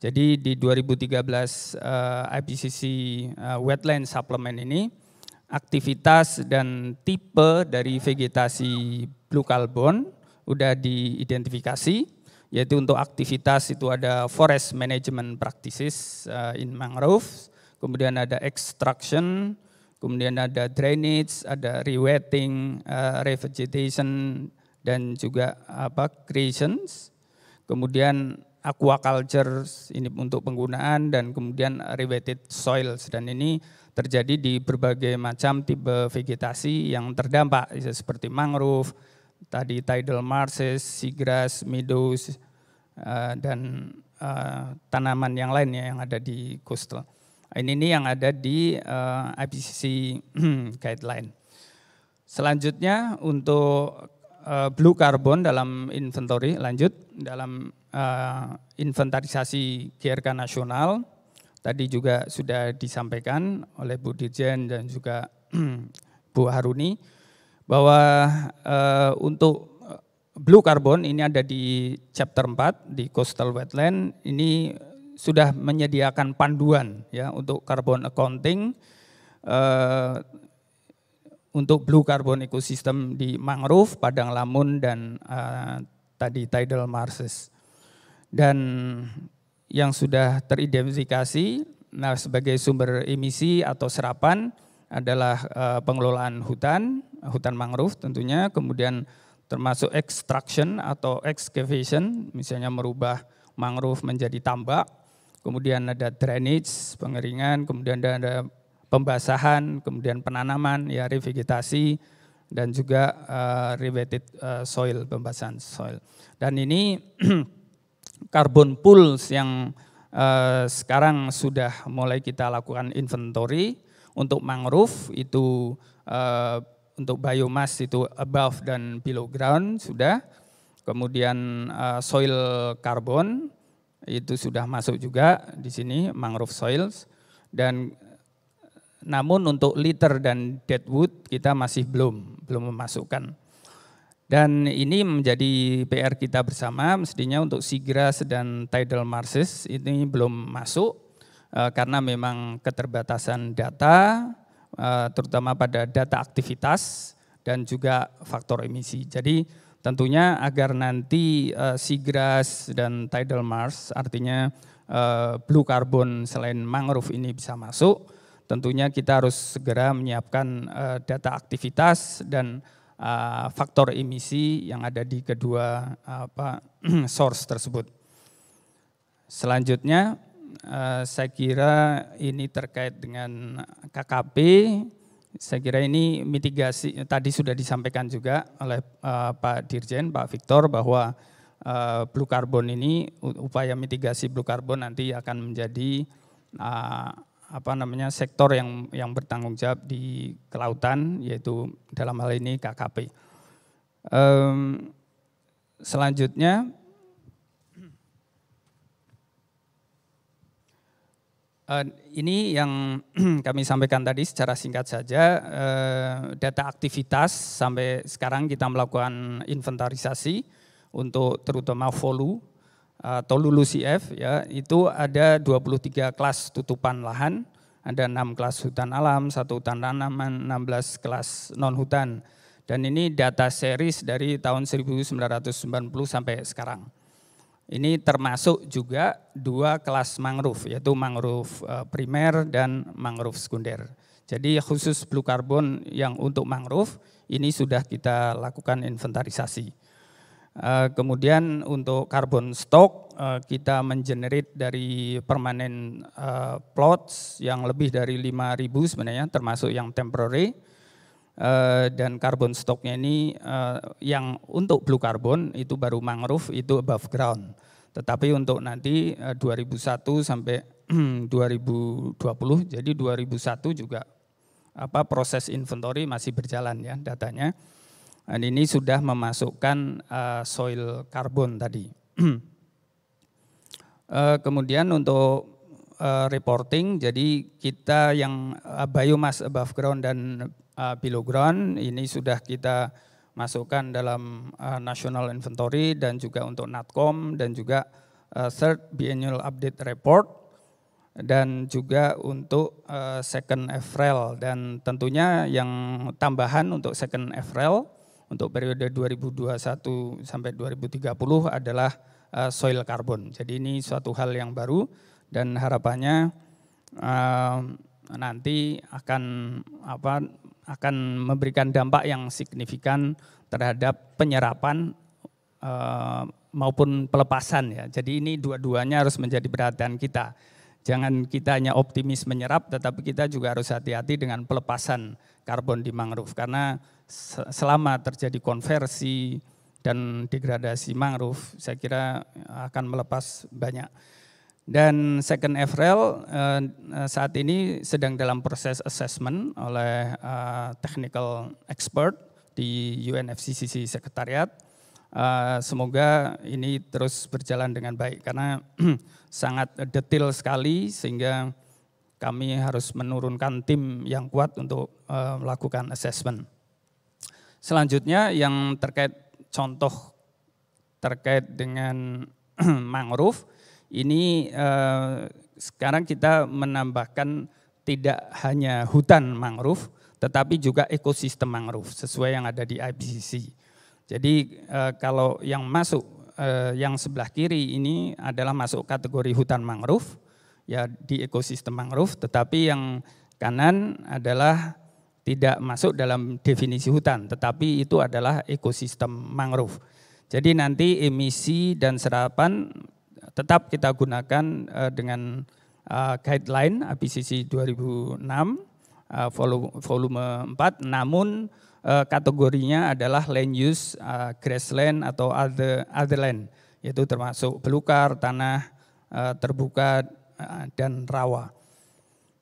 Jadi di 2013 eh, IPCC eh, wetland supplement ini aktivitas dan tipe dari vegetasi blue carbon sudah diidentifikasi yaitu untuk aktivitas itu ada forest management practices eh, in mangroves, kemudian ada extraction, kemudian ada drainage, ada rewetting, uh, revegetation, dan juga apa creations, kemudian aquaculture ini untuk penggunaan dan kemudian rewetted soils dan ini terjadi di berbagai macam tipe vegetasi yang terdampak seperti mangrove, tadi tidal marshes, seagrass, meadows, eh, dan eh, tanaman yang lainnya yang ada di coastal. Ini ini yang ada di uh, eh, IPCC guideline. Selanjutnya untuk uh, blue carbon dalam inventory lanjut dalam uh, inventarisasi GRK nasional tadi juga sudah disampaikan oleh Bu Dirjen dan juga Bu Haruni bahwa uh, untuk blue carbon ini ada di chapter 4 di coastal wetland ini sudah menyediakan panduan ya untuk carbon accounting eh, untuk blue carbon ecosystem di mangrove, padang lamun dan eh, tadi tidal marshes. Dan yang sudah teridentifikasi nah sebagai sumber emisi atau serapan adalah eh, pengelolaan hutan, hutan mangrove tentunya, kemudian termasuk extraction atau excavation, misalnya merubah mangrove menjadi tambak kemudian ada drainage, pengeringan, kemudian ada pembasahan, kemudian penanaman, ya revegetasi, dan juga uh, eh, revetted uh, eh, soil, pembasahan soil. Dan ini carbon pools yang uh, sekarang sudah mulai kita lakukan inventory untuk mangrove itu uh, untuk biomass itu above dan below ground sudah. Kemudian uh, soil carbon, itu sudah masuk juga di sini mangrove soils dan namun untuk litter dan deadwood kita masih belum belum memasukkan. Dan ini menjadi PR kita bersama mestinya untuk seagrass dan tidal marshes ini belum masuk eh, karena memang keterbatasan data eh, terutama pada data aktivitas dan juga faktor emisi. Jadi Tentunya agar nanti uh, seagrass dan tidal marsh artinya uh, blue carbon selain mangrove ini bisa masuk, tentunya kita harus segera menyiapkan uh, data aktivitas dan uh, faktor emisi yang ada di kedua uh, apa source tersebut. Selanjutnya uh, saya kira ini terkait dengan KKP saya kira ini mitigasi tadi sudah disampaikan juga oleh uh, Pak Dirjen, Pak Victor bahwa uh, blue carbon ini upaya mitigasi blue carbon nanti akan menjadi uh, apa namanya sektor yang yang bertanggung jawab di kelautan yaitu dalam hal ini KKP. Um, selanjutnya Eh, ini yang kami sampaikan tadi secara singkat saja, eh, data aktivitas sampai sekarang kita melakukan inventarisasi untuk terutama volu eh, atau lulu CF ya, itu ada 23 kelas tutupan lahan, ada 6 kelas hutan alam, satu hutan tanaman, 16 kelas non hutan. Dan ini data series dari tahun 1990 sampai sekarang. Ini termasuk juga dua kelas mangrove, yaitu mangrove eh, primer dan mangrove sekunder. Jadi khusus blue carbon yang untuk mangrove ini sudah kita lakukan inventarisasi. Eh, kemudian untuk carbon stock eh, kita mengenerate dari permanen plots yang lebih dari 5.000 sebenarnya termasuk yang temporary Eh, dan karbon stoknya ini uh, yang untuk blue carbon itu baru mangrove itu above ground. Tetapi untuk nanti uh, eh, 2001 sampai 2020 jadi 2001 juga apa proses inventory masih berjalan ya datanya. Dan ini sudah memasukkan uh, soil karbon tadi. uh, kemudian untuk uh, reporting, jadi kita yang uh, biomass above ground dan uh, below ground ini sudah kita masukkan dalam uh, national inventory dan juga untuk Natcom dan juga uh, third biennial update report dan juga untuk uh, second FREL dan tentunya yang tambahan untuk second FREL untuk periode 2021 sampai 2030 adalah uh, soil carbon. Jadi ini suatu hal yang baru dan harapannya uh, nanti akan apa akan memberikan dampak yang signifikan terhadap penyerapan uh, maupun pelepasan ya. Jadi ini dua-duanya harus menjadi perhatian kita. Jangan kita hanya optimis menyerap tetapi kita juga harus hati-hati dengan pelepasan karbon di mangrove karena selama terjadi konversi dan degradasi mangrove saya kira akan melepas banyak dan second FRL e eh, eh, saat ini sedang dalam proses assessment oleh eh, technical expert di UNFCCC Sekretariat. Semoga ini terus berjalan dengan baik karena sangat detail sekali sehingga kami harus menurunkan tim yang kuat untuk melakukan assessment. Selanjutnya yang terkait contoh terkait dengan mangrove, ini eh, sekarang kita menambahkan tidak hanya hutan mangrove, tetapi juga ekosistem mangrove sesuai yang ada di IPCC. Jadi eh, kalau yang masuk eh, yang sebelah kiri ini adalah masuk kategori hutan mangrove ya di ekosistem mangrove, tetapi yang kanan adalah tidak masuk dalam definisi hutan, tetapi itu adalah ekosistem mangrove. Jadi nanti emisi dan serapan tetap kita gunakan uh, dengan uh, guideline APCC 2006 uh, volume 4 namun uh, kategorinya adalah land use uh, grassland atau other other land yaitu termasuk belukar, tanah uh, terbuka uh, dan rawa.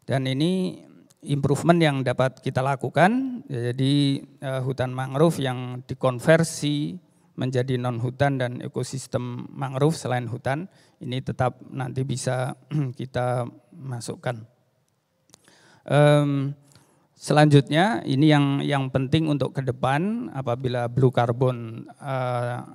Dan ini improvement yang dapat kita lakukan ya jadi uh, hutan mangrove yang dikonversi menjadi non hutan dan ekosistem mangrove selain hutan ini tetap nanti bisa kita masukkan. Um, selanjutnya ini yang yang penting untuk ke depan apabila blue carbon uh,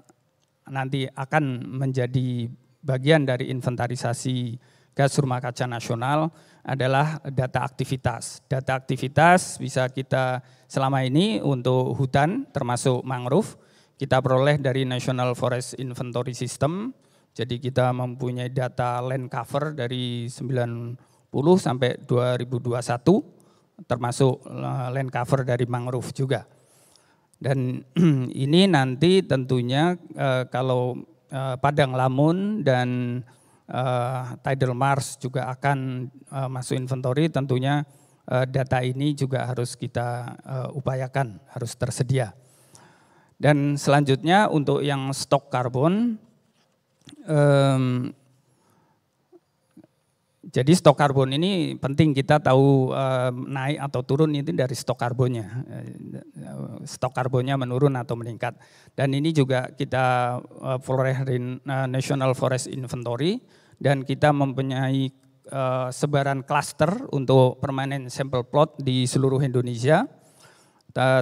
nanti akan menjadi bagian dari inventarisasi gas rumah kaca nasional adalah data aktivitas. Data aktivitas bisa kita selama ini untuk hutan termasuk mangrove kita peroleh dari National Forest Inventory System. Jadi kita mempunyai data land cover dari 90 sampai 2021 termasuk eh, land cover dari mangrove juga. Dan ini nanti tentunya eh, kalau eh, padang lamun dan tidal mars juga akan masuk inventory tentunya data ini juga harus kita upayakan harus tersedia dan selanjutnya untuk yang stok karbon, um, jadi stok karbon ini penting kita tahu um, naik atau turun itu dari stok karbonnya. Eh, stok karbonnya menurun atau meningkat. Dan ini juga kita uh, National Forest Inventory dan kita mempunyai uh, sebaran klaster untuk permanen sample plot di seluruh Indonesia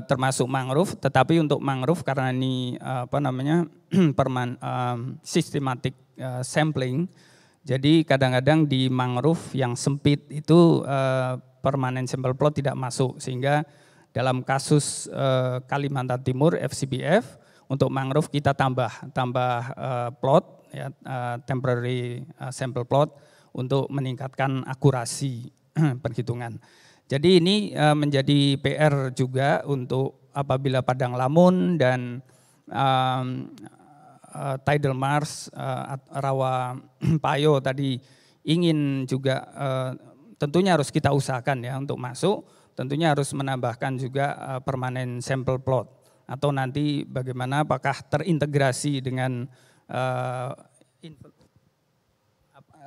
termasuk mangrove, tetapi untuk mangrove karena ini eh, apa namanya perman um, sistematik uh, sampling, jadi kadang-kadang di mangrove yang sempit itu uh, permanen sampel plot tidak masuk sehingga dalam kasus uh, Kalimantan Timur FCBF untuk mangrove kita tambah tambah uh, plot ya uh, temporary uh, sample plot untuk meningkatkan akurasi perhitungan. Jadi ini uh, menjadi PR juga untuk apabila padang lamun dan um, uh, tidal mars uh, rawa payo tadi ingin juga uh, tentunya harus kita usahakan ya untuk masuk tentunya harus menambahkan juga uh, permanen sampel plot atau nanti bagaimana apakah terintegrasi dengan uh,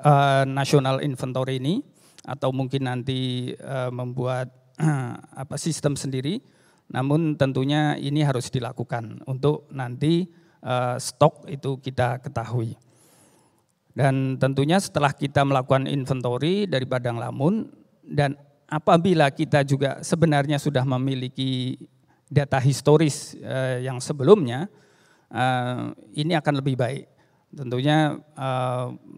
uh, national inventory ini atau mungkin nanti eh, membuat apa sistem sendiri. Namun tentunya ini harus dilakukan untuk nanti eh, stok itu kita ketahui. Dan tentunya setelah kita melakukan inventory dari padang lamun dan apabila kita juga sebenarnya sudah memiliki data historis eh, yang sebelumnya, ini akan lebih baik. Tentunya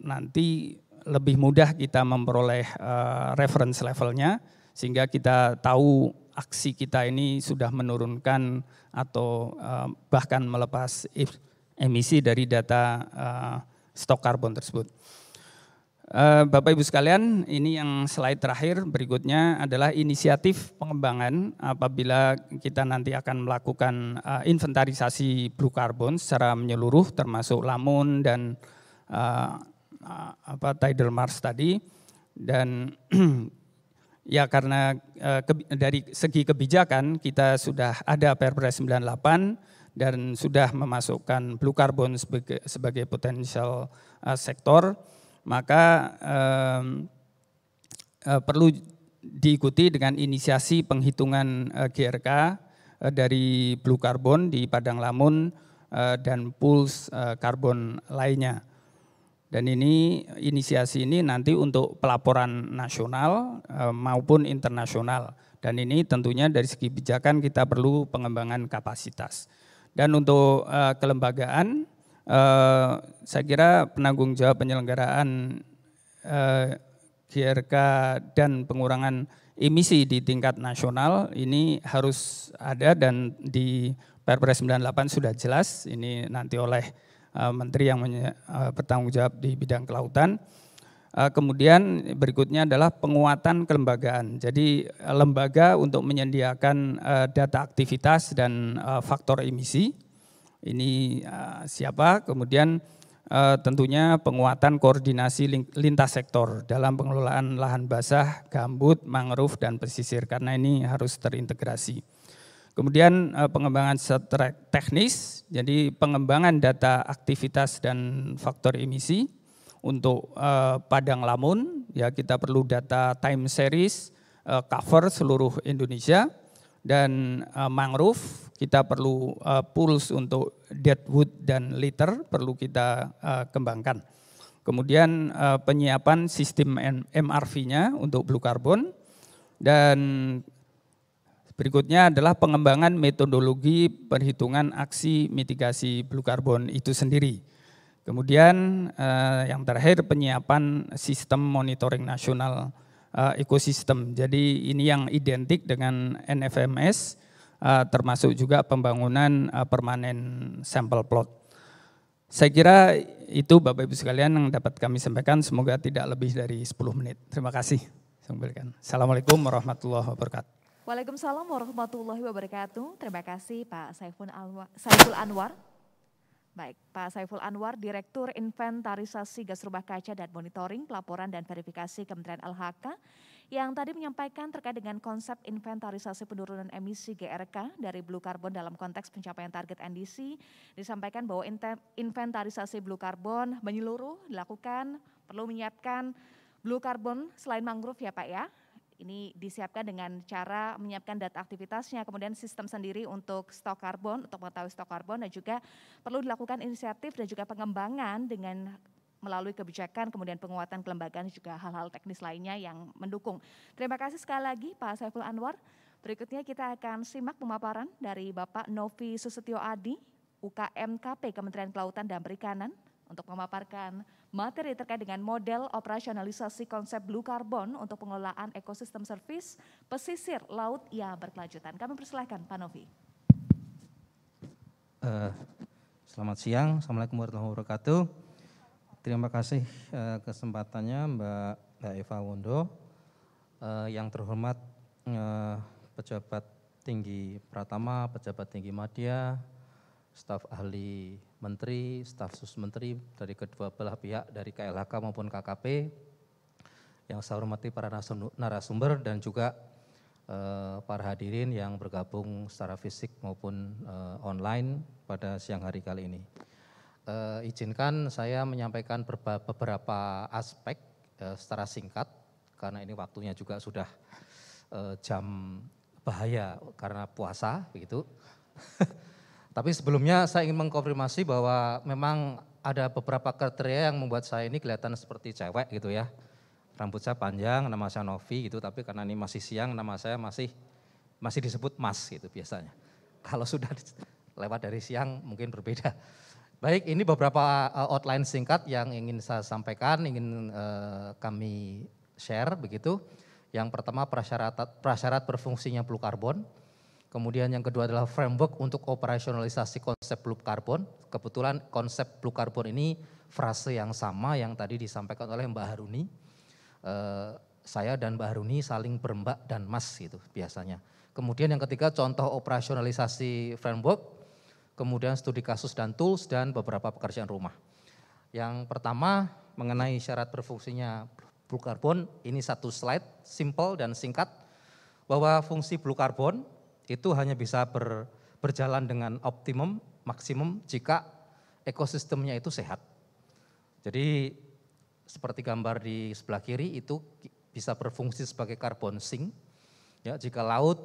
nanti lebih mudah kita memperoleh eh, reference levelnya sehingga kita tahu aksi kita ini sudah menurunkan atau eh, bahkan melepas emisi dari data eh, stok karbon tersebut. Bapak Ibu sekalian, ini yang slide terakhir berikutnya adalah inisiatif pengembangan apabila kita nanti akan melakukan inventarisasi blue carbon secara menyeluruh termasuk lamun dan Ah, apa tidal Mars tadi dan ya karena eh, ke, dari segi kebijakan kita sudah ada Perpres 98 dan sudah memasukkan blue carbon sebagai, sebagai potensial uh, sektor maka um, uh, perlu diikuti dengan inisiasi penghitungan uh, GRK uh, dari blue carbon di Padang Lamun uh, dan pools eh, karbon lainnya. Dan ini inisiasi ini nanti untuk pelaporan nasional eh, maupun internasional. Dan ini tentunya dari segi kebijakan kita perlu pengembangan kapasitas. Dan untuk eh, kelembagaan, eh, saya kira penanggung jawab penyelenggaraan e, GRK dan pengurangan emisi di tingkat nasional ini harus ada dan di Perpres 98 sudah jelas ini nanti oleh Eh, menteri yang eh, bertanggung jawab di bidang kelautan. Eh, kemudian berikutnya adalah penguatan kelembagaan. Jadi lembaga untuk menyediakan data aktivitas dan faktor emisi. Ini siapa? Kemudian tentunya penguatan koordinasi lintas sektor dalam pengelolaan lahan basah, gambut, mangrove, dan pesisir. Karena ini harus terintegrasi. Kemudian eh, pengembangan teknis, jadi pengembangan data aktivitas dan faktor emisi untuk eh, padang lamun ya kita perlu data time series eh, cover seluruh Indonesia dan mangrove kita perlu pulse pools untuk deadwood dan litter perlu kita kembangkan. Kemudian penyiapan sistem MRV-nya untuk blue carbon dan Berikutnya adalah pengembangan metodologi perhitungan aksi mitigasi blue carbon itu sendiri. Kemudian eh, yang terakhir penyiapan sistem monitoring nasional eh, ekosistem. Jadi ini yang identik dengan NFMS eh, termasuk juga pembangunan eh, permanen sampel plot. Saya kira itu Bapak Ibu sekalian yang dapat kami sampaikan semoga tidak lebih dari 10 menit. Terima kasih. Assalamualaikum warahmatullahi wabarakatuh. Waalaikumsalam warahmatullahi wabarakatuh. Terima kasih Pak Saiful Anwar. Baik, Pak Saiful Anwar, Direktur Inventarisasi Gas Rumah Kaca dan Monitoring Pelaporan dan Verifikasi Kementerian LHK yang tadi menyampaikan terkait dengan konsep inventarisasi penurunan emisi GRK dari blue carbon dalam konteks pencapaian target NDC disampaikan bahwa inventarisasi blue carbon menyeluruh dilakukan perlu menyiapkan blue carbon selain mangrove ya Pak ya ini disiapkan dengan cara menyiapkan data aktivitasnya, kemudian sistem sendiri untuk stok karbon, untuk mengetahui stok karbon, dan juga perlu dilakukan inisiatif dan juga pengembangan dengan melalui kebijakan, kemudian penguatan kelembagaan, juga hal-hal teknis lainnya yang mendukung. Terima kasih sekali lagi Pak Saiful Anwar. Berikutnya kita akan simak pemaparan dari Bapak Novi Susetio Adi, UKMKP Kementerian Kelautan dan Perikanan untuk memaparkan materi terkait dengan model operasionalisasi konsep blue carbon untuk pengelolaan ekosistem servis pesisir laut yang berkelanjutan. Kami persilahkan Pak Novi. Uh, selamat siang, Assalamualaikum warahmatullahi wabarakatuh. Terima kasih uh, kesempatannya Mbak, Mbak Eva Wondo. Uh, yang terhormat uh, pejabat tinggi Pratama, pejabat tinggi Madya, staf ahli menteri, staf sus menteri dari kedua belah pihak dari KLHK maupun KKP yang saya hormati para narasumber dan juga eh, para hadirin yang bergabung secara fisik maupun eh, online pada siang hari kali ini. Eh, izinkan saya menyampaikan beberapa aspek eh, secara singkat karena ini waktunya juga sudah eh, jam bahaya karena puasa begitu. Tapi sebelumnya saya ingin mengkonfirmasi bahwa memang ada beberapa kriteria yang membuat saya ini kelihatan seperti cewek gitu ya. Rambut saya panjang, nama saya Novi gitu, tapi karena ini masih siang, nama saya masih masih disebut Mas gitu biasanya. Kalau sudah lewat dari siang mungkin berbeda. Baik, ini beberapa eh, outline singkat yang ingin saya sampaikan, ingin eh, kami share begitu. Yang pertama prasyarat prasyarat berfungsinya blue carbon. Kemudian yang kedua adalah framework untuk operasionalisasi konsep blue carbon. Kebetulan konsep blue carbon ini frase yang sama yang tadi disampaikan oleh Mbak Haruni. Eh, saya dan Mbak Haruni saling berembak dan mas gitu biasanya. Kemudian yang ketiga contoh operasionalisasi framework, kemudian studi kasus dan tools dan beberapa pekerjaan rumah. Yang pertama mengenai syarat berfungsinya blue carbon, ini satu slide simple dan singkat bahwa fungsi blue carbon itu hanya bisa ber, berjalan dengan optimum, maksimum jika ekosistemnya itu sehat. Jadi seperti gambar di sebelah kiri itu bisa berfungsi sebagai carbon sink. Ya, jika laut,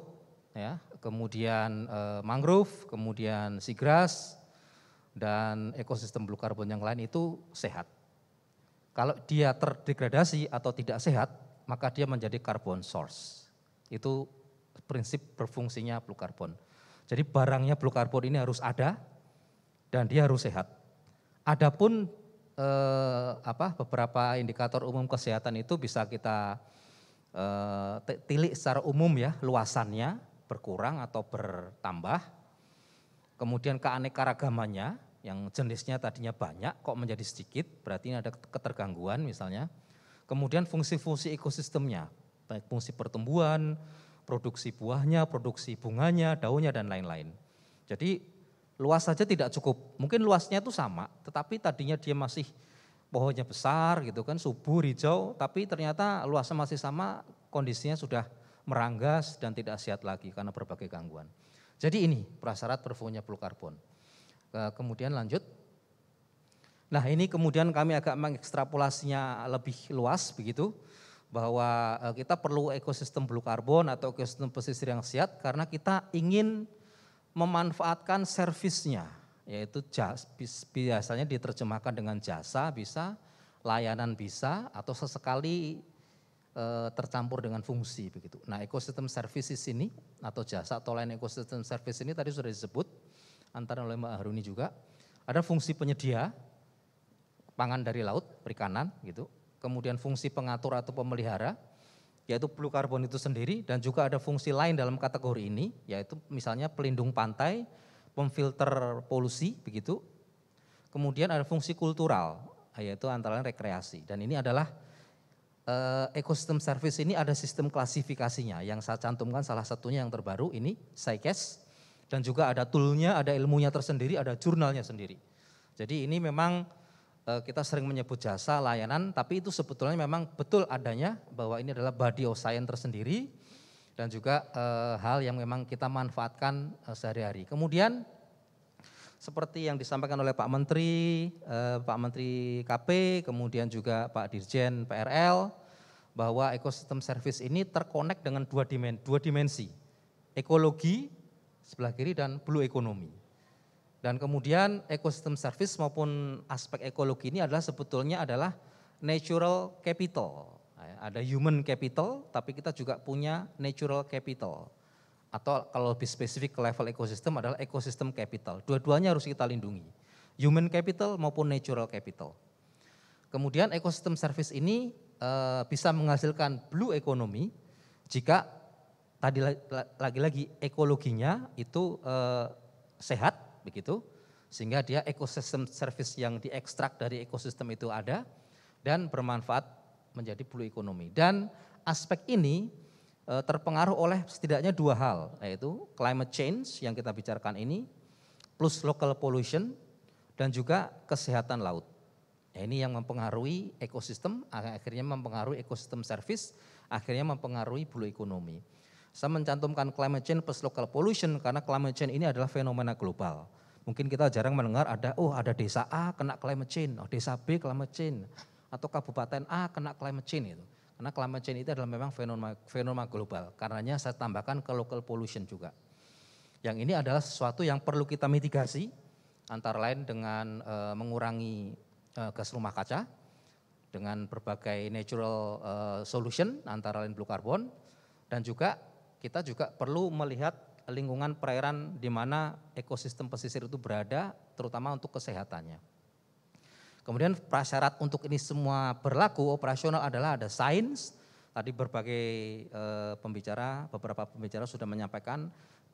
ya, kemudian e, mangrove, kemudian seagrass dan ekosistem blue carbon yang lain itu sehat. Kalau dia terdegradasi atau tidak sehat, maka dia menjadi carbon source. Itu prinsip berfungsinya blue carbon. Jadi barangnya blue carbon ini harus ada dan dia harus sehat. Adapun eh, apa beberapa indikator umum kesehatan itu bisa kita eh, tilik secara umum ya, luasannya berkurang atau bertambah. Kemudian keanekaragamannya yang jenisnya tadinya banyak kok menjadi sedikit, berarti ini ada ketergangguan misalnya. Kemudian fungsi-fungsi ekosistemnya, baik fungsi pertumbuhan, produksi buahnya, produksi bunganya, daunnya dan lain-lain. Jadi luas saja tidak cukup. Mungkin luasnya itu sama, tetapi tadinya dia masih pohonnya besar gitu kan, subur, hijau, tapi ternyata luasnya masih sama, kondisinya sudah meranggas dan tidak sehat lagi karena berbagai gangguan. Jadi ini prasyarat berfungsinya karbon. Kemudian lanjut. Nah ini kemudian kami agak mengekstrapolasinya lebih luas begitu bahwa eh, kita perlu ekosistem blue carbon atau ekosistem pesisir yang sehat karena kita ingin memanfaatkan servisnya yaitu jas, biasanya diterjemahkan dengan jasa bisa layanan bisa atau sesekali e, tercampur dengan fungsi begitu. Nah ekosistem services ini atau jasa atau lain ekosistem service ini tadi sudah disebut antara oleh Mbak Haruni juga ada fungsi penyedia pangan dari laut perikanan gitu kemudian fungsi pengatur atau pemelihara, yaitu blue carbon itu sendiri, dan juga ada fungsi lain dalam kategori ini, yaitu misalnya pelindung pantai, pemfilter polusi, begitu. Kemudian ada fungsi kultural, yaitu antara lain rekreasi. Dan ini adalah eh, ekosistem service ini ada sistem klasifikasinya, yang saya cantumkan salah satunya yang terbaru ini, SciCast, dan juga ada toolnya, ada ilmunya tersendiri, ada jurnalnya sendiri. Jadi ini memang Eh, kita sering menyebut jasa, layanan, tapi itu sebetulnya memang betul adanya bahwa ini adalah body of science tersendiri dan juga eh, hal yang memang kita manfaatkan eh, sehari-hari. Kemudian seperti yang disampaikan oleh Pak Menteri, Pak Menteri KP, kemudian juga Pak Dirjen PRL bahwa ekosistem service ini terkonek dengan dua, dua dimensi, ekologi sebelah kiri dan blue ekonomi. Dan kemudian ekosistem service maupun aspek ekologi ini adalah sebetulnya adalah natural capital. Nah, ada human capital, tapi kita juga punya natural capital. Atau kalau lebih spesifik ke level ekosistem adalah ekosistem capital. Dua-duanya harus kita lindungi. Human capital maupun natural capital. Kemudian ekosistem service ini e, bisa menghasilkan blue economy jika tadi lagi-lagi ekologinya itu e, sehat begitu. Sehingga dia ekosistem service yang diekstrak dari ekosistem itu ada dan bermanfaat menjadi blue ekonomi Dan aspek ini e, terpengaruh oleh setidaknya dua hal, yaitu climate change yang kita bicarakan ini, plus local pollution, dan juga kesehatan laut. Ya, ini yang mempengaruhi ekosistem, akhirnya mempengaruhi ekosistem service, akhirnya mempengaruhi blue ekonomi saya mencantumkan climate change plus local pollution karena climate change ini adalah fenomena global. Mungkin kita jarang mendengar ada, oh ada desa A kena climate change, oh desa B climate change, atau kabupaten A kena climate change itu. Karena climate change itu adalah memang fenomena, fenomena global. Karenanya saya tambahkan ke local pollution juga. Yang ini adalah sesuatu yang perlu kita mitigasi, antara lain dengan e, mengurangi e, gas rumah kaca, dengan berbagai natural e, solution, antara lain blue carbon, dan juga kita juga perlu melihat lingkungan perairan di mana ekosistem pesisir itu berada, terutama untuk kesehatannya. Kemudian prasyarat untuk ini semua berlaku operasional adalah ada sains. Tadi berbagai e, pembicara, beberapa pembicara sudah menyampaikan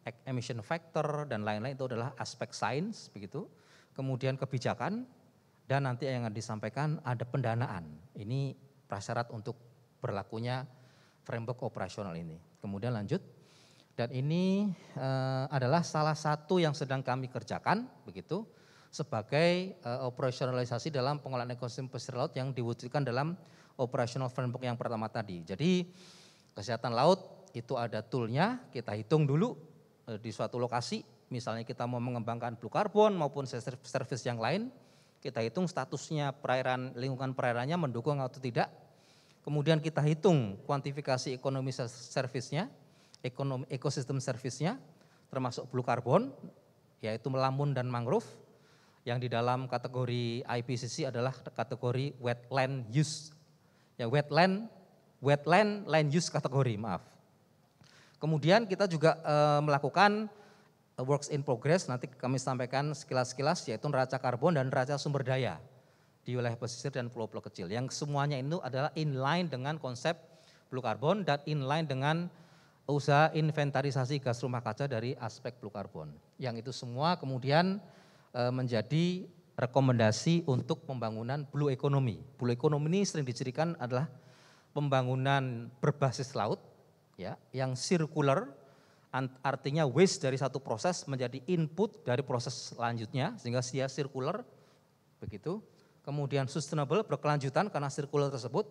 e-, emission factor dan lain-lain itu adalah aspek sains begitu. Kemudian kebijakan dan nanti yang disampaikan ada pendanaan. Ini prasyarat untuk berlakunya framework operasional ini. Kemudian lanjut. Dan ini e, adalah salah satu yang sedang kami kerjakan, begitu, sebagai e, operasionalisasi dalam pengolahan ekosistem pesisir laut yang diwujudkan dalam operational framework yang pertama tadi. Jadi kesehatan laut itu ada toolnya, kita hitung dulu e, di suatu lokasi, misalnya kita mau mengembangkan blue carbon maupun service yang lain, kita hitung statusnya perairan lingkungan perairannya mendukung atau tidak, Kemudian kita hitung kuantifikasi ekonomi servisnya, ekonomi, ekosistem servisnya, termasuk blue carbon, yaitu melamun dan mangrove, yang di dalam kategori IPCC adalah kategori wetland use. Ya, wetland, wetland land use kategori, maaf. Kemudian kita juga e, melakukan eh, works in progress, nanti kami sampaikan sekilas-sekilas, yaitu neraca karbon dan neraca sumber daya di wilayah pesisir dan pulau-pulau kecil. Yang semuanya itu adalah inline dengan konsep blue carbon dan inline dengan usaha inventarisasi gas rumah kaca dari aspek blue carbon. Yang itu semua kemudian e, menjadi rekomendasi untuk pembangunan blue economy. Blue economy ini sering dicirikan adalah pembangunan berbasis laut ya, yang circular artinya waste dari satu proses menjadi input dari proses selanjutnya sehingga sia circular begitu kemudian sustainable berkelanjutan karena sirkular tersebut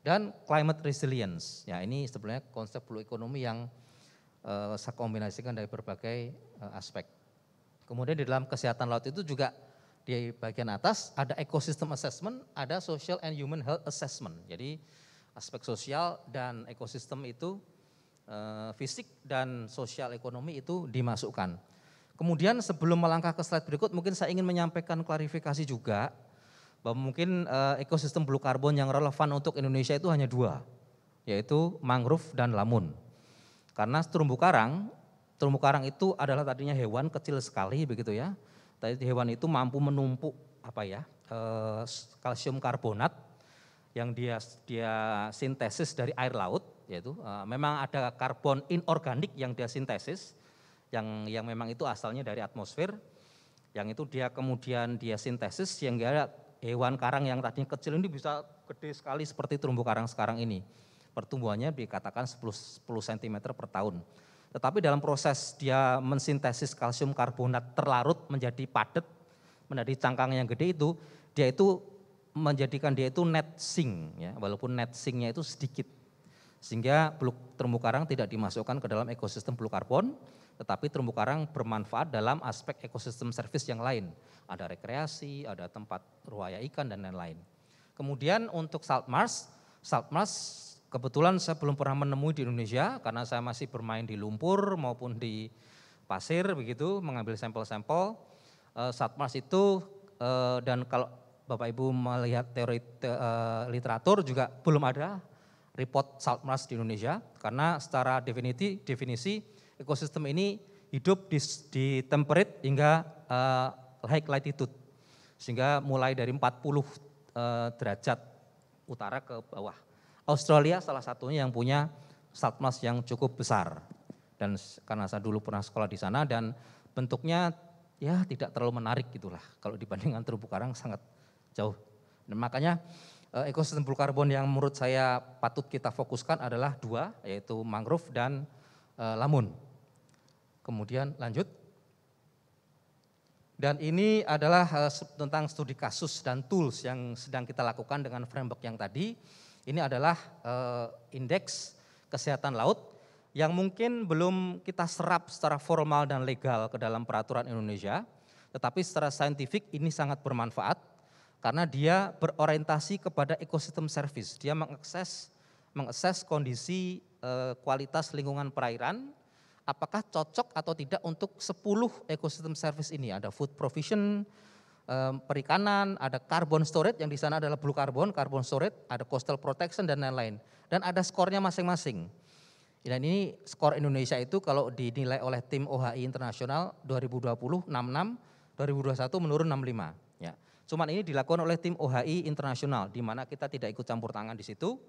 dan climate resilience. Ya, ini sebenarnya konsep blue ekonomi yang uh, saya kombinasikan dari berbagai uh, aspek. Kemudian di dalam kesehatan laut itu juga di bagian atas ada ecosystem assessment, ada social and human health assessment. Jadi aspek sosial dan ekosistem itu uh, fisik dan sosial ekonomi itu dimasukkan. Kemudian sebelum melangkah ke slide berikut mungkin saya ingin menyampaikan klarifikasi juga bahwa mungkin uh, ekosistem blue karbon yang relevan untuk Indonesia itu hanya dua, yaitu mangrove dan lamun. Karena terumbu karang, terumbu karang itu adalah tadinya hewan kecil sekali begitu ya. Tadi hewan itu mampu menumpuk apa ya uh, kalsium karbonat yang dia dia sintesis dari air laut yaitu uh, memang ada karbon inorganik yang dia sintesis yang yang memang itu asalnya dari atmosfer yang itu dia kemudian dia sintesis yang dia hewan karang yang tadinya kecil ini bisa gede sekali seperti terumbu karang sekarang ini. Pertumbuhannya dikatakan 10, 10 cm per tahun. Tetapi dalam proses dia mensintesis kalsium karbonat terlarut menjadi padat, menjadi cangkang yang gede itu, dia itu menjadikan dia itu net sink ya, walaupun net sinknya itu sedikit. Sehingga terumbu karang tidak dimasukkan ke dalam ekosistem blue karbon, tetapi terumbu karang bermanfaat dalam aspek ekosistem servis yang lain. Ada rekreasi, ada tempat ruaya ikan, dan lain-lain. Kemudian untuk salt marsh, salt marsh kebetulan saya belum pernah menemui di Indonesia karena saya masih bermain di lumpur maupun di pasir begitu, mengambil sampel-sampel. Eh, salt marsh itu, eh, dan kalau Bapak Ibu melihat teori eh, literatur juga belum ada report salt marsh di Indonesia karena secara definisi, definisi ekosistem ini hidup di, di temperate hingga uh, high latitude. Sehingga mulai dari 40 uh, eh, derajat utara ke bawah. Australia salah satunya yang punya satmas yang cukup besar. Dan karena saya dulu pernah sekolah di sana dan bentuknya ya tidak terlalu menarik gitulah. Kalau dibandingkan terumbu karang sangat jauh. Dan makanya eh, ekosistem karbon yang menurut saya patut kita fokuskan adalah dua, yaitu mangrove dan e, lamun. Kemudian lanjut. Dan ini adalah eh, tentang studi kasus dan tools yang sedang kita lakukan dengan framework yang tadi. Ini adalah eh, indeks kesehatan laut yang mungkin belum kita serap secara formal dan legal ke dalam peraturan Indonesia, tetapi secara saintifik ini sangat bermanfaat karena dia berorientasi kepada ekosistem service. Dia mengakses mengakses kondisi eh, kualitas lingkungan perairan apakah cocok atau tidak untuk 10 ekosistem service ini. Ada food provision, eh, perikanan, ada carbon storage yang di sana adalah blue carbon, carbon storage, ada coastal protection dan lain-lain. Dan ada skornya masing-masing. Dan ini skor Indonesia itu kalau dinilai oleh tim OHI Internasional 2020 66, 2021 menurun 65. Ya. Cuman ini dilakukan oleh tim OHI Internasional, di mana kita tidak ikut campur tangan di situ.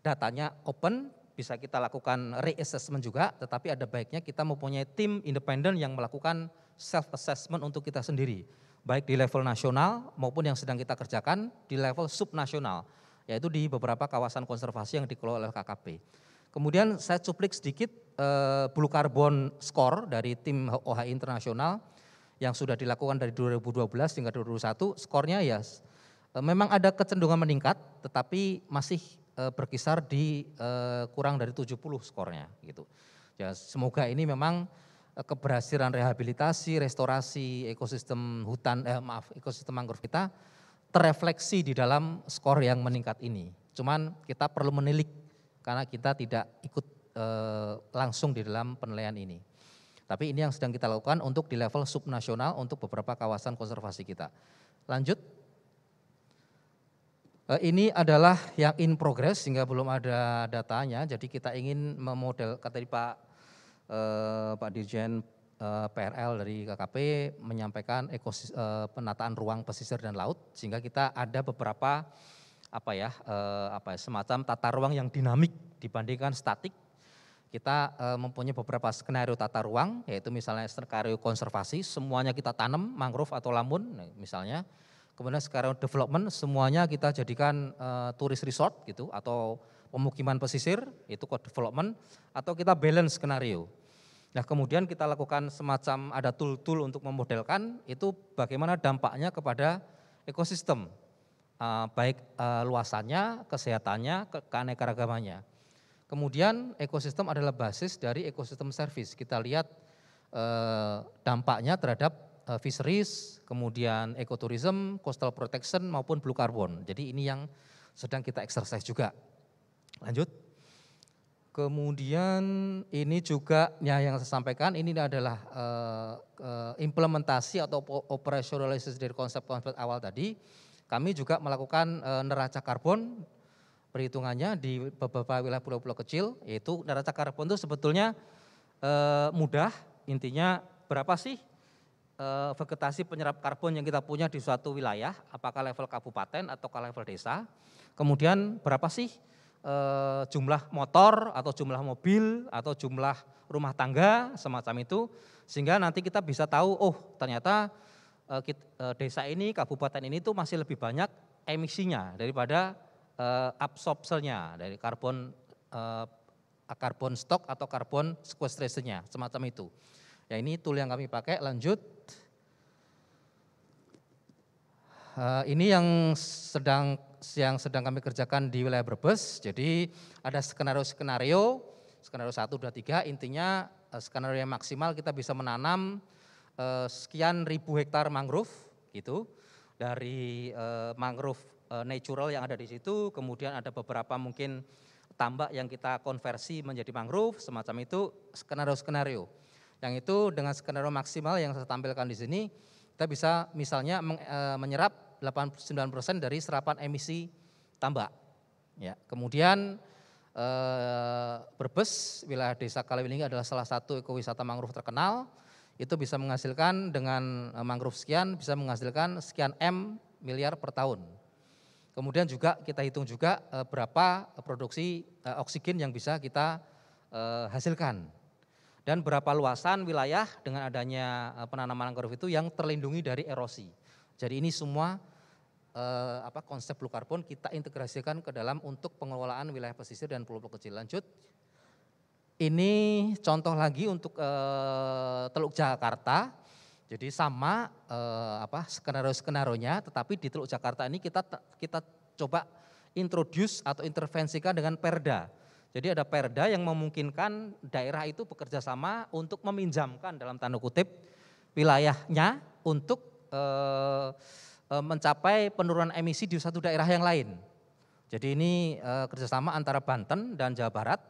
Datanya open, bisa kita lakukan reassessment juga, tetapi ada baiknya kita mempunyai tim independen yang melakukan self assessment untuk kita sendiri, baik di level nasional maupun yang sedang kita kerjakan di level subnasional, yaitu di beberapa kawasan konservasi yang dikelola oleh KKP. Kemudian saya cuplik sedikit eh, blue carbon score dari tim OHI internasional yang sudah dilakukan dari 2012 hingga 2021, skornya ya yes, eh, memang ada kecenderungan meningkat, tetapi masih Eh, berkisar di eh, kurang dari 70 skornya gitu. Ya, semoga ini memang eh, keberhasilan rehabilitasi, restorasi ekosistem hutan eh, maaf, ekosistem mangrove kita terefleksi di dalam skor yang meningkat ini. Cuman kita perlu menilik karena kita tidak ikut eh, langsung di dalam penilaian ini. Tapi ini yang sedang kita lakukan untuk di level subnasional untuk beberapa kawasan konservasi kita. Lanjut. Eh, ini adalah yang in progress sehingga belum ada datanya. Jadi kita ingin memodel kata tadi Pak eh, Pak Dirjen eh, PRL dari KKP menyampaikan ekosis, eh, penataan ruang pesisir dan laut sehingga kita ada beberapa apa ya eh, apa ya, semacam tata ruang yang dinamik dibandingkan statik. Kita eh, mempunyai beberapa skenario tata ruang yaitu misalnya skenario konservasi semuanya kita tanam mangrove atau lamun misalnya Kemudian sekarang development semuanya kita jadikan uh, turis resort gitu atau pemukiman pesisir itu code development atau kita balance skenario. Nah, kemudian kita lakukan semacam ada tool-tool untuk memodelkan itu bagaimana dampaknya kepada ekosistem, uh, baik uh, luasannya, kesehatannya, ke keanekaragamannya. Kemudian ekosistem adalah basis dari ekosistem service. Kita lihat dampaknya terhadap Eh, fisheries, kemudian ekoturism, coastal protection maupun blue carbon. Jadi ini yang sedang kita exercise juga. Lanjut. Kemudian ini juga ya, yang saya sampaikan ini adalah uh, implementasi atau operationalisasi dari konsep-konsep awal tadi. Kami juga melakukan uh, neraca karbon perhitungannya di beberapa wilayah pulau-pulau kecil yaitu neraca karbon itu sebetulnya uh, mudah intinya berapa sih Eh, vegetasi penyerap karbon yang kita punya di suatu wilayah, apakah level kabupaten atau level desa. Kemudian berapa sih eh, jumlah motor atau jumlah mobil atau jumlah rumah tangga semacam itu sehingga nanti kita bisa tahu oh ternyata eh, desa ini kabupaten ini tuh masih lebih banyak emisinya daripada absorpsernya dari karbon karbon stok atau karbon sequestration-nya semacam itu. Ya ini tool yang kami pakai lanjut Eh, ini yang sedang yang sedang kami kerjakan di wilayah Brebes. Jadi ada skenario-skenario, skenario satu, dua, tiga. intinya eh, skenario yang maksimal kita bisa menanam eh, sekian ribu hektar mangrove gitu dari mangrove natural yang ada di situ, kemudian ada beberapa mungkin tambak yang kita konversi menjadi mangrove semacam itu skenario-skenario. Yang itu dengan skenario maksimal yang saya tampilkan di sini kita bisa misalnya e, menyerap 89% dari serapan emisi tambak. Ya, kemudian eh, Brebes, wilayah desa Kaliwilingi adalah salah satu ekowisata mangrove terkenal. Itu bisa menghasilkan dengan e, mangrove sekian, bisa menghasilkan sekian M miliar per tahun. Kemudian juga kita hitung juga e, berapa produksi oksigen yang bisa kita hasilkan dan berapa luasan wilayah dengan adanya eh, penanaman mangrove itu yang terlindungi dari erosi. Jadi ini semua eh, apa konsep blue carbon kita integrasikan ke dalam untuk pengelolaan wilayah pesisir dan pulau-pulau kecil. Lanjut. Ini contoh lagi untuk eh, Teluk Jakarta. Jadi sama eh, apa skenario-skenarionya tetapi di Teluk Jakarta ini kita kita coba introduce atau intervensikan dengan perda jadi ada perda yang memungkinkan daerah itu bekerja sama untuk meminjamkan dalam tanda kutip wilayahnya untuk e, mencapai penurunan emisi di satu daerah yang lain. Jadi ini e, kerjasama antara Banten dan Jawa Barat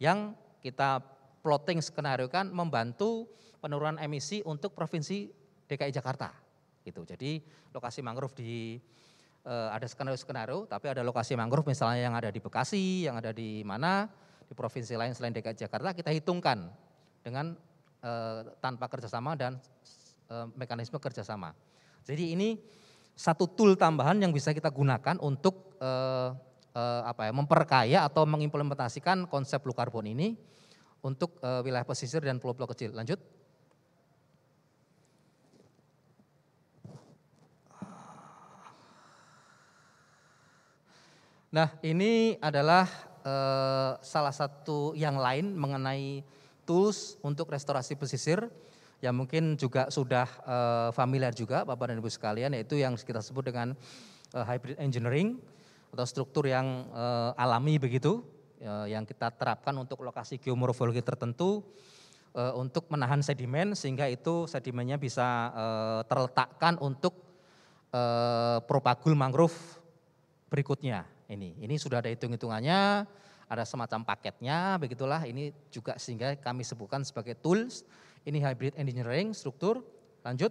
yang kita plotting skenario kan membantu penurunan emisi untuk provinsi DKI Jakarta. Gitu. Jadi lokasi mangrove di Eh, ada skenario-skenario, tapi ada lokasi mangrove misalnya yang ada di Bekasi, yang ada di mana, di provinsi lain selain DKI Jakarta, kita hitungkan dengan eh, tanpa kerjasama dan eh, mekanisme kerjasama. Jadi ini satu tool tambahan yang bisa kita gunakan untuk apa ya, memperkaya atau mengimplementasikan konsep low carbon ini untuk wilayah pesisir dan pulau-pulau kecil. Lanjut. Nah, ini adalah uh, salah satu yang lain mengenai tools untuk restorasi pesisir yang mungkin juga sudah uh, familiar juga Bapak dan Ibu sekalian yaitu yang kita sebut dengan uh, hybrid engineering atau struktur yang uh, alami begitu uh, yang kita terapkan untuk lokasi geomorfologi tertentu uh, untuk menahan sedimen sehingga itu sedimennya bisa uh, terletakkan untuk uh, propagul mangrove berikutnya ini, ini sudah ada hitung-hitungannya, ada semacam paketnya, begitulah. Ini juga sehingga kami sebutkan sebagai tools. Ini hybrid engineering struktur. Lanjut.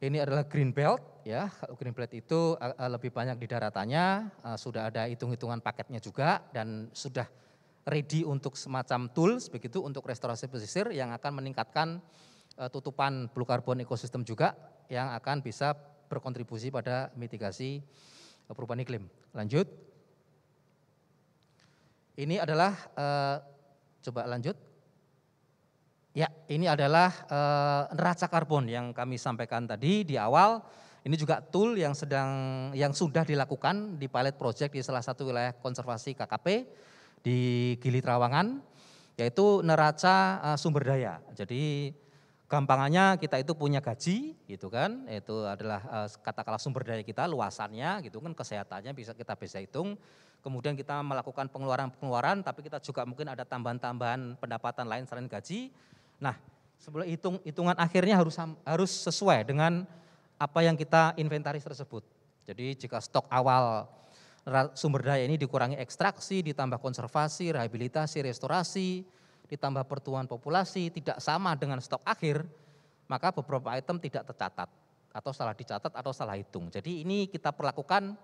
Ini adalah green belt, ya. Green belt itu eh, eh, lebih banyak di daratannya, eh, sudah ada hitung-hitungan paketnya juga dan sudah ready untuk semacam tools begitu untuk restorasi pesisir yang akan meningkatkan tutupan blue karbon ekosistem juga yang akan bisa berkontribusi pada mitigasi perubahan iklim. Lanjut. Ini adalah uh, coba lanjut. Ya, ini adalah uh, neraca karbon yang kami sampaikan tadi di awal. Ini juga tool yang sedang yang sudah dilakukan di pilot project di salah satu wilayah konservasi KKP di Gili Trawangan yaitu neraca uh, sumber daya. Jadi gampangannya kita itu punya gaji gitu kan itu adalah eh, katakanlah sumber daya kita luasannya gitu kan kesehatannya bisa kita bisa hitung kemudian kita melakukan pengeluaran-pengeluaran tapi kita juga mungkin ada tambahan-tambahan pendapatan lain selain gaji nah sebelum hitung hitungan akhirnya harus harus sesuai dengan apa yang kita inventaris tersebut jadi jika stok awal sumber daya ini dikurangi ekstraksi ditambah konservasi rehabilitasi restorasi ditambah pertumbuhan populasi tidak sama dengan stok akhir, maka beberapa item tidak tercatat atau salah dicatat atau salah hitung. Jadi ini kita perlakukan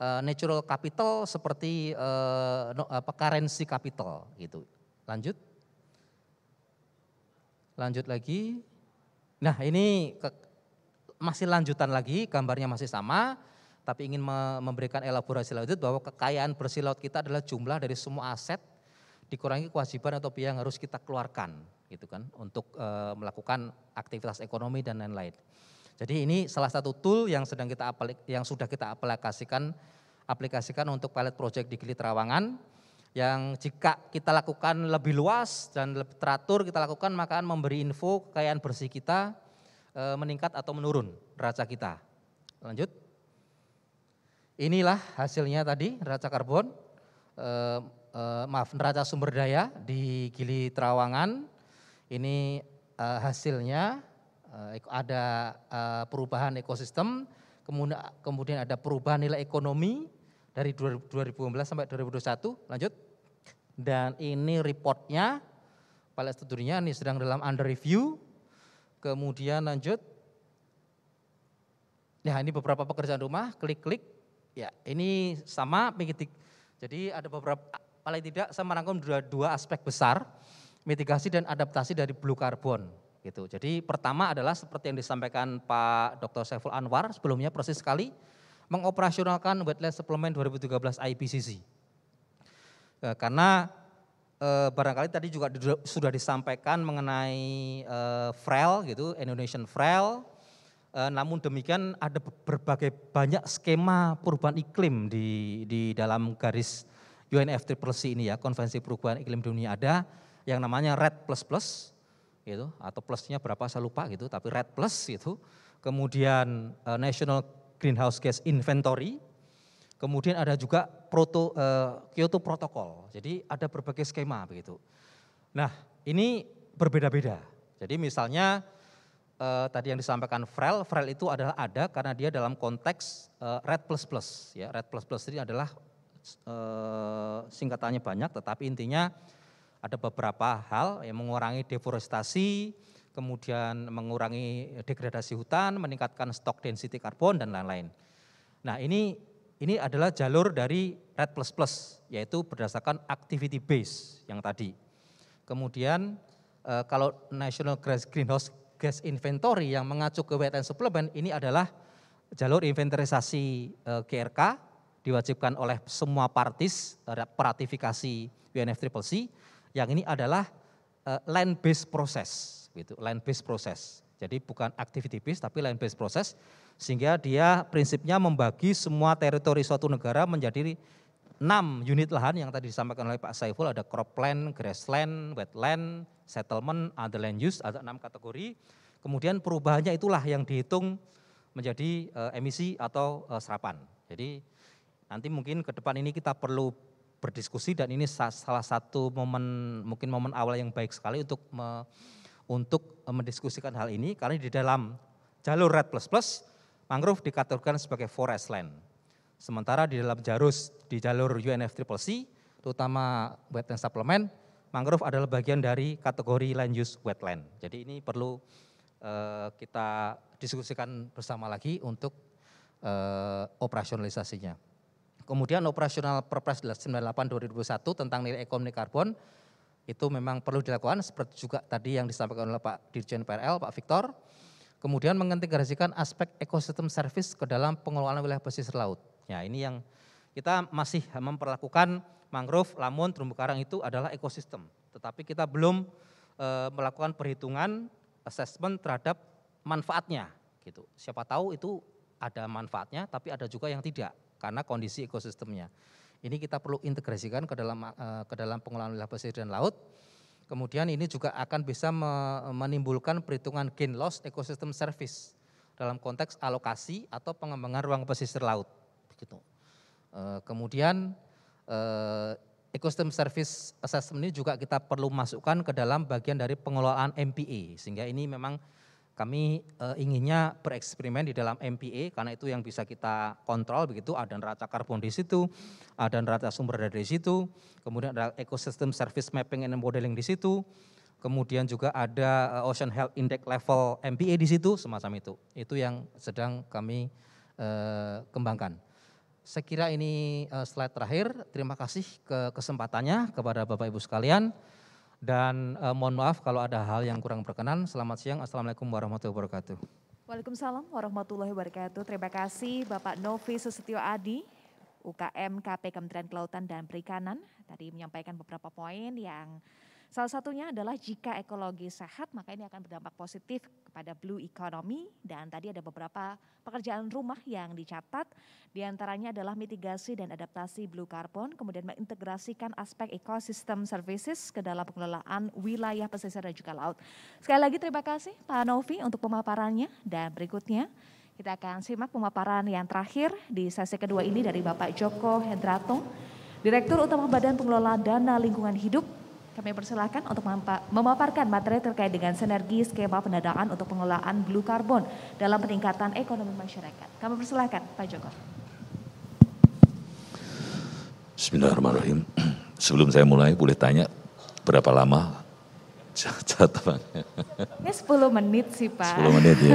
uh, natural capital seperti uh, no, apa, currency capital gitu. Lanjut. Lanjut lagi. Nah, ini ke, masih lanjutan lagi, gambarnya masih sama tapi ingin memberikan elaborasi lanjut bahwa kekayaan bersih laut kita adalah jumlah dari semua aset dikurangi kewajiban atau biaya yang harus kita keluarkan gitu kan untuk e, melakukan aktivitas ekonomi dan lain-lain. Jadi ini salah satu tool yang sedang kita aplik, yang sudah kita aplikasikan aplikasikan untuk pilot project di Gili Terawangan yang jika kita lakukan lebih luas dan lebih teratur kita lakukan maka akan memberi info kekayaan bersih kita e, meningkat atau menurun raca kita. Lanjut. Inilah hasilnya tadi raca karbon eh, eh, maaf neraca sumber daya di Gili Trawangan. Ini eh, hasilnya eh, ada eh, perubahan ekosistem, kemudian kemudian ada perubahan nilai ekonomi dari 2015 sampai 2021. Lanjut. Dan ini reportnya, pilot studinya ini sedang dalam under review. Kemudian lanjut. Ya ini beberapa pekerjaan rumah, klik-klik. Ya ini sama, jadi ada beberapa paling tidak saya merangkum dua, dua aspek besar mitigasi dan adaptasi dari blue carbon gitu. Jadi pertama adalah seperti yang disampaikan Pak Dr. Saiful Anwar sebelumnya persis sekali mengoperasionalkan wetland suplemen 2013 IPCC. E, karena e, barangkali tadi juga di, sudah disampaikan mengenai e, eh, FREL gitu, Indonesian FREL. E, eh, namun demikian ada berbagai banyak skema perubahan iklim di di dalam garis UNFCCC ini ya, Konvensi Perubahan Iklim Dunia ada yang namanya red plus plus gitu atau plusnya berapa saya lupa gitu tapi red plus itu kemudian uh, National Greenhouse Gas Inventory kemudian ada juga proto uh, Kyoto Protocol jadi ada berbagai skema begitu nah ini berbeda-beda jadi misalnya uh, tadi yang disampaikan Frel Frel itu adalah ada karena dia dalam konteks uh, red plus plus ya red plus plus ini adalah Eh, singkatannya banyak, tetapi intinya ada beberapa hal yang mengurangi deforestasi, kemudian mengurangi degradasi hutan, meningkatkan stok density karbon dan lain-lain. Nah ini ini adalah jalur dari red plus plus yaitu berdasarkan activity base yang tadi. Kemudian eh, kalau National Greenhouse Gas Inventory yang mengacu ke wetland supplement ini adalah jalur inventarisasi eh, GRK diwajibkan oleh semua partis terhadap ratifikasi UNFCCC. Yang ini adalah eh, land based process gitu, land based process Jadi bukan activity based tapi land based process sehingga dia prinsipnya membagi semua teritori suatu negara menjadi enam unit lahan yang tadi disampaikan oleh Pak Saiful ada cropland, grassland, wetland, settlement, other land use ada enam kategori. Kemudian perubahannya itulah yang dihitung menjadi eh, emisi atau eh, serapan. Jadi Nanti mungkin ke depan ini kita perlu berdiskusi dan ini salah satu momen mungkin momen awal yang baik sekali untuk me, untuk mendiskusikan hal ini karena di dalam jalur red plus plus mangrove dikategorikan sebagai forest land. Sementara di dalam jarus di jalur C terutama wetland supplement mangrove adalah bagian dari kategori land use wetland. Jadi ini perlu uh, kita diskusikan bersama lagi untuk uh, operasionalisasinya. Kemudian operasional Perpres 98 2021 tentang nilai ekonomi karbon itu memang perlu dilakukan seperti juga tadi yang disampaikan oleh Pak Dirjen PRL, Pak Victor. Kemudian mengintegrasikan aspek ekosistem servis ke dalam pengelolaan wilayah pesisir laut. Ya, ini yang kita masih memperlakukan mangrove, lamun, terumbu karang itu adalah ekosistem. Tetapi kita belum e, melakukan perhitungan assessment terhadap manfaatnya gitu. Siapa tahu itu ada manfaatnya tapi ada juga yang tidak karena kondisi ekosistemnya. Ini kita perlu integrasikan ke dalam eh, ke dalam pengelolaan wilayah pesisir dan laut. Kemudian ini juga akan bisa menimbulkan perhitungan gain loss ekosistem service dalam konteks alokasi atau pengembangan ruang pesisir laut. Begitu. Eh, kemudian eh, ekosistem service assessment ini juga kita perlu masukkan ke dalam bagian dari pengelolaan MPA sehingga ini memang kami uh, inginnya bereksperimen di dalam MPA karena itu yang bisa kita kontrol begitu ada neraca karbon di situ, ada neraca sumber dari situ, kemudian ada ekosistem service mapping and modeling di situ, kemudian juga ada eh, Ocean Health Index level MPA di situ semacam itu. Itu yang sedang kami uh, kembangkan. Saya kira ini slide terakhir. Terima kasih ke kesempatannya kepada Bapak Ibu sekalian. Dan eh, mohon maaf kalau ada hal yang kurang berkenan. Selamat siang. Assalamualaikum warahmatullahi wabarakatuh. Waalaikumsalam warahmatullahi wabarakatuh. Terima kasih Bapak Novi Susetio Adi, UKM KP Kementerian Kelautan dan Perikanan. Tadi menyampaikan beberapa poin yang Salah satunya adalah jika ekologi sehat, maka ini akan berdampak positif kepada blue economy. Dan tadi ada beberapa pekerjaan rumah yang dicatat, diantaranya adalah mitigasi dan adaptasi blue carbon, kemudian mengintegrasikan aspek ekosistem services ke dalam pengelolaan wilayah pesisir dan juga laut. Sekali lagi terima kasih Pak Novi untuk pemaparannya dan berikutnya kita akan simak pemaparan yang terakhir di sesi kedua ini dari Bapak Joko Hendratung, Direktur Utama Badan Pengelola Dana Lingkungan Hidup kami persilahkan untuk memaparkan materi terkait dengan sinergi skema pendanaan untuk pengelolaan blue carbon dalam peningkatan ekonomi masyarakat. Kami persilahkan Pak Joko. Bismillahirrahmanirrahim. Sebelum saya mulai, boleh tanya berapa lama catatannya? Ini 10 menit sih Pak. 10 menit ya.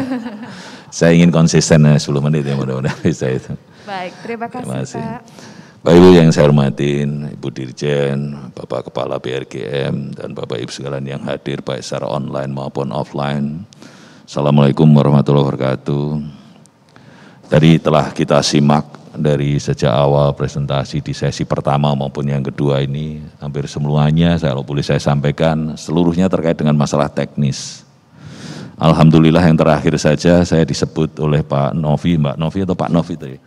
saya ingin konsisten 10 ya, menit ya mudah-mudahan bisa itu. Baik, terima kasih, terima kasih. Pak. Bapak Ibu yang saya hormati, Ibu Dirjen, Bapak Kepala BRGM, dan Bapak Ibu sekalian yang hadir baik secara online maupun offline. Assalamualaikum warahmatullahi wabarakatuh. Tadi telah kita simak dari sejak awal presentasi di sesi pertama maupun yang kedua ini hampir semuanya saya kalau boleh saya sampaikan seluruhnya terkait dengan masalah teknis. Alhamdulillah yang terakhir saja saya disebut oleh Pak Novi, Mbak Novi atau Pak Novi tadi?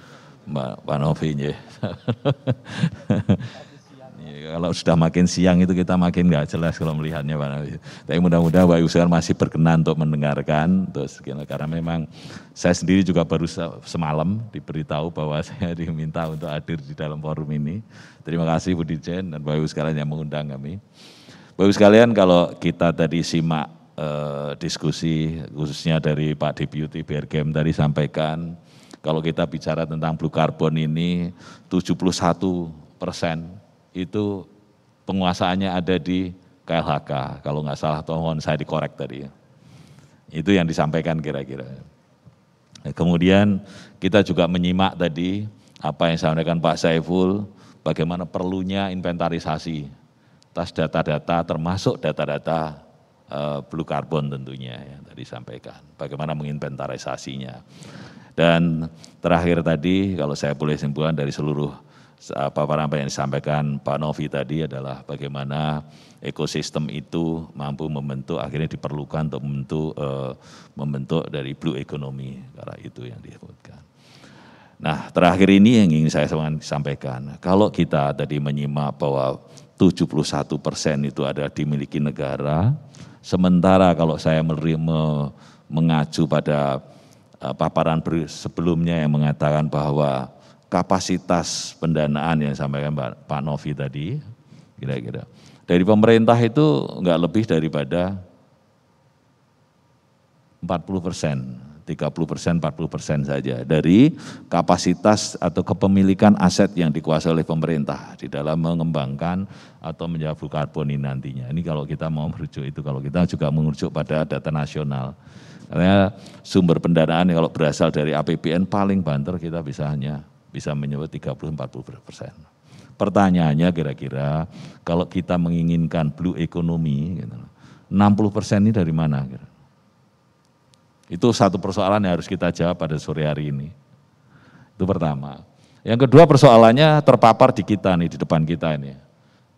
Mbak Pak Novi ya Iya, kalau sudah makin siang itu kita makin nggak jelas kalau melihatnya Pak Nabi. Tapi mudah-mudahan Pak Yusuf masih berkenan untuk mendengarkan. Terus karena memang saya sendiri juga baru semalam diberitahu bahwa saya diminta untuk hadir di dalam forum ini. Terima kasih Budi Jen dan Pak Yusuf sekalian yang mengundang kami. Pak Yusuf sekalian kalau kita tadi simak eh, diskusi khususnya dari Pak Deputy BRGM tadi sampaikan kalau kita bicara tentang blue carbon ini 71 persen itu penguasaannya ada di KLHK. Kalau nggak salah tohon saya dikorek tadi. Itu yang disampaikan kira-kira. Kemudian kita juga menyimak tadi apa yang disampaikan Pak Saiful, bagaimana perlunya inventarisasi tas data-data termasuk data-data eh, blue carbon tentunya yang tadi sampaikan. Bagaimana menginventarisasinya. Dan terakhir tadi kalau saya boleh simpulan dari seluruh apa apa yang disampaikan Pak Novi tadi adalah bagaimana ekosistem itu mampu membentuk akhirnya diperlukan untuk membentuk uh, membentuk dari blue economy karena itu yang disebutkan. Nah, terakhir ini yang ingin saya sampaikan. Kalau kita tadi menyimak bahwa 71 persen itu ada dimiliki negara, sementara kalau saya menerima, mengacu pada Eh, paparan sebelumnya yang mengatakan bahwa kapasitas pendanaan yang disampaikan Pak Novi tadi, kira-kira. Dari pemerintah itu enggak lebih daripada 40 persen, 30 persen, 40 persen saja dari kapasitas atau kepemilikan aset yang dikuasai oleh pemerintah di dalam mengembangkan atau menjawab karbon ini nantinya. Ini kalau kita mau merujuk itu, kalau kita juga merujuk pada data nasional. Karena sumber pendanaan kalau berasal dari APBN paling banter kita bisa hanya bisa menyebut 30-40 persen. Pertanyaannya kira-kira kalau kita menginginkan blue economy, 60 gitu persen ini dari mana? Itu satu persoalan yang harus kita jawab pada sore hari ini. Itu pertama. Yang kedua persoalannya terpapar di kita nih, di depan kita ini.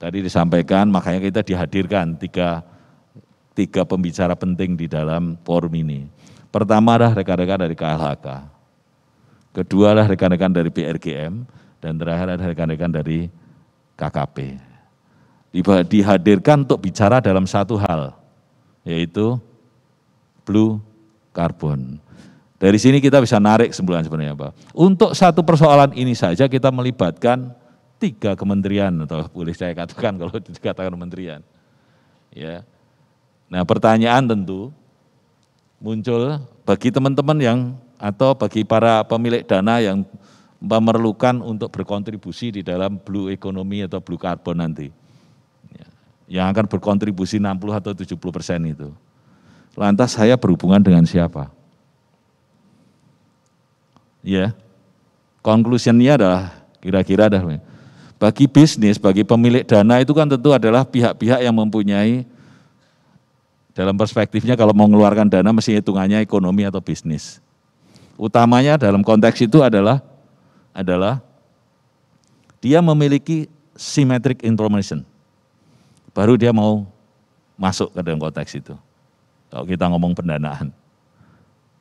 Tadi disampaikan makanya kita dihadirkan tiga tiga pembicara penting di dalam forum ini. Pertama adalah rekan-rekan dari KLHK, kedua adalah rekan-rekan dari PRGM, dan terakhir adalah rekan-rekan dari KKP. Dihadirkan untuk bicara dalam satu hal, yaitu blue carbon. Dari sini kita bisa narik sebulan sebenarnya Pak. Untuk satu persoalan ini saja kita melibatkan tiga kementerian atau boleh saya katakan kalau dikatakan kementerian. Ya, Nah pertanyaan tentu muncul bagi teman-teman yang atau bagi para pemilik dana yang memerlukan untuk berkontribusi di dalam blue economy atau blue carbon nanti. Ya, yang akan berkontribusi 60 atau 70 persen itu. Lantas saya berhubungan dengan siapa? Ya, conclusionnya adalah kira-kira adalah bagi bisnis, bagi pemilik dana itu kan tentu adalah pihak-pihak yang mempunyai dalam perspektifnya kalau mau mengeluarkan dana mesti hitungannya ekonomi atau bisnis. Utamanya dalam konteks itu adalah adalah dia memiliki symmetric information. Baru dia mau masuk ke dalam konteks itu. Kalau kita ngomong pendanaan.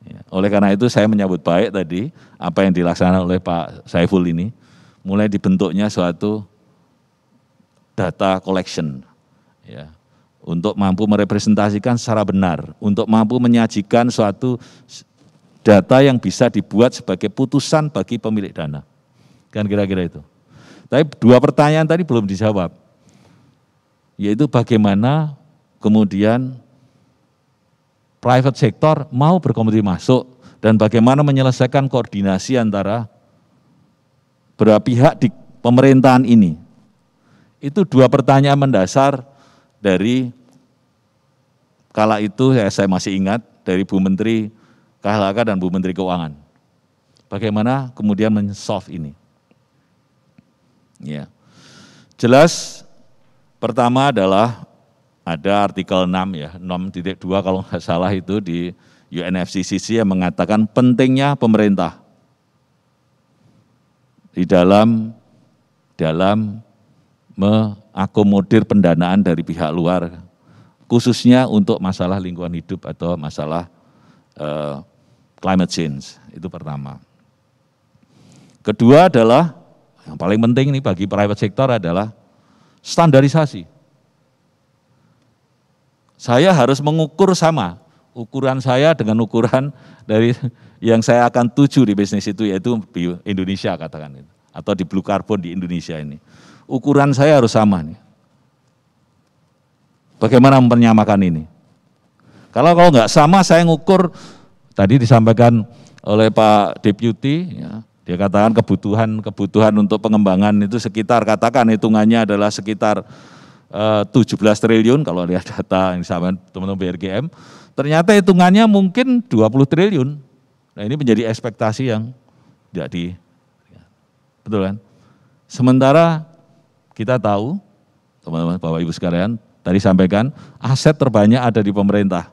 Ya. Oleh karena itu saya menyambut baik tadi apa yang dilaksanakan oleh Pak Saiful ini, mulai dibentuknya suatu data collection, ya untuk mampu merepresentasikan secara benar, untuk mampu menyajikan suatu data yang bisa dibuat sebagai putusan bagi pemilik dana. Kan kira-kira itu. Tapi dua pertanyaan tadi belum dijawab. Yaitu bagaimana kemudian private sector mau berkompetisi masuk dan bagaimana menyelesaikan koordinasi antara berapa pihak di pemerintahan ini. Itu dua pertanyaan mendasar dari kala itu ya saya masih ingat dari Bu Menteri KLHK dan Bu Menteri Keuangan. Bagaimana kemudian men-solve ini? Ya. Jelas pertama adalah ada artikel 6 ya, 6.2 kalau nggak salah itu di UNFCCC yang mengatakan pentingnya pemerintah di dalam dalam me akomodir pendanaan dari pihak luar, khususnya untuk masalah lingkungan hidup atau masalah uh, climate change. Itu pertama. Kedua adalah yang paling penting ini bagi private sector adalah standarisasi. Saya harus mengukur sama ukuran saya dengan ukuran dari yang saya akan tuju di bisnis itu yaitu di Indonesia katakan itu atau di blue carbon di Indonesia ini ukuran saya harus sama nih. Bagaimana mempernyamakan ini? Kalau kalau nggak sama saya ngukur tadi disampaikan oleh Pak Deputy, ya, dia katakan kebutuhan kebutuhan untuk pengembangan itu sekitar katakan hitungannya adalah sekitar eh, 17 triliun kalau lihat data yang sama teman-teman BRGM, ternyata hitungannya mungkin 20 triliun. Nah ini menjadi ekspektasi yang tidak di, ya. betul kan? Sementara kita tahu, teman-teman, Bapak Ibu sekalian, tadi sampaikan, aset terbanyak ada di pemerintah.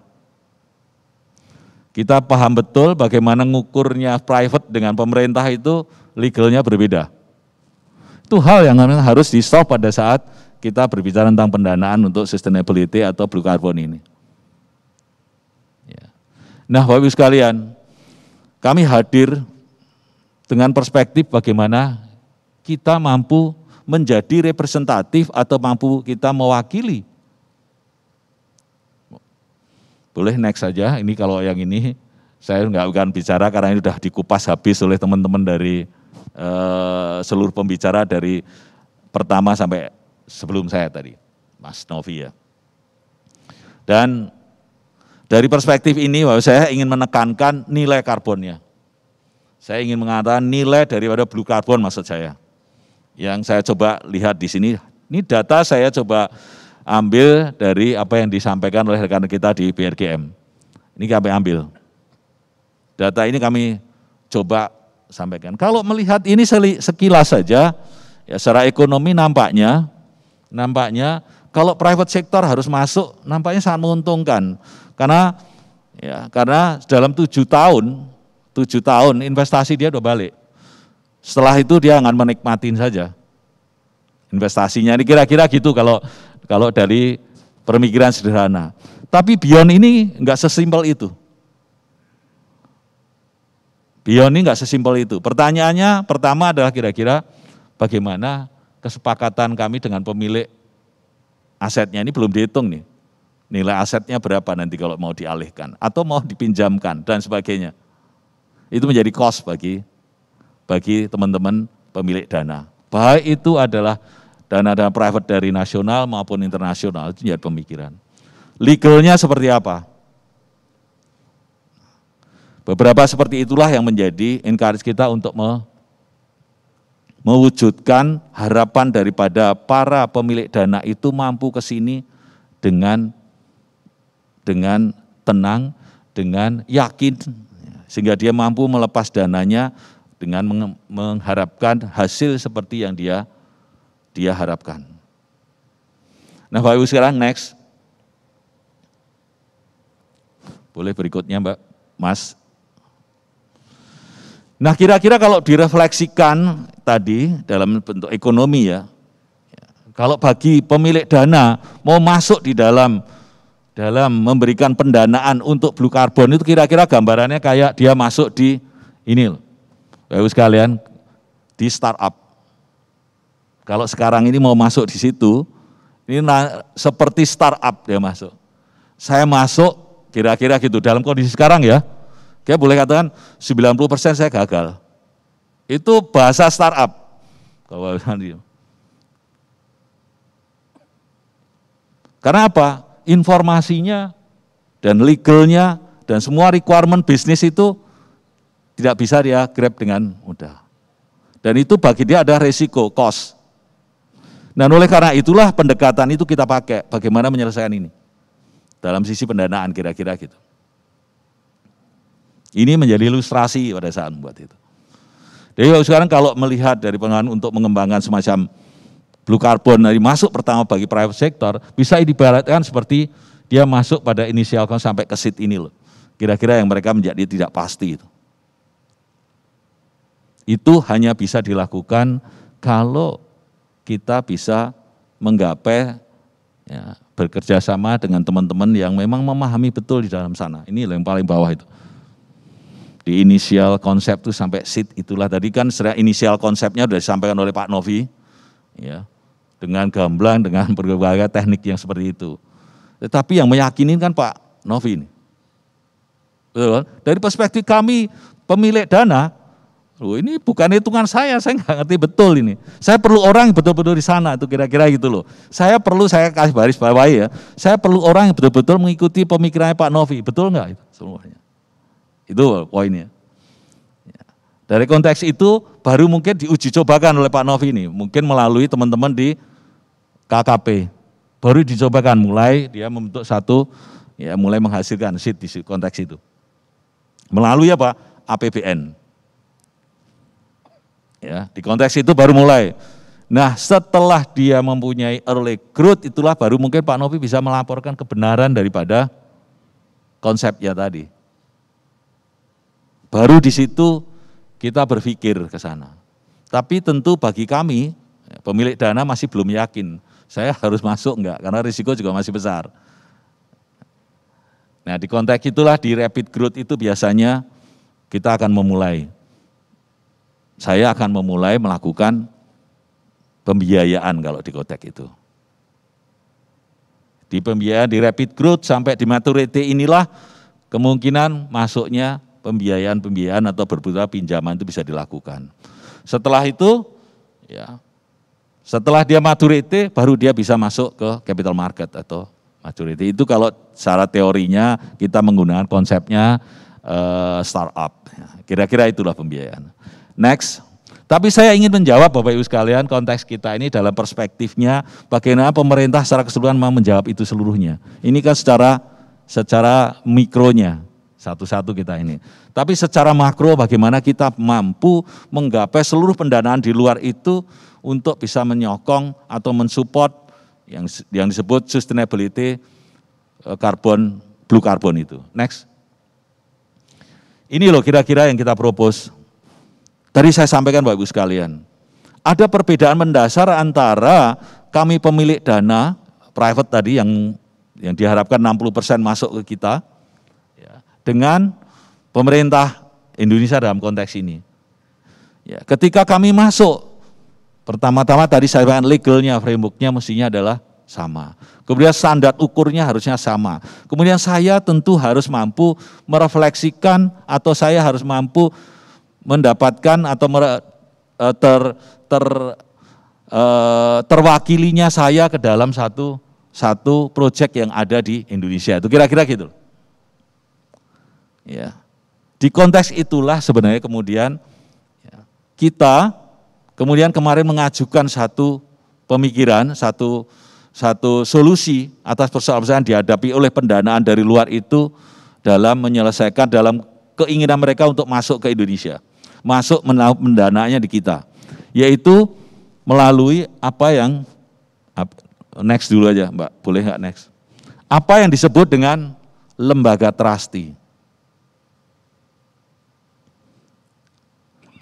Kita paham betul bagaimana ngukurnya private dengan pemerintah itu legalnya berbeda. Itu hal yang harus di stop pada saat kita berbicara tentang pendanaan untuk sustainability atau blue carbon ini. Ya. Nah Bapak Ibu sekalian, kami hadir dengan perspektif bagaimana kita mampu menjadi representatif atau mampu kita mewakili. Boleh next saja, ini kalau yang ini saya nggak akan bicara karena ini sudah dikupas habis oleh teman-teman dari eh, seluruh pembicara dari pertama sampai sebelum saya tadi, Mas Novi ya. Dan dari perspektif ini bahwa saya ingin menekankan nilai karbonnya. Saya ingin mengatakan nilai daripada blue carbon maksud saya yang saya coba lihat di sini. Ini data saya coba ambil dari apa yang disampaikan oleh rekan kita di BRGM. Ini kami ambil. Data ini kami coba sampaikan. Kalau melihat ini sekilas saja, ya secara ekonomi nampaknya, nampaknya kalau private sector harus masuk, nampaknya sangat menguntungkan. Karena ya karena dalam tujuh tahun, tujuh tahun investasi dia udah balik. Setelah itu dia akan menikmatin saja investasinya. Ini kira-kira gitu kalau kalau dari pemikiran sederhana. Tapi beyond ini nggak sesimpel itu. Beyond ini nggak sesimpel itu. Pertanyaannya pertama adalah kira-kira bagaimana kesepakatan kami dengan pemilik asetnya ini belum dihitung nih. Nilai asetnya berapa nanti kalau mau dialihkan atau mau dipinjamkan dan sebagainya. Itu menjadi cost bagi bagi teman-teman pemilik dana. Baik itu adalah dana-dana private dari nasional maupun internasional, itu menjadi pemikiran. Legalnya seperti apa? Beberapa seperti itulah yang menjadi encourage kita untuk me mewujudkan harapan daripada para pemilik dana itu mampu ke sini dengan dengan tenang, dengan yakin sehingga dia mampu melepas dananya dengan mengharapkan hasil seperti yang dia dia harapkan. Nah, Bapak Ibu sekarang next. Boleh berikutnya, Mbak Mas. Nah, kira-kira kalau direfleksikan tadi dalam bentuk ekonomi ya. Kalau bagi pemilik dana mau masuk di dalam dalam memberikan pendanaan untuk blue carbon itu kira-kira gambarannya kayak dia masuk di ini loh. Bapak Ibu sekalian, di startup. Kalau sekarang ini mau masuk di situ, ini seperti startup dia masuk. Saya masuk kira-kira gitu dalam kondisi sekarang ya. Kayak boleh katakan 90% saya gagal. Itu bahasa startup. Iya. Karena apa? Informasinya dan legalnya dan semua requirement bisnis itu tidak bisa dia grab dengan mudah. Dan itu bagi dia ada resiko, cost. Dan oleh karena itulah pendekatan itu kita pakai. Bagaimana menyelesaikan ini? Dalam sisi pendanaan kira-kira gitu. Ini menjadi ilustrasi pada saat membuat itu. Jadi sekarang kalau melihat dari pengalaman untuk mengembangkan semacam blue carbon dari masuk pertama bagi private sector, bisa dibaratkan seperti dia masuk pada inisial sampai ke seat ini loh. Kira-kira yang mereka menjadi tidak pasti itu. Itu hanya bisa dilakukan kalau kita bisa menggapai ya, bekerja sama dengan teman-teman yang memang memahami betul di dalam sana. Ini yang paling bawah itu. Di inisial konsep itu sampai sit itulah tadi kan secara inisial konsepnya sudah disampaikan oleh Pak Novi. Ya, dengan gamblang, dengan berbagai teknik yang seperti itu. Tetapi yang meyakini kan Pak Novi ini. Betul? Dari perspektif kami pemilik dana, Loh, ini bukan hitungan saya, saya nggak ngerti betul ini. Saya perlu orang yang betul-betul di sana, itu kira-kira gitu loh. Saya perlu, saya kasih baris bawah ya, saya perlu orang yang betul-betul mengikuti pemikirannya Pak Novi, betul nggak itu semuanya? Itu poinnya. Ya. Dari konteks itu baru mungkin diuji cobakan oleh Pak Novi ini, mungkin melalui teman-teman di KKP. Baru dicobakan, mulai dia membentuk satu, ya mulai menghasilkan seat di konteks itu. Melalui apa? APBN, Ya, di konteks itu baru mulai. Nah, setelah dia mempunyai early growth itulah baru mungkin Pak Novi bisa melaporkan kebenaran daripada konsepnya tadi. Baru di situ kita berpikir ke sana. Tapi tentu bagi kami pemilik dana masih belum yakin saya harus masuk enggak karena risiko juga masih besar. Nah, di konteks itulah di rapid growth itu biasanya kita akan memulai saya akan memulai melakukan pembiayaan kalau di Kotek itu. Di pembiayaan di rapid growth sampai di maturity inilah kemungkinan masuknya pembiayaan-pembiayaan atau berputar pinjaman itu bisa dilakukan. Setelah itu, ya, setelah dia maturity, baru dia bisa masuk ke capital market atau maturity. Itu kalau secara teorinya kita menggunakan konsepnya eh, startup. Ya, kira-kira itulah pembiayaan. Next. Tapi saya ingin menjawab Bapak Ibu sekalian konteks kita ini dalam perspektifnya bagaimana pemerintah secara keseluruhan mau menjawab itu seluruhnya. Ini kan secara secara mikronya satu-satu kita ini. Tapi secara makro bagaimana kita mampu menggapai seluruh pendanaan di luar itu untuk bisa menyokong atau mensupport yang yang disebut sustainability karbon eh, blue carbon itu. Next. Ini loh kira-kira yang kita propose Tadi saya sampaikan Bapak Ibu sekalian, ada perbedaan mendasar antara kami pemilik dana private tadi yang yang diharapkan 60% persen masuk ke kita ya, dengan pemerintah Indonesia dalam konteks ini. Ya, ketika kami masuk, pertama-tama tadi saya bilang legalnya, frameworknya mestinya adalah sama. Kemudian standar ukurnya harusnya sama. Kemudian saya tentu harus mampu merefleksikan atau saya harus mampu mendapatkan atau eh, ter, ter eh, terwakilinya saya ke dalam satu satu proyek yang ada di Indonesia. Itu kira-kira gitu. Ya. Di konteks itulah sebenarnya kemudian ya, kita kemudian kemarin mengajukan satu pemikiran, satu satu solusi atas persoalan-persoalan dihadapi oleh pendanaan dari luar itu dalam menyelesaikan dalam keinginan mereka untuk masuk ke Indonesia masuk menaup mendananya di kita, yaitu melalui apa yang next dulu aja, Mbak, boleh nggak next? Apa yang disebut dengan lembaga trusti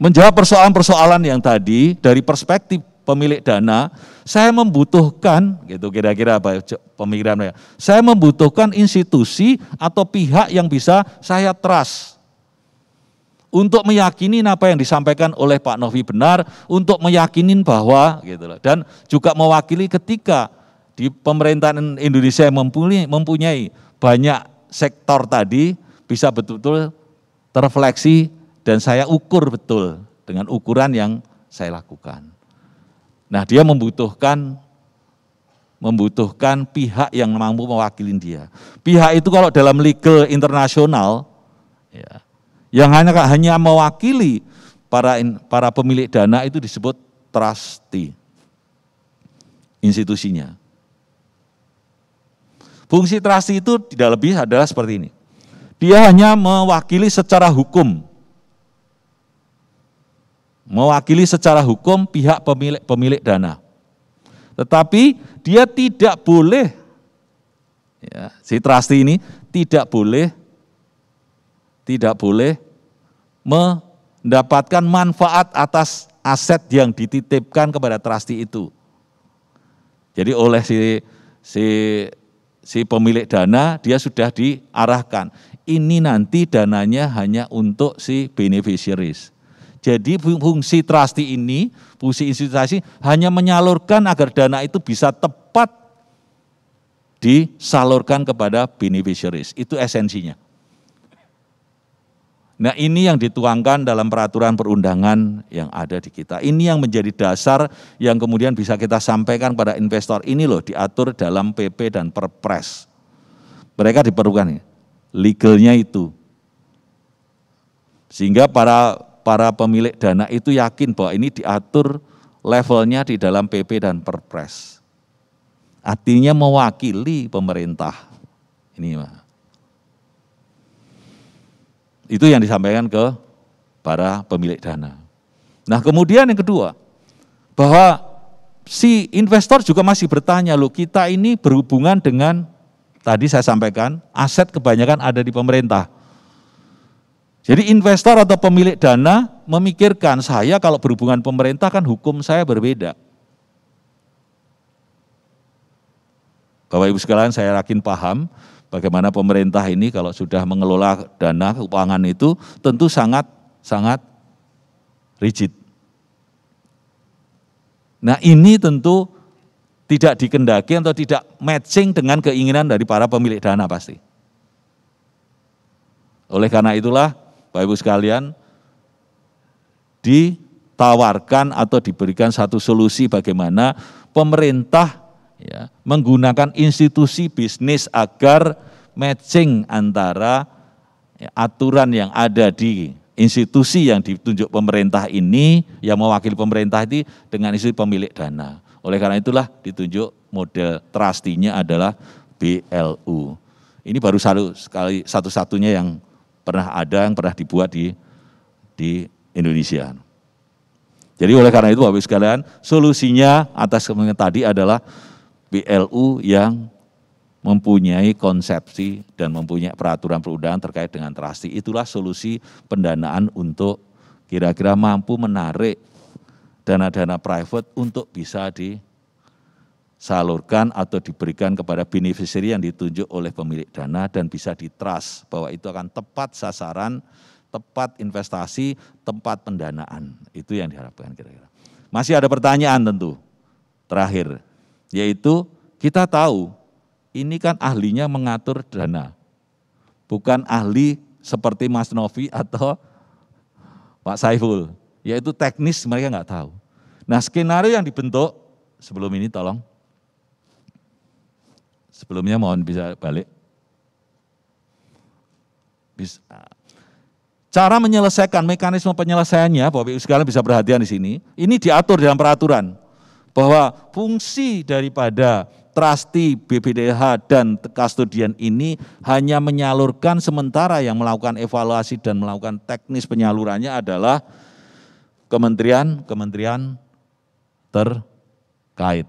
Menjawab persoalan-persoalan yang tadi dari perspektif pemilik dana, saya membutuhkan, gitu kira-kira apa ya, pemikiran saya, saya membutuhkan institusi atau pihak yang bisa saya trust untuk meyakini apa yang disampaikan oleh Pak Novi benar, untuk meyakini bahwa gitu loh. Dan juga mewakili ketika di pemerintahan Indonesia mempunyai, mempunyai banyak sektor tadi bisa betul-betul terfleksi dan saya ukur betul dengan ukuran yang saya lakukan. Nah, dia membutuhkan membutuhkan pihak yang mampu mewakili dia. Pihak itu kalau dalam legal internasional ya, yang hanya hanya mewakili para para pemilik dana itu disebut trustee institusinya. Fungsi trustee itu tidak lebih adalah seperti ini. Dia hanya mewakili secara hukum mewakili secara hukum pihak pemilik-pemilik dana. Tetapi dia tidak boleh, ya, si trustee ini tidak boleh tidak boleh mendapatkan manfaat atas aset yang dititipkan kepada trustee itu. Jadi oleh si si si pemilik dana dia sudah diarahkan. Ini nanti dananya hanya untuk si beneficiaries. Jadi fungsi trustee ini, fungsi institusi hanya menyalurkan agar dana itu bisa tepat disalurkan kepada beneficiaries. Itu esensinya. Nah ini yang dituangkan dalam peraturan perundangan yang ada di kita. Ini yang menjadi dasar yang kemudian bisa kita sampaikan pada investor. Ini loh diatur dalam PP dan Perpres. Mereka diperlukan legalnya itu. Sehingga para para pemilik dana itu yakin bahwa ini diatur levelnya di dalam PP dan Perpres. Artinya mewakili pemerintah. Ini mah itu yang disampaikan ke para pemilik dana. Nah kemudian yang kedua, bahwa si investor juga masih bertanya, loh kita ini berhubungan dengan, tadi saya sampaikan, aset kebanyakan ada di pemerintah. Jadi investor atau pemilik dana memikirkan, saya kalau berhubungan pemerintah kan hukum saya berbeda. Bapak Ibu sekalian saya yakin paham, bagaimana pemerintah ini kalau sudah mengelola dana keuangan itu tentu sangat sangat rigid. Nah, ini tentu tidak dikendaki atau tidak matching dengan keinginan dari para pemilik dana pasti. Oleh karena itulah, Bapak Ibu sekalian, ditawarkan atau diberikan satu solusi bagaimana pemerintah ya, menggunakan institusi bisnis agar matching antara ya, aturan yang ada di institusi yang ditunjuk pemerintah ini, yang mewakili pemerintah ini dengan institusi pemilik dana. Oleh karena itulah ditunjuk model trustinya adalah BLU. Ini baru satu sekali satu-satunya yang pernah ada yang pernah dibuat di di Indonesia. Jadi oleh karena itu Bapak sekalian, solusinya atas kemungkinan tadi adalah PLU yang mempunyai konsepsi dan mempunyai peraturan perundangan terkait dengan trust, Itulah solusi pendanaan untuk kira-kira mampu menarik dana-dana private untuk bisa disalurkan atau diberikan kepada beneficiary yang ditunjuk oleh pemilik dana dan bisa ditrust bahwa itu akan tepat sasaran, tepat investasi, tempat pendanaan. Itu yang diharapkan kira-kira. Masih ada pertanyaan tentu. Terakhir, yaitu kita tahu ini kan ahlinya mengatur dana. Bukan ahli seperti Mas Novi atau Pak Saiful. Yaitu teknis mereka nggak tahu. Nah skenario yang dibentuk sebelum ini tolong. Sebelumnya mohon bisa balik. Bisa. Cara menyelesaikan mekanisme penyelesaiannya, Bapak Ibu sekalian bisa perhatian di sini. Ini diatur dalam peraturan bahwa fungsi daripada trustee BPDH dan kastodian ini hanya menyalurkan sementara yang melakukan evaluasi dan melakukan teknis penyalurannya adalah kementerian-kementerian terkait.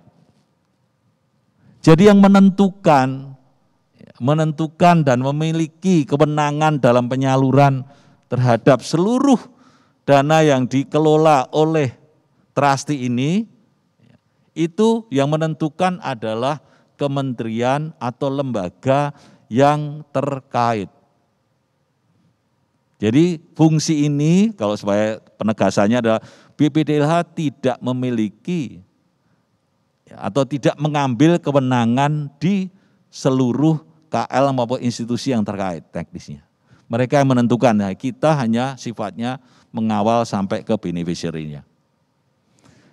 Jadi yang menentukan menentukan dan memiliki kewenangan dalam penyaluran terhadap seluruh dana yang dikelola oleh trustee ini itu yang menentukan adalah kementerian atau lembaga yang terkait. Jadi fungsi ini kalau supaya penegasannya adalah BPDLH tidak memiliki atau tidak mengambil kewenangan di seluruh KL maupun institusi yang terkait teknisnya. Mereka yang menentukan, nah kita hanya sifatnya mengawal sampai ke beneficiary-nya.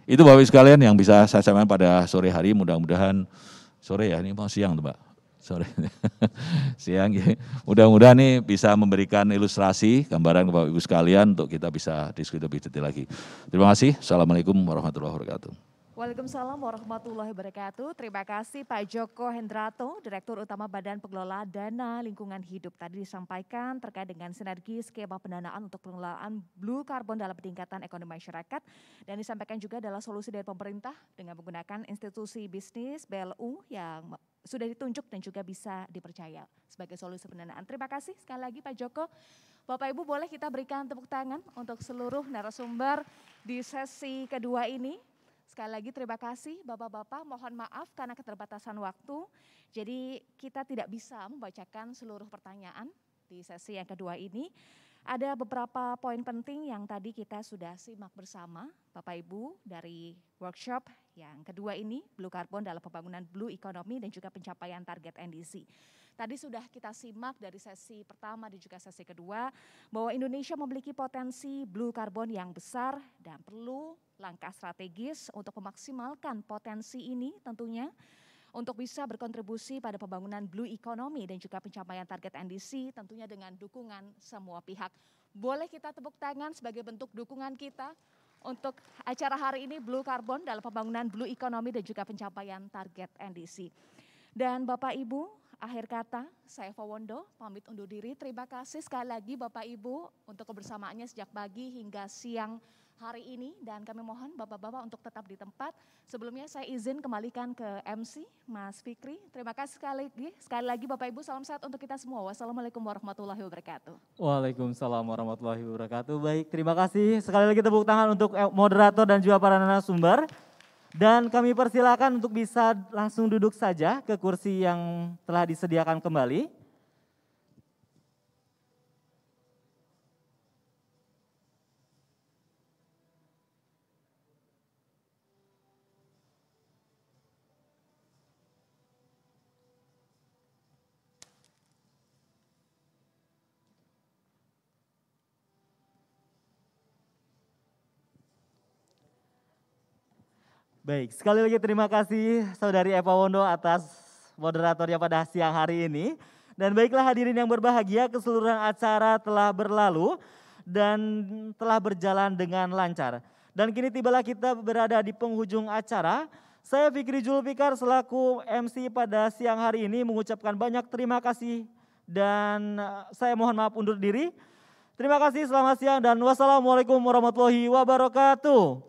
Itu Bapak sekalian yang bisa saya sampaikan pada sore hari. Mudah-mudahan sore ya, ini mau siang tuh Pak. Sore, siang ya. Mudah-mudahan nih bisa memberikan ilustrasi, gambaran ke Bapak Ibu sekalian untuk kita bisa diskusi lebih detail lagi. Terima kasih. Assalamualaikum warahmatullahi wabarakatuh. Waalaikumsalam warahmatullahi wabarakatuh. Terima kasih Pak Joko Hendrato, Direktur Utama Badan Pengelola Dana Lingkungan Hidup. Tadi disampaikan terkait dengan sinergi skema pendanaan untuk pengelolaan blue carbon dalam peningkatan ekonomi masyarakat. Dan disampaikan juga adalah solusi dari pemerintah dengan menggunakan institusi bisnis BLU yang sudah ditunjuk dan juga bisa dipercaya sebagai solusi pendanaan. Terima kasih sekali lagi Pak Joko. Bapak Ibu boleh kita berikan tepuk tangan untuk seluruh narasumber di sesi kedua ini. Sekali lagi terima kasih Bapak-Bapak, mohon maaf karena keterbatasan waktu. Jadi kita tidak bisa membacakan seluruh pertanyaan di sesi yang kedua ini. Ada beberapa poin penting yang tadi kita sudah simak bersama Bapak Ibu dari workshop yang kedua ini Blue Carbon dalam pembangunan Blue Economy dan juga pencapaian target NDC. Tadi sudah kita simak dari sesi pertama dan juga sesi kedua bahwa Indonesia memiliki potensi blue carbon yang besar dan perlu langkah strategis untuk memaksimalkan potensi ini tentunya untuk bisa berkontribusi pada pembangunan blue economy dan juga pencapaian target NDC tentunya dengan dukungan semua pihak. Boleh kita tepuk tangan sebagai bentuk dukungan kita untuk acara hari ini Blue Carbon dalam pembangunan blue economy dan juga pencapaian target NDC. Dan Bapak Ibu, akhir kata saya Fawondo pamit undur diri. Terima kasih sekali lagi Bapak Ibu untuk kebersamaannya sejak pagi hingga siang hari ini dan kami mohon Bapak-bapak untuk tetap di tempat. Sebelumnya saya izin kembalikan ke MC Mas Fikri. Terima kasih sekali lagi. Sekali lagi Bapak Ibu salam sehat untuk kita semua. Wassalamualaikum warahmatullahi wabarakatuh. Waalaikumsalam warahmatullahi wabarakatuh. Baik, terima kasih. Sekali lagi tepuk tangan untuk eh, moderator dan juga para narasumber. Dan kami persilakan untuk bisa langsung duduk saja ke kursi yang telah disediakan kembali. Baik, sekali lagi terima kasih saudari Eva Wondo atas moderatornya pada siang hari ini. Dan baiklah hadirin yang berbahagia, keseluruhan acara telah berlalu dan telah berjalan dengan lancar. Dan kini tibalah kita berada di penghujung acara. Saya Fikri Julfikar selaku MC pada siang hari ini mengucapkan banyak terima kasih dan eh, saya mohon maaf undur diri. Terima kasih, selamat siang dan wassalamualaikum warahmatullahi wabarakatuh.